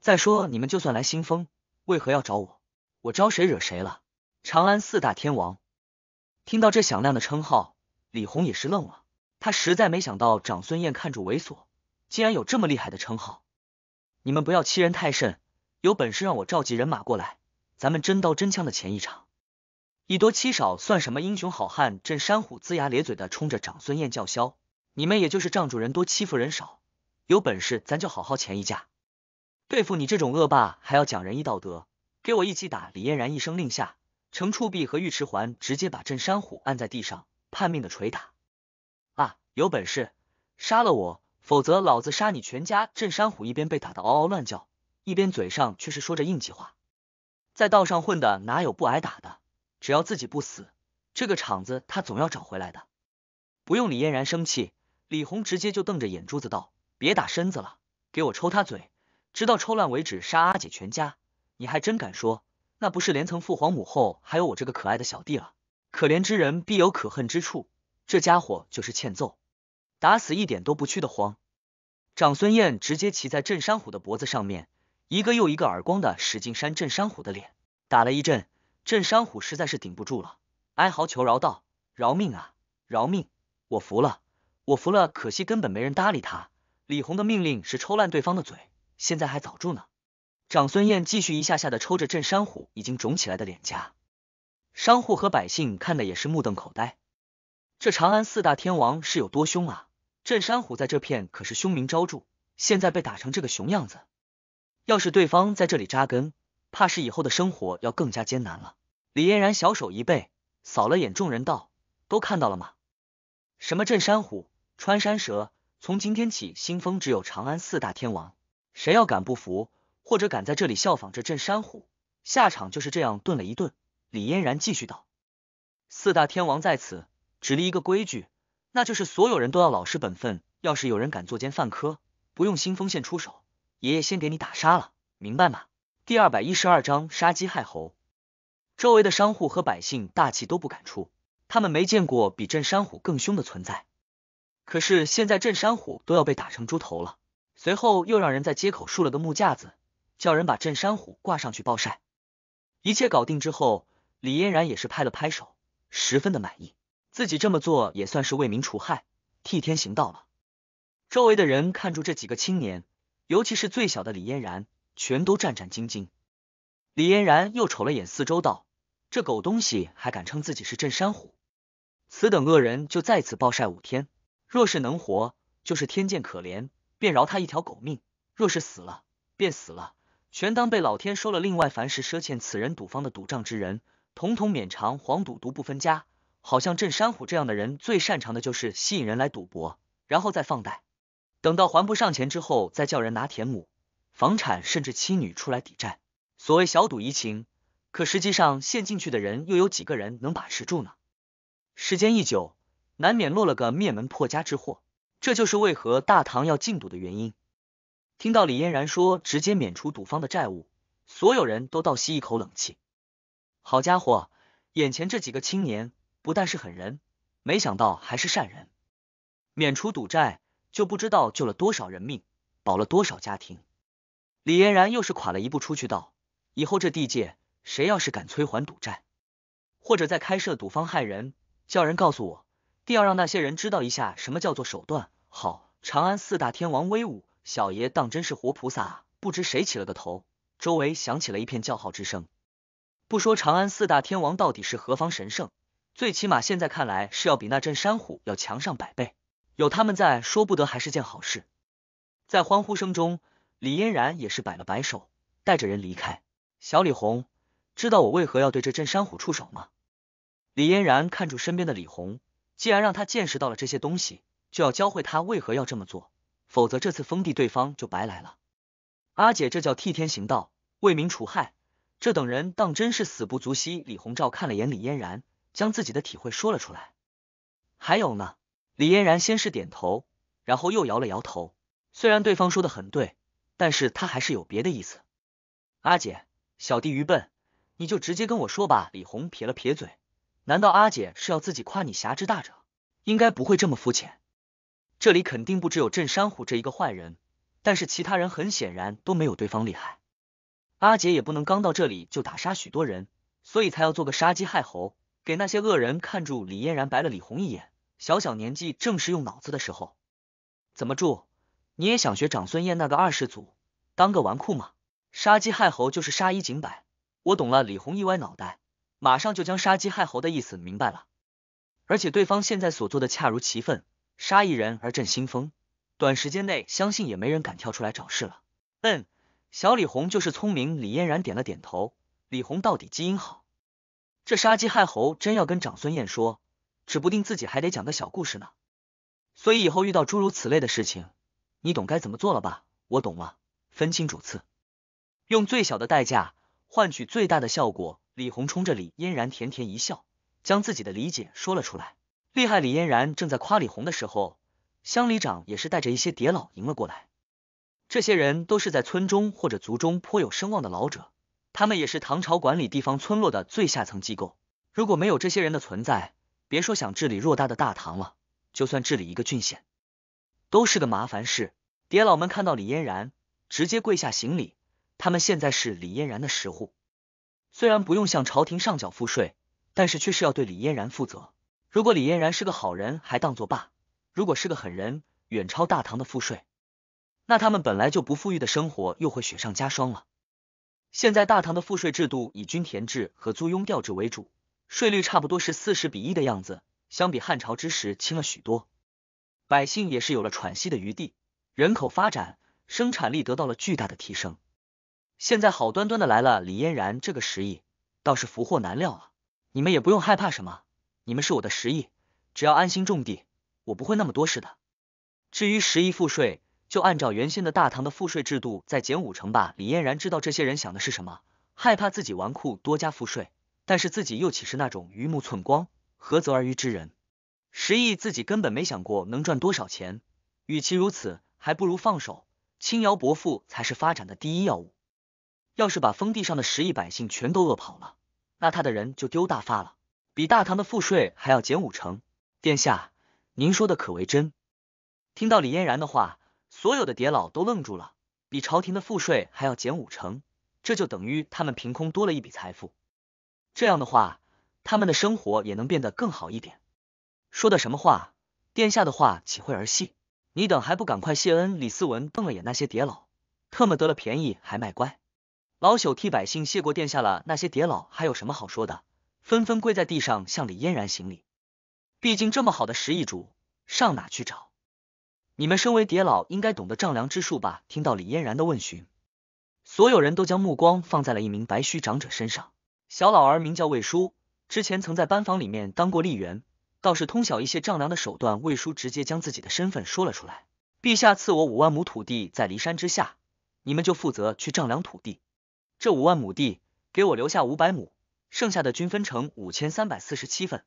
再说你们就算来新丰，为何要找我？我招谁惹谁了？长安四大天王，听到这响亮的称号，李红也是愣了，他实在没想到长孙燕看住猥琐，竟然有这么厉害的称号。你们不要欺人太甚，有本事让我召集人马过来，咱们真刀真枪的前一场。以多欺少算什么英雄好汉？镇山虎龇牙咧嘴的冲着长孙燕叫嚣：“你们也就是仗主人多欺负人少，有本事咱就好好前一架，对付你这种恶霸还要讲仁义道德？给我一起打！”李嫣然一声令下，程处弼和尉迟环直接把镇山虎按在地上，判命的捶打。啊！有本事杀了我，否则老子杀你全家！镇山虎一边被打得嗷嗷乱叫，一边嘴上却是说着硬气话。在道上混的哪有不挨打的？只要自己不死，这个场子他总要找回来的。不用李嫣然生气，李红直接就瞪着眼珠子道：“别打身子了，给我抽他嘴，直到抽烂为止！杀阿姐全家，你还真敢说？那不是连曾父皇、母后，还有我这个可爱的小弟了？可怜之人必有可恨之处，这家伙就是欠揍，打死一点都不屈的慌。”长孙燕直接骑在镇山虎的脖子上面，一个又一个耳光的使劲扇镇山虎的脸，打了一阵。镇山虎实在是顶不住了，哀嚎求饶道：“饶命啊，饶命！我服了，我服了。可惜根本没人搭理他。”李红的命令是抽烂对方的嘴，现在还早着呢。长孙燕继续一下下的抽着镇山虎已经肿起来的脸颊，商户和百姓看的也是目瞪口呆。这长安四大天王是有多凶啊？镇山虎在这片可是凶名昭著，现在被打成这个熊样子，要是对方在这里扎根……怕是以后的生活要更加艰难了。李嫣然小手一背，扫了眼众人，道：“都看到了吗？什么镇山虎、穿山蛇，从今天起，新丰只有长安四大天王。谁要敢不服，或者敢在这里效仿这镇山虎，下场就是这样。”顿了一顿，李嫣然继续道：“四大天王在此，只立一个规矩，那就是所有人都要老实本分。要是有人敢作奸犯科，不用新风县出手，爷爷先给你打杀了，明白吗？”第二百一十二章杀鸡害猴。周围的商户和百姓大气都不敢出，他们没见过比镇山虎更凶的存在。可是现在镇山虎都要被打成猪头了。随后又让人在街口竖了个木架子，叫人把镇山虎挂上去暴晒。一切搞定之后，李嫣然也是拍了拍手，十分的满意，自己这么做也算是为民除害，替天行道了。周围的人看住这几个青年，尤其是最小的李嫣然。全都战战兢兢。李嫣然又瞅了眼四周，道：“这狗东西还敢称自己是镇山虎，此等恶人就在此暴晒五天。若是能活，就是天见可怜，便饶他一条狗命；若是死了，便死了，全当被老天收了。另外，凡是赊欠此人赌方的赌账之人，统统免偿黄赌毒不分家。好像镇山虎这样的人，最擅长的就是吸引人来赌博，然后再放贷，等到还不上钱之后，再叫人拿田亩。”房产甚至妻女出来抵债，所谓小赌怡情，可实际上陷进去的人又有几个人能把持住呢？时间一久，难免落了个灭门破家之祸。这就是为何大唐要禁赌的原因。听到李嫣然说直接免除赌方的债务，所有人都倒吸一口冷气。好家伙，眼前这几个青年不但是狠人，没想到还是善人。免除赌债，就不知道救了多少人命，保了多少家庭。李嫣然又是垮了一步出去道：“以后这地界，谁要是敢催还赌债，或者在开设赌方害人，叫人告诉我，定要让那些人知道一下什么叫做手段。”好，长安四大天王威武，小爷当真是活菩萨。不知谁起了个头，周围响起了一片叫好之声。不说长安四大天王到底是何方神圣，最起码现在看来是要比那镇山虎要强上百倍。有他们在，说不得还是件好事。在欢呼声中。李嫣然也是摆了摆手，带着人离开。小李红，知道我为何要对这镇山虎出手吗？李嫣然看住身边的李红，既然让他见识到了这些东西，就要教会他为何要这么做，否则这次封地对方就白来了。阿姐，这叫替天行道，为民除害。这等人当真是死不足惜。李鸿照看了眼李嫣然，将自己的体会说了出来。还有呢？李嫣然先是点头，然后又摇了摇头。虽然对方说的很对。但是他还是有别的意思，阿姐，小弟愚笨，你就直接跟我说吧。李红撇了撇嘴，难道阿姐是要自己夸你侠之大者？应该不会这么肤浅，这里肯定不只有镇山虎这一个坏人，但是其他人很显然都没有对方厉害。阿姐也不能刚到这里就打杀许多人，所以才要做个杀鸡害猴，给那些恶人看住。李嫣然白了李红一眼，小小年纪正是用脑子的时候，怎么住？你也想学长孙燕那个二世祖，当个纨绔吗？杀鸡害猴就是杀一儆百，我懂了。李红一歪脑袋，马上就将杀鸡害猴的意思明白了。而且对方现在所做的恰如其分，杀一人而震心风，短时间内相信也没人敢跳出来找事了。嗯，小李红就是聪明。李嫣然点了点头。李红到底基因好，这杀鸡害猴真要跟长孙燕说，指不定自己还得讲个小故事呢。所以以后遇到诸如此类的事情。你懂该怎么做了吧？我懂了，分清主次，用最小的代价换取最大的效果。李红冲着李嫣然甜甜一笑，将自己的理解说了出来。厉害！李嫣然正在夸李红的时候，乡里长也是带着一些叠老迎了过来。这些人都是在村中或者族中颇有声望的老者，他们也是唐朝管理地方村落的最下层机构。如果没有这些人的存在，别说想治理偌大的大唐了，就算治理一个郡县。都是个麻烦事。蝶老们看到李嫣然，直接跪下行礼。他们现在是李嫣然的食户，虽然不用向朝廷上缴赋税，但是却是要对李嫣然负责。如果李嫣然是个好人，还当做罢；如果是个狠人，远超大唐的赋税，那他们本来就不富裕的生活又会雪上加霜了。现在大唐的赋税制度以均田制和租庸调制为主，税率差不多是四十比一的样子，相比汉朝之时轻了许多。百姓也是有了喘息的余地，人口发展，生产力得到了巨大的提升。现在好端端的来了李嫣然这个十亿，倒是福祸难料啊！你们也不用害怕什么，你们是我的十亿，只要安心种地，我不会那么多事的。至于十亿赋税，就按照原先的大唐的赋税制度再减五成吧。李嫣然知道这些人想的是什么，害怕自己纨绔多加赋税，但是自己又岂是那种鱼目寸光、涸泽而渔之人？十亿，自己根本没想过能赚多少钱。与其如此，还不如放手轻徭薄赋才是发展的第一要务。要是把封地上的十亿百姓全都饿跑了，那他的人就丢大发了。比大唐的赋税还要减五成，殿下，您说的可为真？听到李嫣然的话，所有的叠老都愣住了。比朝廷的赋税还要减五成，这就等于他们凭空多了一笔财富。这样的话，他们的生活也能变得更好一点。说的什么话？殿下的话岂会儿戏？你等还不赶快谢恩！李思文瞪了眼那些蝶老，特么得了便宜还卖乖！老朽替百姓谢过殿下了。那些蝶老还有什么好说的？纷纷跪在地上向李嫣然行礼。毕竟这么好的十亿主上哪去找？你们身为蝶老，应该懂得丈量之术吧？听到李嫣然的问询，所有人都将目光放在了一名白须长者身上。小老儿名叫魏叔，之前曾在班房里面当过吏员。倒是通晓一些丈量的手段，魏叔直接将自己的身份说了出来。陛下赐我五万亩土地在骊山之下，你们就负责去丈量土地。这五万亩地给我留下五百亩，剩下的均分成五千三百四十七份，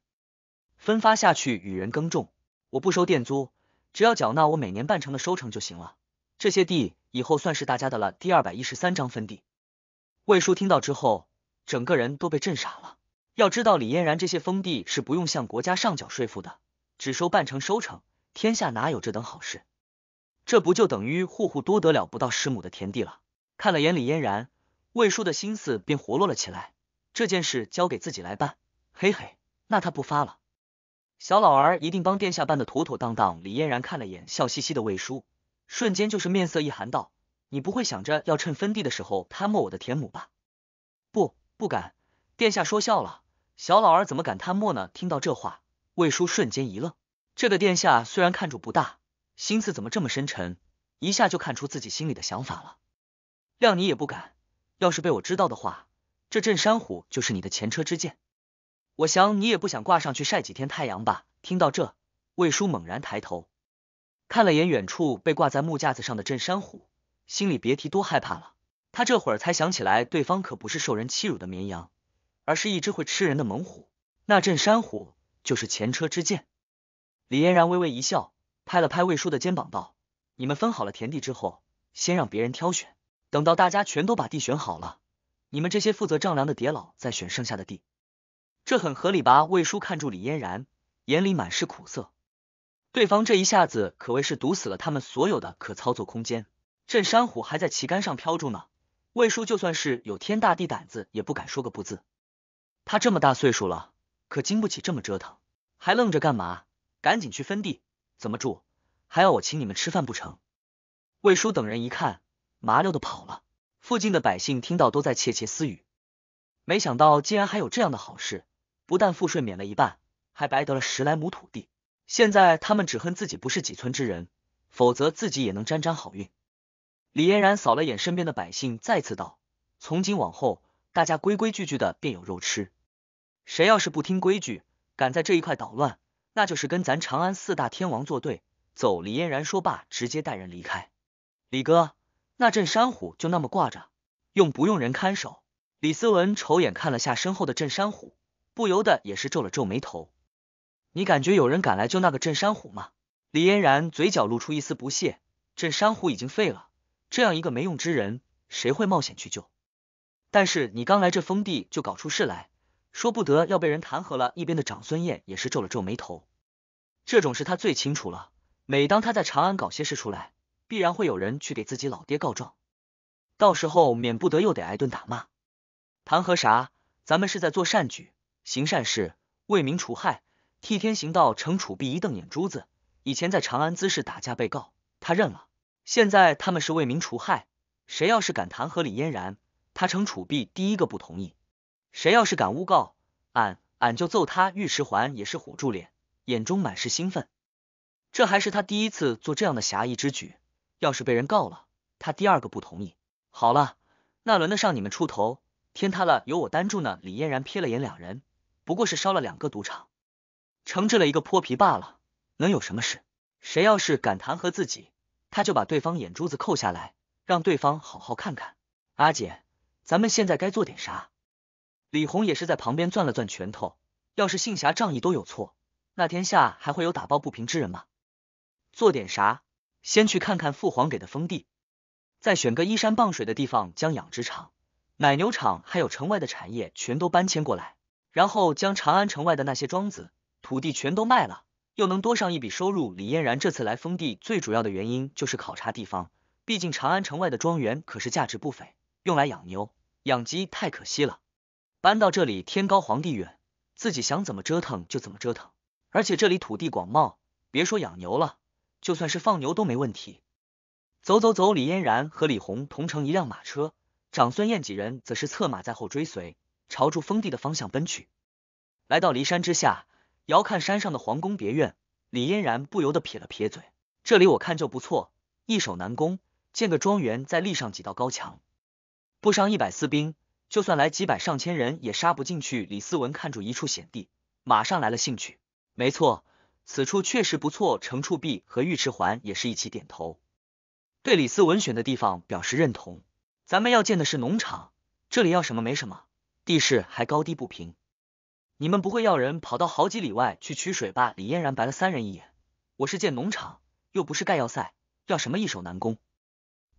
分发下去与人耕种。我不收佃租，只要缴纳我每年半成的收成就行了。这些地以后算是大家的了。第二百一十三章分地。魏叔听到之后，整个人都被震傻了。要知道，李嫣然这些封地是不用向国家上缴税赋的，只收半成收成。天下哪有这等好事？这不就等于户户多得了不到十亩的田地了？看了眼李嫣然，魏叔的心思便活络了起来。这件事交给自己来办，嘿嘿，那他不发了，小老儿一定帮殿下办的妥妥当当。李嫣然看了眼笑嘻嘻的魏叔，瞬间就是面色一寒，道：“你不会想着要趁分地的时候贪没我的田亩吧？”“不，不敢，殿下说笑了。”小老儿怎么敢贪墨呢？听到这话，魏叔瞬间一愣。这个殿下虽然看住不大，心思怎么这么深沉，一下就看出自己心里的想法了。谅你也不敢，要是被我知道的话，这镇山虎就是你的前车之鉴。我想你也不想挂上去晒几天太阳吧？听到这，魏叔猛然抬头，看了眼远处被挂在木架子上的镇山虎，心里别提多害怕了。他这会儿才想起来，对方可不是受人欺辱的绵羊。而是一只会吃人的猛虎，那镇山虎就是前车之鉴。李嫣然微微一笑，拍了拍魏叔的肩膀，道：“你们分好了田地之后，先让别人挑选。等到大家全都把地选好了，你们这些负责丈量的叠老再选剩下的地。这很合理吧？”魏叔看住李嫣然，眼里满是苦涩。对方这一下子可谓是堵死了他们所有的可操作空间。镇山虎还在旗杆上飘住呢，魏叔就算是有天大地胆子也不敢说个不字。他这么大岁数了，可经不起这么折腾，还愣着干嘛？赶紧去分地，怎么住？还要我请你们吃饭不成？魏叔等人一看，麻溜的跑了。附近的百姓听到，都在窃窃私语。没想到竟然还有这样的好事，不但赋税免了一半，还白得了十来亩土地。现在他们只恨自己不是几村之人，否则自己也能沾沾好运。李嫣然扫了眼身边的百姓，再次道：“从今往后，大家规规矩矩的，便有肉吃。”谁要是不听规矩，敢在这一块捣乱，那就是跟咱长安四大天王作对。走，李嫣然说罢，直接带人离开。李哥，那镇山虎就那么挂着，用不用人看守？李思文瞅眼看了下身后的镇山虎，不由得也是皱了皱眉头。你感觉有人敢来救那个镇山虎吗？李嫣然嘴角露出一丝不屑。镇山虎已经废了，这样一个没用之人，谁会冒险去救？但是你刚来这封地就搞出事来。说不得要被人弹劾了。一边的长孙宴也是皱了皱眉头，这种事他最清楚了。每当他在长安搞些事出来，必然会有人去给自己老爹告状，到时候免不得又得挨顿打骂。弹劾啥？咱们是在做善举，行善事，为民除害，替天行道。惩楚璧一瞪眼珠子，以前在长安滋事打架被告，他认了。现在他们是为民除害，谁要是敢弹劾李嫣然，他惩楚璧第一个不同意。谁要是敢诬告俺，俺就揍他！尉迟环也是虎住脸，眼中满是兴奋。这还是他第一次做这样的侠义之举。要是被人告了，他第二个不同意。好了，那轮得上你们出头？天塌了有我担住呢！李嫣然瞥了眼两人，不过是烧了两个赌场，惩治了一个泼皮罢了，能有什么事？谁要是敢弹劾自己，他就把对方眼珠子扣下来，让对方好好看看。阿姐，咱们现在该做点啥？李红也是在旁边攥了攥拳头，要是信侠仗义都有错，那天下还会有打抱不平之人吗？做点啥？先去看看父皇给的封地，再选个依山傍水的地方，将养殖场、奶牛场还有城外的产业全都搬迁过来，然后将长安城外的那些庄子土地全都卖了，又能多上一笔收入。李嫣然这次来封地最主要的原因就是考察地方，毕竟长安城外的庄园可是价值不菲，用来养牛养鸡太可惜了。搬到这里，天高皇帝远，自己想怎么折腾就怎么折腾。而且这里土地广袤，别说养牛了，就算是放牛都没问题。走走走，李嫣然和李红同乘一辆马车，长孙燕几人则是策马在后追随，朝住封地的方向奔去。来到骊山之下，遥看山上的皇宫别院，李嫣然不由得撇了撇嘴。这里我看就不错，易守难攻，建个庄园，再立上几道高墙，布上一百私兵。就算来几百上千人也杀不进去。李思文看住一处险地，马上来了兴趣。没错，此处确实不错。程处弼和尉迟环也是一起点头，对李思文选的地方表示认同。咱们要建的是农场，这里要什么没什么，地势还高低不平。你们不会要人跑到好几里外去取水吧？李嫣然白了三人一眼：“我是建农场，又不是盖要塞，要什么易守难攻？”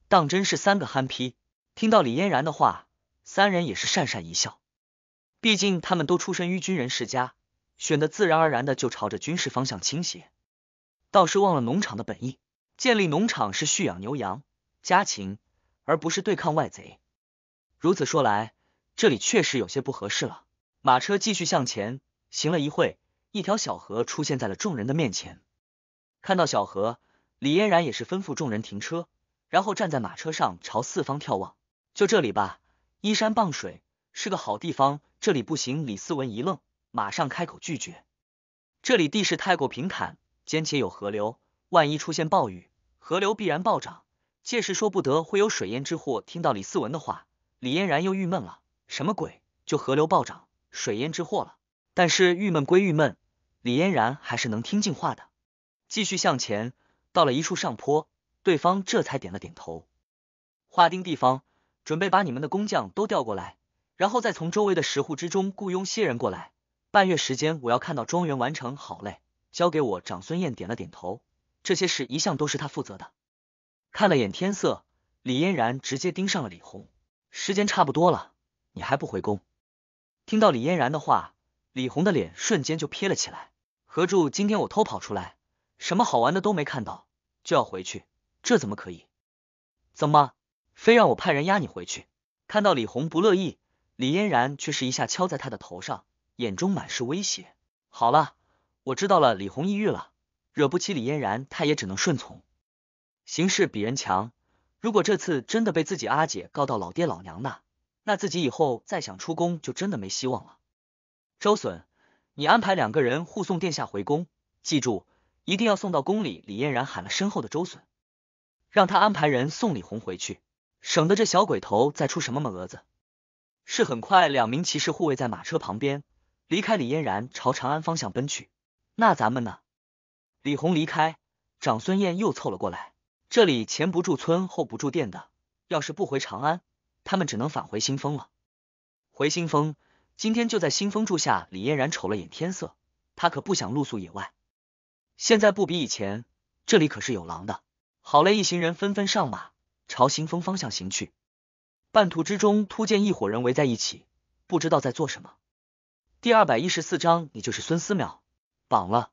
当真是三个憨批！听到李嫣然的话。三人也是讪讪一笑，毕竟他们都出身于军人世家，选的自然而然的就朝着军事方向倾斜，倒是忘了农场的本意。建立农场是蓄养牛羊、家禽，而不是对抗外贼。如此说来，这里确实有些不合适了。马车继续向前行了一会，一条小河出现在了众人的面前。看到小河，李嫣然也是吩咐众人停车，然后站在马车上朝四方眺望。就这里吧。依山傍水是个好地方，这里不行。李思文一愣，马上开口拒绝。这里地势太过平坦，兼且有河流，万一出现暴雨，河流必然暴涨，届时说不得会有水淹之祸。听到李思文的话，李嫣然又郁闷了，什么鬼？就河流暴涨，水淹之祸了？但是郁闷归郁闷，李嫣然还是能听进话的。继续向前，到了一处上坡，对方这才点了点头，划定地方。准备把你们的工匠都调过来，然后再从周围的十户之中雇佣些人过来。半月时间，我要看到庄园完成。好嘞，交给我。长孙燕点了点头，这些事一向都是他负责的。看了眼天色，李嫣然直接盯上了李红。时间差不多了，你还不回宫？听到李嫣然的话，李红的脸瞬间就撇了起来。何柱，今天我偷跑出来，什么好玩的都没看到，就要回去，这怎么可以？怎么？非让我派人押你回去，看到李红不乐意，李嫣然却是一下敲在他的头上，眼中满是威胁。好了，我知道了，李红抑郁了，惹不起李嫣然，他也只能顺从。形势比人强，如果这次真的被自己阿姐告到老爹老娘那，那自己以后再想出宫就真的没希望了。周损，你安排两个人护送殿下回宫，记住，一定要送到宫里。李嫣然喊了身后的周损，让他安排人送李红回去。省得这小鬼头再出什么么蛾子。是很快，两名骑士护卫在马车旁边离开，李嫣然朝长安方向奔去。那咱们呢？李红离开，长孙燕又凑了过来。这里前不住村，后不住店的，要是不回长安，他们只能返回新丰了。回新丰，今天就在新丰住下。李嫣然瞅了眼天色，他可不想露宿野外。现在不比以前，这里可是有狼的。好嘞，一行人纷纷上马。朝行风方向行去，半途之中突见一伙人围在一起，不知道在做什么。第二百一十四章，你就是孙思邈，绑了。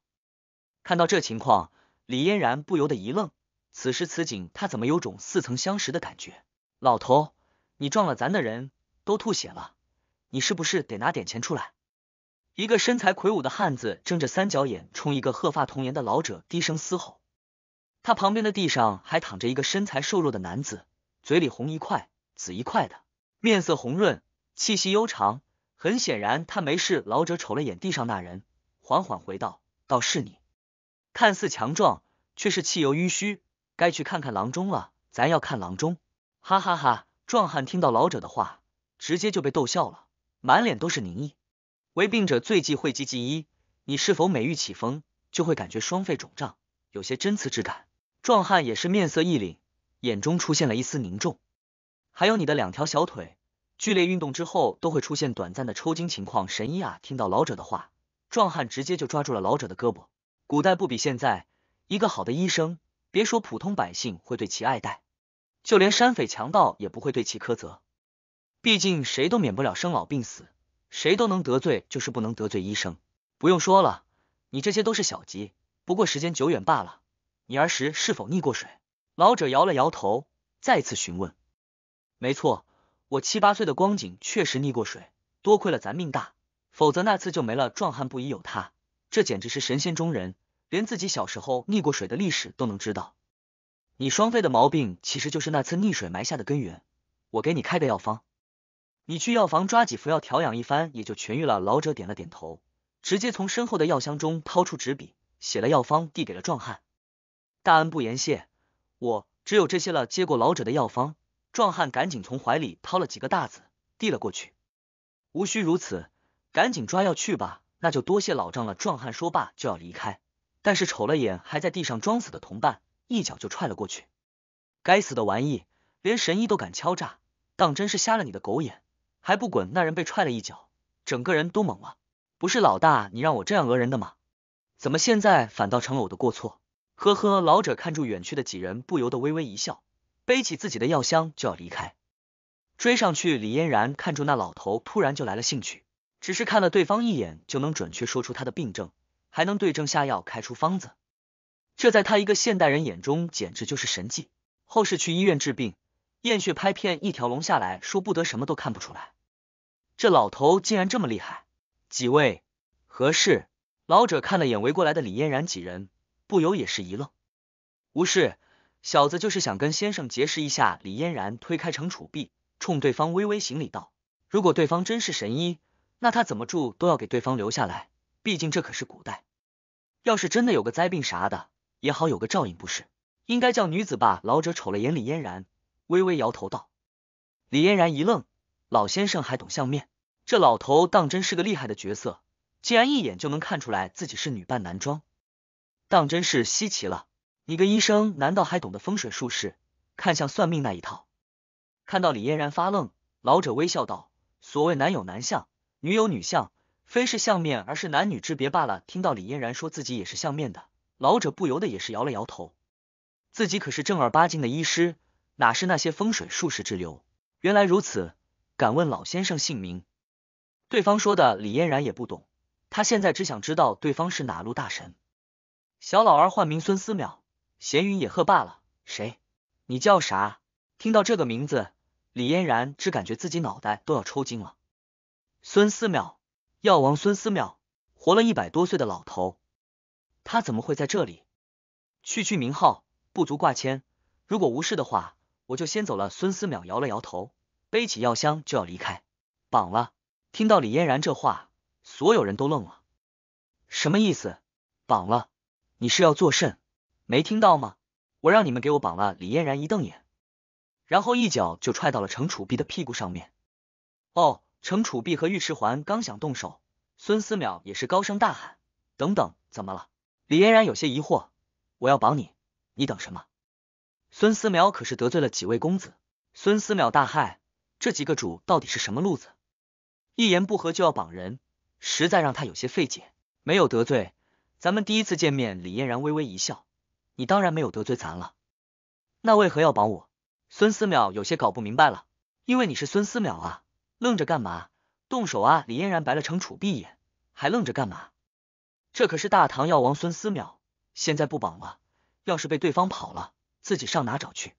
看到这情况，李嫣然不由得一愣，此时此景，他怎么有种似曾相识的感觉？老头，你撞了咱的人，都吐血了，你是不是得拿点钱出来？一个身材魁梧的汉子睁着三角眼，冲一个鹤发童颜的老者低声嘶吼。他旁边的地上还躺着一个身材瘦弱的男子，嘴里红一块紫一块的，面色红润，气息悠长。很显然他没事。老者瞅了眼地上那人，缓缓回道：“倒是你，看似强壮，却是气由淤虚。该去看看郎中了。咱要看郎中。”哈哈哈！壮汉听到老者的话，直接就被逗笑了，满脸都是凝意。为病者最忌讳疾忌医。你是否每遇起风，就会感觉双肺肿胀，有些针刺之感？壮汉也是面色一凛，眼中出现了一丝凝重。还有你的两条小腿，剧烈运动之后都会出现短暂的抽筋情况。神医啊！听到老者的话，壮汉直接就抓住了老者的胳膊。古代不比现在，一个好的医生，别说普通百姓会对其爱戴，就连山匪强盗也不会对其苛责。毕竟谁都免不了生老病死，谁都能得罪，就是不能得罪医生。不用说了，你这些都是小疾，不过时间久远罢了。你儿时是否溺过水？老者摇了摇头，再次询问。没错，我七八岁的光景确实溺过水，多亏了咱命大，否则那次就没了。壮汉不疑有他，这简直是神仙中人，连自己小时候溺过水的历史都能知道。你双肺的毛病其实就是那次溺水埋下的根源，我给你开个药方，你去药房抓几服药调养一番，也就痊愈了。老者点了点头，直接从身后的药箱中掏出纸笔，写了药方，递给了壮汉。大恩不言谢，我只有这些了。接过老者的药方，壮汉赶紧从怀里掏了几个大子，递了过去。无需如此，赶紧抓药去吧。那就多谢老丈了。壮汉说罢就要离开，但是瞅了眼还在地上装死的同伴，一脚就踹了过去。该死的玩意，连神医都敢敲诈，当真是瞎了你的狗眼！还不滚！那人被踹了一脚，整个人都懵了。不是老大你让我这样讹人的吗？怎么现在反倒成了我的过错？呵呵，老者看住远去的几人，不由得微微一笑，背起自己的药箱就要离开。追上去，李嫣然看住那老头，突然就来了兴趣。只是看了对方一眼，就能准确说出他的病症，还能对症下药开出方子，这在他一个现代人眼中简直就是神迹。后世去医院治病，验血、拍片，一条龙下来，说不得什么都看不出来。这老头竟然这么厉害！几位何事？老者看了眼围过来的李嫣然几人。不由也是一愣，无事，小子就是想跟先生结识一下。李嫣然推开程楚碧，冲对方微微行礼道：“如果对方真是神医，那他怎么住都要给对方留下来，毕竟这可是古代。要是真的有个灾病啥的，也好有个照应，不是？应该叫女子吧？”老者瞅了眼李嫣然，微微摇头道：“李嫣然一愣，老先生还懂相面，这老头当真是个厉害的角色，竟然一眼就能看出来自己是女扮男装。”当真是稀奇了，你个医生难道还懂得风水术士，看相算命那一套？看到李嫣然发愣，老者微笑道：“所谓男有男相，女有女相，非是相面，而是男女之别罢了。”听到李嫣然说自己也是相面的，老者不由得也是摇了摇头，自己可是正儿八经的医师，哪是那些风水术士之流？原来如此，敢问老先生姓名？对方说的李嫣然也不懂，他现在只想知道对方是哪路大神。小老儿唤名孙思邈，闲云野鹤罢了。谁？你叫啥？听到这个名字，李嫣然只感觉自己脑袋都要抽筋了。孙思邈，药王孙思邈，活了一百多岁的老头，他怎么会在这里？区区名号不足挂牵。如果无事的话，我就先走了。孙思邈摇了摇头，背起药箱就要离开。绑了！听到李嫣然这话，所有人都愣了。什么意思？绑了？你是要作甚？没听到吗？我让你们给我绑了李嫣然一瞪眼，然后一脚就踹到了程楚碧的屁股上面。哦，程楚碧和尉迟环刚想动手，孙思邈也是高声大喊：“等等，怎么了？”李嫣然有些疑惑：“我要绑你，你等什么？”孙思邈可是得罪了几位公子，孙思邈大骇：这几个主到底是什么路子？一言不合就要绑人，实在让他有些费解。没有得罪。咱们第一次见面，李嫣然微微一笑，你当然没有得罪咱了，那为何要绑我？孙思邈有些搞不明白了，因为你是孙思邈啊，愣着干嘛？动手啊！李嫣然白了程楚碧一眼，还愣着干嘛？这可是大唐药王孙思邈，现在不绑了，要是被对方跑了，自己上哪找去？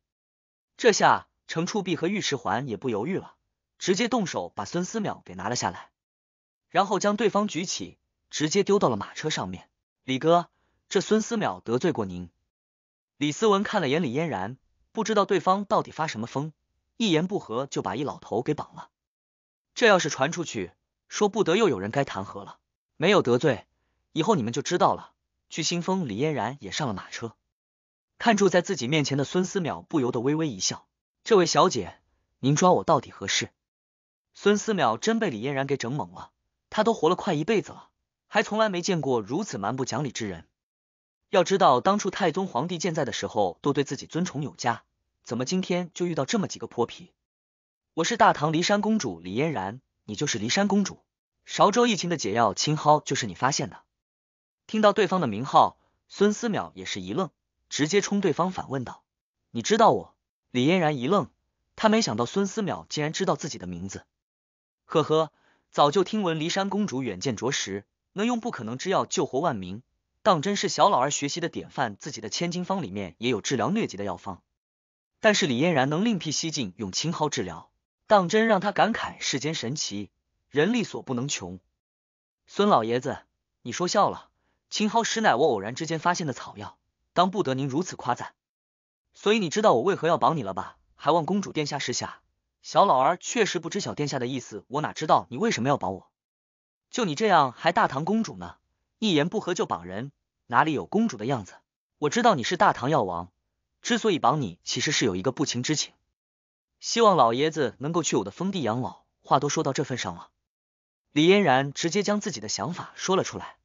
这下程楚碧和尉迟环也不犹豫了，直接动手把孙思邈给拿了下来，然后将对方举起，直接丢到了马车上面。李哥，这孙思邈得罪过您。李思文看了眼李嫣然，不知道对方到底发什么疯，一言不合就把一老头给绑了。这要是传出去，说不得又有人该弹劾了。没有得罪，以后你们就知道了。去新丰，李嫣然也上了马车，看住在自己面前的孙思邈，不由得微微一笑。这位小姐，您抓我到底何事？孙思邈真被李嫣然给整懵了，他都活了快一辈子了。还从来没见过如此蛮不讲理之人。要知道，当初太宗皇帝健在的时候，都对自己尊崇有加，怎么今天就遇到这么几个泼皮？我是大唐骊山公主李嫣然，你就是骊山公主。韶州疫情的解药青蒿就是你发现的。听到对方的名号，孙思邈也是一愣，直接冲对方反问道：“你知道我？”李嫣然一愣，他没想到孙思邈竟然知道自己的名字。呵呵，早就听闻骊山公主远见卓识。能用不可能之药救活万民，当真是小老儿学习的典范。自己的千金方里面也有治疗疟疾的药方，但是李嫣然能另辟蹊径用青蒿治疗，当真让他感慨世间神奇，人力所不能穷。孙老爷子，你说笑了，青蒿实乃我偶然之间发现的草药，当不得您如此夸赞。所以你知道我为何要绑你了吧？还望公主殿下示下，小老儿确实不知晓殿下的意思，我哪知道你为什么要绑我？就你这样还大唐公主呢，一言不合就绑人，哪里有公主的样子？我知道你是大唐药王，之所以绑你，其实是有一个不情之请，希望老爷子能够去我的封地养老。话都说到这份上了，李嫣然直接将自己的想法说了出来。